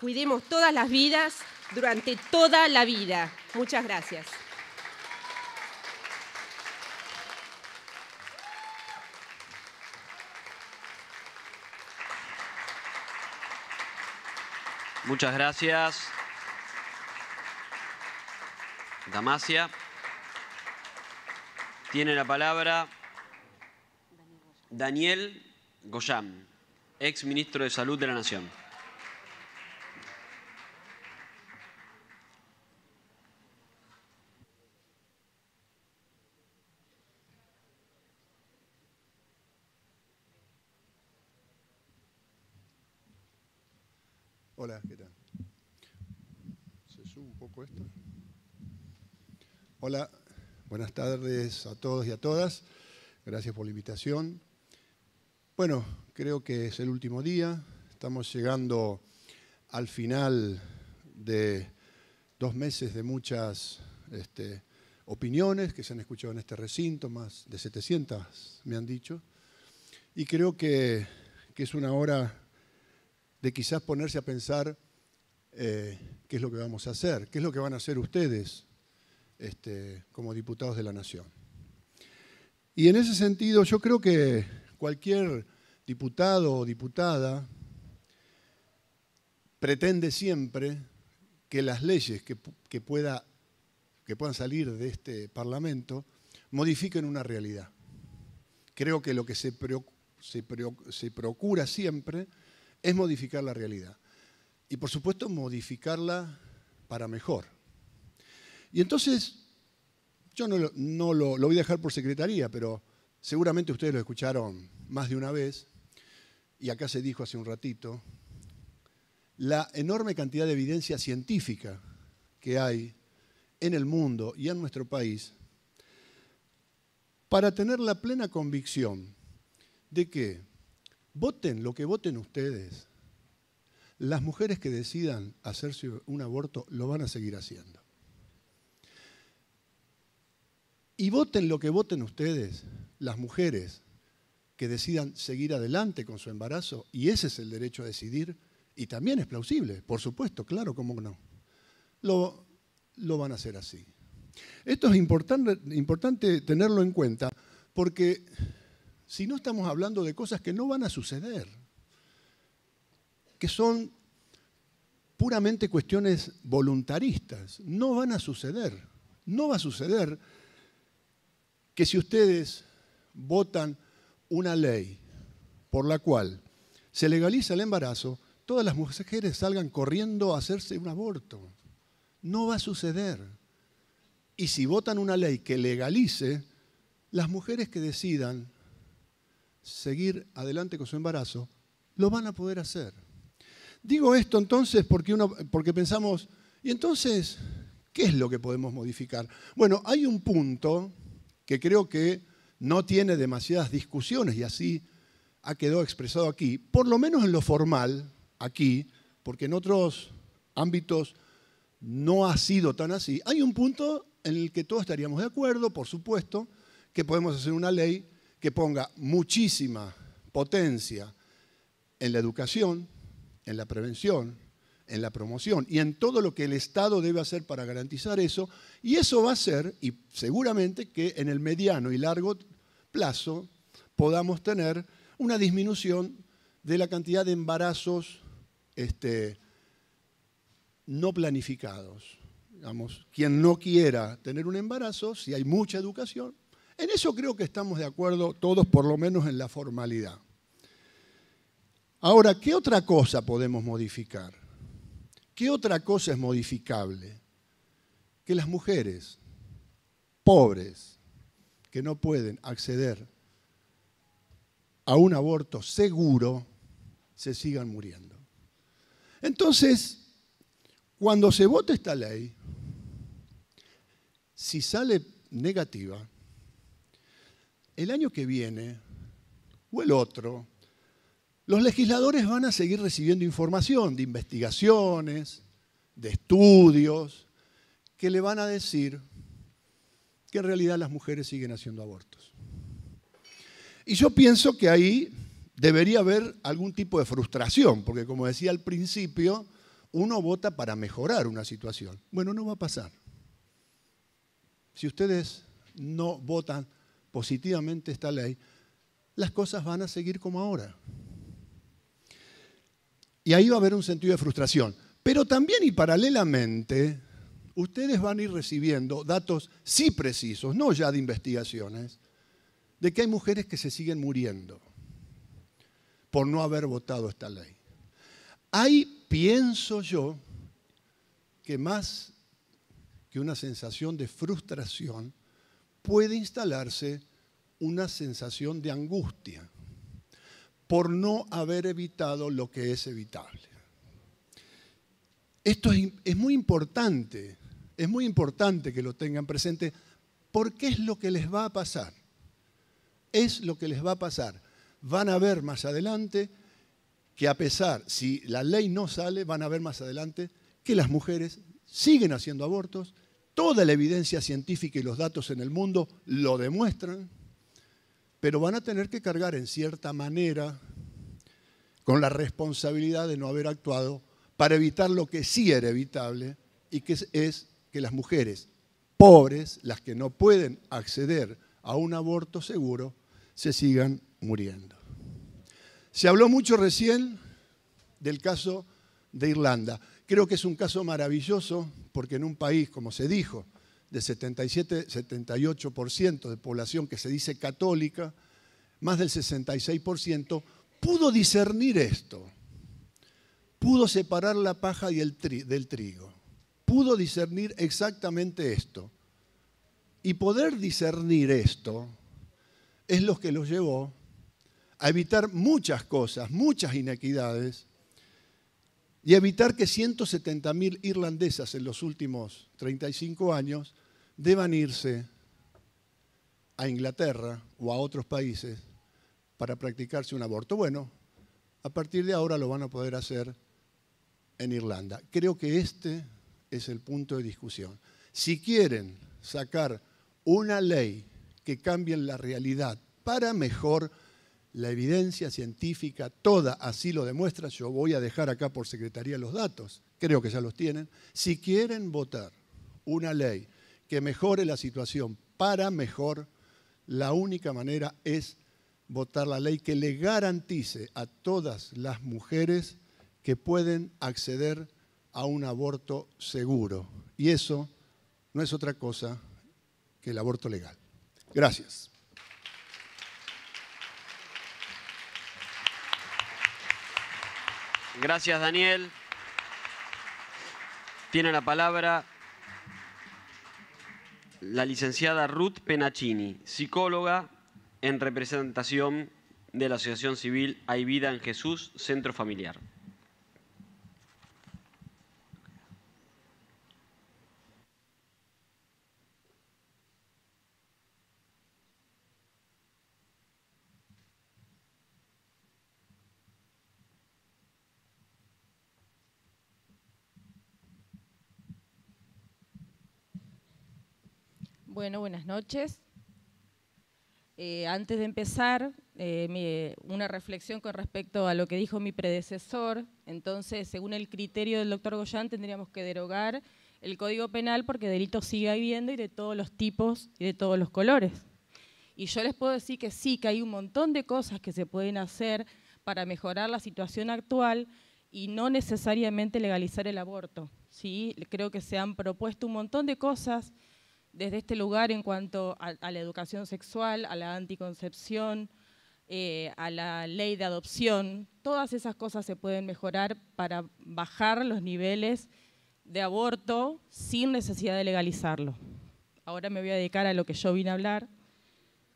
Cuidemos todas las vidas durante toda la vida. Muchas gracias. Muchas gracias. Damasia. Tiene la palabra Daniel Goyam, ex ministro de Salud de la Nación. buenas tardes a todos y a todas. Gracias por la invitación. Bueno, creo que es el último día. Estamos llegando al final de dos meses de muchas este, opiniones que se han escuchado en este recinto, más de 700 me han dicho. Y creo que, es una hora de quizás ponerse a pensar eh, qué es lo que vamos a hacer, qué es lo que van a hacer ustedes este, como diputados de la Nación. Y en ese sentido yo creo que cualquier diputado o diputada pretende siempre que las leyes que, puedan salir de este Parlamento modifiquen una realidad. Creo que lo que se procura siempre es modificar la realidad. Y por supuesto modificarla para mejor. Y entonces, yo no, lo voy a dejar por secretaría, pero seguramente ustedes lo escucharon más de una vez, y acá se dijo hace un ratito, la enorme cantidad de evidencia científica que hay en el mundo y en nuestro país para tener la plena convicción de que voten lo que voten ustedes, las mujeres que decidan hacerse un aborto lo van a seguir haciendo. Y voten lo que voten ustedes, las mujeres que decidan seguir adelante con su embarazo, y ese es el derecho a decidir, y también es plausible, por supuesto, claro, cómo no. Lo, lo van a hacer así. Esto es importante, importante tenerlo en cuenta porque si no estamos hablando de cosas que no van a suceder, que son puramente cuestiones voluntaristas, no van a suceder, no va a suceder que si ustedes votan una ley por la cual se legaliza el embarazo, todas las mujeres salgan corriendo a hacerse un aborto. No va a suceder. Y si votan una ley que legalice, las mujeres que decidan seguir adelante con su embarazo, lo van a poder hacer. Digo esto entonces porque, uno, porque pensamos, ¿y entonces qué es lo que podemos modificar? Bueno, hay un punto que creo que no tiene demasiadas discusiones y así ha quedado expresado aquí, por lo menos en lo formal, aquí, porque en otros ámbitos no ha sido tan así. Hay un punto en el que todos estaríamos de acuerdo, por supuesto, que podemos hacer una ley que ponga muchísima potencia en la educación, en la prevención, en la promoción y en todo lo que el Estado debe hacer para garantizar eso. Y eso va a ser y seguramente que en el mediano y largo plazo podamos tener una disminución de la cantidad de embarazos este, no planificados. Digamos, quien no quiera tener un embarazo, si hay mucha educación, en eso creo que estamos de acuerdo todos, por lo menos en la formalidad. Ahora, ¿qué otra cosa podemos modificar? ¿Qué otra cosa es modificable? Que las mujeres pobres que no pueden acceder a un aborto seguro se sigan muriendo. Entonces, cuando se vote esta ley, si sale negativa, el año que viene o el otro, los legisladores van a seguir recibiendo información de investigaciones, de estudios, que le van a decir que en realidad las mujeres siguen haciendo abortos. Y yo pienso que ahí debería haber algún tipo de frustración, porque como decía al principio, uno vota para mejorar una situación. Bueno, no va a pasar. Si ustedes no votan positivamente esta ley, las cosas van a seguir como ahora. Y ahí va a haber un sentido de frustración. Pero también y paralelamente, ustedes van a ir recibiendo datos sí precisos, no ya de investigaciones, de que hay mujeres que se siguen muriendo por no haber votado esta ley. Ahí pienso yo que más que una sensación de frustración puede instalarse una sensación de angustia por no haber evitado lo que es evitable. Esto es, muy importante, es muy importante que lo tengan presente porque es lo que les va a pasar. Es lo que les va a pasar. Van a ver más adelante que a pesar, si la ley no sale, van a ver más adelante que las mujeres siguen haciendo abortos, toda la evidencia científica y los datos en el mundo lo demuestran pero van a tener que cargar en cierta manera con la responsabilidad de no haber actuado para evitar lo que sí era evitable y que es, que las mujeres pobres, las que no pueden acceder a un aborto seguro, se sigan muriendo. Se habló mucho recién del caso de Irlanda. Creo que es un caso maravilloso porque en un país, como se dijo, de 77-78% de población que se dice católica, más del 66%, pudo discernir esto, pudo separar la paja del trigo, pudo discernir exactamente esto. Y poder discernir esto es lo que los llevó a evitar muchas cosas, muchas inequidades, y evitar que 170.000 irlandesas en los últimos 35 años deban irse a Inglaterra o a otros países para practicarse un aborto. Bueno, a partir de ahora lo van a poder hacer en Irlanda. Creo que este es el punto de discusión. Si quieren sacar una ley que cambie la realidad para mejor, la evidencia científica toda así lo demuestra. Yo voy a dejar acá por secretaría los datos, creo que ya los tienen. Si quieren votar una ley que mejore la situación para mejor, la única manera es votar la ley que le garantice a todas las mujeres que pueden acceder a un aborto seguro. Y eso no es otra cosa que el aborto legal. Gracias. Gracias, Daniel. Tiene la palabra la licenciada Ruth Penachini, psicóloga en representación de la Asociación Civil Hay Vida en Jesús, Centro Familiar. Bueno, buenas noches. Eh, antes de empezar, eh, una reflexión con respecto a lo que dijo mi predecesor. Entonces, según el criterio del doctor Goyán, tendríamos que derogar el Código Penal porque delitos sigue habiendo y de todos los tipos y de todos los colores. Y yo les puedo decir que sí, que hay un montón de cosas que se pueden hacer para mejorar la situación actual y no necesariamente legalizar el aborto. ¿sí? Creo que se han propuesto un montón de cosas desde este lugar en cuanto a, la educación sexual, a la anticoncepción, eh, a la ley de adopción, todas esas cosas se pueden mejorar para bajar los niveles de aborto sin necesidad de legalizarlo. Ahora me voy a dedicar a lo que yo vine a hablar.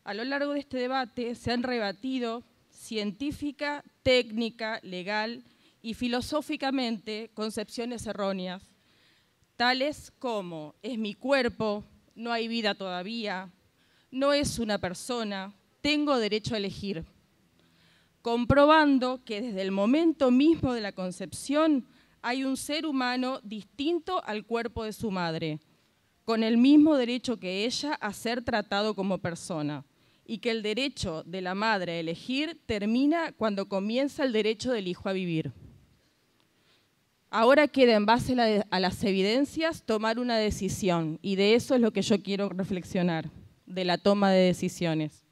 A lo largo de este debate se han rebatido científica, técnica, legal y filosóficamente concepciones erróneas, tales como es mi cuerpo, no hay vida todavía, no es una persona, tengo derecho a elegir, comprobando que desde el momento mismo de la concepción hay un ser humano distinto al cuerpo de su madre, con el mismo derecho que ella a ser tratado como persona, y que el derecho de la madre a elegir termina cuando comienza el derecho del hijo a vivir. Ahora queda en base a las evidencias tomar una decisión y de eso es lo que yo quiero reflexionar, de la toma de decisiones.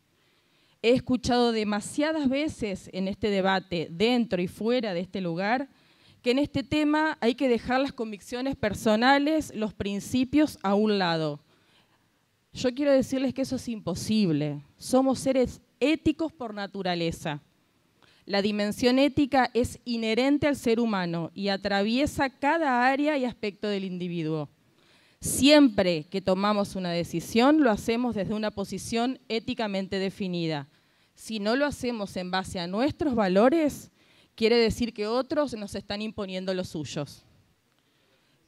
He escuchado demasiadas veces en este debate, dentro y fuera de este lugar, que en este tema hay que dejar las convicciones personales, los principios a un lado. Yo quiero decirles que eso es imposible. Somos seres éticos por naturaleza. La dimensión ética es inherente al ser humano y atraviesa cada área y aspecto del individuo. Siempre que tomamos una decisión, lo hacemos desde una posición éticamente definida. Si no lo hacemos en base a nuestros valores, quiere decir que otros nos están imponiendo los suyos.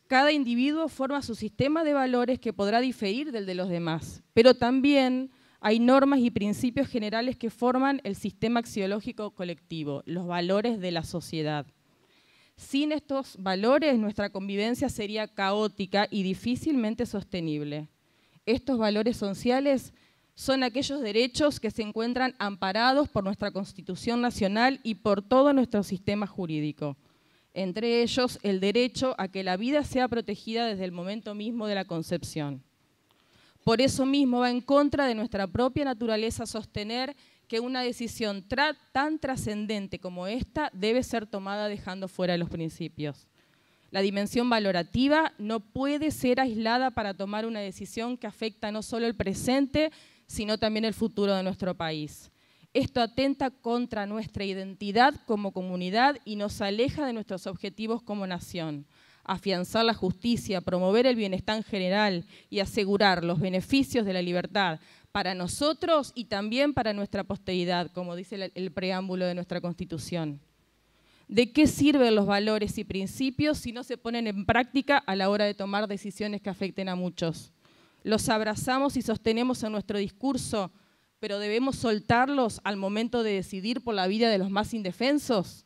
Cada individuo forma su sistema de valores que podrá diferir del de los demás, pero también hay normas y principios generales que forman el sistema axiológico colectivo, los valores de la sociedad. Sin estos valores, nuestra convivencia sería caótica y difícilmente sostenible. Estos valores sociales son aquellos derechos que se encuentran amparados por nuestra Constitución Nacional y por todo nuestro sistema jurídico. Entre ellos, el derecho a que la vida sea protegida desde el momento mismo de la concepción. Por eso mismo va en contra de nuestra propia naturaleza sostener que una decisión tan trascendente como esta debe ser tomada dejando fuera los principios. La dimensión valorativa no puede ser aislada para tomar una decisión que afecta no solo el presente, sino también el futuro de nuestro país. Esto atenta contra nuestra identidad como comunidad y nos aleja de nuestros objetivos como nación afianzar la justicia, promover el bienestar general y asegurar los beneficios de la libertad para nosotros y también para nuestra posteridad, como dice el, el preámbulo de nuestra Constitución. ¿De qué sirven los valores y principios si no se ponen en práctica a la hora de tomar decisiones que afecten a muchos? Los abrazamos y sostenemos en nuestro discurso, pero debemos soltarlos al momento de decidir por la vida de los más indefensos.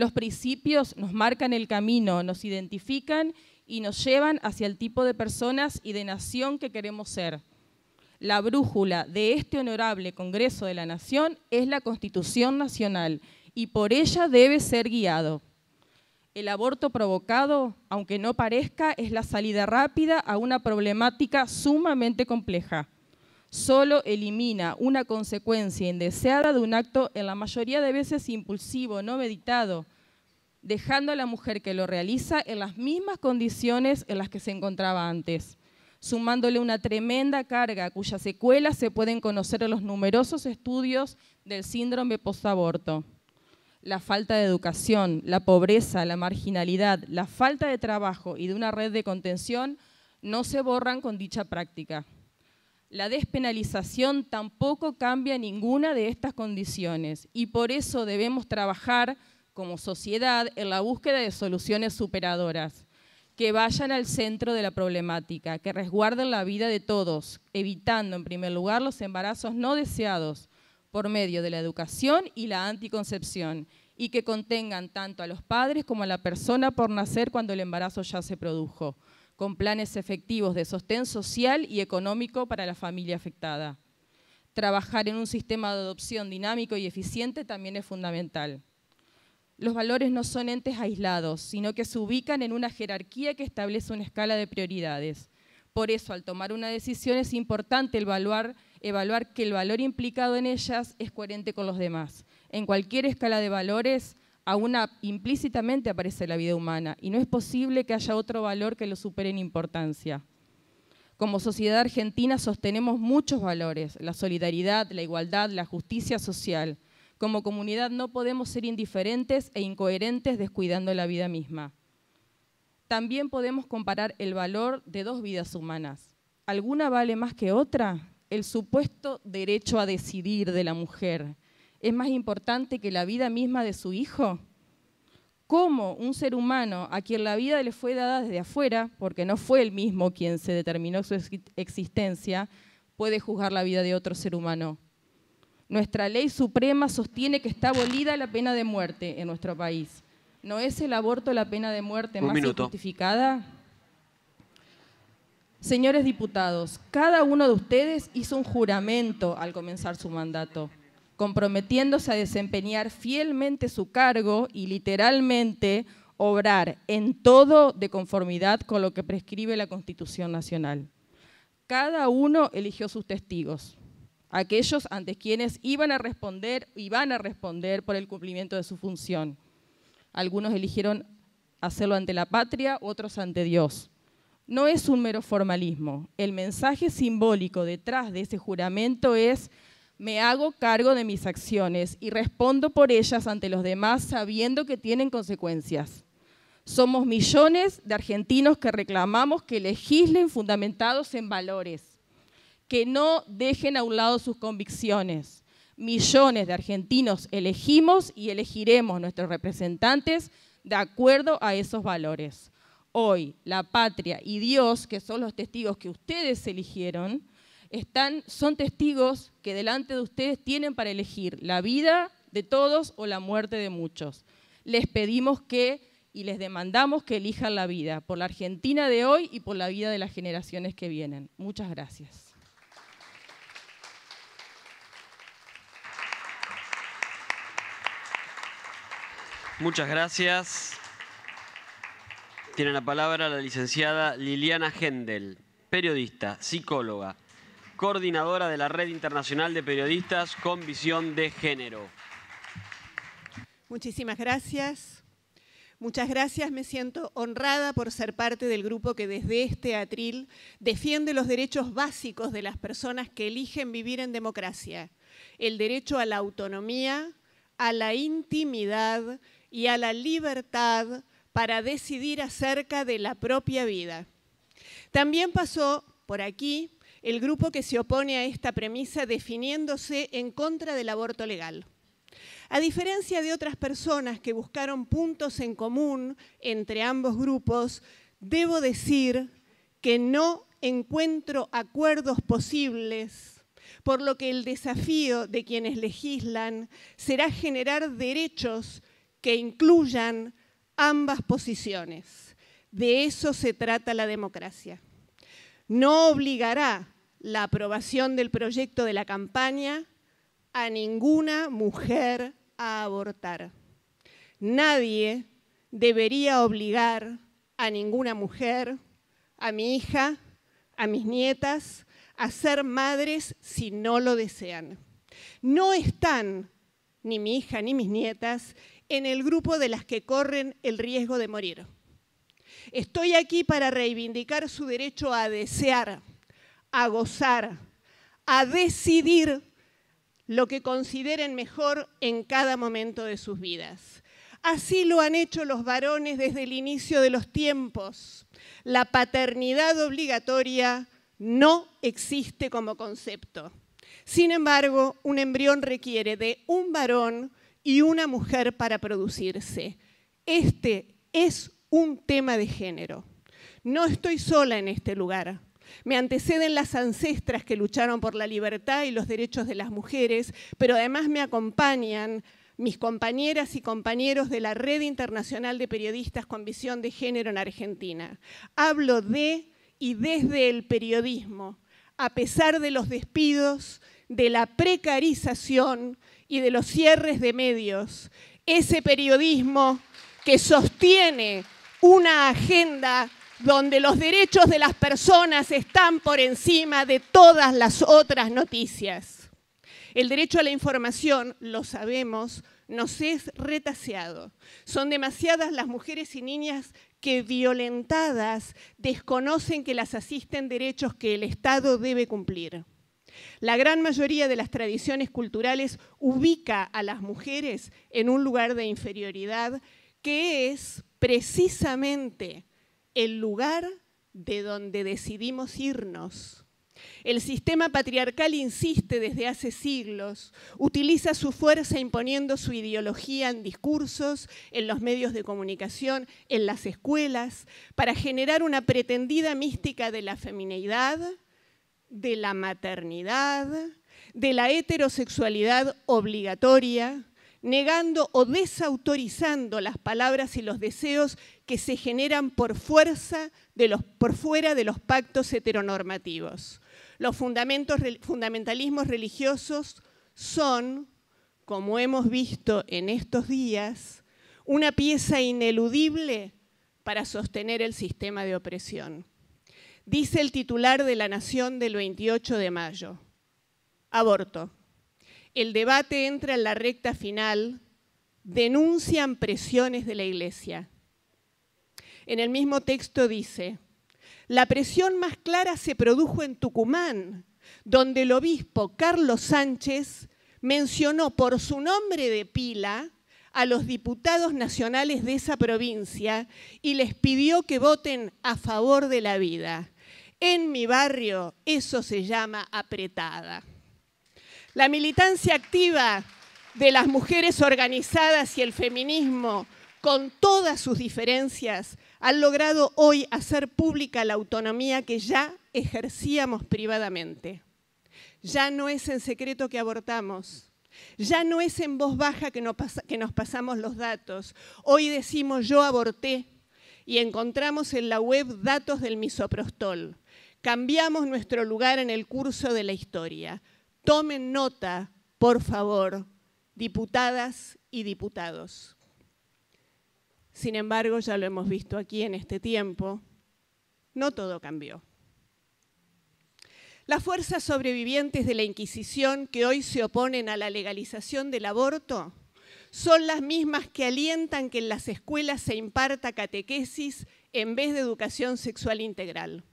Los principios nos marcan el camino, nos identifican y nos llevan hacia el tipo de personas y de nación que queremos ser. La brújula de este honorable Congreso de la Nación es la Constitución Nacional y por ella debe ser guiado. El aborto provocado, aunque no parezca, es la salida rápida a una problemática sumamente compleja solo elimina una consecuencia indeseada de un acto en la mayoría de veces impulsivo, no meditado, dejando a la mujer que lo realiza en las mismas condiciones en las que se encontraba antes, sumándole una tremenda carga cuyas secuelas se pueden conocer en los numerosos estudios del síndrome postaborto. La falta de educación, la pobreza, la marginalidad, la falta de trabajo y de una red de contención no se borran con dicha práctica. La despenalización tampoco cambia ninguna de estas condiciones y por eso debemos trabajar como sociedad en la búsqueda de soluciones superadoras que vayan al centro de la problemática, que resguarden la vida de todos, evitando en primer lugar los embarazos no deseados por medio de la educación y la anticoncepción, y que contengan tanto a los padres como a la persona por nacer cuando el embarazo ya se produjo con planes efectivos de sostén social y económico para la familia afectada. Trabajar en un sistema de adopción dinámico y eficiente también es fundamental. Los valores no son entes aislados, sino que se ubican en una jerarquía que establece una escala de prioridades. Por eso, al tomar una decisión es importante evaluar, que el valor implicado en ellas es coherente con los demás. En cualquier escala de valores, Aún implícitamente aparece la vida humana y no es posible que haya otro valor que lo supere en importancia. Como sociedad argentina sostenemos muchos valores, la solidaridad, la igualdad, la justicia social. Como comunidad no podemos ser indiferentes e incoherentes descuidando la vida misma. También podemos comparar el valor de dos vidas humanas. ¿Alguna vale más que otra? El supuesto derecho a decidir de la mujer, es más importante que la vida misma de su hijo? ¿Cómo un ser humano a quien la vida le fue dada desde afuera, porque no fue él mismo quien se determinó su existencia, puede juzgar la vida de otro ser humano? Nuestra ley suprema sostiene que está abolida la pena de muerte en nuestro país. ¿No es el aborto la pena de muerte más justificada? Señores diputados, cada uno de ustedes hizo un juramento al comenzar su mandato comprometiéndose a desempeñar fielmente su cargo y literalmente obrar en todo de conformidad con lo que prescribe la Constitución Nacional. Cada uno eligió sus testigos, aquellos ante quienes iban a responder y a responder por el cumplimiento de su función. Algunos eligieron hacerlo ante la patria, otros ante Dios. No es un mero formalismo. El mensaje simbólico detrás de ese juramento es me hago cargo de mis acciones y respondo por ellas ante los demás sabiendo que tienen consecuencias. Somos millones de argentinos que reclamamos que legislen fundamentados en valores, que no dejen a un lado sus convicciones. Millones de argentinos elegimos y elegiremos nuestros representantes de acuerdo a esos valores. Hoy, la patria y Dios, que son los testigos que ustedes eligieron, están, son testigos que delante de ustedes tienen para elegir la vida de todos o la muerte de muchos. Les pedimos que y les demandamos que elijan la vida por la Argentina de hoy y por la vida de las generaciones que vienen. Muchas gracias. Muchas gracias. Tiene la palabra la licenciada Liliana Hendel, periodista, psicóloga, coordinadora de la Red Internacional de Periodistas con Visión de Género. Muchísimas gracias. Muchas gracias, me siento honrada por ser parte del grupo que desde este atril defiende los derechos básicos de las personas que eligen vivir en democracia, el derecho a la autonomía, a la intimidad y a la libertad para decidir acerca de la propia vida. También pasó por aquí el grupo que se opone a esta premisa definiéndose en contra del aborto legal. A diferencia de otras personas que buscaron puntos en común entre ambos grupos, debo decir que no encuentro acuerdos posibles, por lo que el desafío de quienes legislan será generar derechos que incluyan ambas posiciones. De eso se trata la democracia no obligará la aprobación del proyecto de la campaña a ninguna mujer a abortar. Nadie debería obligar a ninguna mujer, a mi hija, a mis nietas, a ser madres si no lo desean. No están ni mi hija ni mis nietas en el grupo de las que corren el riesgo de morir. Estoy aquí para reivindicar su derecho a desear, a gozar, a decidir lo que consideren mejor en cada momento de sus vidas. Así lo han hecho los varones desde el inicio de los tiempos. La paternidad obligatoria no existe como concepto. Sin embargo, un embrión requiere de un varón y una mujer para producirse. Este es un tema de género. No estoy sola en este lugar. Me anteceden las ancestras que lucharon por la libertad y los derechos de las mujeres, pero además me acompañan mis compañeras y compañeros de la Red Internacional de Periodistas con Visión de Género en Argentina. Hablo de y desde el periodismo, a pesar de los despidos, de la precarización y de los cierres de medios. Ese periodismo que sostiene una agenda donde los derechos de las personas están por encima de todas las otras noticias. El derecho a la información, lo sabemos, nos es retaseado. Son demasiadas las mujeres y niñas que violentadas desconocen que las asisten derechos que el Estado debe cumplir. La gran mayoría de las tradiciones culturales ubica a las mujeres en un lugar de inferioridad que es precisamente el lugar de donde decidimos irnos. El sistema patriarcal insiste desde hace siglos, utiliza su fuerza imponiendo su ideología en discursos, en los medios de comunicación, en las escuelas, para generar una pretendida mística de la femineidad, de la maternidad, de la heterosexualidad obligatoria, negando o desautorizando las palabras y los deseos que se generan por, fuerza de los, por fuera de los pactos heteronormativos. Los fundamentalismos religiosos son, como hemos visto en estos días, una pieza ineludible para sostener el sistema de opresión. Dice el titular de La Nación del 28 de mayo, aborto el debate entra en la recta final, denuncian presiones de la Iglesia. En el mismo texto dice, la presión más clara se produjo en Tucumán, donde el obispo Carlos Sánchez mencionó por su nombre de pila a los diputados nacionales de esa provincia y les pidió que voten a favor de la vida. En mi barrio eso se llama apretada. La militancia activa de las mujeres organizadas y el feminismo, con todas sus diferencias, han logrado hoy hacer pública la autonomía que ya ejercíamos privadamente. Ya no es en secreto que abortamos, ya no es en voz baja que nos, pasamos los datos. Hoy decimos yo aborté y encontramos en la web datos del misoprostol. Cambiamos nuestro lugar en el curso de la historia. Tomen nota, por favor, diputadas y diputados. Sin embargo, ya lo hemos visto aquí en este tiempo, no todo cambió. Las fuerzas sobrevivientes de la Inquisición que hoy se oponen a la legalización del aborto son las mismas que alientan que en las escuelas se imparta catequesis en vez de educación sexual integral.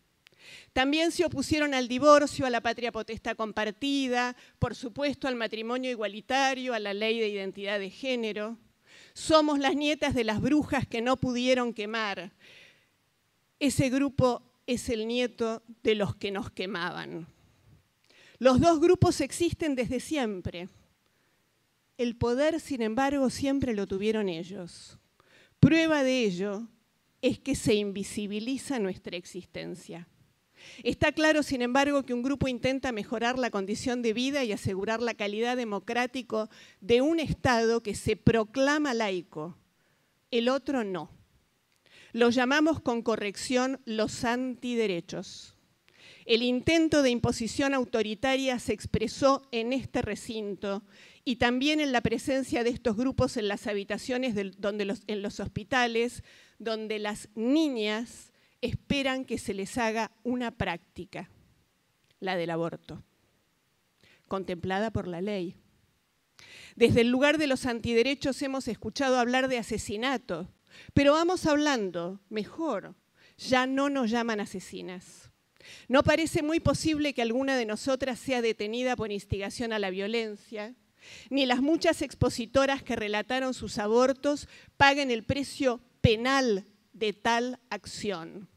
También se opusieron al divorcio, a la patria potestad compartida, por supuesto al matrimonio igualitario, a la ley de identidad de género. Somos las nietas de las brujas que no pudieron quemar. Ese grupo es el nieto de los que nos quemaban. Los dos grupos existen desde siempre. El poder, sin embargo, siempre lo tuvieron ellos. Prueba de ello es que se invisibiliza nuestra existencia. Está claro, sin embargo, que un grupo intenta mejorar la condición de vida y asegurar la calidad democrática de un Estado que se proclama laico. El otro no. Lo llamamos con corrección los antiderechos. El intento de imposición autoritaria se expresó en este recinto y también en la presencia de estos grupos en las habitaciones, en los hospitales, donde las niñas esperan que se les haga una práctica, la del aborto, contemplada por la ley. Desde el lugar de los antiderechos hemos escuchado hablar de asesinato, pero vamos hablando mejor. Ya no nos llaman asesinas. No parece muy posible que alguna de nosotras sea detenida por instigación a la violencia, ni las muchas expositoras que relataron sus abortos paguen el precio penal de tal acción.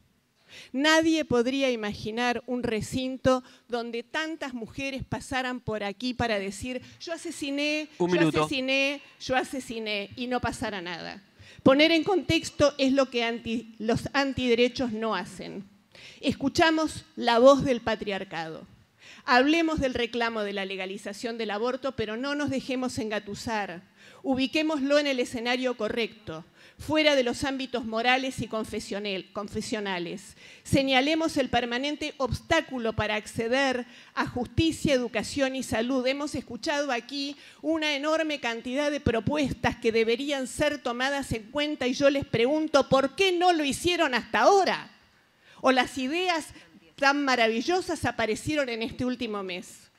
Nadie podría imaginar un recinto donde tantas mujeres pasaran por aquí para decir, yo asesiné, yo asesiné, yo asesiné, y no pasara nada. Poner en contexto es lo que los antiderechos no hacen. Escuchamos la voz del patriarcado. Hablemos del reclamo de la legalización del aborto, pero no nos dejemos engatusar ubiquémoslo en el escenario correcto, fuera de los ámbitos morales y confesionales. Señalemos el permanente obstáculo para acceder a justicia, educación y salud. Hemos escuchado aquí una enorme cantidad de propuestas que deberían ser tomadas en cuenta y yo les pregunto, ¿por qué no lo hicieron hasta ahora? O las ideas tan maravillosas aparecieron en este último mes.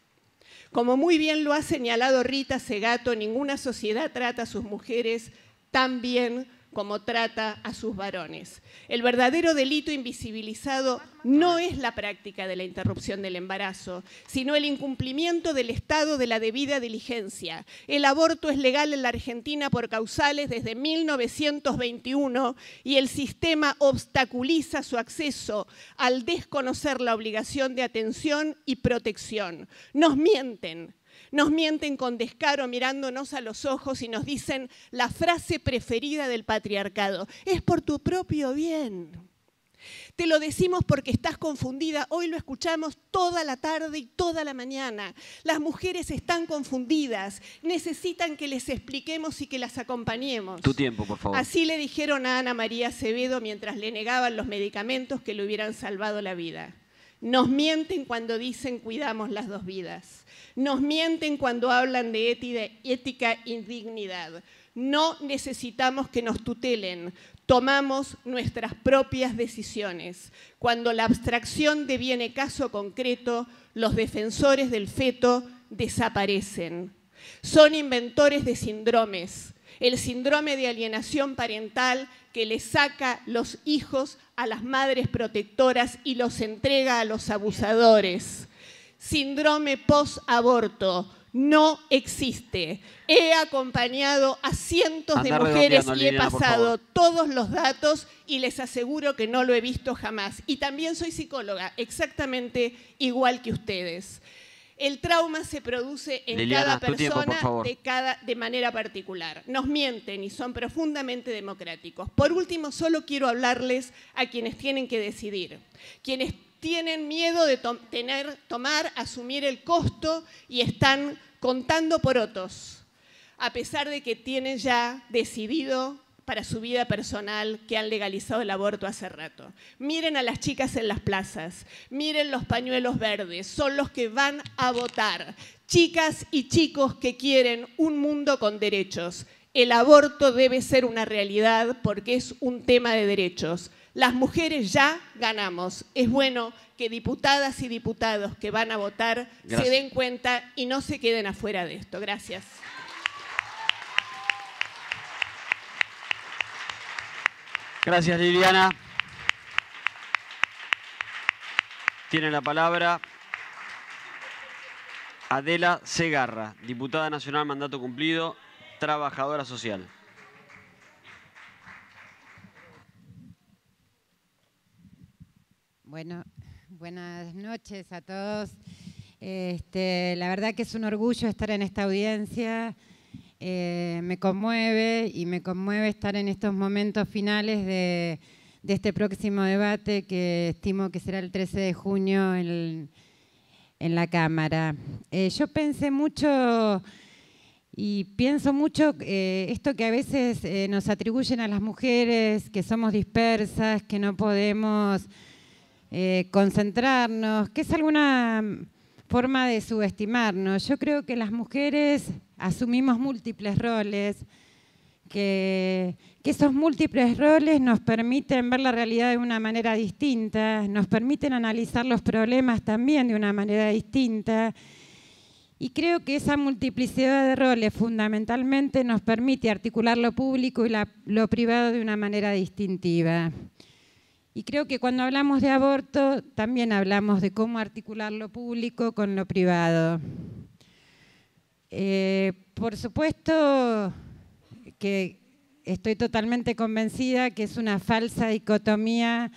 Como muy bien lo ha señalado Rita Segato, ninguna sociedad trata a sus mujeres tan bien como trata a sus varones. El verdadero delito invisibilizado no es la práctica de la interrupción del embarazo, sino el incumplimiento del estado de la debida diligencia. El aborto es legal en la Argentina por causales desde 1921 y el sistema obstaculiza su acceso al desconocer la obligación de atención y protección. Nos mienten, nos mienten con descaro mirándonos a los ojos y nos dicen la frase preferida del patriarcado, es por tu propio bien. Te lo decimos porque estás confundida. Hoy lo escuchamos toda la tarde y toda la mañana. Las mujeres están confundidas. Necesitan que les expliquemos y que las acompañemos. Tu tiempo, por favor. Así le dijeron a Ana María Acevedo mientras le negaban los medicamentos que le hubieran salvado la vida. Nos mienten cuando dicen cuidamos las dos vidas. Nos mienten cuando hablan de ética indignidad. No necesitamos que nos tutelen, tomamos nuestras propias decisiones. Cuando la abstracción deviene caso concreto, los defensores del feto desaparecen. Son inventores de síndromes, el síndrome de alienación parental que le saca los hijos a las madres protectoras y los entrega a los abusadores síndrome post-aborto. No existe. He acompañado a cientos de mujeres y he pasado todos los datos y les aseguro que no lo he visto jamás. Y también soy psicóloga, exactamente igual que ustedes. El trauma se produce en cada persona de, de manera particular. Nos mienten y son profundamente democráticos. Por último, solo quiero hablarles a quienes tienen que decidir, quienes tienen miedo de tener, tomar, asumir el costo y están contando por otros, a pesar de que tienen ya decidido para su vida personal que han legalizado el aborto hace rato. Miren a las chicas en las plazas, miren los pañuelos verdes, son los que van a votar. Chicas y chicos que quieren un mundo con derechos. El aborto debe ser una realidad porque es un tema de derechos. Las mujeres ya ganamos. Es bueno que diputadas y diputados que van a votar se den cuenta y no se queden afuera de esto. Gracias. Gracias, Liliana. Tiene la palabra Adela Segarra, diputada nacional, mandato cumplido, trabajadora social. Bueno, buenas noches a todos. Este, la verdad que es un orgullo estar en esta audiencia. Eh, me conmueve y me conmueve estar en estos momentos finales de, este próximo debate que estimo que será el 13 de junio en, la Cámara. Eh, yo pensé mucho y pienso mucho eh, esto que a veces nos atribuyen a las mujeres, que somos dispersas, que no podemos eh, concentrarnos, que es alguna mm, forma de subestimarnos. Yo creo que las mujeres asumimos múltiples roles, que, esos múltiples roles nos permiten ver la realidad de una manera distinta, nos permiten analizar los problemas también de una manera distinta. Y creo que esa multiplicidad de roles fundamentalmente nos permite articular lo público y lo privado de una manera distintiva. Y creo que cuando hablamos de aborto también hablamos de cómo articular lo público con lo privado. Eh, por supuesto que estoy totalmente convencida que es una falsa dicotomía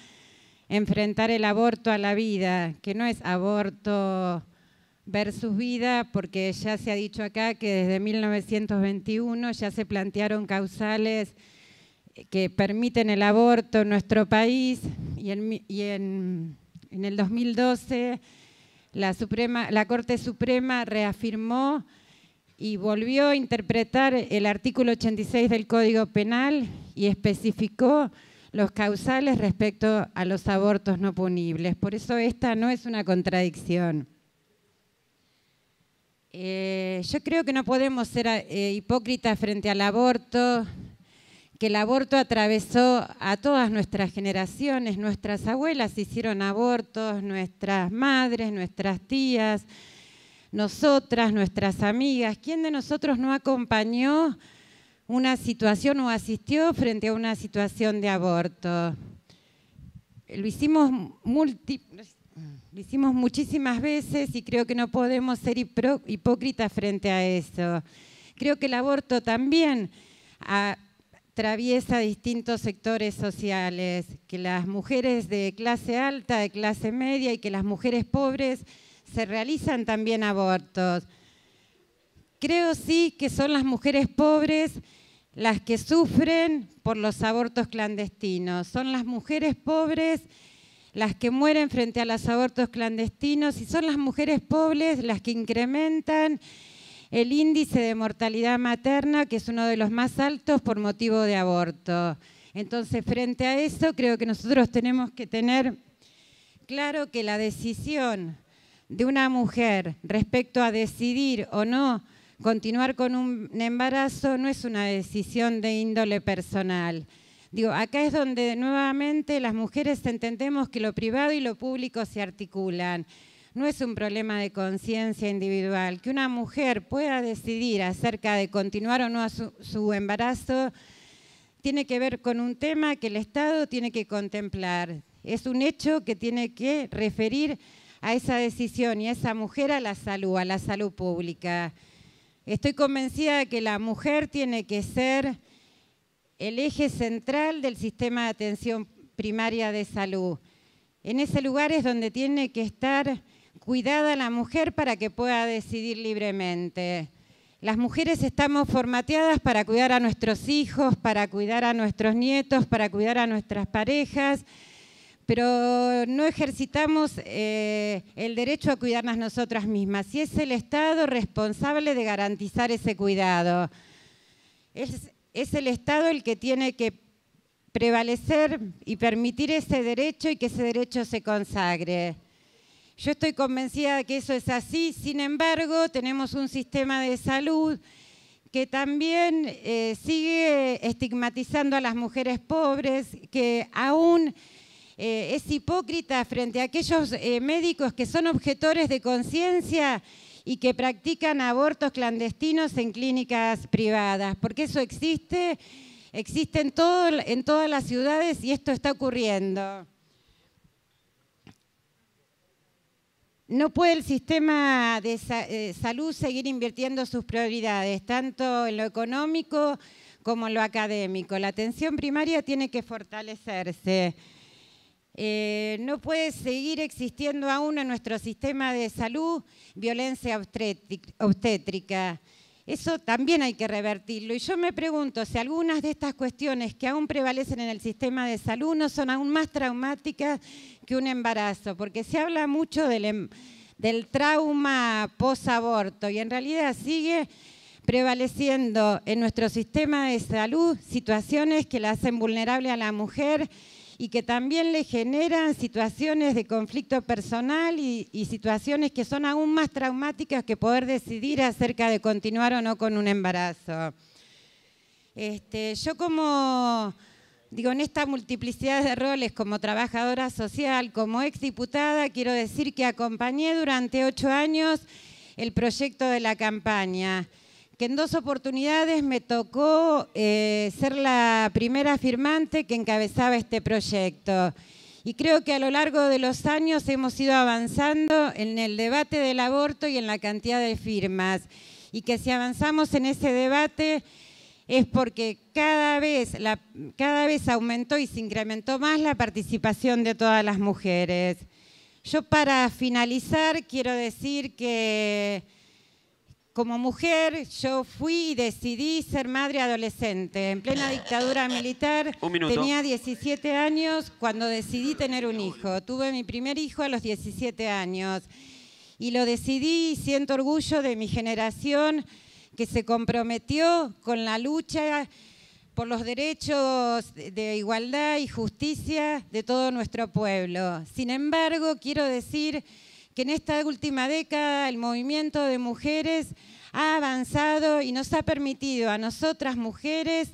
enfrentar el aborto a la vida, que no es aborto versus vida, porque ya se ha dicho acá que desde 1921 ya se plantearon causales que permiten el aborto en nuestro país y en, el 2012 la, Corte Suprema reafirmó y volvió a interpretar el artículo 86 del Código Penal y especificó los causales respecto a los abortos no punibles. Por eso esta no es una contradicción. Eh, yo creo que no podemos ser eh, hipócritas frente al aborto, que el aborto atravesó a todas nuestras generaciones, nuestras abuelas hicieron abortos, nuestras madres, nuestras tías, nosotras, nuestras amigas. ¿Quién de nosotros no acompañó una situación o asistió frente a una situación de aborto? Lo hicimos, hicimos muchísimas veces y creo que no podemos ser hipócritas frente a eso. Creo que el aborto también... A, ah, traviesa distintos sectores sociales, que las mujeres de clase alta, de clase media y que las mujeres pobres se realizan también abortos. Creo sí que son las mujeres pobres las que sufren por los abortos clandestinos, son las mujeres pobres las que mueren frente a los abortos clandestinos y son las mujeres pobres las que incrementan el índice de mortalidad materna, que es uno de los más altos por motivo de aborto. Entonces, frente a eso, creo que nosotros tenemos que tener claro que la decisión de una mujer respecto a decidir o no continuar con un embarazo no es una decisión de índole personal. Digo, acá es donde nuevamente las mujeres entendemos que lo privado y lo público se articulan no es un problema de conciencia individual. Que una mujer pueda decidir acerca de continuar o no su, embarazo tiene que ver con un tema que el Estado tiene que contemplar. Es un hecho que tiene que referir a esa decisión y a esa mujer a la salud, a la salud pública. Estoy convencida de que la mujer tiene que ser el eje central del sistema de atención primaria de salud. En ese lugar es donde tiene que estar cuidada a la mujer para que pueda decidir libremente. Las mujeres estamos formateadas para cuidar a nuestros hijos, para cuidar a nuestros nietos, para cuidar a nuestras parejas, pero no ejercitamos eh, el derecho a cuidarnos nosotras mismas. Y es el Estado responsable de garantizar ese cuidado. es el Estado el que tiene que prevalecer y permitir ese derecho y que ese derecho se consagre. Yo estoy convencida de que eso es así, sin embargo tenemos un sistema de salud que también eh, sigue estigmatizando a las mujeres pobres, que aún eh, es hipócrita frente a aquellos eh, médicos que son objetores de conciencia y que practican abortos clandestinos en clínicas privadas, porque eso existe, existe en todas las ciudades y esto está ocurriendo. No puede el sistema de eh, salud seguir invirtiendo sus prioridades, tanto en lo económico como en lo académico. La atención primaria tiene que fortalecerse. Eh, no puede seguir existiendo aún en nuestro sistema de salud violencia obstétrica. Eso también hay que revertirlo. Y yo me pregunto si algunas de estas cuestiones que aún prevalecen en el sistema de salud no son aún más traumáticas que un embarazo, porque se habla mucho del, trauma em, trauma posaborto y en realidad sigue prevaleciendo en nuestro sistema de salud situaciones que la hacen vulnerable a la mujer y que también le generan situaciones de conflicto personal y, situaciones que son aún más traumáticas que poder decidir acerca de continuar o no con un embarazo. Este, yo como, digo, en esta multiplicidad de roles como trabajadora social, como exdiputada, quiero decir que acompañé durante ocho años el proyecto de la campaña que en dos oportunidades me tocó eh, ser la primera firmante que encabezaba este proyecto. Y creo que a lo largo de los años hemos ido avanzando en el debate del aborto y en la cantidad de firmas. Y que si avanzamos en ese debate es porque cada vez, cada vez aumentó y se incrementó más la participación de todas las mujeres. Yo para finalizar quiero decir que como mujer, yo fui y decidí ser madre adolescente. En plena dictadura militar, tenía 17 años cuando decidí tener un hijo. Tuve mi primer hijo a los 17 años y lo decidí siento orgullo de mi generación que se comprometió con la lucha por los derechos de igualdad y justicia de todo nuestro pueblo. Sin embargo, quiero decir que en esta última década el movimiento de mujeres ha avanzado y nos ha permitido a nosotras mujeres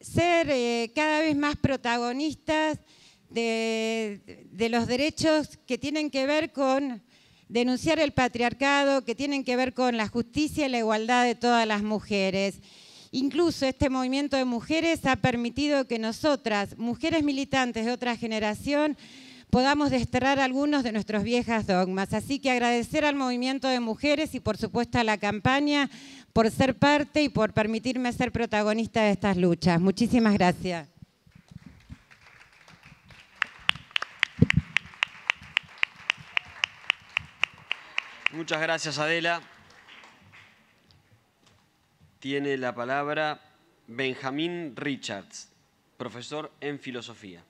ser eh, cada vez más protagonistas de los derechos que tienen que ver con denunciar el patriarcado, que tienen que ver con la justicia y la igualdad de todas las mujeres. Incluso este movimiento de mujeres ha permitido que nosotras, mujeres militantes de otra generación, podamos desterrar algunos de nuestros viejas dogmas. Así que agradecer al movimiento de mujeres y por supuesto a la campaña por ser parte y por permitirme ser protagonista de estas luchas. Muchísimas gracias. Muchas gracias, Adela. Tiene la palabra Benjamín Richards, profesor en filosofía.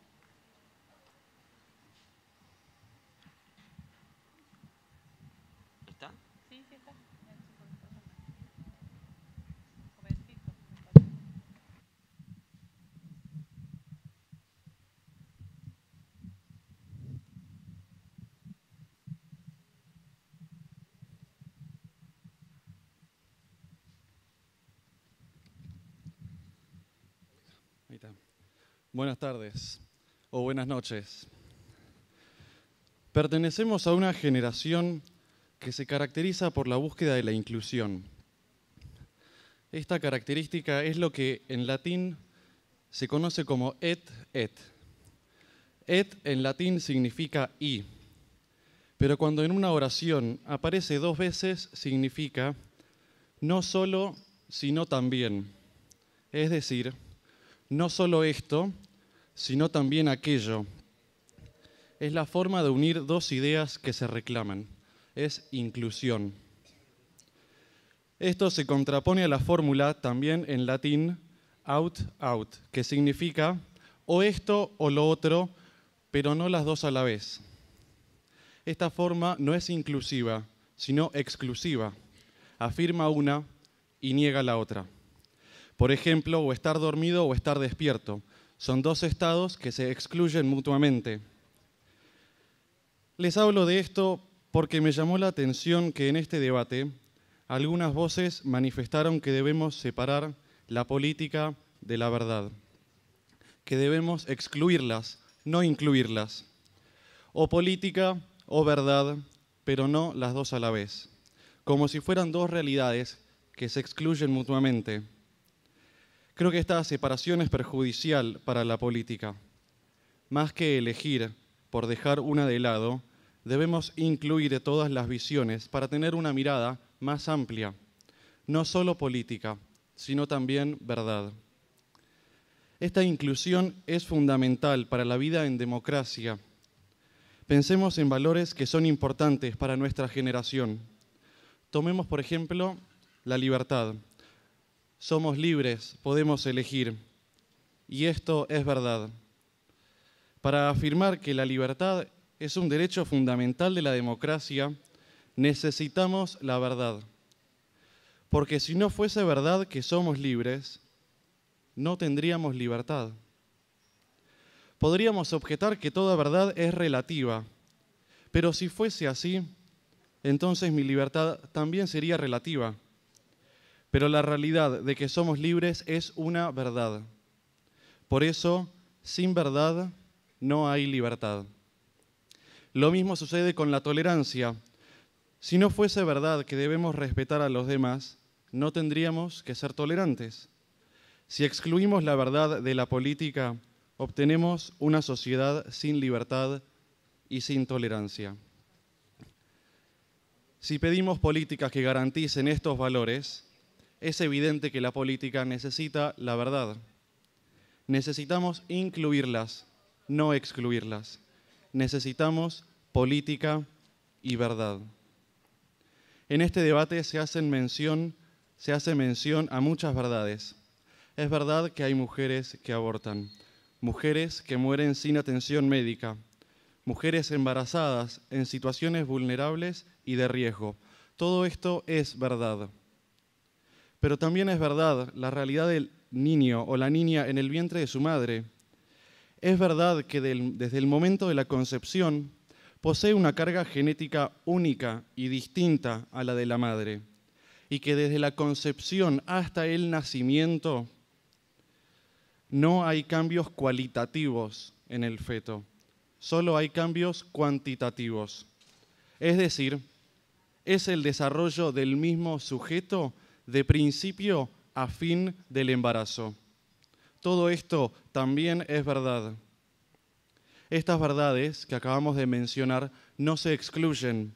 Buenas tardes o buenas noches. Pertenecemos a una generación que se caracteriza por la búsqueda de la inclusión. Esta característica es lo que en latín se conoce como et et. Et en latín significa y, pero cuando en una oración aparece dos veces significa no solo, sino también. Es decir, no solo esto, sino también aquello. Es la forma de unir dos ideas que se reclaman. Es inclusión. Esto se contrapone a la fórmula también en latín out out, que significa o esto o lo otro, pero no las dos a la vez. Esta forma no es inclusiva, sino exclusiva. Afirma una y niega la otra. Por ejemplo, o estar dormido o estar despierto. Son dos estados que se excluyen mutuamente. Les hablo de esto porque me llamó la atención que en este debate algunas voces manifestaron que debemos separar la política de la verdad, que debemos excluirlas, no incluirlas, o política o verdad, pero no las dos a la vez, como si fueran dos realidades que se excluyen mutuamente. Creo que esta separación es perjudicial para la política. Más que elegir por dejar una de lado, debemos incluir todas las visiones para tener una mirada más amplia, no solo política, sino también verdad. Esta inclusión es fundamental para la vida en democracia. Pensemos en valores que son importantes para nuestra generación. Tomemos, por ejemplo, la libertad. Somos libres, podemos elegir. Y esto es verdad. Para afirmar que la libertad es un derecho fundamental de la democracia, necesitamos la verdad. Porque si no fuese verdad que somos libres, no tendríamos libertad. Podríamos objetar que toda verdad es relativa, pero si fuese así, entonces mi libertad también sería relativa pero la realidad de que somos libres es una verdad. Por eso, sin verdad no hay libertad. Lo mismo sucede con la tolerancia. Si no fuese verdad que debemos respetar a los demás, no tendríamos que ser tolerantes. Si excluimos la verdad de la política, obtenemos una sociedad sin libertad y sin tolerancia. Si pedimos políticas que garanticen estos valores, es evidente que la política necesita la verdad. Necesitamos incluirlas, no excluirlas. Necesitamos política y verdad. En este debate se, hacen mención, se hace mención a muchas verdades. Es verdad que hay mujeres que abortan, mujeres que mueren sin atención médica, mujeres embarazadas en situaciones vulnerables y de riesgo. Todo esto es verdad. Pero también es verdad la realidad del niño o la niña en el vientre de su madre. Es verdad que desde el momento de la concepción posee una carga genética única y distinta a la de la madre, y que desde la concepción hasta el nacimiento no hay cambios cualitativos en el feto, solo hay cambios cuantitativos. Es decir, es el desarrollo del mismo sujeto de principio a fin del embarazo. Todo esto también es verdad. Estas verdades que acabamos de mencionar no se excluyen,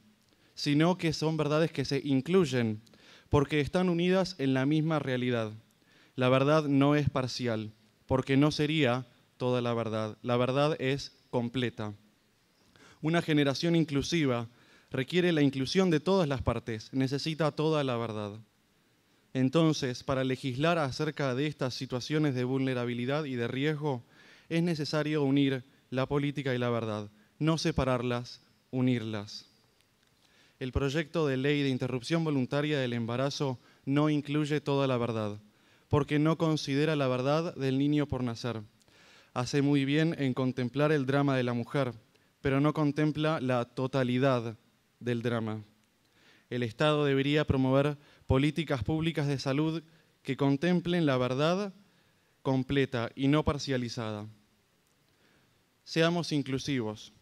sino que son verdades que se incluyen, porque están unidas en la misma realidad. La verdad no es parcial, porque no sería toda la verdad. La verdad es completa. Una generación inclusiva requiere la inclusión de todas las partes, necesita toda la verdad. Entonces, para legislar acerca de estas situaciones de vulnerabilidad y de riesgo, es necesario unir la política y la verdad, no separarlas, unirlas. El proyecto de ley de interrupción voluntaria del embarazo no incluye toda la verdad, porque no considera la verdad del niño por nacer. Hace muy bien en contemplar el drama de la mujer, pero no contempla la totalidad del drama. El Estado debería promover políticas públicas de salud que contemplen la verdad completa y no parcializada. Seamos inclusivos,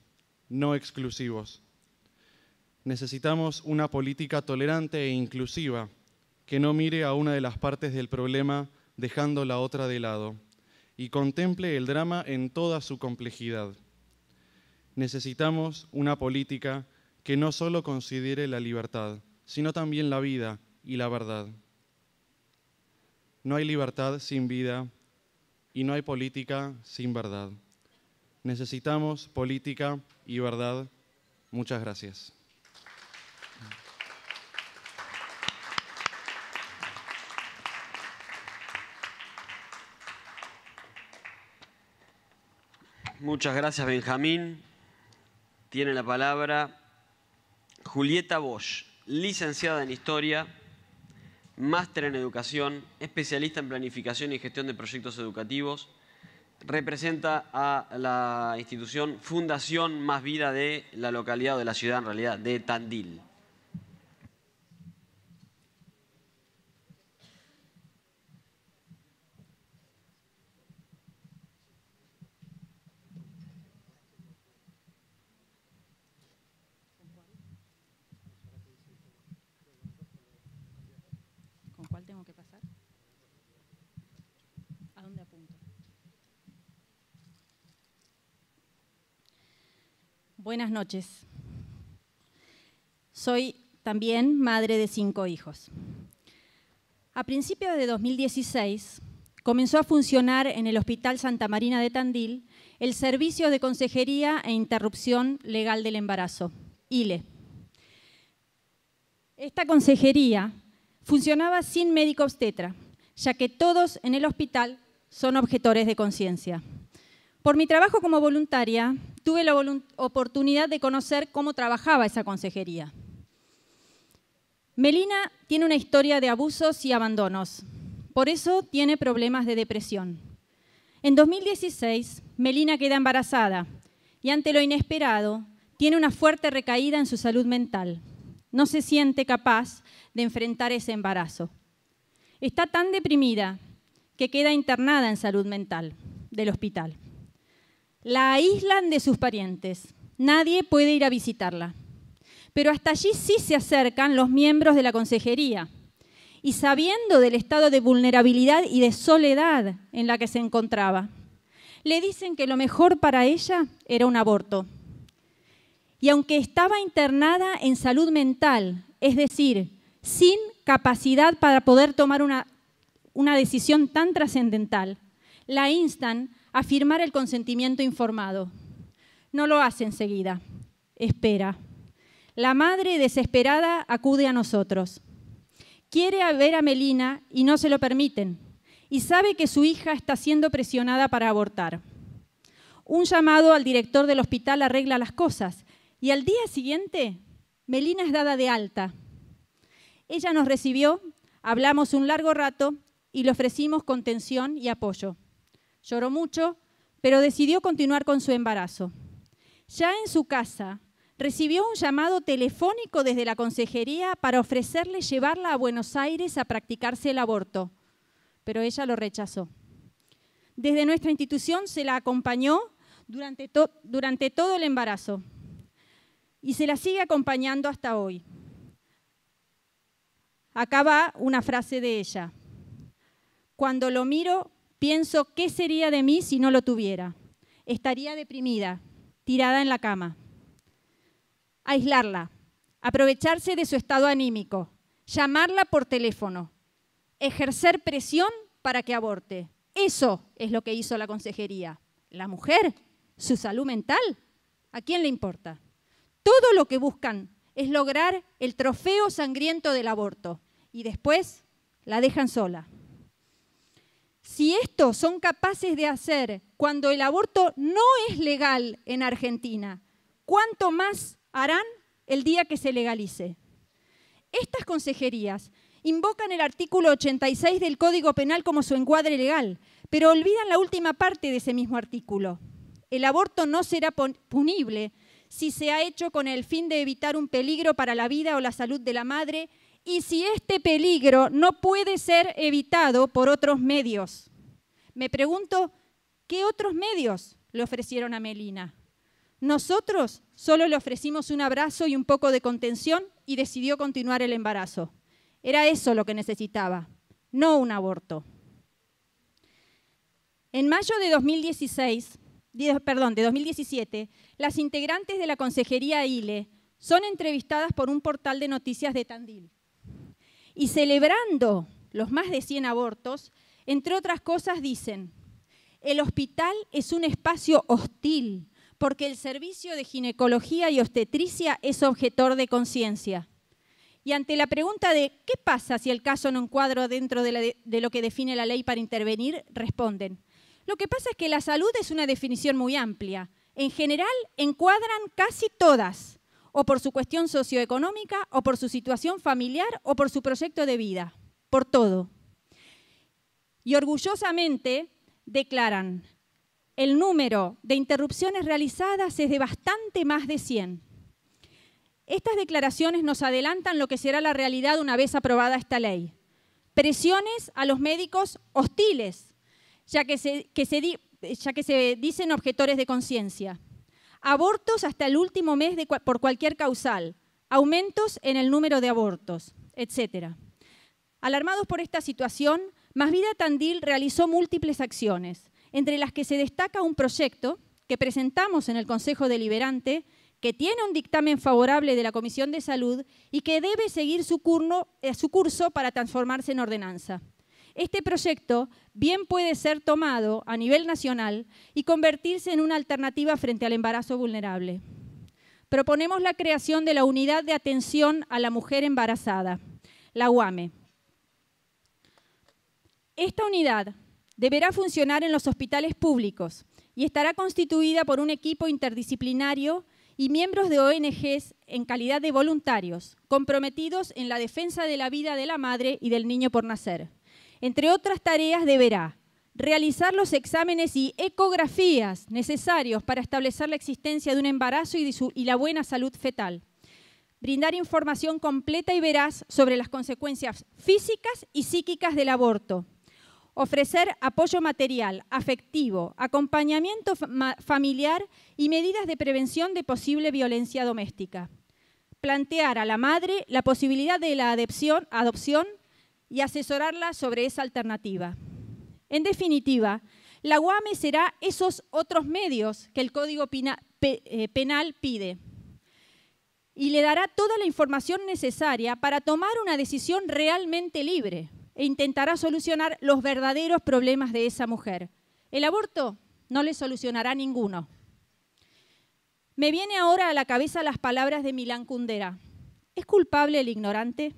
no exclusivos. Necesitamos una política tolerante e inclusiva que no mire a una de las partes del problema dejando la otra de lado y contemple el drama en toda su complejidad. Necesitamos una política que no solo considere la libertad, sino también la vida, y la verdad. No hay libertad sin vida y no hay política sin verdad. Necesitamos política y verdad. Muchas gracias. Muchas gracias, Benjamín. Tiene la palabra Julieta Bosch, licenciada en Historia máster en educación, especialista en planificación y gestión de proyectos educativos. Representa a la institución Fundación Más Vida de la localidad o de la ciudad, en realidad, de Tandil. Buenas noches. Soy también madre de cinco hijos. A principios de 2016 comenzó a funcionar en el Hospital Santa Marina de Tandil el Servicio de Consejería e Interrupción Legal del Embarazo, ILE. Esta consejería funcionaba sin médico obstetra, ya que todos en el hospital son objetores de conciencia. Por mi trabajo como voluntaria, tuve la oportunidad de conocer cómo trabajaba esa consejería. Melina tiene una historia de abusos y abandonos, por eso tiene problemas de depresión. En 2016, Melina queda embarazada y ante lo inesperado, tiene una fuerte recaída en su salud mental. No se siente capaz de enfrentar ese embarazo. Está tan deprimida que queda internada en salud mental del hospital. La aíslan de sus parientes. Nadie puede ir a visitarla. Pero hasta allí sí se acercan los miembros de la consejería. Y sabiendo del estado de vulnerabilidad y de soledad en la que se encontraba, le dicen que lo mejor para ella era un aborto. Y aunque estaba internada en salud mental, es decir, sin capacidad para poder tomar una, una decisión tan trascendental, la instan Afirmar el consentimiento informado. No lo hace enseguida, espera. La madre desesperada acude a nosotros. Quiere ver a Melina y no se lo permiten. Y sabe que su hija está siendo presionada para abortar. Un llamado al director del hospital arregla las cosas. Y al día siguiente, Melina es dada de alta. Ella nos recibió, hablamos un largo rato y le ofrecimos contención y apoyo. Lloró mucho, pero decidió continuar con su embarazo. Ya en su casa, recibió un llamado telefónico desde la consejería para ofrecerle llevarla a Buenos Aires a practicarse el aborto, pero ella lo rechazó. Desde nuestra institución se la acompañó durante, todo el embarazo y se la sigue acompañando hasta hoy. Acaba una frase de ella. Cuando lo miro, Pienso, ¿qué sería de mí si no lo tuviera? Estaría deprimida, tirada en la cama. Aislarla, aprovecharse de su estado anímico, llamarla por teléfono, ejercer presión para que aborte. Eso es lo que hizo la consejería. La mujer, su salud mental, ¿a quién le importa? Todo lo que buscan es lograr el trofeo sangriento del aborto y después la dejan sola si esto son capaces de hacer cuando el aborto no es legal en Argentina, ¿cuánto más harán el día que se legalice? Estas consejerías invocan el artículo 86 del Código Penal como su encuadre legal, pero olvidan la última parte de ese mismo artículo. El aborto no será punible si se ha hecho con el fin de evitar un peligro para la vida o la salud de la madre y si este peligro no puede ser evitado por otros medios. Me pregunto, ¿qué otros medios le ofrecieron a Melina? Nosotros solo le ofrecimos un abrazo y un poco de contención y decidió continuar el embarazo. Era eso lo que necesitaba, no un aborto. En mayo de 2016, de 2017, las integrantes de la Consejería ILE son entrevistadas por un portal de noticias de Tandil y celebrando los más de 100 abortos, entre otras cosas dicen, el hospital es un espacio hostil porque el servicio de ginecología y obstetricia es objetor de conciencia. Y ante la pregunta de qué pasa si el caso no encuadra dentro de, de, lo que define la ley para intervenir, responden. Lo que pasa es que la salud es una definición muy amplia. En general, encuadran casi todas, o por su cuestión socioeconómica, o por su situación familiar, o por su proyecto de vida, por todo. Y orgullosamente declaran, el número de interrupciones realizadas es de bastante más de 100. Estas declaraciones nos adelantan lo que será la realidad una vez aprobada esta ley. Presiones a los médicos hostiles, ya que se, ya que se dicen objetores de conciencia abortos hasta el último mes por cualquier causal, aumentos en el número de abortos, etc. Alarmados por esta situación, Más Vida Tandil realizó múltiples acciones, entre las que se destaca un proyecto que presentamos en el Consejo Deliberante que tiene un dictamen favorable de la Comisión de Salud y que debe seguir su eh, curso para transformarse en ordenanza. Este proyecto bien puede ser tomado a nivel nacional y convertirse en una alternativa frente al embarazo vulnerable. Proponemos la creación de la Unidad de Atención a la Mujer Embarazada, la UAME. Esta unidad deberá funcionar en los hospitales públicos y estará constituida por un equipo interdisciplinario y miembros de ONGs en calidad de voluntarios, comprometidos en la defensa de la vida de la madre y del niño por nacer. Entre otras tareas deberá realizar los exámenes y ecografías necesarios para establecer la existencia de un embarazo y, la buena salud fetal. Brindar información completa y veraz sobre las consecuencias físicas y psíquicas del aborto. Ofrecer apoyo material, afectivo, acompañamiento familiar y medidas de prevención de posible violencia doméstica. Plantear a la madre la posibilidad de la adopción, adopción y asesorarla sobre esa alternativa. En definitiva, la UAME será esos otros medios que el Código eh, Penal pide y le dará toda la información necesaria para tomar una decisión realmente libre e intentará solucionar los verdaderos problemas de esa mujer. El aborto no le solucionará ninguno. Me viene ahora a la cabeza las palabras de Milán Kundera. ¿Es culpable el ignorante?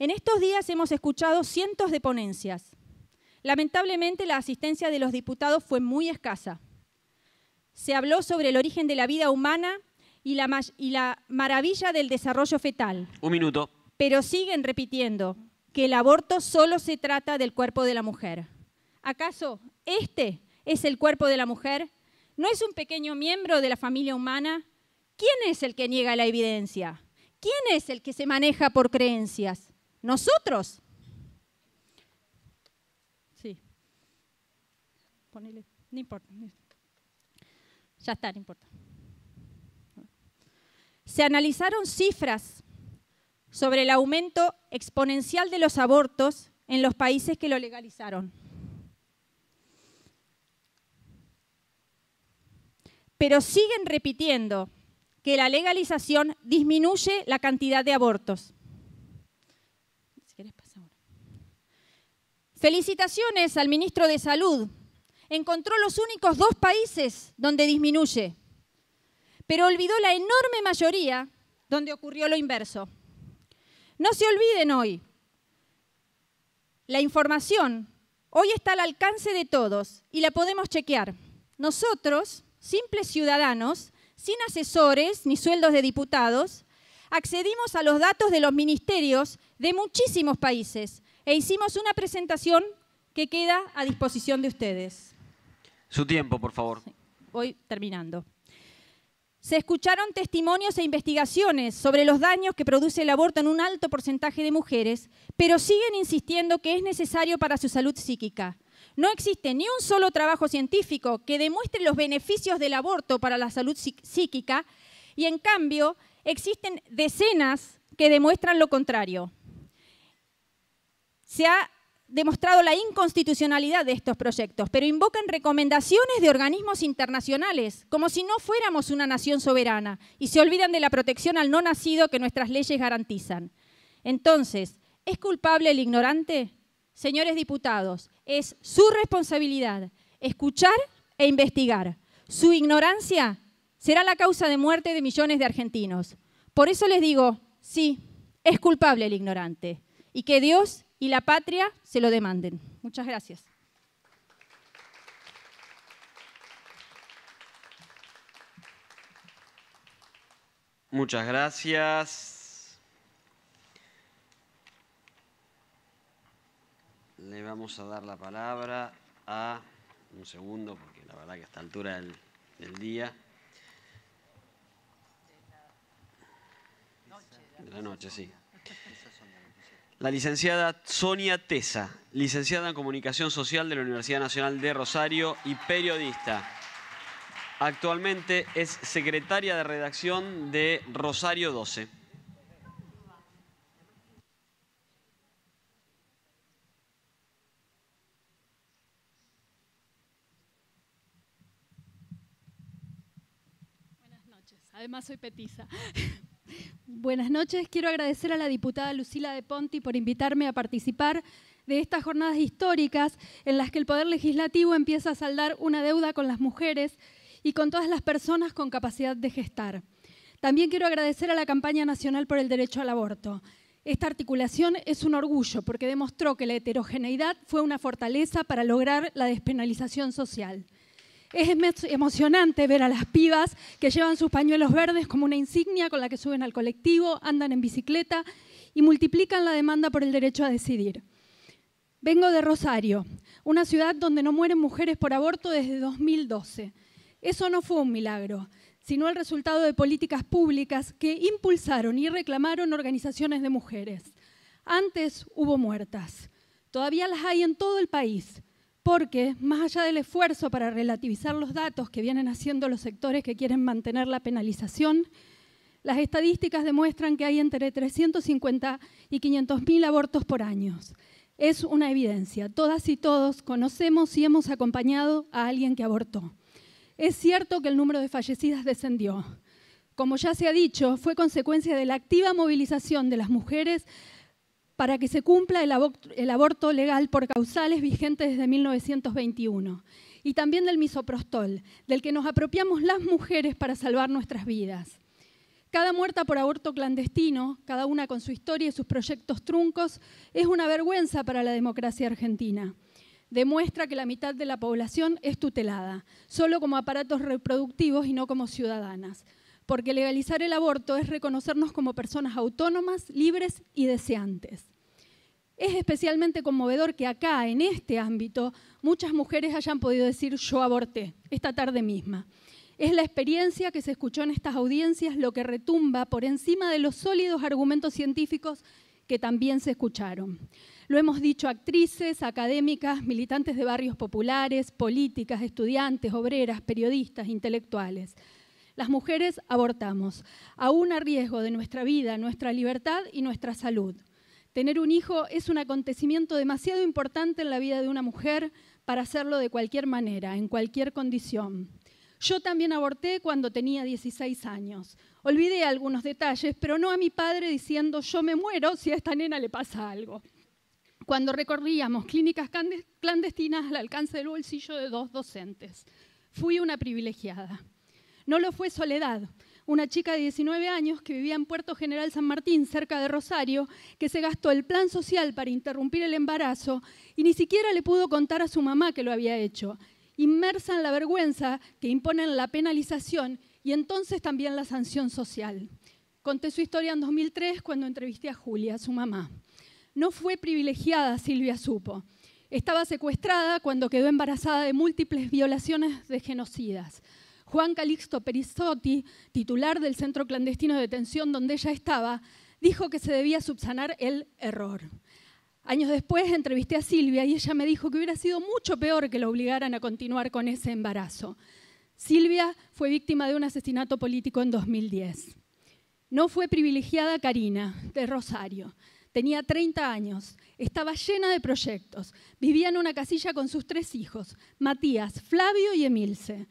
En estos días hemos escuchado cientos de ponencias. Lamentablemente la asistencia de los diputados fue muy escasa. Se habló sobre el origen de la vida humana y la, maravilla del desarrollo fetal. Un minuto. Pero siguen repitiendo que el aborto solo se trata del cuerpo de la mujer. ¿Acaso este es el cuerpo de la mujer? ¿No es un pequeño miembro de la familia humana? ¿Quién es el que niega la evidencia? ¿Quién es el que se maneja por creencias? Nosotros. Sí. Ponele, no importa. Ya está, no importa. Se analizaron cifras sobre el aumento exponencial de los abortos en los países que lo legalizaron. Pero siguen repitiendo que la legalización disminuye la cantidad de abortos. Felicitaciones al ministro de Salud. Encontró los únicos dos países donde disminuye, pero olvidó la enorme mayoría donde ocurrió lo inverso. No se olviden hoy, la información hoy está al alcance de todos y la podemos chequear. Nosotros, simples ciudadanos, sin asesores ni sueldos de diputados, accedimos a los datos de los ministerios de muchísimos países e hicimos una presentación que queda a disposición de ustedes. Su tiempo, por favor. voy terminando. Se escucharon testimonios e investigaciones sobre los daños que produce el aborto en un alto porcentaje de mujeres, pero siguen insistiendo que es necesario para su salud psíquica. No existe ni un solo trabajo científico que demuestre los beneficios del aborto para la salud psíquica y en cambio existen decenas que demuestran lo contrario se ha demostrado la inconstitucionalidad de estos proyectos, pero invocan recomendaciones de organismos internacionales, como si no fuéramos una nación soberana, y se olvidan de la protección al no nacido que nuestras leyes garantizan. Entonces, ¿es culpable el ignorante? Señores diputados, es su responsabilidad escuchar e investigar. Su ignorancia será la causa de muerte de millones de argentinos. Por eso les digo, sí, es culpable el ignorante, y que Dios y la patria se lo demanden. Muchas gracias. Muchas gracias. Le vamos a dar la palabra a un segundo, porque la verdad que a esta altura del, día, de la noche, sí la licenciada Sonia Tesa, licenciada en Comunicación Social de la Universidad Nacional de Rosario y periodista. Actualmente es secretaria de redacción de Rosario 12. Buenas noches, además soy petisa. Buenas noches. Quiero agradecer a la diputada Lucila de Ponti por invitarme a participar de estas jornadas históricas en las que el Poder Legislativo empieza a saldar una deuda con las mujeres y con todas las personas con capacidad de gestar. También quiero agradecer a la campaña nacional por el derecho al aborto. Esta articulación es un orgullo porque demostró que la heterogeneidad fue una fortaleza para lograr la despenalización social. Es emocionante ver a las pibas que llevan sus pañuelos verdes como una insignia con la que suben al colectivo, andan en bicicleta y multiplican la demanda por el derecho a decidir. Vengo de Rosario, una ciudad donde no mueren mujeres por aborto desde 2012. Eso no fue un milagro, sino el resultado de políticas públicas que impulsaron y reclamaron organizaciones de mujeres. Antes hubo muertas, todavía las hay en todo el país porque más allá del esfuerzo para relativizar los datos que vienen haciendo los sectores que quieren mantener la penalización, las estadísticas demuestran que hay entre 350 y 500 mil abortos por año. Es una evidencia. Todas y todos conocemos y hemos acompañado a alguien que abortó. Es cierto que el número de fallecidas descendió. Como ya se ha dicho, fue consecuencia de la activa movilización de las mujeres para que se cumpla el aborto, legal por causales vigentes desde 1921 y también del misoprostol, del que nos apropiamos las mujeres para salvar nuestras vidas. Cada muerta por aborto clandestino, cada una con su historia y sus proyectos truncos, es una vergüenza para la democracia argentina. Demuestra que la mitad de la población es tutelada, solo como aparatos reproductivos y no como ciudadanas porque legalizar el aborto es reconocernos como personas autónomas, libres y deseantes. Es especialmente conmovedor que acá, en este ámbito, muchas mujeres hayan podido decir yo aborté esta tarde misma. Es la experiencia que se escuchó en estas audiencias lo que retumba por encima de los sólidos argumentos científicos que también se escucharon. Lo hemos dicho actrices, académicas, militantes de barrios populares, políticas, estudiantes, obreras, periodistas, intelectuales las mujeres abortamos, aún a riesgo de nuestra vida, nuestra libertad y nuestra salud. Tener un hijo es un acontecimiento demasiado importante en la vida de una mujer para hacerlo de cualquier manera, en cualquier condición. Yo también aborté cuando tenía 16 años. Olvidé algunos detalles, pero no a mi padre diciendo yo me muero si a esta nena le pasa algo. Cuando recorríamos clínicas clandestinas al alcance del bolsillo de dos docentes. Fui una privilegiada. No lo fue Soledad, una chica de 19 años que vivía en Puerto General San Martín, cerca de Rosario, que se gastó el plan social para interrumpir el embarazo y ni siquiera le pudo contar a su mamá que lo había hecho, inmersa en la vergüenza que imponen la penalización y entonces también la sanción social. Conté su historia en 2003 cuando entrevisté a Julia, su mamá. No fue privilegiada, Silvia supo. Estaba secuestrada cuando quedó embarazada de múltiples violaciones de genocidas. Juan Calixto Perizotti, titular del centro clandestino de detención donde ella estaba, dijo que se debía subsanar el error. Años después entrevisté a Silvia y ella me dijo que hubiera sido mucho peor que la obligaran a continuar con ese embarazo. Silvia fue víctima de un asesinato político en 2010. No fue privilegiada Karina, de Rosario. Tenía 30 años, estaba llena de proyectos, vivía en una casilla con sus tres hijos, Matías, Flavio y Emilce.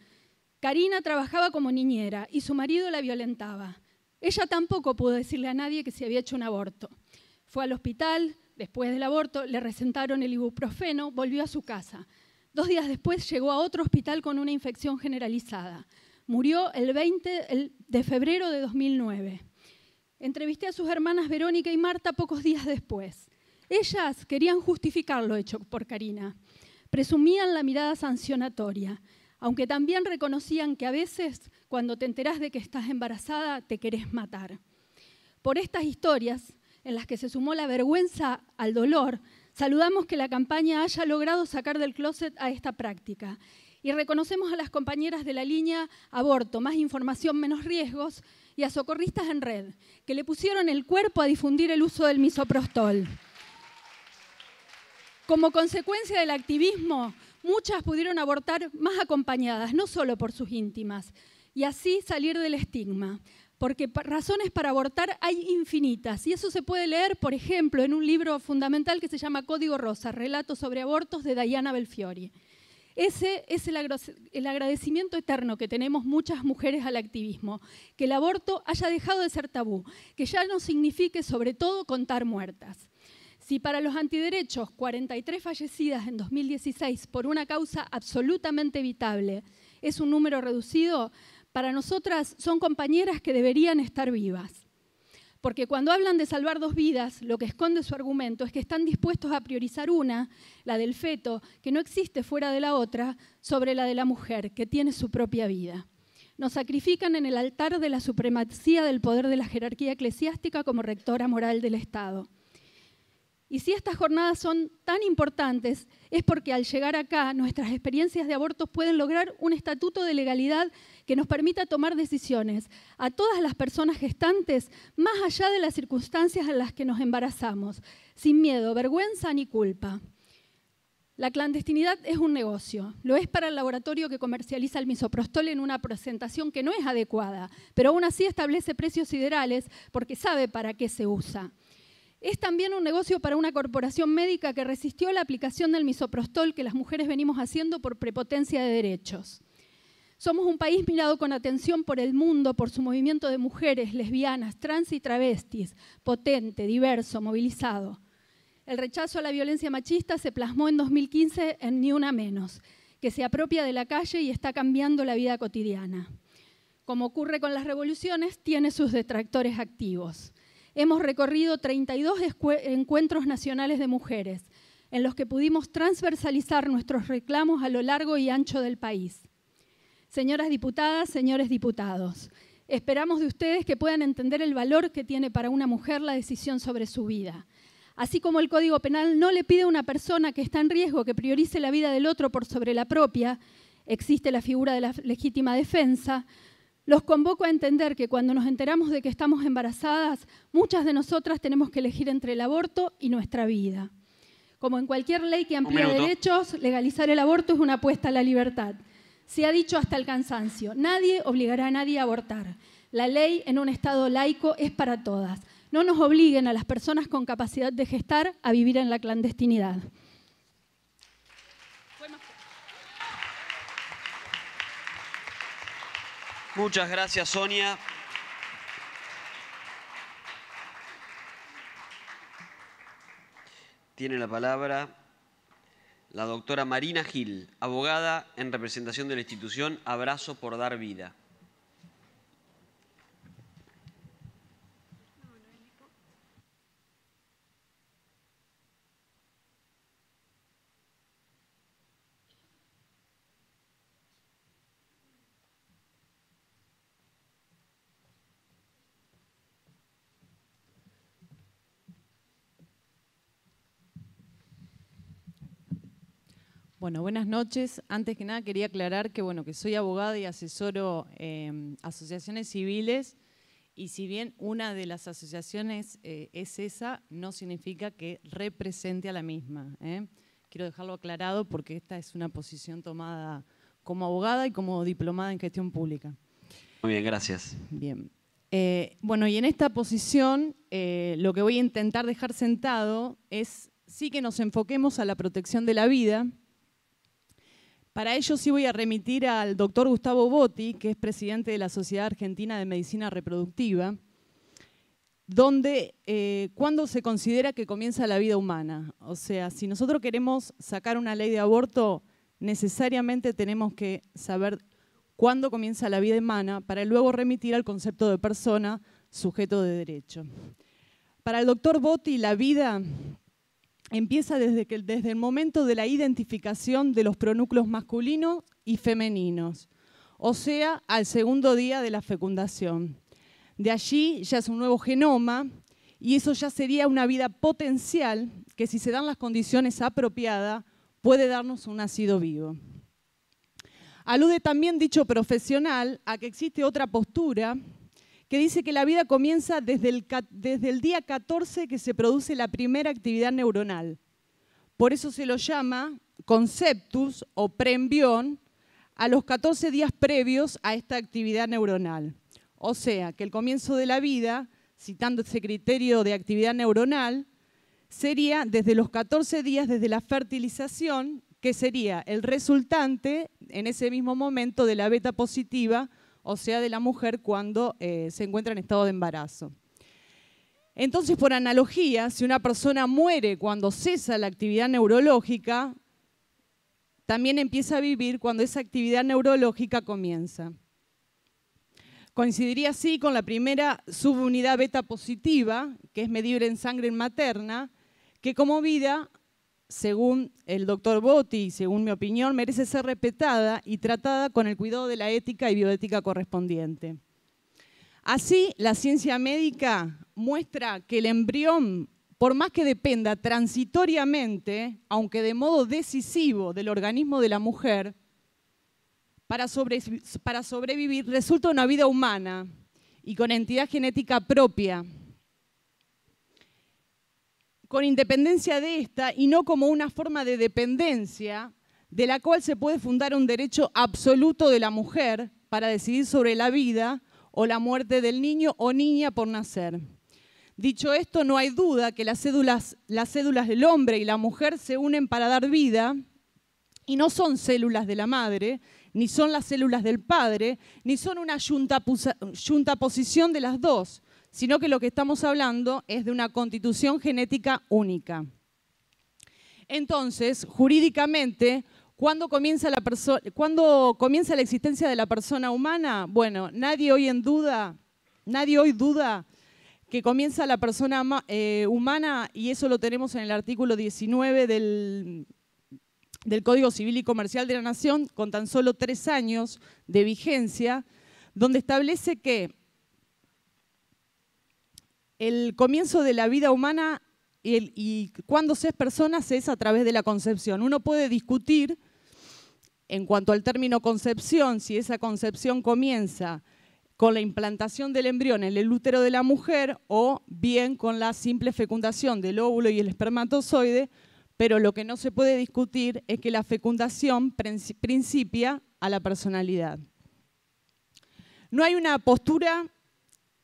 Karina trabajaba como niñera y su marido la violentaba. Ella tampoco pudo decirle a nadie que se había hecho un aborto. Fue al hospital, después del aborto le resentaron el ibuprofeno, volvió a su casa. Dos días después llegó a otro hospital con una infección generalizada. Murió el 20 de febrero de 2009. Entrevisté a sus hermanas Verónica y Marta pocos días después. Ellas querían justificar lo hecho por Karina. Presumían la mirada sancionatoria aunque también reconocían que a veces cuando te enteras de que estás embarazada te querés matar. Por estas historias, en las que se sumó la vergüenza al dolor, saludamos que la campaña haya logrado sacar del closet a esta práctica. Y reconocemos a las compañeras de la línea Aborto, Más Información, Menos Riesgos, y a Socorristas en Red, que le pusieron el cuerpo a difundir el uso del misoprostol. Como consecuencia del activismo, muchas pudieron abortar más acompañadas, no solo por sus íntimas, y así salir del estigma, porque razones para abortar hay infinitas, y eso se puede leer, por ejemplo, en un libro fundamental que se llama Código Rosa, Relatos sobre Abortos de Diana Belfiori. Ese es el, agradecimiento eterno que tenemos muchas mujeres al activismo, que el aborto haya dejado de ser tabú, que ya no signifique sobre todo contar muertas. Si para los antiderechos 43 fallecidas en 2016 por una causa absolutamente evitable es un número reducido, para nosotras son compañeras que deberían estar vivas. Porque cuando hablan de salvar dos vidas, lo que esconde su argumento es que están dispuestos a priorizar una, la del feto, que no existe fuera de la otra, sobre la de la mujer, que tiene su propia vida. Nos sacrifican en el altar de la supremacía del poder de la jerarquía eclesiástica como rectora moral del Estado. Y si estas jornadas son tan importantes, es porque al llegar acá nuestras experiencias de abortos pueden lograr un estatuto de legalidad que nos permita tomar decisiones a todas las personas gestantes, más allá de las circunstancias en las que nos embarazamos, sin miedo, vergüenza ni culpa. La clandestinidad es un negocio, lo es para el laboratorio que comercializa el misoprostol en una presentación que no es adecuada, pero aún así establece precios siderales porque sabe para qué se usa. Es también un negocio para una corporación médica que resistió la aplicación del misoprostol que las mujeres venimos haciendo por prepotencia de derechos. Somos un país mirado con atención por el mundo, por su movimiento de mujeres, lesbianas, trans y travestis, potente, diverso, movilizado. El rechazo a la violencia machista se plasmó en 2015 en Ni Una Menos, que se apropia de la calle y está cambiando la vida cotidiana. Como ocurre con las revoluciones, tiene sus detractores activos hemos recorrido 32 encuentros nacionales de mujeres, en los que pudimos transversalizar nuestros reclamos a lo largo y ancho del país. Señoras diputadas, señores diputados, esperamos de ustedes que puedan entender el valor que tiene para una mujer la decisión sobre su vida. Así como el Código Penal no le pide a una persona que está en riesgo que priorice la vida del otro por sobre la propia, existe la figura de la legítima defensa, los convoco a entender que cuando nos enteramos de que estamos embarazadas, muchas de nosotras tenemos que elegir entre el aborto y nuestra vida. Como en cualquier ley que amplíe derechos, legalizar el aborto es una apuesta a la libertad. Se ha dicho hasta el cansancio, nadie obligará a nadie a abortar. La ley en un Estado laico es para todas. No nos obliguen a las personas con capacidad de gestar a vivir en la clandestinidad. Muchas gracias, Sonia. Tiene la palabra la doctora Marina Gil, abogada en representación de la institución Abrazo por Dar Vida. Bueno, buenas noches. Antes que nada quería aclarar que, bueno, que soy abogada y asesoro eh, asociaciones civiles y si bien una de las asociaciones eh, es esa, no significa que represente a la misma. ¿eh? Quiero dejarlo aclarado porque esta es una posición tomada como abogada y como diplomada en gestión pública. Muy bien, gracias. Bien. Eh, bueno, y en esta posición lo que voy a intentar dejar sentado es sí que nos enfoquemos a la protección de la vida, para ello sí voy a remitir al doctor Gustavo Botti, que es presidente de la Sociedad Argentina de Medicina Reproductiva, donde eh, cuando se considera que comienza la vida humana. O sea, si nosotros queremos sacar una ley de aborto, necesariamente tenemos que saber cuándo comienza la vida humana para luego remitir al concepto de persona sujeto de derecho. Para el doctor Botti, la vida empieza desde, que, desde el momento de la identificación de los pronúcleos masculinos y femeninos, o sea, al segundo día de la fecundación. De allí ya es un nuevo genoma y eso ya sería una vida potencial que si se dan las condiciones apropiadas puede darnos un nacido vivo. Alude también dicho profesional a que existe otra postura que dice que la vida comienza desde el, día 14 que se produce la primera actividad neuronal. Por eso se lo llama conceptus o preembión a los 14 días previos a esta actividad neuronal. O sea, que el comienzo de la vida, citando ese criterio de actividad neuronal, sería desde los 14 días desde la fertilización, que sería el resultante en ese mismo momento de la beta positiva o sea de la mujer cuando eh, se encuentra en estado de embarazo. Entonces, por analogía, si una persona muere cuando cesa la actividad neurológica, también empieza a vivir cuando esa actividad neurológica comienza. Coincidiría así con la primera subunidad beta positiva, que es medible en sangre materna, que como vida según el doctor Botti, según mi opinión, merece ser respetada y tratada con el cuidado de la ética y bioética correspondiente. Así, la ciencia médica muestra que el embrión, por más que dependa transitoriamente, aunque de modo decisivo, del organismo de la mujer, para sobrevivir resulta una vida humana y con entidad genética propia, con independencia de esta y no como una forma de dependencia de la cual se puede fundar un derecho absoluto de la mujer para decidir sobre la vida o la muerte del niño o niña por nacer. Dicho esto, no hay duda que las cédulas, las cédulas del hombre y la mujer se unen para dar vida y no son células de la madre, ni son las células del padre, ni son una posición de las dos, sino que lo que estamos hablando es de una constitución genética única. Entonces, jurídicamente, ¿cuándo comienza, la comienza la existencia de la persona humana? Bueno, nadie hoy en duda, nadie hoy duda que comienza la persona eh, humana y eso lo tenemos en el artículo 19 del Código Civil y Comercial de la Nación, con tan solo tres años de vigencia, donde establece que el comienzo de la vida humana y, cuando se es persona se es a través de la concepción. Uno puede discutir en cuanto al término concepción, si esa concepción comienza con la implantación del embrión en el útero de la mujer o bien con la simple fecundación del óvulo y el espermatozoide, pero lo que no se puede discutir es que la fecundación principia a la personalidad. No hay una postura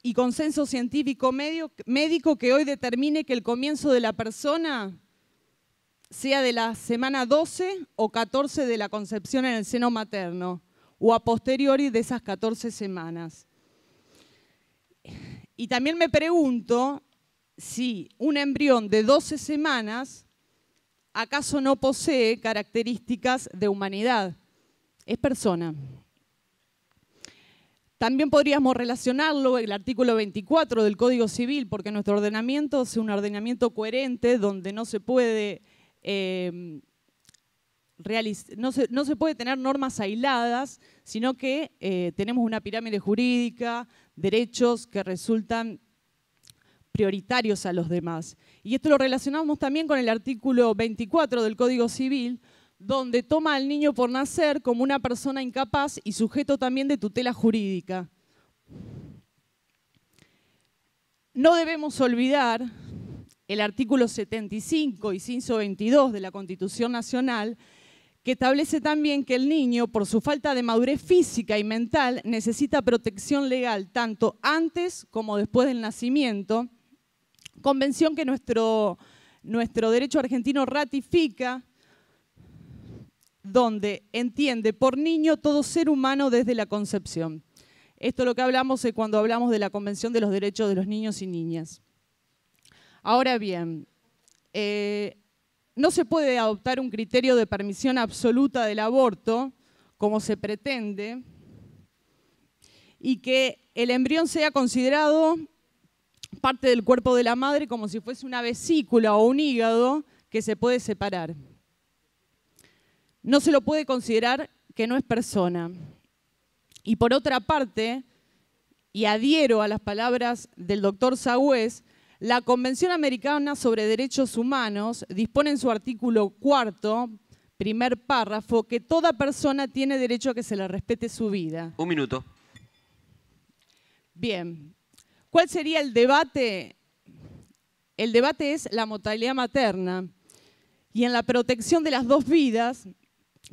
y consenso científico médico que hoy determine que el comienzo de la persona sea de la semana 12 o 14 de la concepción en el seno materno o a posteriori de esas 14 semanas. Y también me pregunto si un embrión de 12 semanas acaso no posee características de humanidad. Es persona. También podríamos relacionarlo el artículo 24 del Código Civil, porque nuestro ordenamiento es un ordenamiento coherente donde no se puede, em, no se, no se puede tener normas aisladas, sino que eh, tenemos una pirámide jurídica, derechos que resultan prioritarios a los demás. Y esto lo relacionamos también con el artículo 24 del Código Civil, donde toma al niño por nacer como una persona incapaz y sujeto también de tutela jurídica. No debemos olvidar el artículo 75 y 522 de la Constitución Nacional, que establece también que el niño, por su falta de madurez física y mental, necesita protección legal tanto antes como después del nacimiento, convención que nuestro derecho argentino ratifica donde entiende por niño todo ser humano desde la concepción. Esto es lo que hablamos cuando hablamos de la Convención de los Derechos de los Niños y Niñas. Ahora bien, eh, no se puede adoptar un criterio de permisión absoluta del aborto, como se pretende, y que el embrión sea considerado parte del cuerpo de la madre como si fuese una vesícula o un hígado que se puede separar no se lo puede considerar que no es persona. Y por otra parte, y adhiero a las palabras del doctor Sagüez, la Convención Americana sobre Derechos Humanos dispone en su artículo cuarto, primer párrafo, que toda persona tiene derecho a que se le respete su vida. Un minuto. Bien. ¿Cuál sería el debate? El debate es la mortalidad materna. Y en la protección de las dos vidas,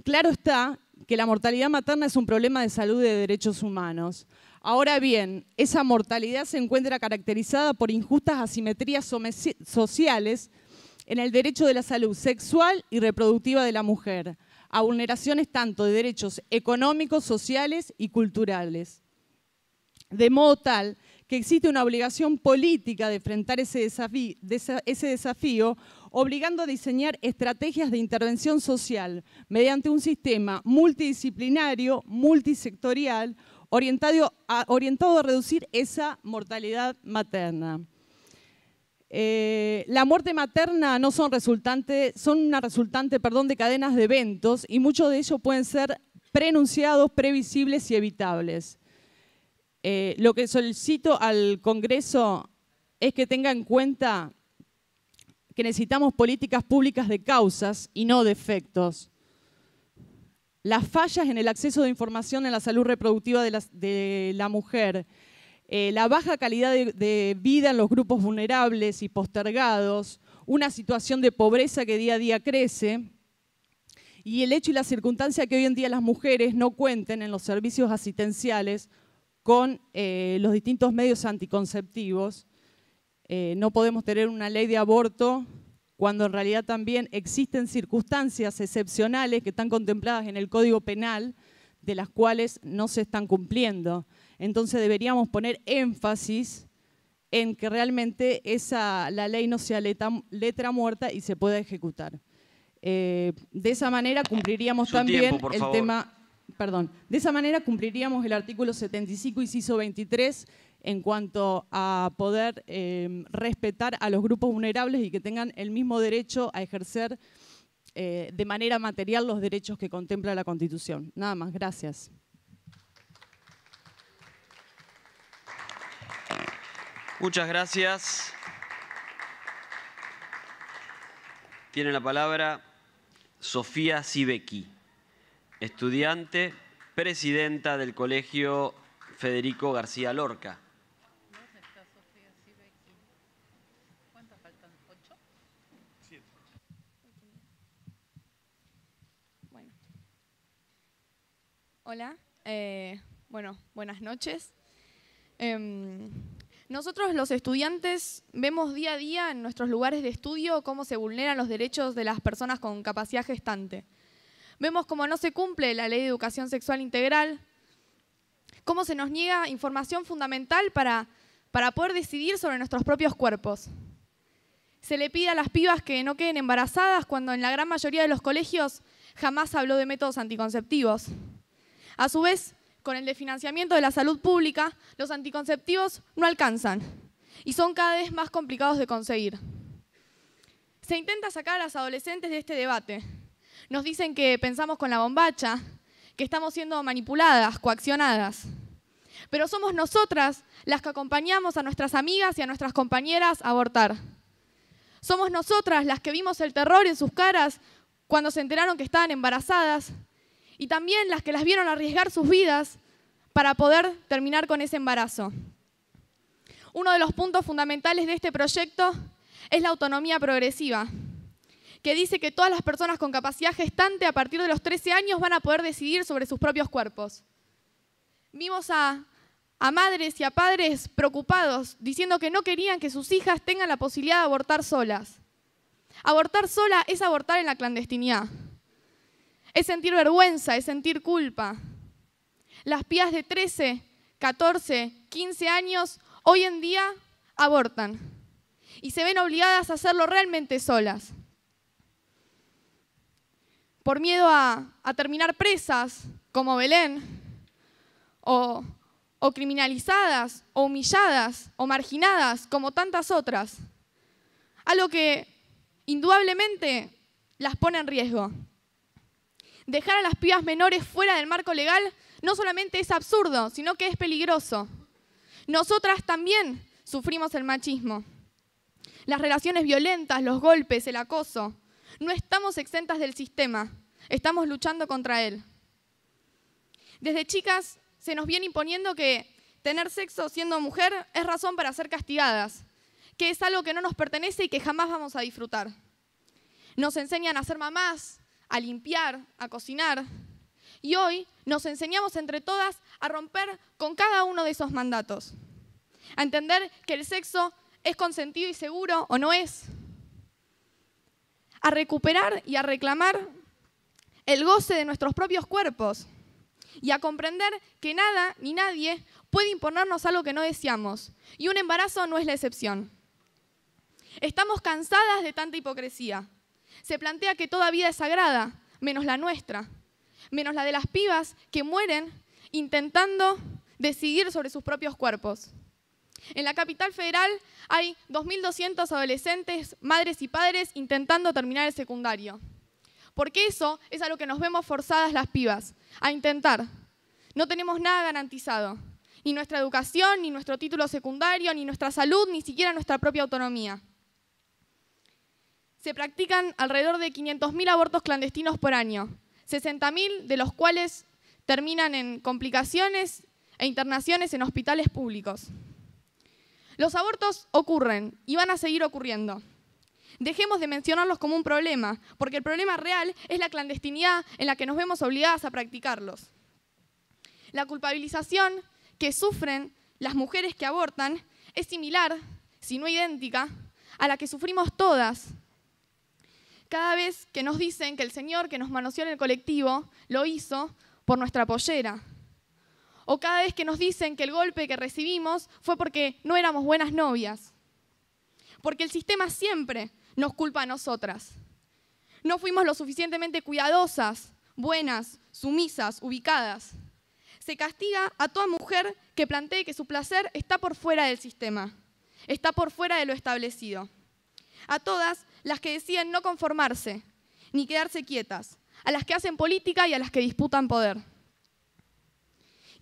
Claro está que la mortalidad materna es un problema de salud y de derechos humanos. Ahora bien, esa mortalidad se encuentra caracterizada por injustas asimetrías sociales en el derecho de la salud sexual y reproductiva de la mujer, a vulneraciones tanto de derechos económicos, sociales y culturales. De modo tal que existe una obligación política de enfrentar ese desafío, obligando a diseñar estrategias de intervención social mediante un sistema multidisciplinario, multisectorial, orientado a, reducir esa mortalidad materna. Eh, la muerte materna no son resultantes, son una resultante perdón, de cadenas de eventos y muchos de ellos pueden ser preenunciados, previsibles y evitables. Eh, lo que solicito al Congreso es que tenga en cuenta que necesitamos políticas públicas de causas y no de efectos. Las fallas en el acceso de información en la salud reproductiva de la, mujer, eh, la baja calidad de vida en los grupos vulnerables y postergados, una situación de pobreza que día a día crece, y el hecho y la circunstancia que hoy en día las mujeres no cuenten en los servicios asistenciales con eh, los distintos medios anticonceptivos. Eh, no podemos tener una ley de aborto cuando en realidad también existen circunstancias excepcionales que están contempladas en el Código Penal de las cuales no se están cumpliendo. Entonces deberíamos poner énfasis en que realmente la ley no sea letra, muerta y se pueda ejecutar. Eh, de esa manera cumpliríamos también el tema perdón, de esa manera cumpliríamos el artículo 75, inciso 23, en cuanto a poder em, respetar a los grupos vulnerables y que tengan el mismo derecho a ejercer eh, de manera material los derechos que contempla la Constitución. Nada más, gracias. Muchas gracias. Tiene la palabra Sofía Sibeki estudiante, presidenta del Colegio Federico García Lorca. Hola, eh, bueno, buenas noches. Em, nosotros los estudiantes vemos día a día en nuestros lugares de estudio cómo se vulneran los derechos de las personas con capacidad gestante. Vemos cómo no se cumple la ley de educación sexual integral, cómo se nos niega información fundamental para, poder decidir sobre nuestros propios cuerpos. Se le pide a las pibas que no queden embarazadas cuando en la gran mayoría de los colegios jamás habló de métodos anticonceptivos. A su vez, con el desfinanciamiento de la salud pública, los anticonceptivos no alcanzan y son cada vez más complicados de conseguir. Se intenta sacar a las adolescentes de este debate, nos dicen que pensamos con la bombacha, que estamos siendo manipuladas, coaccionadas. Pero somos nosotras las que acompañamos a nuestras amigas y a nuestras compañeras a abortar. Somos nosotras las que vimos el terror en sus caras cuando se enteraron que estaban embarazadas y también las que las vieron arriesgar sus vidas para poder terminar con ese embarazo. Uno de los puntos fundamentales de este proyecto es la autonomía progresiva, que dice que todas las personas con capacidad gestante a partir de los 13 años van a poder decidir sobre sus propios cuerpos. Vimos a, madres y a padres preocupados diciendo que no querían que sus hijas tengan la posibilidad de abortar solas. Abortar sola es abortar en la clandestinidad. Es sentir vergüenza, es sentir culpa. Las pías de 13, 14, 15 años hoy en día abortan y se ven obligadas a hacerlo realmente solas por miedo a, terminar presas como Belén, o, o criminalizadas, o humilladas, o marginadas como tantas otras. Algo que indudablemente las pone en riesgo. Dejar a las pibas menores fuera del marco legal no solamente es absurdo, sino que es peligroso. Nosotras también sufrimos el machismo. Las relaciones violentas, los golpes, el acoso, no estamos exentas del sistema, estamos luchando contra él. Desde chicas se nos viene imponiendo que tener sexo siendo mujer es razón para ser castigadas, que es algo que no nos pertenece y que jamás vamos a disfrutar. Nos enseñan a ser mamás, a limpiar, a cocinar, y hoy nos enseñamos entre todas a romper con cada uno de esos mandatos, a entender que el sexo es consentido y seguro o no es, a recuperar y a reclamar el goce de nuestros propios cuerpos y a comprender que nada ni nadie puede imponernos algo que no deseamos. Y un embarazo no es la excepción. Estamos cansadas de tanta hipocresía. Se plantea que toda vida es sagrada, menos la nuestra, menos la de las pibas que mueren intentando decidir sobre sus propios cuerpos. En la capital federal hay 2.200 adolescentes, madres y padres intentando terminar el secundario. Porque eso es a lo que nos vemos forzadas las pibas, a intentar. No tenemos nada garantizado, ni nuestra educación, ni nuestro título secundario, ni nuestra salud, ni siquiera nuestra propia autonomía. Se practican alrededor de 500.000 abortos clandestinos por año, 60.000 de los cuales terminan en complicaciones e internaciones en hospitales públicos. Los abortos ocurren y van a seguir ocurriendo. Dejemos de mencionarlos como un problema, porque el problema real es la clandestinidad en la que nos vemos obligadas a practicarlos. La culpabilización que sufren las mujeres que abortan es similar, si no idéntica, a la que sufrimos todas cada vez que nos dicen que el Señor que nos manoseó en el colectivo lo hizo por nuestra pollera, o cada vez que nos dicen que el golpe que recibimos fue porque no éramos buenas novias. Porque el sistema siempre nos culpa a nosotras. No fuimos lo suficientemente cuidadosas, buenas, sumisas, ubicadas. Se castiga a toda mujer que plantee que su placer está por fuera del sistema, está por fuera de lo establecido. A todas las que deciden no conformarse, ni quedarse quietas, a las que hacen política y a las que disputan poder.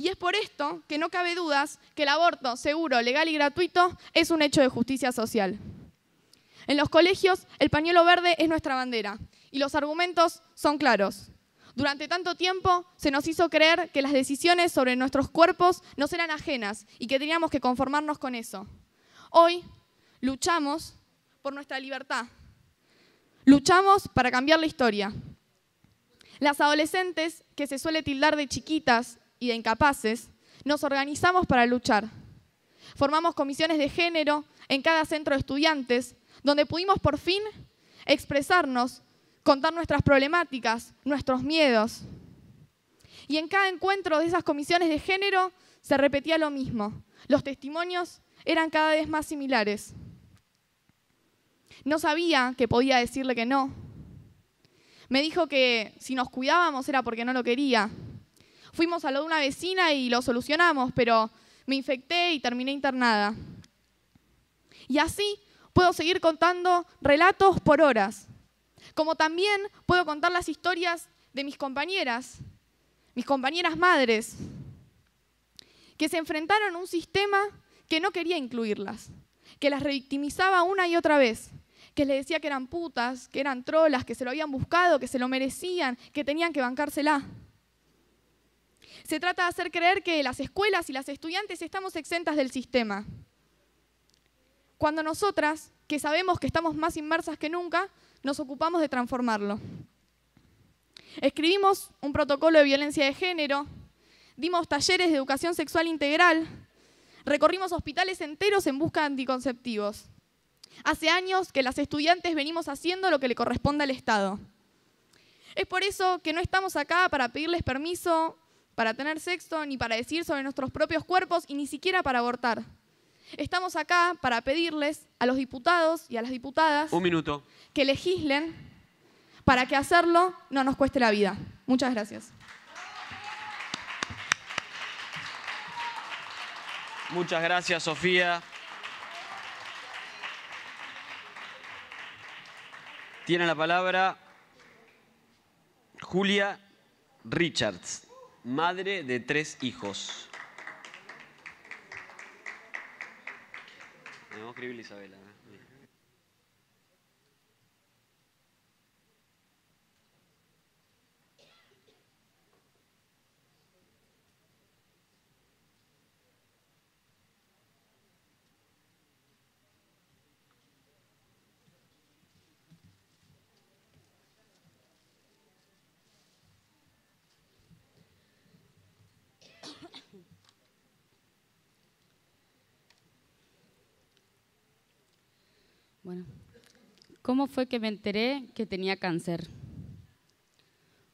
Y es por esto que no cabe dudas que el aborto seguro, legal y gratuito es un hecho de justicia social. En los colegios, el pañuelo verde es nuestra bandera y los argumentos son claros. Durante tanto tiempo se nos hizo creer que las decisiones sobre nuestros cuerpos no eran ajenas y que teníamos que conformarnos con eso. Hoy luchamos por nuestra libertad. Luchamos para cambiar la historia. Las adolescentes, que se suele tildar de chiquitas y de incapaces, nos organizamos para luchar. Formamos comisiones de género en cada centro de estudiantes, donde pudimos por fin expresarnos, contar nuestras problemáticas, nuestros miedos. Y en cada encuentro de esas comisiones de género se repetía lo mismo. Los testimonios eran cada vez más similares. No sabía que podía decirle que no. Me dijo que si nos cuidábamos era porque no lo quería fuimos a lo de una vecina y lo solucionamos, pero me infecté y terminé internada. Y así puedo seguir contando relatos por horas, como también puedo contar las historias de mis compañeras, mis compañeras madres, que se enfrentaron a un sistema que no quería incluirlas, que las revictimizaba una y otra vez, que les decía que eran putas, que eran trolas, que se lo habían buscado, que se lo merecían, que tenían que bancársela. Se trata de hacer creer que las escuelas y las estudiantes estamos exentas del sistema. Cuando nosotras, que sabemos que estamos más inmersas que nunca, nos ocupamos de transformarlo. Escribimos un protocolo de violencia de género, dimos talleres de educación sexual integral, recorrimos hospitales enteros en busca de anticonceptivos. Hace años que las estudiantes venimos haciendo lo que le corresponde al Estado. Es por eso que no estamos acá para pedirles permiso para tener sexo, ni para decir sobre nuestros propios cuerpos y ni siquiera para abortar. Estamos acá para pedirles a los diputados y a las diputadas Un minuto. que legislen para que hacerlo no nos cueste la vida. Muchas gracias. Muchas gracias, Sofía. Tiene la palabra Julia Richards madre de tres hijos. voy a escribir Isabela. ¿eh? ¿cómo fue que me enteré que tenía cáncer?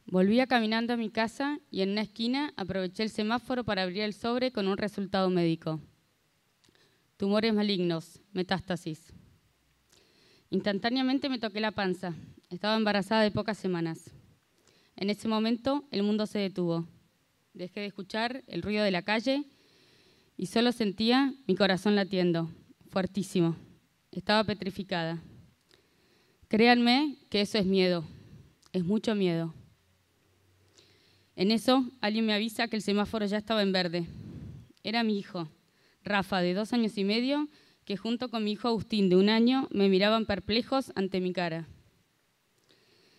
Volvía caminando a mi casa y en una esquina aproveché el semáforo para abrir el sobre con un resultado médico. Tumores malignos, metástasis. Instantáneamente me toqué la panza. Estaba embarazada de pocas semanas. En ese momento el mundo se detuvo. Dejé de escuchar el ruido de la calle y solo sentía mi corazón latiendo, fuertísimo. Estaba petrificada. Créanme que eso es miedo, es mucho miedo. En eso alguien me avisa que el semáforo ya estaba en verde. Era mi hijo, Rafa, de dos años y medio, que junto con mi hijo Agustín, de un año, me miraban perplejos ante mi cara.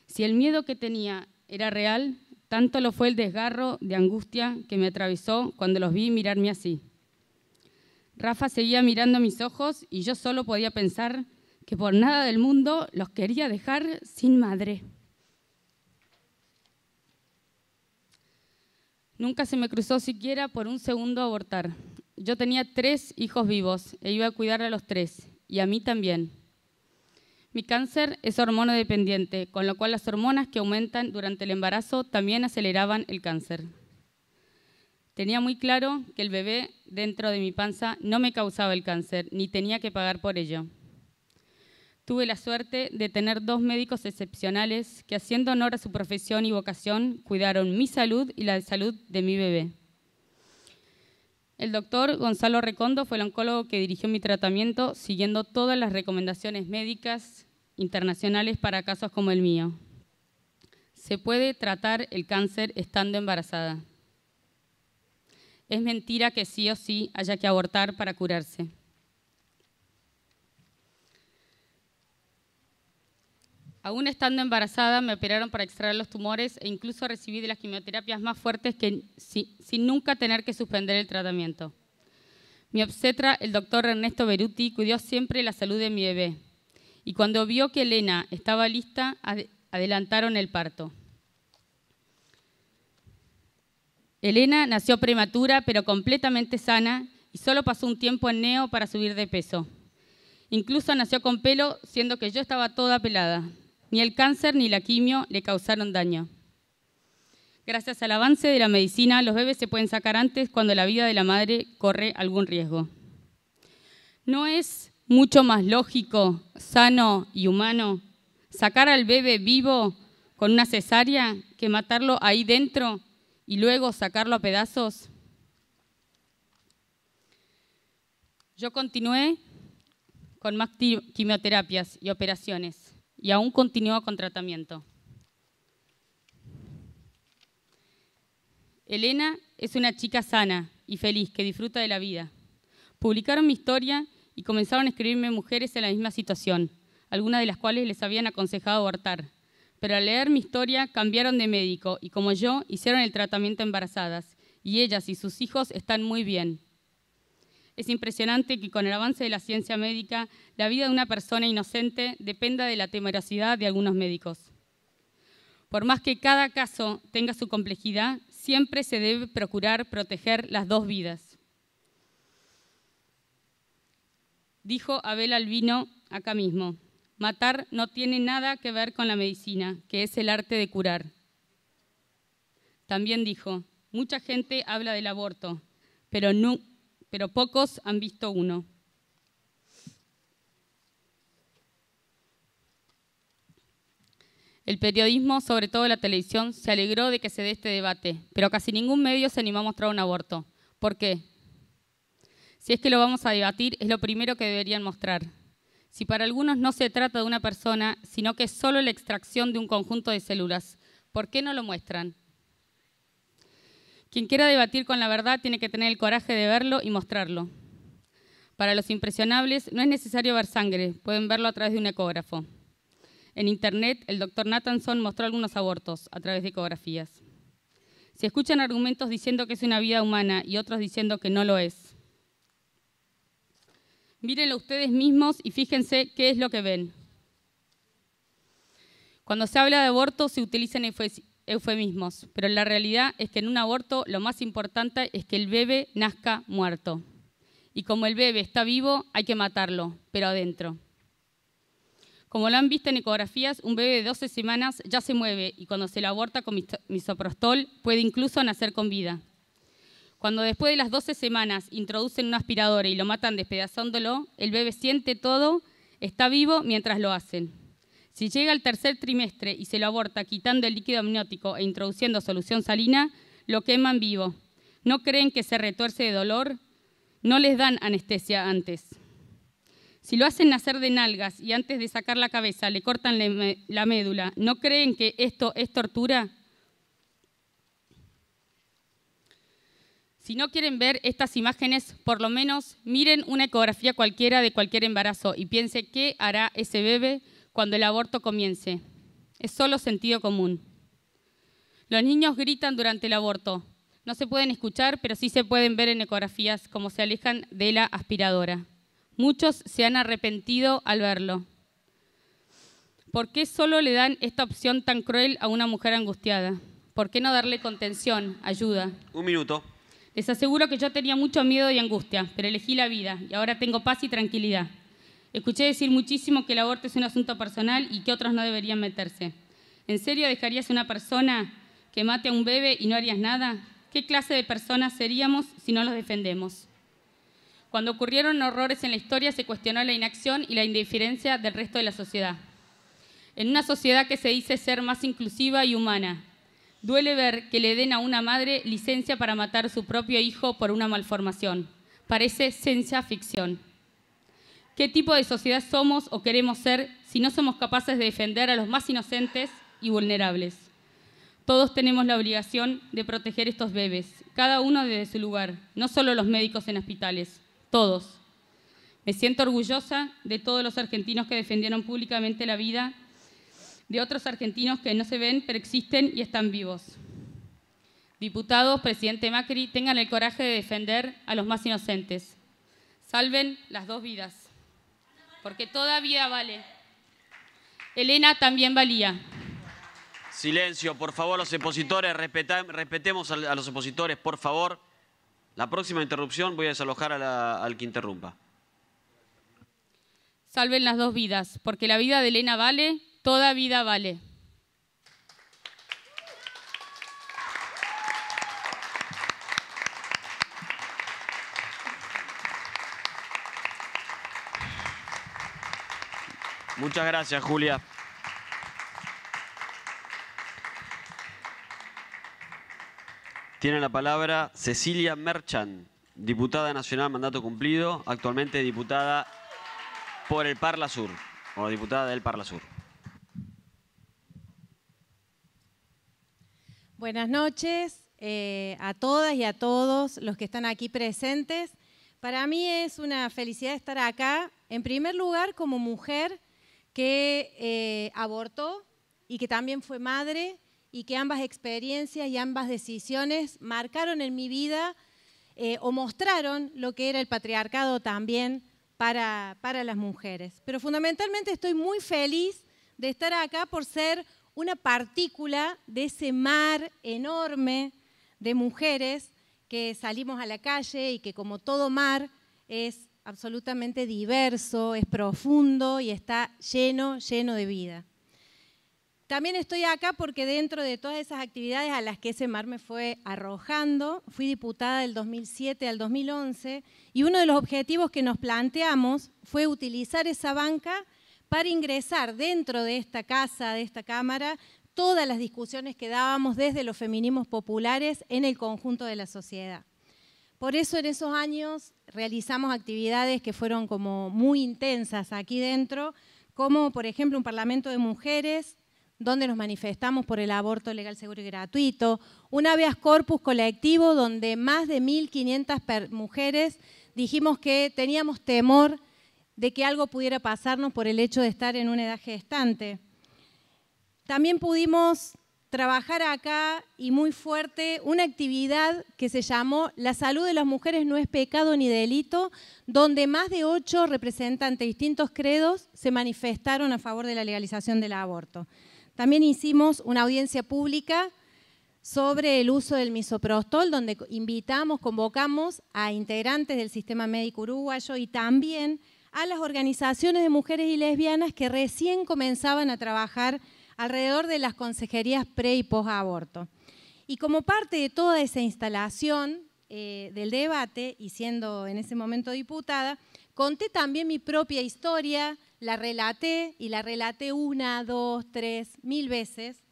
Si el miedo que tenía era real, tanto lo fue el desgarro de angustia que me atravesó cuando los vi mirarme así. Rafa seguía mirando mis ojos y yo solo podía pensar que por nada del mundo los quería dejar sin madre. Nunca se me cruzó siquiera por un segundo abortar. Yo tenía tres hijos vivos e iba a cuidar a los tres, y a mí también. Mi cáncer es hormonodependiente, con lo cual las hormonas que aumentan durante el embarazo también aceleraban el cáncer. Tenía muy claro que el bebé dentro de mi panza no me causaba el cáncer, ni tenía que pagar por ello. Tuve la suerte de tener dos médicos excepcionales que, haciendo honor a su profesión y vocación, cuidaron mi salud y la salud de mi bebé. El doctor Gonzalo Recondo fue el oncólogo que dirigió mi tratamiento siguiendo todas las recomendaciones médicas internacionales para casos como el mío. Se puede tratar el cáncer estando embarazada. Es mentira que sí o sí haya que abortar para curarse. Aún estando embarazada, me operaron para extraer los tumores e incluso recibí de las quimioterapias más fuertes que, sin nunca tener que suspender el tratamiento. Mi obstetra, el doctor Ernesto Beruti, cuidó siempre la salud de mi bebé. Y cuando vio que Elena estaba lista, adelantaron el parto. Elena nació prematura pero completamente sana y solo pasó un tiempo en neo para subir de peso. Incluso nació con pelo, siendo que yo estaba toda pelada. Ni el cáncer ni la quimio le causaron daño. Gracias al avance de la medicina, los bebés se pueden sacar antes cuando la vida de la madre corre algún riesgo. ¿No es mucho más lógico, sano y humano sacar al bebé vivo con una cesárea que matarlo ahí dentro y luego sacarlo a pedazos? Yo continué con más quimioterapias y operaciones y aún continuó con tratamiento. Elena es una chica sana y feliz que disfruta de la vida. Publicaron mi historia y comenzaron a escribirme mujeres en la misma situación, algunas de las cuales les habían aconsejado abortar pero al leer mi historia cambiaron de médico y como yo hicieron el tratamiento embarazadas y ellas y sus hijos están muy bien. Es impresionante que con el avance de la ciencia médica la vida de una persona inocente dependa de la temerosidad de algunos médicos. Por más que cada caso tenga su complejidad, siempre se debe procurar proteger las dos vidas. Dijo Abel Albino acá mismo, Matar no tiene nada que ver con la medicina, que es el arte de curar. También dijo, mucha gente habla del aborto, pero, pocos han visto uno. El periodismo, sobre todo la televisión, se alegró de que se dé este debate, pero casi ningún medio se animó a mostrar un aborto. ¿Por qué? Si es que lo vamos a debatir, es lo primero que deberían mostrar. Si para algunos no se trata de una persona, sino que es solo la extracción de un conjunto de células, ¿por qué no lo muestran? Quien quiera debatir con la verdad tiene que tener el coraje de verlo y mostrarlo. Para los impresionables no es necesario ver sangre, pueden verlo a través de un ecógrafo. En internet, el doctor Nathanson mostró algunos abortos a través de ecografías. Si escuchan argumentos diciendo que es una vida humana y otros diciendo que no lo es, Mírenlo ustedes mismos y fíjense qué es lo que ven. Cuando se habla de aborto se utilizan eufemismos, pero la realidad es que en un aborto lo más importante es que el bebé nazca muerto. Y como el bebé está vivo, hay que matarlo, pero adentro. Como lo han visto en ecografías, un bebé de 12 semanas ya se mueve y cuando se lo aborta con misoprostol puede incluso nacer con vida. Cuando después de las 12 semanas introducen un aspirador y lo matan despedazándolo, el bebé siente todo, está vivo mientras lo hacen. Si llega al tercer trimestre y se lo aborta quitando el líquido amniótico e introduciendo solución salina, lo queman vivo. No creen que se retuerce de dolor, no les dan anestesia antes. Si lo hacen nacer de nalgas y antes de sacar la cabeza le cortan la médula, ¿no creen que esto es tortura? Si no quieren ver estas imágenes, por lo menos miren una ecografía cualquiera de cualquier embarazo y piense qué hará ese bebé cuando el aborto comience. Es solo sentido común. Los niños gritan durante el aborto. No se pueden escuchar, pero sí se pueden ver en ecografías como se alejan de la aspiradora. Muchos se han arrepentido al verlo. ¿Por qué solo le dan esta opción tan cruel a una mujer angustiada? ¿Por qué no darle contención, ayuda? Un minuto. Les aseguro que yo tenía mucho miedo y angustia, pero elegí la vida y ahora tengo paz y tranquilidad. Escuché decir muchísimo que el aborto es un asunto personal y que otros no deberían meterse. ¿En serio dejarías a una persona que mate a un bebé y no harías nada? ¿Qué clase de personas seríamos si no los defendemos? Cuando ocurrieron horrores en la historia se cuestionó la inacción y la indiferencia del resto de la sociedad. En una sociedad que se dice ser más inclusiva y humana, Duele ver que le den a una madre licencia para matar a su propio hijo por una malformación. Parece ciencia ficción. ¿Qué tipo de sociedad somos o queremos ser si no somos capaces de defender a los más inocentes y vulnerables? Todos tenemos la obligación de proteger estos bebés, cada uno desde su lugar, no solo los médicos en hospitales, todos. Me siento orgullosa de todos los argentinos que defendieron públicamente la vida de otros argentinos que no se ven, pero existen y están vivos. Diputados, presidente Macri, tengan el coraje de defender a los más inocentes. Salven las dos vidas, porque toda vida vale. Elena también valía. Silencio, por favor, los opositores, respetemos a los opositores, por favor. La próxima interrupción voy a desalojar a al que interrumpa. Salven las dos vidas, porque la vida de Elena vale Toda vida vale. Muchas gracias, Julia. Tiene la palabra Cecilia Merchan, diputada nacional mandato cumplido, actualmente diputada por el Parla Sur, o diputada del Parla Sur. Buenas noches eh, a todas y a todos los que están aquí presentes. Para mí es una felicidad estar acá, en primer lugar como mujer que eh, abortó y que también fue madre y que ambas experiencias y ambas decisiones marcaron en mi vida eh, o mostraron lo que era el patriarcado también para las mujeres. Pero fundamentalmente estoy muy feliz de estar acá por ser una partícula de ese mar enorme de mujeres que salimos a la calle y que como todo mar es absolutamente diverso, es profundo y está lleno, lleno de vida. También estoy acá porque dentro de todas esas actividades a las que ese mar me fue arrojando, fui diputada del 2007 al 2011 y uno de los objetivos que nos planteamos fue utilizar esa banca para ingresar dentro de esta casa, de esta Cámara, todas las discusiones que dábamos desde los feminismos populares en el conjunto de la sociedad. Por eso en esos años realizamos actividades que fueron como muy intensas aquí dentro, como por ejemplo un parlamento de mujeres, donde nos manifestamos por el aborto legal, seguro y gratuito, un habeas corpus colectivo donde más de 1.500 mujeres dijimos que teníamos temor de que algo pudiera pasarnos por el hecho de estar en una edad gestante. También pudimos trabajar acá y muy fuerte una actividad que se llamó La salud de las mujeres no es pecado ni delito, donde más de ocho representantes de distintos credos se manifestaron a favor de la legalización del aborto. También hicimos una audiencia pública sobre el uso del misoprostol, donde invitamos, convocamos a integrantes del sistema médico uruguayo y también a las organizaciones de mujeres y lesbianas que recién comenzaban a trabajar alrededor de las consejerías pre y post aborto. Y como parte de toda esa instalación eh, del debate, y siendo en ese momento diputada, conté también mi propia historia, la relaté y la relaté una, dos, tres, mil veces.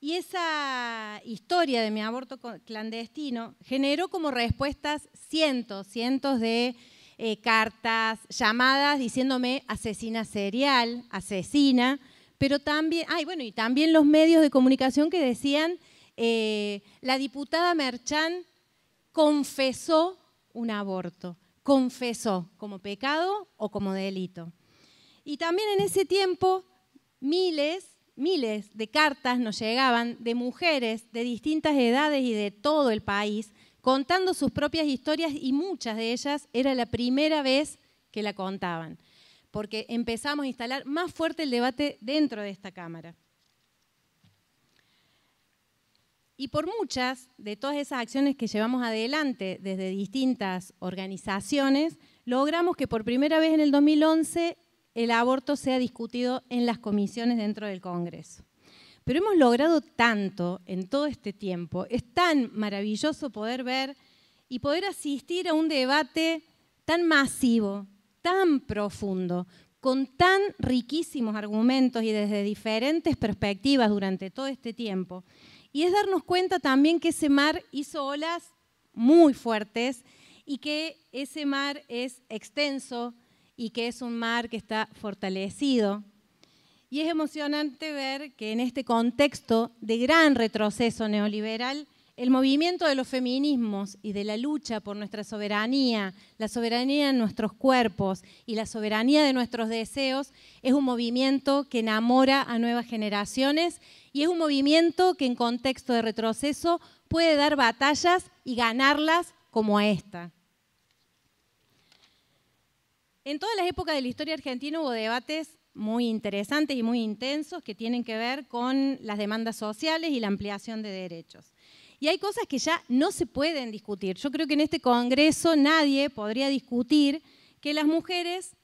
Y esa historia de mi aborto clandestino generó como respuestas cientos, cientos de eh, cartas, llamadas diciéndome asesina serial, asesina, pero también, ay, bueno, y también los medios de comunicación que decían, eh, la diputada Merchán confesó un aborto, confesó como pecado o como delito. Y también en ese tiempo miles, miles de cartas nos llegaban de mujeres de distintas edades y de todo el país contando sus propias historias y muchas de ellas era la primera vez que la contaban, porque empezamos a instalar más fuerte el debate dentro de esta Cámara. Y por muchas de todas esas acciones que llevamos adelante desde distintas organizaciones, logramos que por primera vez en el 2011 el aborto sea discutido en las comisiones dentro del Congreso. Pero hemos logrado tanto en todo este tiempo. Es tan maravilloso poder ver y poder asistir a un debate tan masivo, tan profundo, con tan riquísimos argumentos y desde diferentes perspectivas durante todo este tiempo. Y es darnos cuenta también que ese mar hizo olas muy fuertes y que ese mar es extenso y que es un mar que está fortalecido y es emocionante ver que en este contexto de gran retroceso neoliberal, el movimiento de los feminismos y de la lucha por nuestra soberanía, la soberanía de nuestros cuerpos y la soberanía de nuestros deseos, es un movimiento que enamora a nuevas generaciones y es un movimiento que en contexto de retroceso puede dar batallas y ganarlas como esta. En todas las épocas de la historia argentina hubo debates muy interesantes y muy intensos que tienen que ver con las demandas sociales y la ampliación de derechos. Y hay cosas que ya no se pueden discutir. Yo creo que en este Congreso nadie podría discutir que las mujeres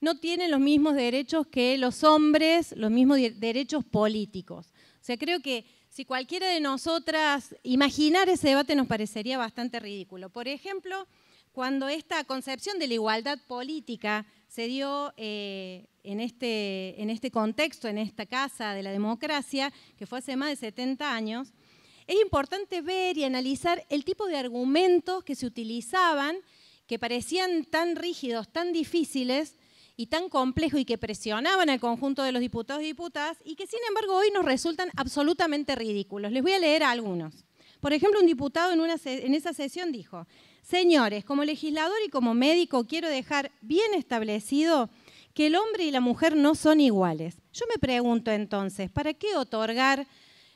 no tienen los mismos derechos que los hombres, los mismos derechos políticos. O sea, creo que si cualquiera de nosotras imaginar ese debate nos parecería bastante ridículo. Por ejemplo, cuando esta concepción de la igualdad política se dio eh, este, en, este, contexto, en esta casa de la democracia, que fue hace más de 70 años, es importante ver y analizar el tipo de argumentos que se utilizaban, que parecían tan rígidos, tan difíciles y tan complejos y que presionaban al conjunto de los diputados y diputadas y que sin embargo hoy nos resultan absolutamente ridículos. Les voy a leer algunos. Por ejemplo, un diputado en esa sesión dijo, Señores, como legislador y como médico quiero dejar bien establecido que el hombre y la mujer no son iguales. Yo me pregunto entonces, ¿para qué otorgar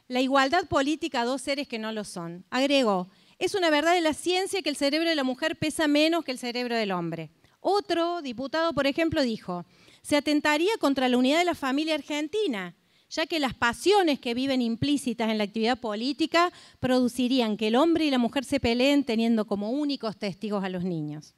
la igualdad política a dos seres que no lo son? Agrego, es una verdad de la ciencia que el cerebro de la mujer pesa menos que el cerebro del hombre. Otro diputado, por ejemplo, dijo, se atentaría contra la unidad de la familia argentina ya que las pasiones que viven implícitas en la actividad política producirían que el hombre y la mujer se peleen teniendo como únicos testigos a los niños.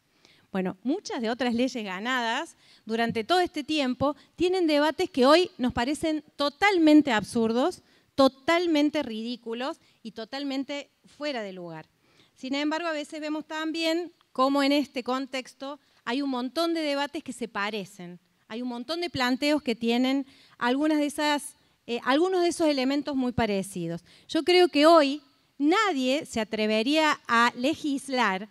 Bueno, muchas de otras leyes ganadas durante todo este tiempo tienen debates que hoy nos parecen totalmente absurdos, totalmente ridículos y totalmente fuera de lugar. Sin embargo, a veces vemos también cómo en este contexto hay un montón de debates que se parecen, hay un montón de planteos que tienen algunas de esas eh, algunos de esos elementos muy parecidos. Yo creo que hoy nadie se atrevería a legislar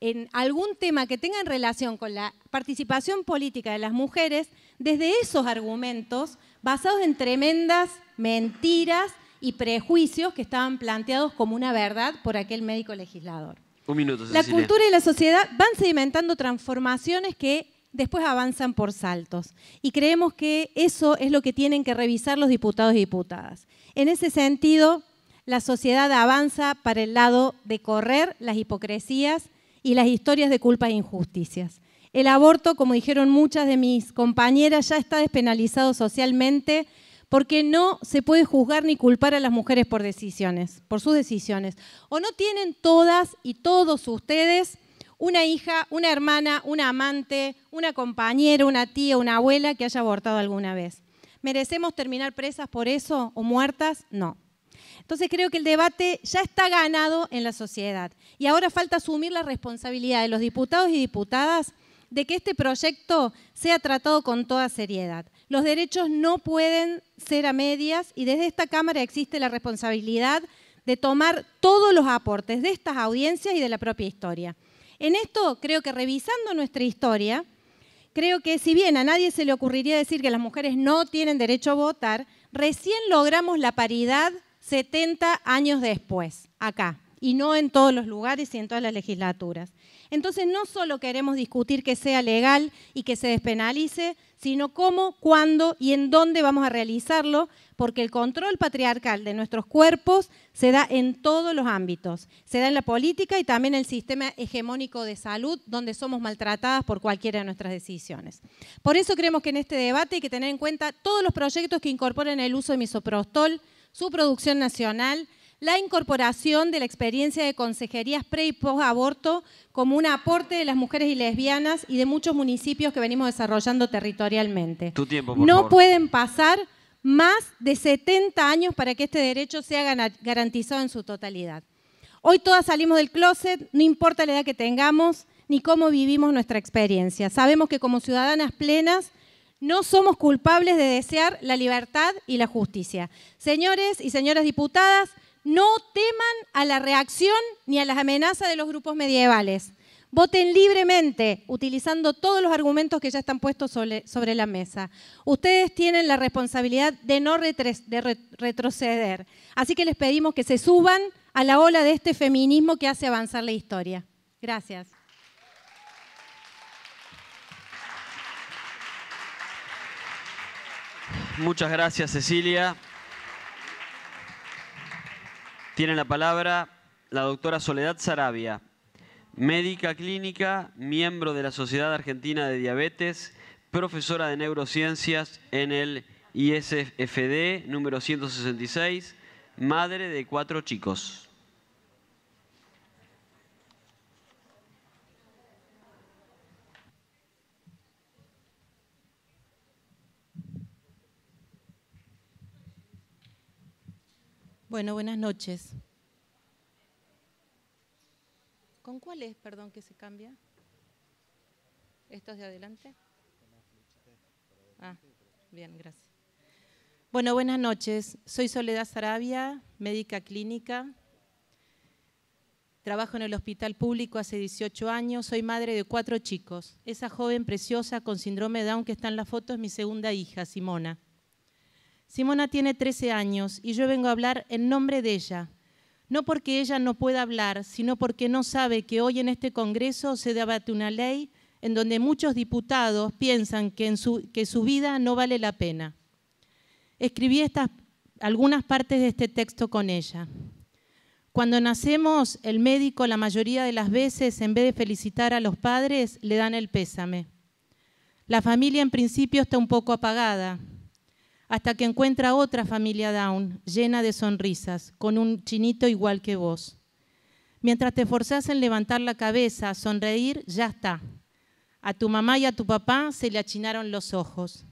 en algún tema que tenga en relación con la participación política de las mujeres desde esos argumentos basados en tremendas mentiras y prejuicios que estaban planteados como una verdad por aquel médico legislador. la cultura y la sociedad van sedimentando transformaciones que después avanzan por saltos. Y creemos que eso es lo que tienen que revisar los diputados y diputadas. En ese sentido, la sociedad avanza para el lado de correr las hipocresías y las historias de culpa e injusticias. El aborto, como dijeron muchas de mis compañeras, ya está despenalizado socialmente porque no se puede juzgar ni culpar a las mujeres por decisiones, por sus decisiones. O no tienen todas y todos ustedes una hija, una hermana, una amante, una compañera, una tía, una abuela que haya abortado alguna vez. ¿Merecemos terminar presas por eso o muertas? No. Entonces creo que el debate ya está ganado en la sociedad y ahora falta asumir la responsabilidad de los diputados y diputadas de que este proyecto sea tratado con toda seriedad. Los derechos no pueden ser a medias y desde esta Cámara existe la responsabilidad de tomar todos los aportes de estas audiencias y de la propia historia. En esto creo que revisando nuestra historia, creo que si bien a nadie se le ocurriría decir que las mujeres no tienen derecho a votar, recién logramos la paridad 70 años después, acá, y no en todos los lugares y en todas las legislaturas. Entonces no solo queremos discutir que sea legal y que se despenalice, sino cómo, cuándo y en dónde vamos a realizarlo, porque el control patriarcal de nuestros cuerpos se da en todos los ámbitos. Se da en la política y también en el sistema hegemónico de salud, donde somos maltratadas por cualquiera de nuestras decisiones. Por eso creemos que en este debate hay que tener en cuenta todos los proyectos que incorporen el uso de misoprostol, su producción nacional, la incorporación de la experiencia de consejerías pre y post aborto como un aporte de las mujeres y lesbianas y de muchos municipios que venimos desarrollando territorialmente. no pueden pasar más de 70 años para que este derecho sea garantizado en su totalidad. Hoy todas salimos del closet, no importa la edad que tengamos ni cómo vivimos nuestra experiencia. Sabemos que como ciudadanas plenas no somos culpables de desear la libertad y la justicia. Señores y señoras diputadas, no teman a la reacción ni a las amenazas de los grupos medievales. Voten libremente, utilizando todos los argumentos que ya están puestos sobre, la mesa. Ustedes tienen la responsabilidad de no retroceder. Así que les pedimos que se suban a la ola de este feminismo que hace avanzar la historia. Gracias. Muchas gracias, Cecilia. Tiene la palabra la doctora Soledad Sarabia, médica clínica, miembro de la Sociedad Argentina de Diabetes, profesora de neurociencias en el ISFD número 166, madre de cuatro chicos. Bueno, buenas noches. ¿Con cuál es, perdón, que se cambia? ¿Estos de adelante? Ah, bien, gracias. Bueno, buenas noches. Soy Soledad Sarabia, médica clínica. Trabajo en el hospital público hace 18 años. Soy madre de cuatro chicos. Esa joven preciosa con síndrome de Down que está en la foto es mi segunda hija, Simona. Simona tiene 13 años y yo vengo a hablar en nombre de ella. No porque ella no pueda hablar, sino porque no sabe que hoy en este Congreso se debate una ley en donde muchos diputados piensan que, su, vida no vale la pena. Escribí algunas partes de este texto con ella. Cuando nacemos, el médico la mayoría de las veces, en vez de felicitar a los padres, le dan el pésame. La familia en principio está un poco apagada hasta que encuentra otra familia Down, llena de sonrisas, con un chinito igual que vos. Mientras te esforzás en levantar la cabeza, sonreír, ya está. A tu mamá y a tu papá se le achinaron los ojos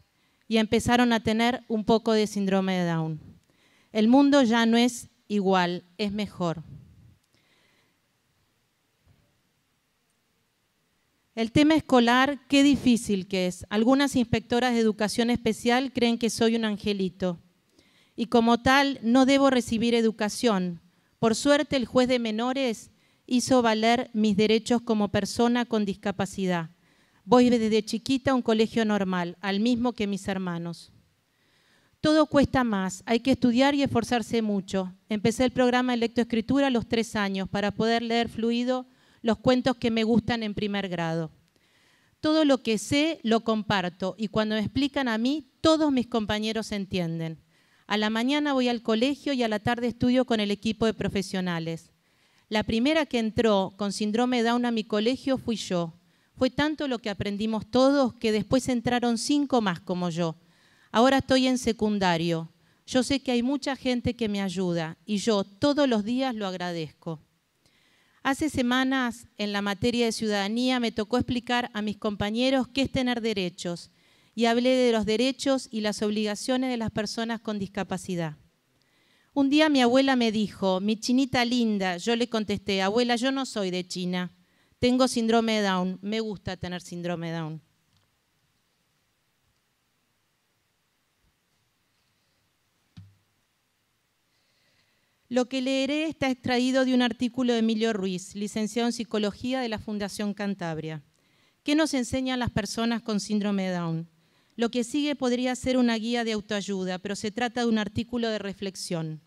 y empezaron a tener un poco de síndrome de Down. El mundo ya no es igual, es mejor. El tema escolar, qué difícil que es. Algunas inspectoras de educación especial creen que soy un angelito y como tal no debo recibir educación. Por suerte el juez de menores hizo valer mis derechos como persona con discapacidad. Voy desde chiquita a un colegio normal, al mismo que mis hermanos. Todo cuesta más, hay que estudiar y esforzarse mucho. Empecé el programa de lectoescritura a los tres años para poder leer fluido los cuentos que me gustan en primer grado. Todo lo que sé lo comparto y cuando me explican a mí, todos mis compañeros entienden. A la mañana voy al colegio y a la tarde estudio con el equipo de profesionales. La primera que entró con síndrome Down a mi colegio fui yo. Fue tanto lo que aprendimos todos que después entraron cinco más como yo. Ahora estoy en secundario. Yo sé que hay mucha gente que me ayuda y yo todos los días lo agradezco. Hace semanas, en la materia de ciudadanía, me tocó explicar a mis compañeros qué es tener derechos y hablé de los derechos y las obligaciones de las personas con discapacidad. Un día mi abuela me dijo, mi chinita linda, yo le contesté, abuela, yo no soy de China, tengo síndrome de Down, me gusta tener síndrome de Down. Lo que leeré está extraído de un artículo de Emilio Ruiz, licenciado en Psicología de la Fundación Cantabria. ¿Qué nos enseñan las personas con síndrome de Down? Lo que sigue podría ser una guía de autoayuda, pero se trata de un artículo de reflexión.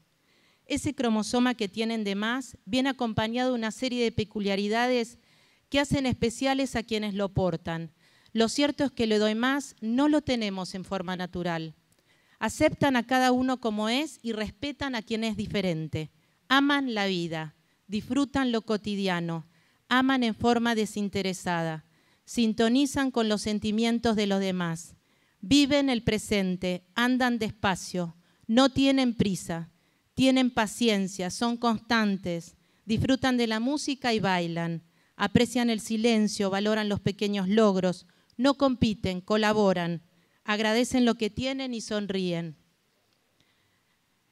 Ese cromosoma que tienen de más viene acompañado de una serie de peculiaridades que hacen especiales a quienes lo portan. Lo cierto es que le doy más no lo tenemos en forma natural aceptan a cada uno como es y respetan a quien es diferente. Aman la vida, disfrutan lo cotidiano, aman en forma desinteresada, sintonizan con los sentimientos de los demás, viven el presente, andan despacio, no tienen prisa, tienen paciencia, son constantes, disfrutan de la música y bailan, aprecian el silencio, valoran los pequeños logros, no compiten, colaboran, agradecen lo que tienen y sonríen.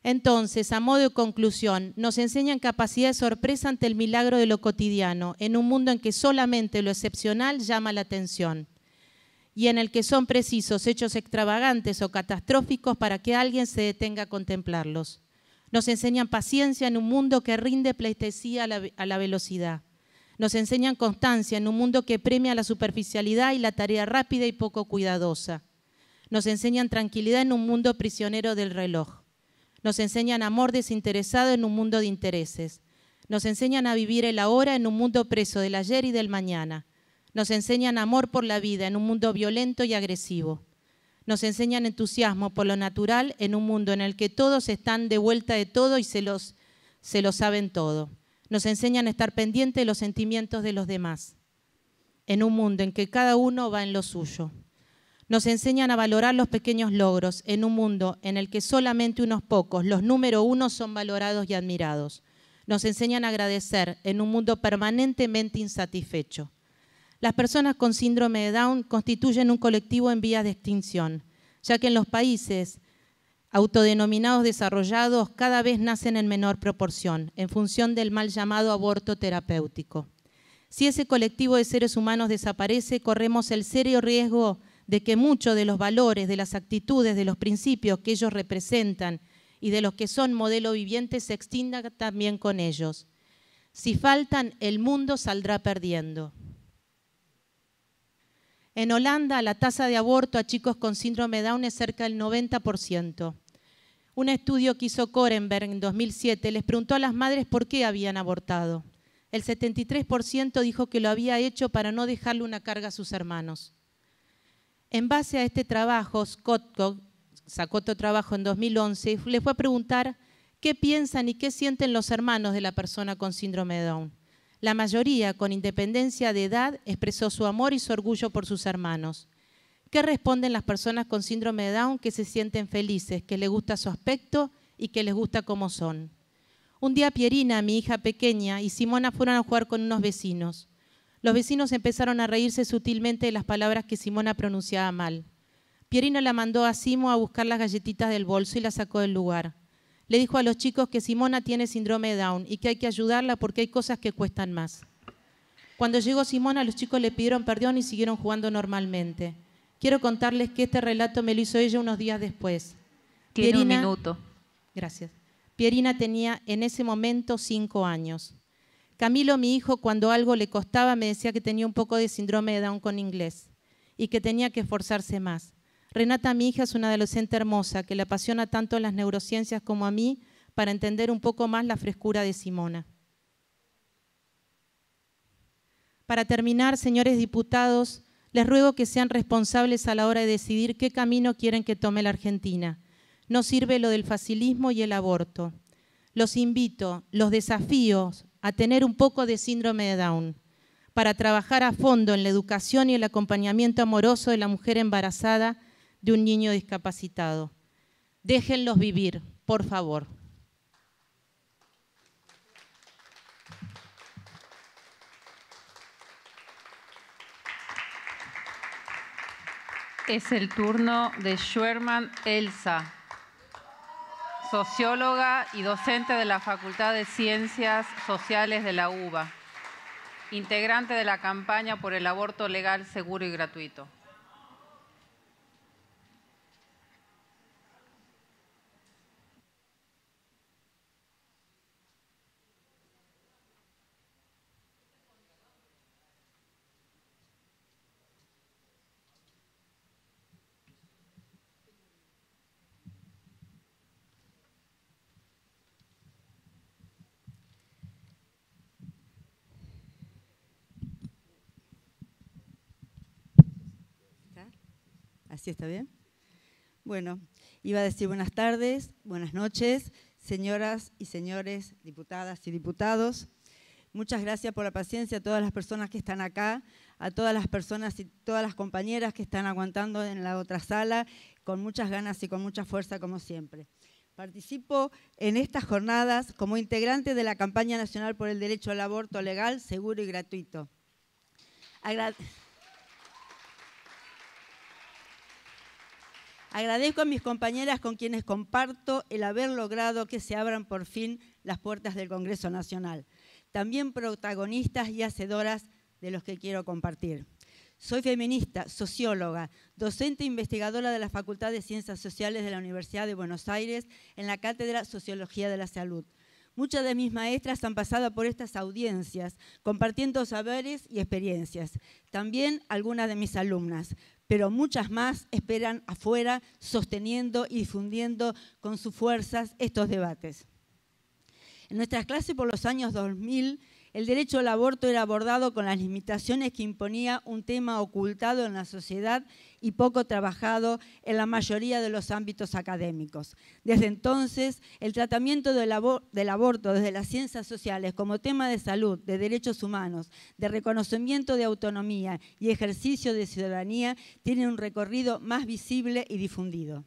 Entonces, a modo de conclusión, nos enseñan capacidad de sorpresa ante el milagro de lo cotidiano, en un mundo en que solamente lo excepcional llama la atención y en el que son precisos hechos extravagantes o catastróficos para que alguien se detenga a contemplarlos. Nos enseñan paciencia en un mundo que rinde pleitesía a la, a la velocidad. Nos enseñan constancia en un mundo que premia la superficialidad y la tarea rápida y poco cuidadosa. Nos enseñan tranquilidad en un mundo prisionero del reloj. Nos enseñan amor desinteresado en un mundo de intereses. Nos enseñan a vivir el ahora en un mundo preso del ayer y del mañana. Nos enseñan amor por la vida en un mundo violento y agresivo. Nos enseñan entusiasmo por lo natural en un mundo en el que todos están de vuelta de todo y se, los, se lo saben todo. Nos enseñan a estar pendiente de los sentimientos de los demás. En un mundo en que cada uno va en lo suyo nos enseñan a valorar los pequeños logros en un mundo en el que solamente unos pocos, los número uno, son valorados y admirados. Nos enseñan a agradecer en un mundo permanentemente insatisfecho. Las personas con síndrome de Down constituyen un colectivo en vías de extinción, ya que en los países autodenominados desarrollados cada vez nacen en menor proporción, en función del mal llamado aborto terapéutico. Si ese colectivo de seres humanos desaparece, corremos el serio riesgo de que muchos de los valores, de las actitudes, de los principios que ellos representan y de los que son modelo viviente se extingan también con ellos. Si faltan, el mundo saldrá perdiendo. En Holanda la tasa de aborto a chicos con síndrome Down es cerca del 90%. Un estudio que hizo Korenberg en 2007 les preguntó a las madres por qué habían abortado. El 73% dijo que lo había hecho para no dejarle una carga a sus hermanos. En base a este trabajo, Scott sacó otro trabajo en 2011 y le fue a preguntar qué piensan y qué sienten los hermanos de la persona con síndrome de Down. La mayoría, con independencia de edad, expresó su amor y su orgullo por sus hermanos. ¿Qué responden las personas con síndrome de Down que se sienten felices, que les gusta su aspecto y que les gusta cómo son? Un día Pierina, mi hija pequeña, y Simona fueron a jugar con unos vecinos. Los vecinos empezaron a reírse sutilmente de las palabras que Simona pronunciaba mal. Pierina la mandó a Simo a buscar las galletitas del bolso y la sacó del lugar. Le dijo a los chicos que Simona tiene síndrome de Down y que hay que ayudarla porque hay cosas que cuestan más. Cuando llegó Simona, los chicos le pidieron perdón y siguieron jugando normalmente. Quiero contarles que este relato me lo hizo ella unos días después. un minuto. Gracias. Pierina tenía en ese momento cinco años. Camilo, mi hijo, cuando algo le costaba, me decía que tenía un poco de síndrome de Down con inglés y que tenía que esforzarse más. Renata, mi hija, es una adolescente hermosa que le apasiona tanto las neurociencias como a mí para entender un poco más la frescura de Simona. Para terminar, señores diputados, les ruego que sean responsables a la hora de decidir qué camino quieren que tome la Argentina. No sirve lo del facilismo y el aborto. Los invito, los desafíos, a tener un poco de síndrome de Down, para trabajar a fondo en la educación y el acompañamiento amoroso de la mujer embarazada de un niño discapacitado. Déjenlos vivir, por favor. Es el turno de Sherman Elsa socióloga y docente de la Facultad de Ciencias Sociales de la UBA, integrante de la campaña por el aborto legal, seguro y gratuito. Así está bien. Bueno, iba a decir buenas tardes, buenas noches, señoras y señores, diputadas y diputados. Muchas gracias por la paciencia a todas las personas que están acá, a todas las personas y todas las compañeras que están aguantando en la otra sala, con muchas ganas y con mucha fuerza como siempre. Participo en estas jornadas como integrante de la campaña nacional por el derecho al aborto legal, seguro y gratuito. Agradezco a mis compañeras con quienes comparto el haber logrado que se abran por fin las puertas del Congreso Nacional, también protagonistas y hacedoras de los que quiero compartir. Soy feminista, socióloga, docente e investigadora de la Facultad de Ciencias Sociales de la Universidad de Buenos Aires en la Cátedra Sociología de la Salud. Muchas de mis maestras han pasado por estas audiencias, compartiendo saberes y experiencias. También algunas de mis alumnas, pero muchas más esperan afuera sosteniendo y difundiendo con sus fuerzas estos debates. En nuestras clases por los años 2000, el derecho al aborto era abordado con las limitaciones que imponía un tema ocultado en la sociedad y poco trabajado en la mayoría de los ámbitos académicos. Desde entonces, el tratamiento del, del aborto desde las ciencias sociales como tema de salud, de derechos humanos, de reconocimiento de autonomía y ejercicio de ciudadanía tiene un recorrido más visible y difundido.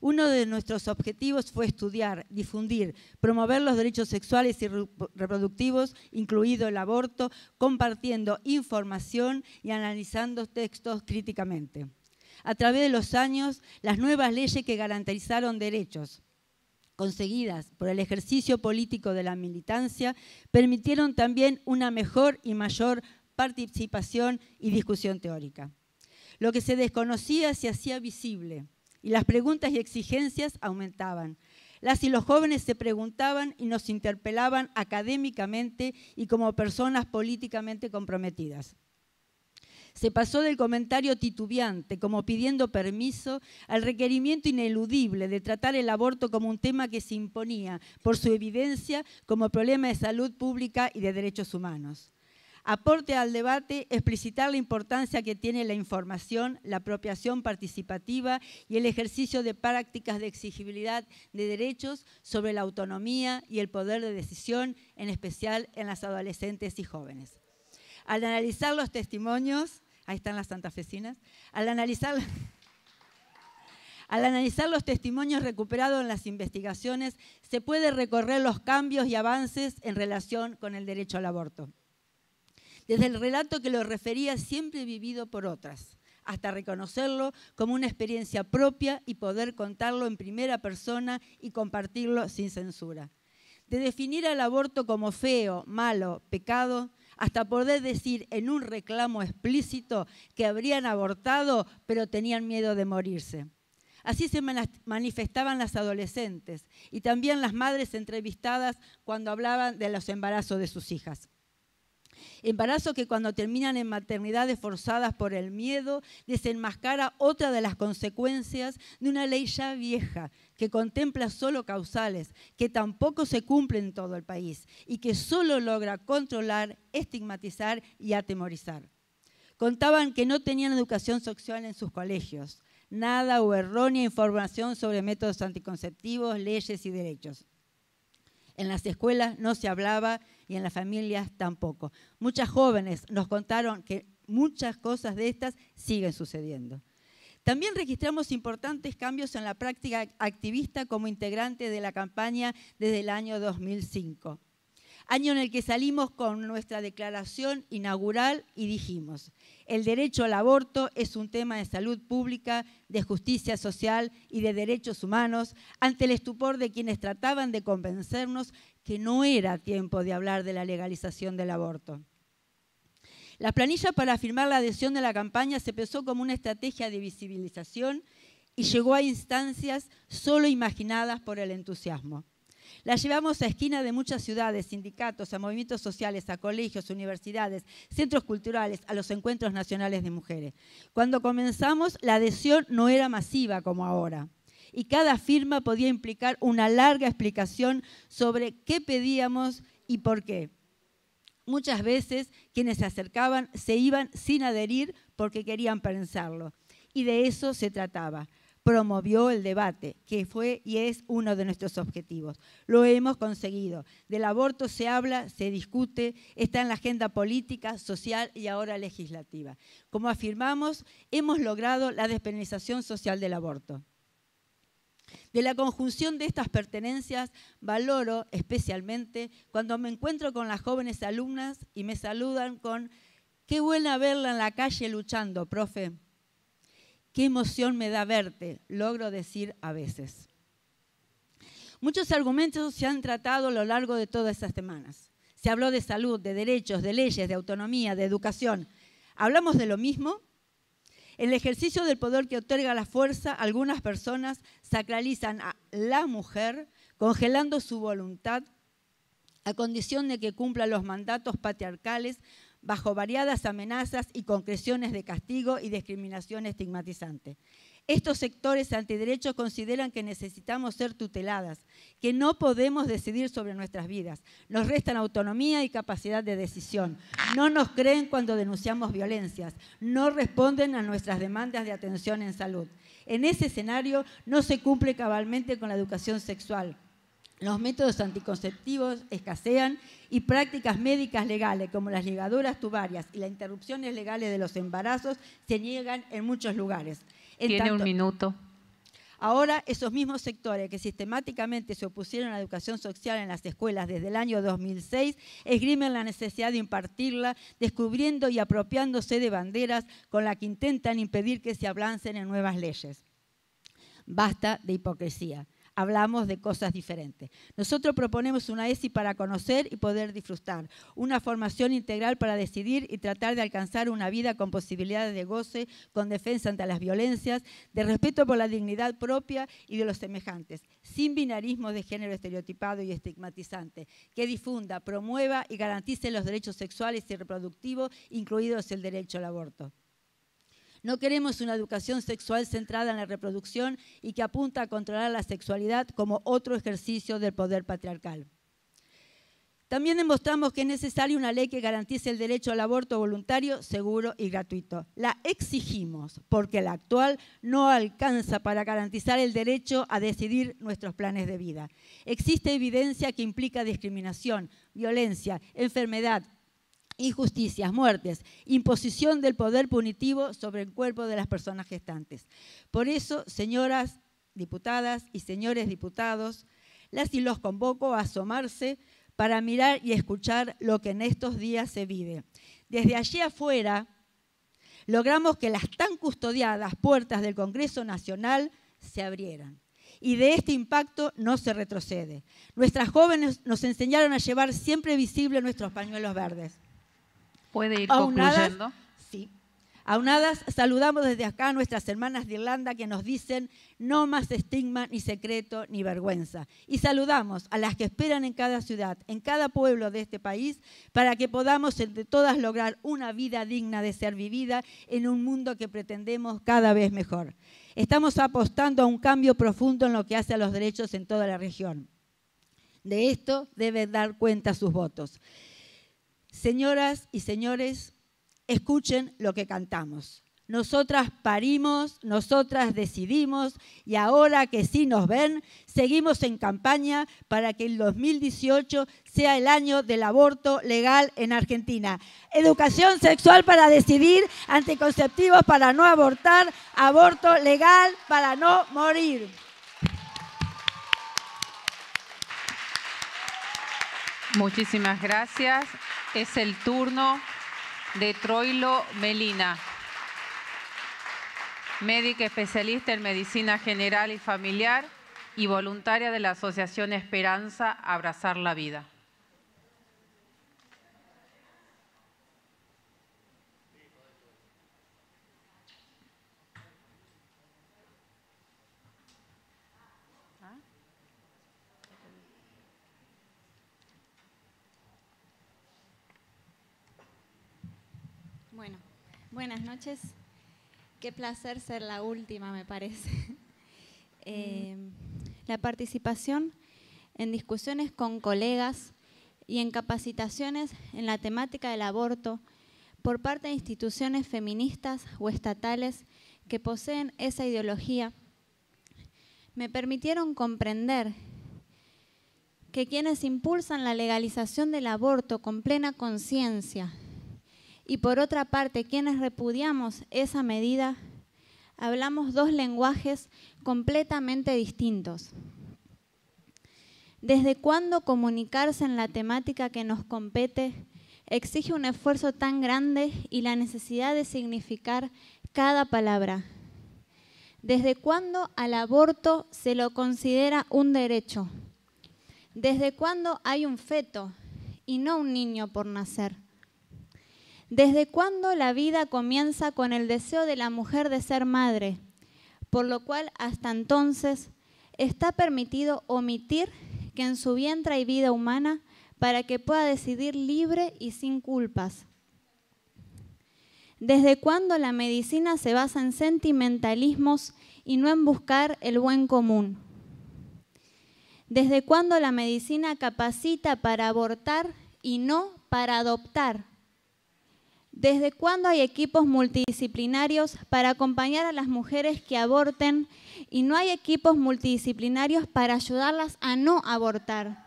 Uno de nuestros objetivos fue estudiar, difundir, promover los derechos sexuales y reproductivos, incluido el aborto, compartiendo información y analizando textos críticamente a través de los años las nuevas leyes que garantizaron derechos conseguidas por el ejercicio político de la militancia permitieron también una mejor y mayor participación y discusión teórica. Lo que se desconocía se hacía visible y las preguntas y exigencias aumentaban. Las y los jóvenes se preguntaban y nos interpelaban académicamente y como personas políticamente comprometidas se pasó del comentario titubeante, como pidiendo permiso, al requerimiento ineludible de tratar el aborto como un tema que se imponía por su evidencia como problema de salud pública y de derechos humanos. Aporte al debate explicitar la importancia que tiene la información, la apropiación participativa y el ejercicio de prácticas de exigibilidad de derechos sobre la autonomía y el poder de decisión, en especial en las adolescentes y jóvenes. Al analizar los testimonios, ahí están las santafesinas, al analizar, al analizar los testimonios recuperados en las investigaciones, se puede recorrer los cambios y avances en relación con el derecho al aborto. Desde el relato que lo refería siempre vivido por otras, hasta reconocerlo como una experiencia propia y poder contarlo en primera persona y compartirlo sin censura de definir al aborto como feo, malo, pecado, hasta poder decir en un reclamo explícito que habrían abortado pero tenían miedo de morirse. Así se manifestaban las adolescentes y también las madres entrevistadas cuando hablaban de los embarazos de sus hijas. Embarazo que cuando terminan en maternidades forzadas por el miedo, desenmascara otra de las consecuencias de una ley ya vieja que contempla solo causales, que tampoco se cumple en todo el país y que solo logra controlar, estigmatizar y atemorizar. Contaban que no tenían educación sexual en sus colegios, nada o errónea información sobre métodos anticonceptivos, leyes y derechos. En las escuelas no se hablaba y en las familias tampoco. Muchas jóvenes nos contaron que muchas cosas de estas siguen sucediendo. También registramos importantes cambios en la práctica activista como integrante de la campaña desde el año 2005, año en el que salimos con nuestra declaración inaugural y dijimos, el derecho al aborto es un tema de salud pública, de justicia social y de derechos humanos, ante el estupor de quienes trataban de convencernos que no era tiempo de hablar de la legalización del aborto. La planilla para firmar la adhesión de la campaña se pensó como una estrategia de visibilización y llegó a instancias solo imaginadas por el entusiasmo. La llevamos a esquina de muchas ciudades, sindicatos, a movimientos sociales, a colegios, universidades, centros culturales, a los encuentros nacionales de mujeres. Cuando comenzamos, la adhesión no era masiva como ahora y cada firma podía implicar una larga explicación sobre qué pedíamos y por qué. Muchas veces quienes se acercaban se iban sin adherir porque querían pensarlo. Y de eso se trataba. Promovió el debate, que fue y es uno de nuestros objetivos. Lo hemos conseguido. Del aborto se habla, se discute, está en la agenda política, social y ahora legislativa. Como afirmamos, hemos logrado la despenalización social del aborto. De la conjunción de estas pertenencias valoro especialmente cuando me encuentro con las jóvenes alumnas y me saludan con, qué buena verla en la calle luchando, profe. Qué emoción me da verte, logro decir a veces. Muchos argumentos se han tratado a lo largo de todas estas semanas. Se habló de salud, de derechos, de leyes, de autonomía, de educación. ¿Hablamos de lo mismo? El ejercicio del poder que otorga la fuerza, algunas personas sacralizan a la mujer, congelando su voluntad a condición de que cumpla los mandatos patriarcales bajo variadas amenazas y concreciones de castigo y discriminación estigmatizante. Estos sectores antiderechos consideran que necesitamos ser tuteladas, que no podemos decidir sobre nuestras vidas. Nos restan autonomía y capacidad de decisión. No nos creen cuando denunciamos violencias. No responden a nuestras demandas de atención en salud. En ese escenario no se cumple cabalmente con la educación sexual. Los métodos anticonceptivos escasean y prácticas médicas legales como las ligaduras tubarias y las interrupciones legales de los embarazos se niegan en muchos lugares. Tiene un minuto. Ahora, esos mismos sectores que sistemáticamente se opusieron a la educación social en las escuelas desde el año 2006 esgrimen la necesidad de impartirla, descubriendo y apropiándose de banderas con las que intentan impedir que se ablancen en nuevas leyes. Basta de hipocresía hablamos de cosas diferentes. Nosotros proponemos una ESI para conocer y poder disfrutar, una formación integral para decidir y tratar de alcanzar una vida con posibilidades de goce, con defensa ante las violencias, de respeto por la dignidad propia y de los semejantes, sin binarismo de género estereotipado y estigmatizante, que difunda, promueva y garantice los derechos sexuales y reproductivos, incluidos el derecho al aborto. No queremos una educación sexual centrada en la reproducción y que apunta a controlar la sexualidad como otro ejercicio del poder patriarcal. También demostramos que es necesaria una ley que garantice el derecho al aborto voluntario, seguro y gratuito. La exigimos porque la actual no alcanza para garantizar el derecho a decidir nuestros planes de vida. Existe evidencia que implica discriminación, violencia, enfermedad, injusticias, muertes, imposición del poder punitivo sobre el cuerpo de las personas gestantes. Por eso, señoras diputadas y señores diputados, las y los convoco a asomarse para mirar y escuchar lo que en estos días se vive. Desde allí afuera, logramos que las tan custodiadas puertas del Congreso Nacional se abrieran. Y de este impacto no se retrocede. Nuestras jóvenes nos enseñaron a llevar siempre visible nuestros pañuelos verdes. Puede ir aunadas, concluyendo. Sí. Aunadas, saludamos desde acá a nuestras hermanas de Irlanda que nos dicen no más estigma, ni secreto, ni vergüenza. Y saludamos a las que esperan en cada ciudad, en cada pueblo de este país, para que podamos entre eh, todas lograr una vida digna de ser vivida en un mundo que pretendemos cada vez mejor. Estamos apostando a un cambio profundo en lo que hace a los derechos en toda la región. De esto deben dar cuenta sus votos. Señoras y señores, escuchen lo que cantamos. Nosotras parimos, nosotras decidimos y ahora que sí nos ven, seguimos en campaña para que el 2018 sea el año del aborto legal en Argentina. Educación sexual para decidir, anticonceptivos para no abortar, aborto legal para no morir. Muchísimas gracias es el turno de Troilo Melina, médica especialista en medicina general y familiar y voluntaria de la Asociación Esperanza Abrazar la Vida. Buenas noches. Qué placer ser la última, me parece. Eh, la participación en discusiones con colegas y en capacitaciones en la temática del aborto por parte de instituciones feministas o estatales que poseen esa ideología, me permitieron comprender que quienes impulsan la legalización del aborto con plena conciencia y por otra parte quienes repudiamos esa medida, hablamos dos lenguajes completamente distintos. ¿Desde cuándo comunicarse en la temática que nos compete exige un esfuerzo tan grande y la necesidad de significar cada palabra? ¿Desde cuándo al aborto se lo considera un derecho? ¿Desde cuándo hay un feto y no un niño por nacer? ¿Desde cuándo la vida comienza con el deseo de la mujer de ser madre? Por lo cual, hasta entonces, está permitido omitir que en su vientre hay vida humana para que pueda decidir libre y sin culpas. ¿Desde cuándo la medicina se basa en sentimentalismos y no en buscar el buen común? ¿Desde cuándo la medicina capacita para abortar y no para adoptar? ¿Desde cuándo hay equipos multidisciplinarios para acompañar a las mujeres que aborten y no hay equipos multidisciplinarios para ayudarlas a no abortar?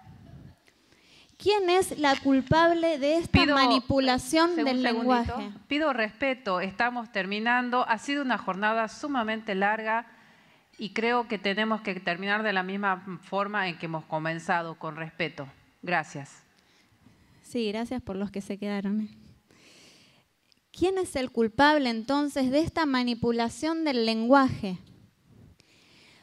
¿Quién es la culpable de esta manipulación eh, del lenguaje? Pido respeto, estamos terminando. Ha sido una jornada sumamente larga y creo que tenemos que terminar de la misma forma en que hemos comenzado, con respeto. Gracias. Sí, gracias por los que se quedaron. ¿Quién es el culpable entonces de esta manipulación del lenguaje?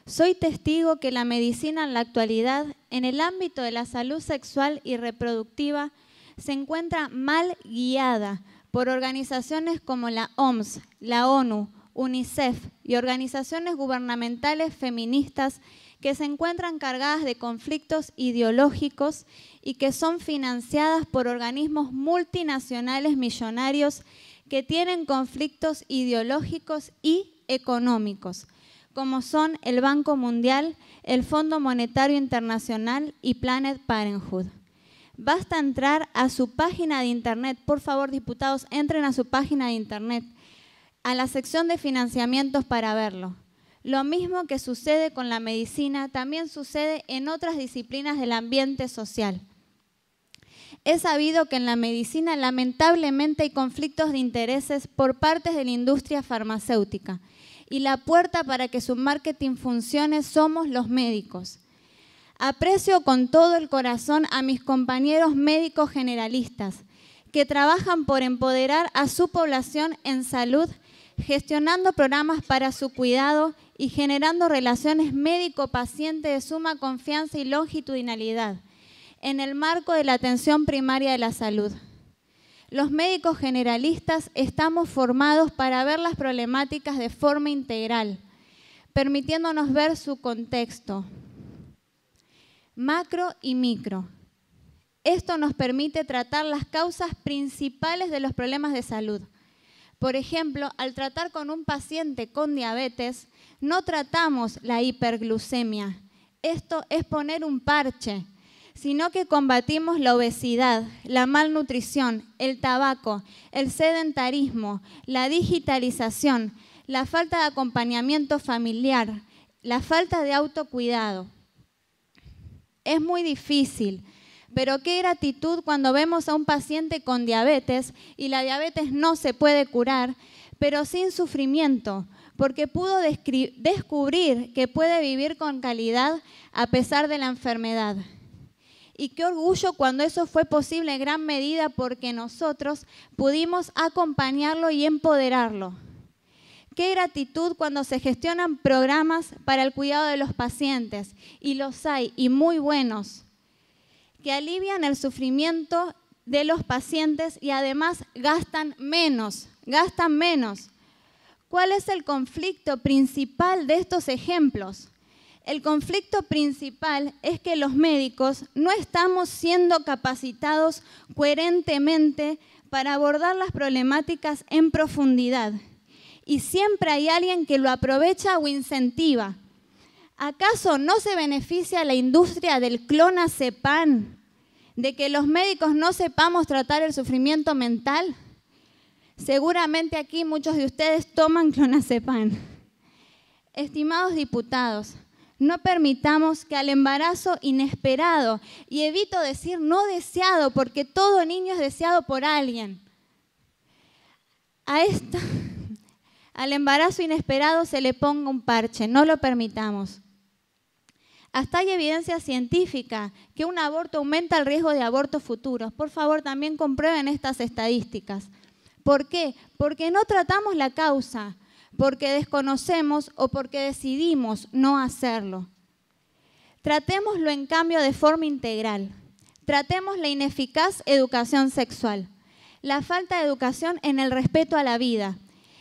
Soy testigo que la medicina en la actualidad, en el ámbito de la salud sexual y reproductiva, se encuentra mal guiada por organizaciones como la OMS, la ONU, UNICEF y organizaciones gubernamentales feministas que se encuentran cargadas de conflictos ideológicos y que son financiadas por organismos multinacionales millonarios que tienen conflictos ideológicos y económicos, como son el Banco Mundial, el Fondo Monetario Internacional y Planet Parenthood. Basta entrar a su página de internet, por favor diputados, entren a su página de internet, a la sección de financiamientos para verlo. Lo mismo que sucede con la medicina, también sucede en otras disciplinas del ambiente social. He sabido que en la medicina lamentablemente hay conflictos de intereses por parte de la industria farmacéutica y la puerta para que su marketing funcione somos los médicos. Aprecio con todo el corazón a mis compañeros médicos generalistas que trabajan por empoderar a su población en salud, gestionando programas para su cuidado y generando relaciones médico-paciente de suma confianza y longitudinalidad en el marco de la atención primaria de la salud. Los médicos generalistas estamos formados para ver las problemáticas de forma integral, permitiéndonos ver su contexto, macro y micro. Esto nos permite tratar las causas principales de los problemas de salud. Por ejemplo, al tratar con un paciente con diabetes, no tratamos la hiperglucemia. Esto es poner un parche sino que combatimos la obesidad, la malnutrición, el tabaco, el sedentarismo, la digitalización, la falta de acompañamiento familiar, la falta de autocuidado. Es muy difícil, pero qué gratitud cuando vemos a un paciente con diabetes y la diabetes no se puede curar, pero sin sufrimiento, porque pudo descubrir que puede vivir con calidad a pesar de la enfermedad. Y qué orgullo cuando eso fue posible en gran medida porque nosotros pudimos acompañarlo y empoderarlo. Qué gratitud cuando se gestionan programas para el cuidado de los pacientes, y los hay, y muy buenos, que alivian el sufrimiento de los pacientes y además gastan menos, gastan menos. ¿Cuál es el conflicto principal de estos ejemplos? el conflicto principal es que los médicos no estamos siendo capacitados coherentemente para abordar las problemáticas en profundidad. Y siempre hay alguien que lo aprovecha o incentiva. ¿Acaso no se beneficia la industria del clonazepam de que los médicos no sepamos tratar el sufrimiento mental? Seguramente aquí muchos de ustedes toman clonazepam. Estimados diputados, no permitamos que al embarazo inesperado, y evito decir no deseado, porque todo niño es deseado por alguien, a al embarazo inesperado se le ponga un parche, no lo permitamos. Hasta hay evidencia científica que un aborto aumenta el riesgo de abortos futuros. Por favor, también comprueben estas estadísticas. ¿Por qué? Porque no tratamos la causa porque desconocemos o porque decidimos no hacerlo. Tratémoslo en cambio de forma integral. Tratemos la ineficaz educación sexual, la falta de educación en el respeto a la vida,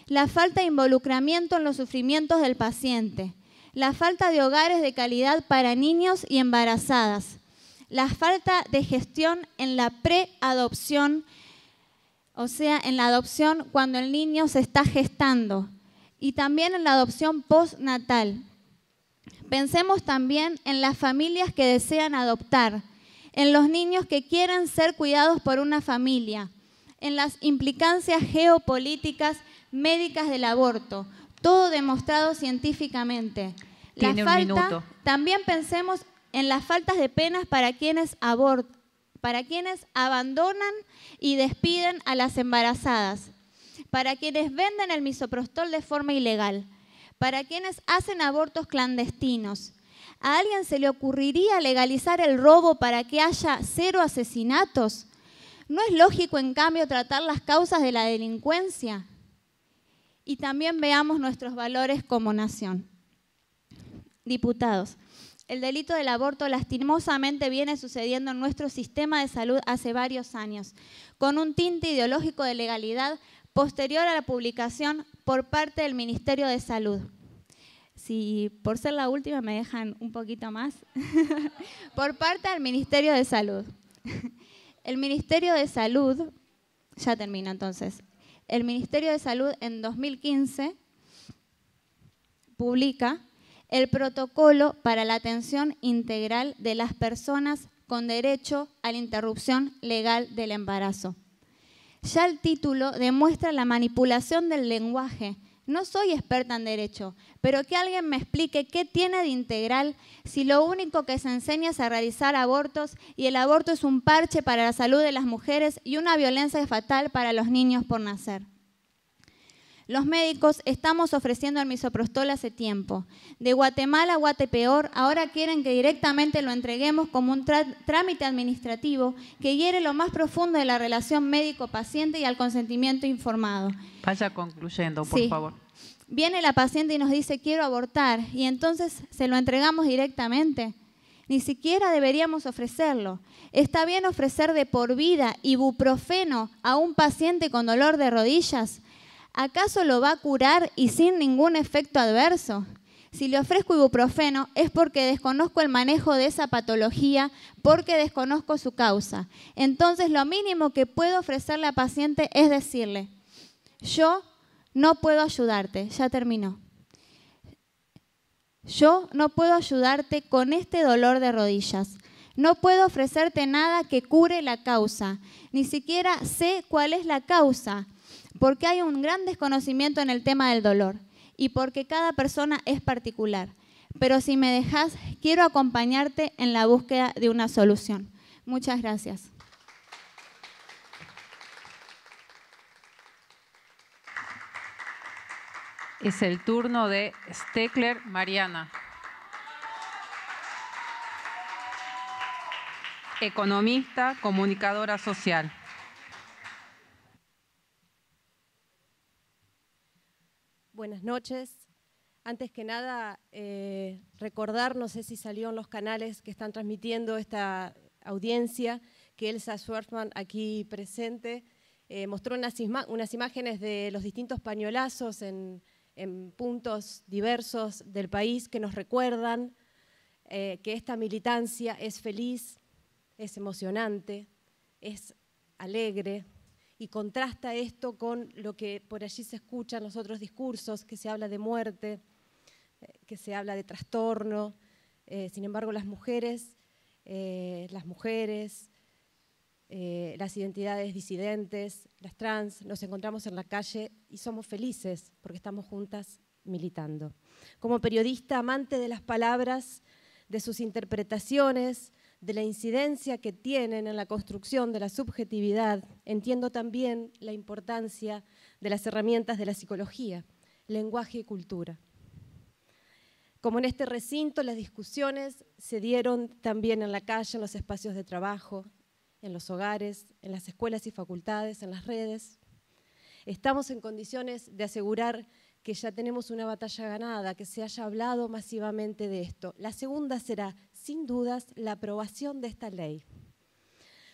la falta de involucramiento en los sufrimientos del paciente, la falta de hogares de calidad para niños y embarazadas, la falta de gestión en la preadopción, o sea, en la adopción cuando el niño se está gestando, y también en la adopción postnatal. Pensemos también en las familias que desean adoptar, en los niños que quieren ser cuidados por una familia, en las implicancias geopolíticas médicas del aborto, todo demostrado científicamente. La falta, También pensemos en las faltas de penas para quienes abortan para quienes abandonan y despiden a las embarazadas para quienes venden el misoprostol de forma ilegal, para quienes hacen abortos clandestinos. ¿A alguien se le ocurriría legalizar el robo para que haya cero asesinatos? ¿No es lógico, en cambio, tratar las causas de la delincuencia? Y también veamos nuestros valores como nación. Diputados, el delito del aborto lastimosamente viene sucediendo en nuestro sistema de salud hace varios años, con un tinte ideológico de legalidad posterior a la publicación por parte del Ministerio de Salud. Si por ser la última me dejan un poquito más, por parte del Ministerio de Salud. El Ministerio de Salud, ya termina entonces, el Ministerio de Salud en 2015 publica el protocolo para la atención integral de las personas con derecho a la interrupción legal del embarazo. Ya el título demuestra la manipulación del lenguaje. No soy experta en derecho, pero que alguien me explique qué tiene de integral si lo único que se enseña es a realizar abortos y el aborto es un parche para la salud de las mujeres y una violencia fatal para los niños por nacer. Los médicos estamos ofreciendo el misoprostol hace tiempo. De Guatemala a Guatepeor, ahora quieren que directamente lo entreguemos como un trámite administrativo que hiere lo más profundo de la relación médico-paciente y al consentimiento informado. Vaya concluyendo, por favor. Viene la paciente y nos dice quiero abortar y entonces se lo entregamos directamente. Ni siquiera deberíamos ofrecerlo. Está bien ofrecer de por vida ibuprofeno a un paciente con dolor de rodillas, ¿acaso lo va a curar y sin ningún efecto adverso? Si le ofrezco ibuprofeno es porque desconozco el manejo de esa patología, porque desconozco su causa. Entonces lo mínimo que puedo ofrecerle a paciente es decirle, yo no puedo ayudarte, ya terminó. Yo no puedo ayudarte con este dolor de rodillas. No puedo ofrecerte nada que cure la causa. Ni siquiera sé cuál es la causa porque hay un gran desconocimiento en el tema del dolor y porque cada persona es particular. Pero si me dejas, quiero acompañarte en la búsqueda de una solución. Muchas gracias. Es el turno de Steckler Mariana. Economista, comunicadora social. buenas noches. Antes que nada, eh, recordar, no sé si salió en los canales que están transmitiendo esta audiencia, que Elsa Schwartzman, aquí presente, eh, mostró unas, imágenes de los distintos pañolazos en, puntos diversos del país que nos recuerdan eh, que esta militancia es feliz, es emocionante, es alegre, y contrasta esto con lo que por allí se escucha en los otros discursos, que se habla de muerte, eh, que se habla de trastorno. Eh, sin embargo, las mujeres, eh, las mujeres, las identidades disidentes, las trans, nos encontramos en la calle y somos felices porque estamos juntas militando. Como periodista amante de las palabras, de sus interpretaciones, de la incidencia que tienen en la construcción de la subjetividad, entiendo también la importancia de las herramientas de la psicología, lenguaje y cultura. Como en este recinto, las discusiones se dieron también en la calle, en los espacios de trabajo, en los hogares, en las escuelas y facultades, en las redes. Estamos en condiciones de asegurar que ya tenemos una batalla ganada, que se haya hablado masivamente de esto. La segunda será sin dudas la aprobación de esta ley.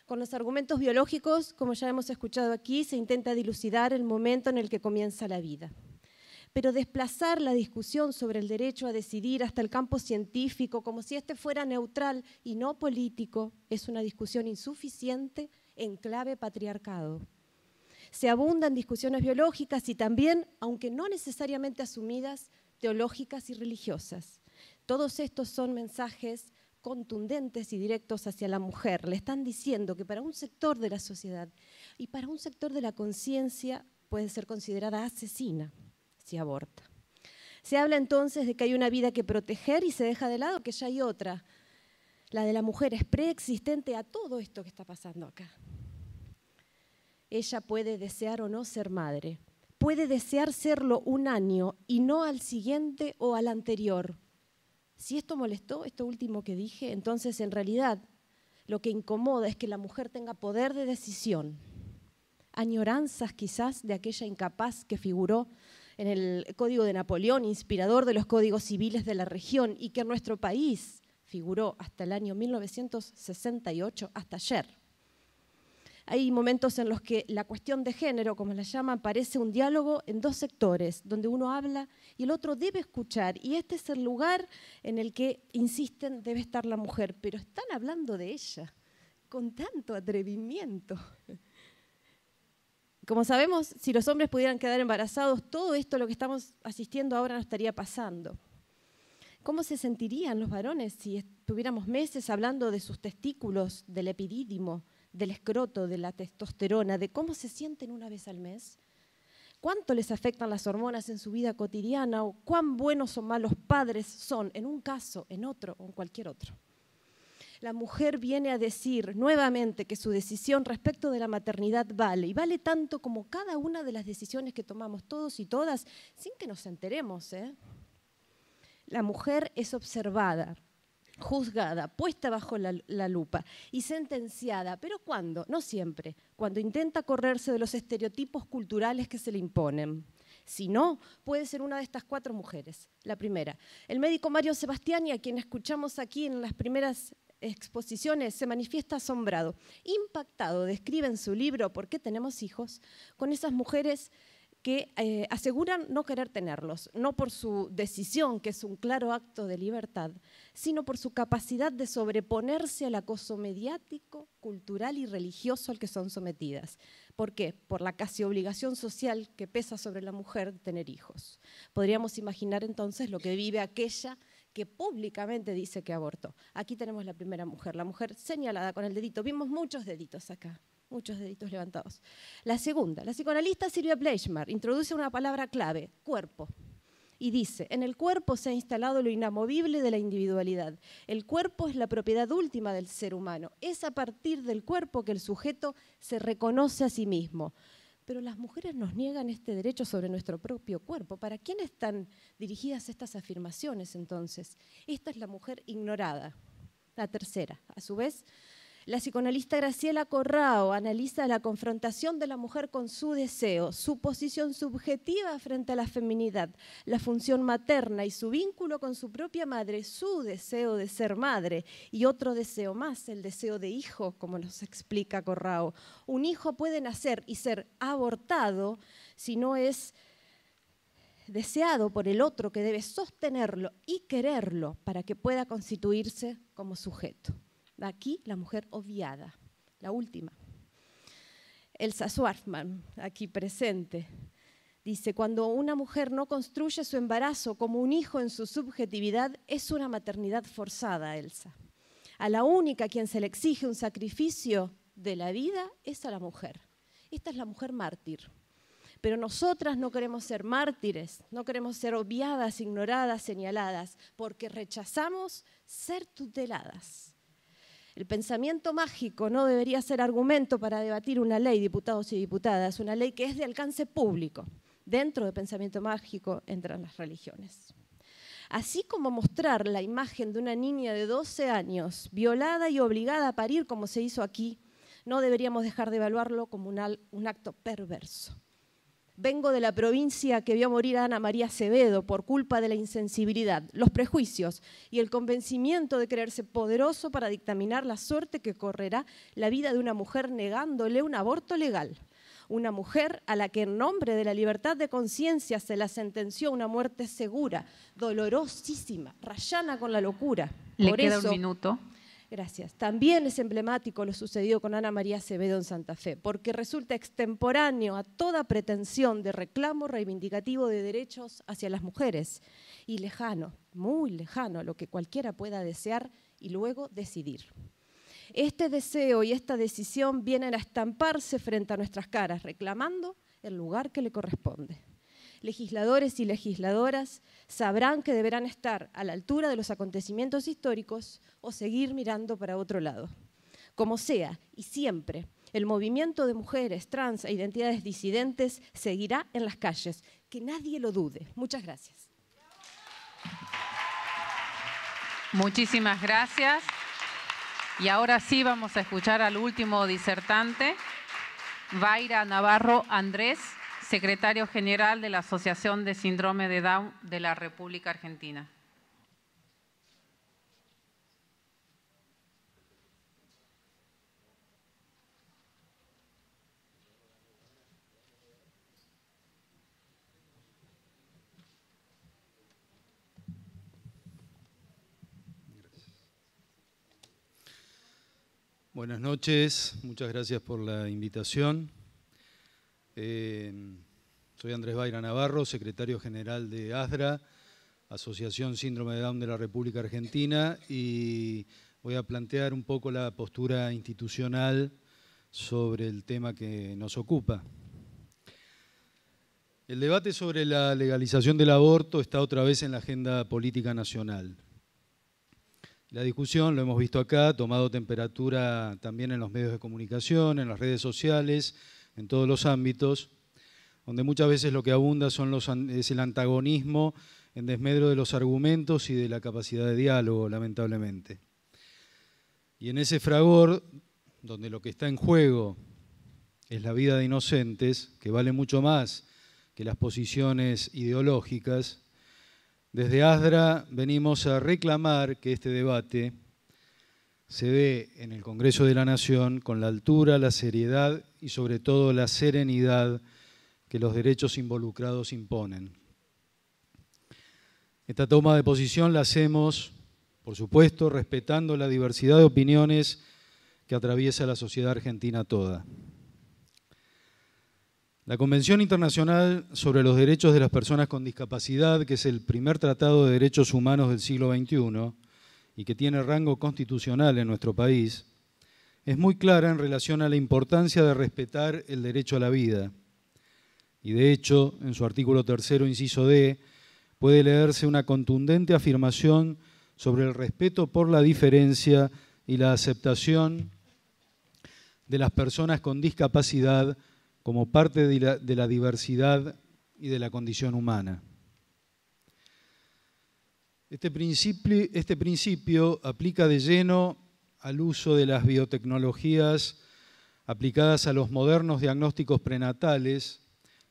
Con los argumentos biológicos, como ya hemos escuchado aquí, se intenta dilucidar el momento en el que comienza la vida. Pero desplazar la discusión sobre el derecho a decidir hasta el campo científico, como si este fuera neutral y no político, es una discusión insuficiente en clave patriarcado. Se abundan discusiones biológicas y también, aunque no necesariamente asumidas, teológicas y religiosas. Todos estos son mensajes contundentes y directos hacia la mujer. Le están diciendo que para un sector de la sociedad y para un sector de la conciencia puede ser considerada asesina si aborta. Se habla entonces de que hay una vida que proteger y se deja de lado que ya hay otra. La de la mujer es preexistente a todo esto que está pasando acá. Ella puede desear o no ser madre. Puede desear serlo un año y no al siguiente o al anterior. Si esto molestó, esto último que dije, entonces en realidad lo que incomoda es que la mujer tenga poder de decisión, añoranzas quizás de aquella incapaz que figuró en el Código de Napoleón, inspirador de los códigos civiles de la región y que en nuestro país figuró hasta el año 1968, hasta ayer. Hay momentos en los que la cuestión de género, como la llaman, parece un diálogo en dos sectores, donde uno habla y el otro debe escuchar. Y este es el lugar en el que, insisten, debe estar la mujer. Pero están hablando de ella con tanto atrevimiento. Como sabemos, si los hombres pudieran quedar embarazados, todo esto lo que estamos asistiendo ahora no estaría pasando. ¿Cómo se sentirían los varones si estuviéramos meses hablando de sus testículos, del epidídimo, del escroto, de la testosterona, de cómo se sienten una vez al mes, cuánto les afectan las hormonas en su vida cotidiana o cuán buenos o malos padres son en un caso, en otro o en cualquier otro. La mujer viene a decir nuevamente que su decisión respecto de la maternidad vale, y vale tanto como cada una de las decisiones que tomamos todos y todas, sin que nos enteremos. ¿eh? La mujer es observada, juzgada, puesta bajo la, lupa y sentenciada, pero cuando, no siempre, cuando intenta correrse de los estereotipos culturales que se le imponen. Si no, puede ser una de estas cuatro mujeres. La primera, el médico Mario Sebastiani, a quien escuchamos aquí en las primeras exposiciones, se manifiesta asombrado, impactado, describe en su libro ¿Por qué tenemos hijos? con esas mujeres que eh, aseguran no querer tenerlos, no por su decisión, que es un claro acto de libertad, sino por su capacidad de sobreponerse al acoso mediático, cultural y religioso al que son sometidas. ¿Por qué? Por la casi obligación social que pesa sobre la mujer tener hijos. Podríamos imaginar entonces lo que vive aquella que públicamente dice que abortó. Aquí tenemos la primera mujer, la mujer señalada con el dedito. Vimos muchos deditos acá muchos deditos levantados. La segunda, la psicoanalista Silvia Bleichmar introduce una palabra clave, cuerpo. Y dice, en el cuerpo se ha instalado lo inamovible de la individualidad. El cuerpo es la propiedad última del ser humano. Es a partir del cuerpo que el sujeto se reconoce a sí mismo. Pero las mujeres nos niegan este derecho sobre nuestro propio cuerpo. ¿Para quién están dirigidas estas afirmaciones entonces? Esta es la mujer ignorada. La tercera, a su vez, la psicoanalista Graciela Corrao analiza la confrontación de la mujer con su deseo, su posición subjetiva frente a la feminidad, la función materna y su vínculo con su propia madre, su deseo de ser madre y otro deseo más, el deseo de hijo, como nos explica Corrao. Un hijo puede nacer y ser abortado si no es deseado por el otro que debe sostenerlo y quererlo para que pueda constituirse como sujeto. Aquí la mujer obviada, la última. Elsa Swartman, aquí presente, dice, cuando una mujer no construye su embarazo como un hijo en su subjetividad, es una maternidad forzada, Elsa. A la única a quien se le exige un sacrificio de la vida es a la mujer. Esta es la mujer mártir. Pero nosotras no queremos ser mártires, no queremos ser obviadas, ignoradas, señaladas, porque rechazamos ser tuteladas. El pensamiento mágico no debería ser argumento para debatir una ley, diputados y diputadas, una ley que es de alcance público. Dentro del pensamiento mágico entran las religiones. Así como mostrar la imagen de una niña de 12 años violada y obligada a parir como se hizo aquí, no deberíamos dejar de evaluarlo como un acto perverso. Vengo de la provincia que vio morir a Ana María Acevedo por culpa de la insensibilidad, los prejuicios y el convencimiento de creerse poderoso para dictaminar la suerte que correrá la vida de una mujer negándole un aborto legal. Una mujer a la que en nombre de la libertad de conciencia se la sentenció una muerte segura, dolorosísima, rayana con la locura. Le queda un minuto. Gracias. También es emblemático lo sucedido con Ana María Acevedo en Santa Fe, porque resulta extemporáneo a toda pretensión de reclamo reivindicativo de derechos hacia las mujeres y lejano, muy lejano, a lo que cualquiera pueda desear y luego decidir. Este deseo y esta decisión vienen a estamparse frente a nuestras caras, reclamando el lugar que le corresponde legisladores y legisladoras sabrán que deberán estar a la altura de los acontecimientos históricos o seguir mirando para otro lado. Como sea, y siempre, el movimiento de mujeres trans e identidades disidentes seguirá en las calles. Que nadie lo dude. Muchas gracias. Muchísimas gracias. Y ahora sí vamos a escuchar al último disertante, Vaira Navarro Andrés secretario general de la Asociación de Síndrome de Down de la República Argentina. Buenas noches, muchas gracias por la invitación. Em, soy Andrés Baira Navarro, secretario general de ASDRA, Asociación Síndrome de Down de la República Argentina, y voy a plantear un poco la postura institucional sobre el tema que nos ocupa. El debate sobre la legalización del aborto está otra vez en la agenda política nacional. La discusión, lo hemos visto acá, ha tomado temperatura también en los medios de comunicación, en las redes sociales, en todos los ámbitos, donde muchas veces lo que abunda es el antagonismo en desmedro de los argumentos y de la capacidad de diálogo, lamentablemente. Y en ese fragor, donde lo que está en juego es la vida de inocentes, que vale mucho más que las posiciones ideológicas, desde ASDRA venimos a reclamar que este debate se dé en el Congreso de la Nación con la altura, la seriedad y sobre todo la serenidad que los derechos involucrados imponen. Esta toma de posición la hacemos, por supuesto, respetando la diversidad de opiniones que atraviesa la sociedad argentina toda. La Convención Internacional sobre los Derechos de las Personas con Discapacidad, que es el primer tratado de derechos humanos del siglo XXI y que tiene rango constitucional en nuestro país, es muy clara en relación a la importancia de respetar el derecho a la vida. Y de hecho, en su artículo tercero, inciso D, puede leerse una contundente afirmación sobre el respeto por la diferencia y la aceptación de las personas con discapacidad como parte de la, diversidad y de la condición humana. este principio este aplica de lleno al uso de las biotecnologías aplicadas a los modernos diagnósticos prenatales,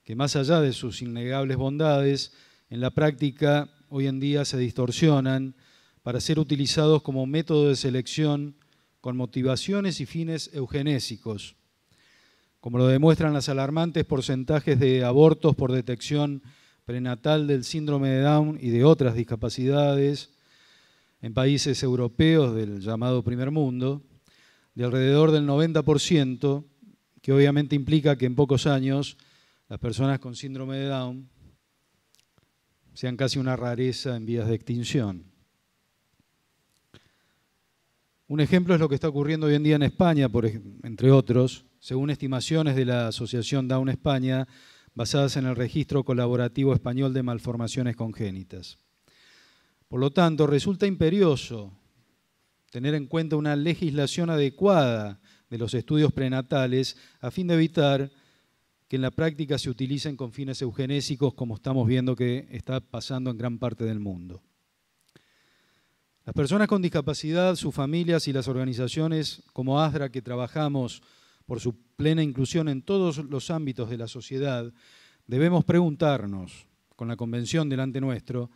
que más allá de sus innegables bondades, en la práctica hoy en día se distorsionan para ser utilizados como método de selección con motivaciones y fines eugenésicos, como lo demuestran los alarmantes porcentajes de abortos por detección prenatal del síndrome de Down y de otras discapacidades, en países europeos del llamado primer mundo, de alrededor del 90%, que obviamente implica que en pocos años las personas con síndrome de Down sean casi una rareza en vías de extinción. Un ejemplo es lo que está ocurriendo hoy en día en España, entre otros, según estimaciones de la Asociación Down España, basadas en el Registro Colaborativo Español de Malformaciones Congénitas. Por lo tanto, resulta imperioso tener en cuenta una legislación adecuada de los estudios prenatales a fin de evitar que en la práctica se utilicen con fines eugenésicos como estamos viendo que está pasando en gran parte del mundo. Las personas con discapacidad, sus familias y las organizaciones como ASDRA que trabajamos por su plena inclusión en todos los ámbitos de la sociedad, debemos preguntarnos, con la convención delante nuestro,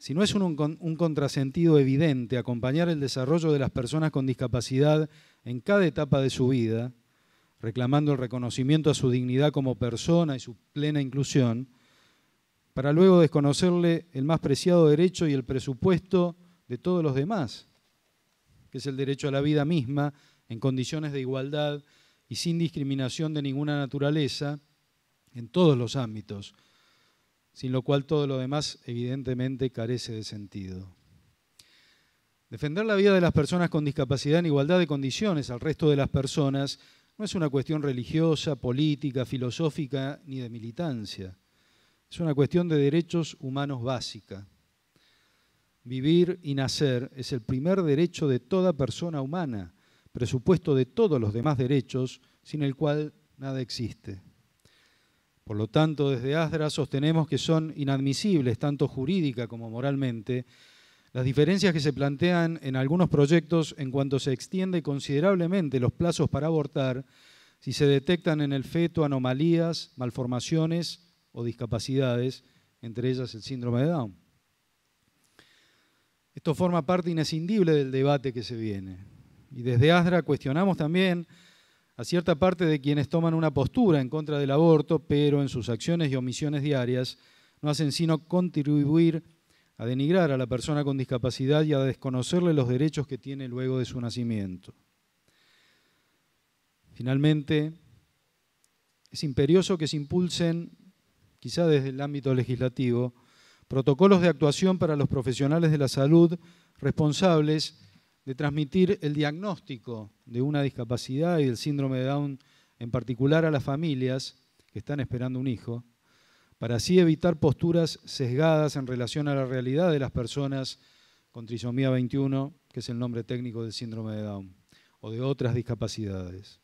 si no es un, contrasentido evidente acompañar el desarrollo de las personas con discapacidad en cada etapa de su vida, reclamando el reconocimiento a su dignidad como persona y su plena inclusión, para luego desconocerle el más preciado derecho y el presupuesto de todos los demás, que es el derecho a la vida misma en condiciones de igualdad y sin discriminación de ninguna naturaleza en todos los ámbitos, sin lo cual todo lo demás evidentemente carece de sentido. Defender la vida de las personas con discapacidad en igualdad de condiciones al resto de las personas no es una cuestión religiosa, política, filosófica ni de militancia. Es una cuestión de derechos humanos básica. Vivir y nacer es el primer derecho de toda persona humana, presupuesto de todos los demás derechos, sin el cual nada existe. Por lo tanto, desde ASDRA sostenemos que son inadmisibles, tanto jurídica como moralmente, las diferencias que se plantean en algunos proyectos en cuanto se extiende considerablemente los plazos para abortar si se detectan en el feto anomalías, malformaciones o discapacidades, entre ellas el síndrome de Down. Esto forma parte inescindible del debate que se viene. Y desde ASDRA cuestionamos también a cierta parte de quienes toman una postura en contra del aborto, pero en sus acciones y omisiones diarias no hacen sino contribuir a denigrar a la persona con discapacidad y a desconocerle los derechos que tiene luego de su nacimiento. Finalmente, es imperioso que se impulsen, quizá desde el ámbito legislativo, protocolos de actuación para los profesionales de la salud responsables de transmitir el diagnóstico de una discapacidad y del síndrome de Down en particular a las familias que están esperando un hijo, para así evitar posturas sesgadas en relación a la realidad de las personas con trisomía 21, que es el nombre técnico del síndrome de Down, o de otras discapacidades.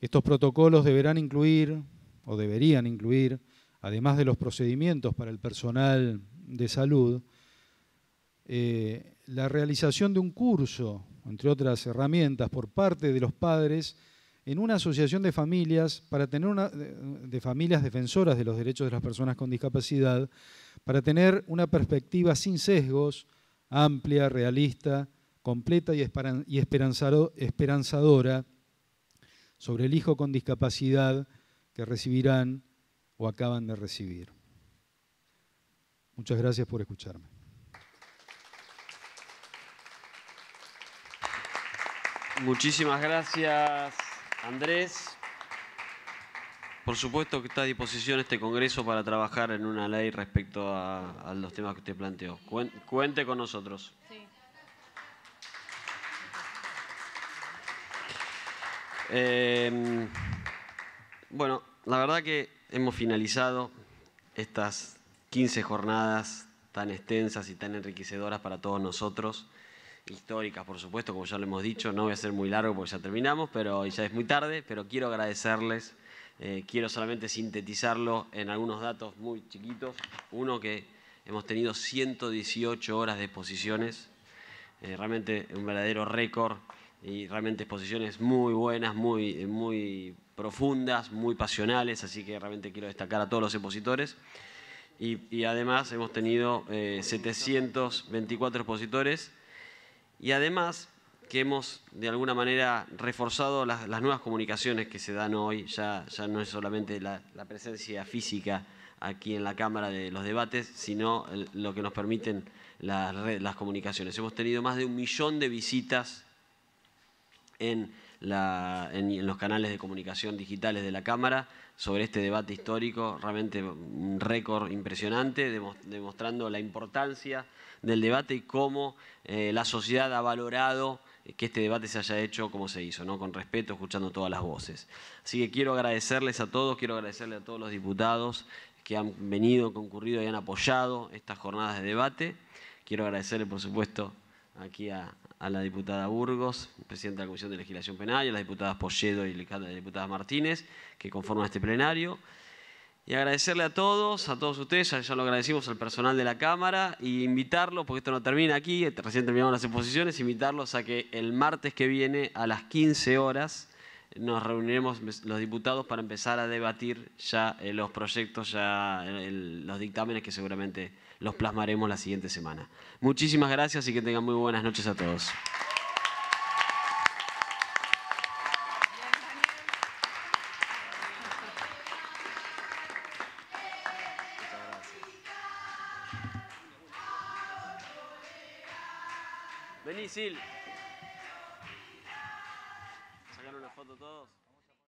Estos protocolos deberán incluir, o deberían incluir, además de los procedimientos para el personal de salud, eh, la realización de un curso, entre otras herramientas, por parte de los padres en una asociación de familias para tener una, de familias defensoras de los derechos de las personas con discapacidad, para tener una perspectiva sin sesgos, amplia, realista, completa y esperanzadora sobre el hijo con discapacidad que recibirán o acaban de recibir. Muchas gracias por escucharme. Muchísimas gracias, Andrés. Por supuesto que está a disposición este Congreso para trabajar en una ley respecto a, los temas que usted planteó. Cuente con nosotros. Em, bueno, la verdad que hemos finalizado estas 15 jornadas tan extensas y tan enriquecedoras para todos nosotros históricas, por supuesto, como ya lo hemos dicho. No voy a ser muy largo porque ya terminamos, pero ya es muy tarde, pero quiero agradecerles. Eh, quiero solamente sintetizarlo en algunos datos muy chiquitos. Uno, que hemos tenido 118 horas de exposiciones, eh, realmente un verdadero récord y realmente exposiciones muy buenas, muy, muy profundas, muy pasionales, así que realmente quiero destacar a todos los expositores. Y, además hemos tenido 724 eh, expositores y además que hemos de alguna manera reforzado las, nuevas comunicaciones que se dan hoy, ya, ya no es solamente la, presencia física aquí en la Cámara de los debates, sino lo que nos permiten las comunicaciones. Hemos tenido más de un millón de visitas en, en, los canales de comunicación digitales de la Cámara sobre este debate histórico, realmente un récord impresionante, demostrando la importancia del debate y cómo eh, la sociedad ha valorado que este debate se haya hecho como se hizo, ¿no? con respeto, escuchando todas las voces. Así que quiero agradecerles a todos, quiero agradecerle a todos los diputados que han venido, concurrido y han apoyado estas jornadas de debate. Quiero agradecerle, por supuesto, aquí a, la diputada Burgos, presidenta de la Comisión de Legislación Penal, y a las diputadas Polledo y la diputada Martínez, que conforman este plenario. Y agradecerle a todos, a todos ustedes, ya, lo agradecimos al personal de la Cámara, y invitarlos, porque esto no termina aquí, eh, recién terminamos las exposiciones, invitarlos a que el martes que viene a las 15 horas nos reuniremos los diputados para empezar a debatir ya eh, los proyectos, ya eh, los dictámenes que seguramente los plasmaremos la siguiente semana. Muchísimas gracias y que tengan muy buenas noches a todos.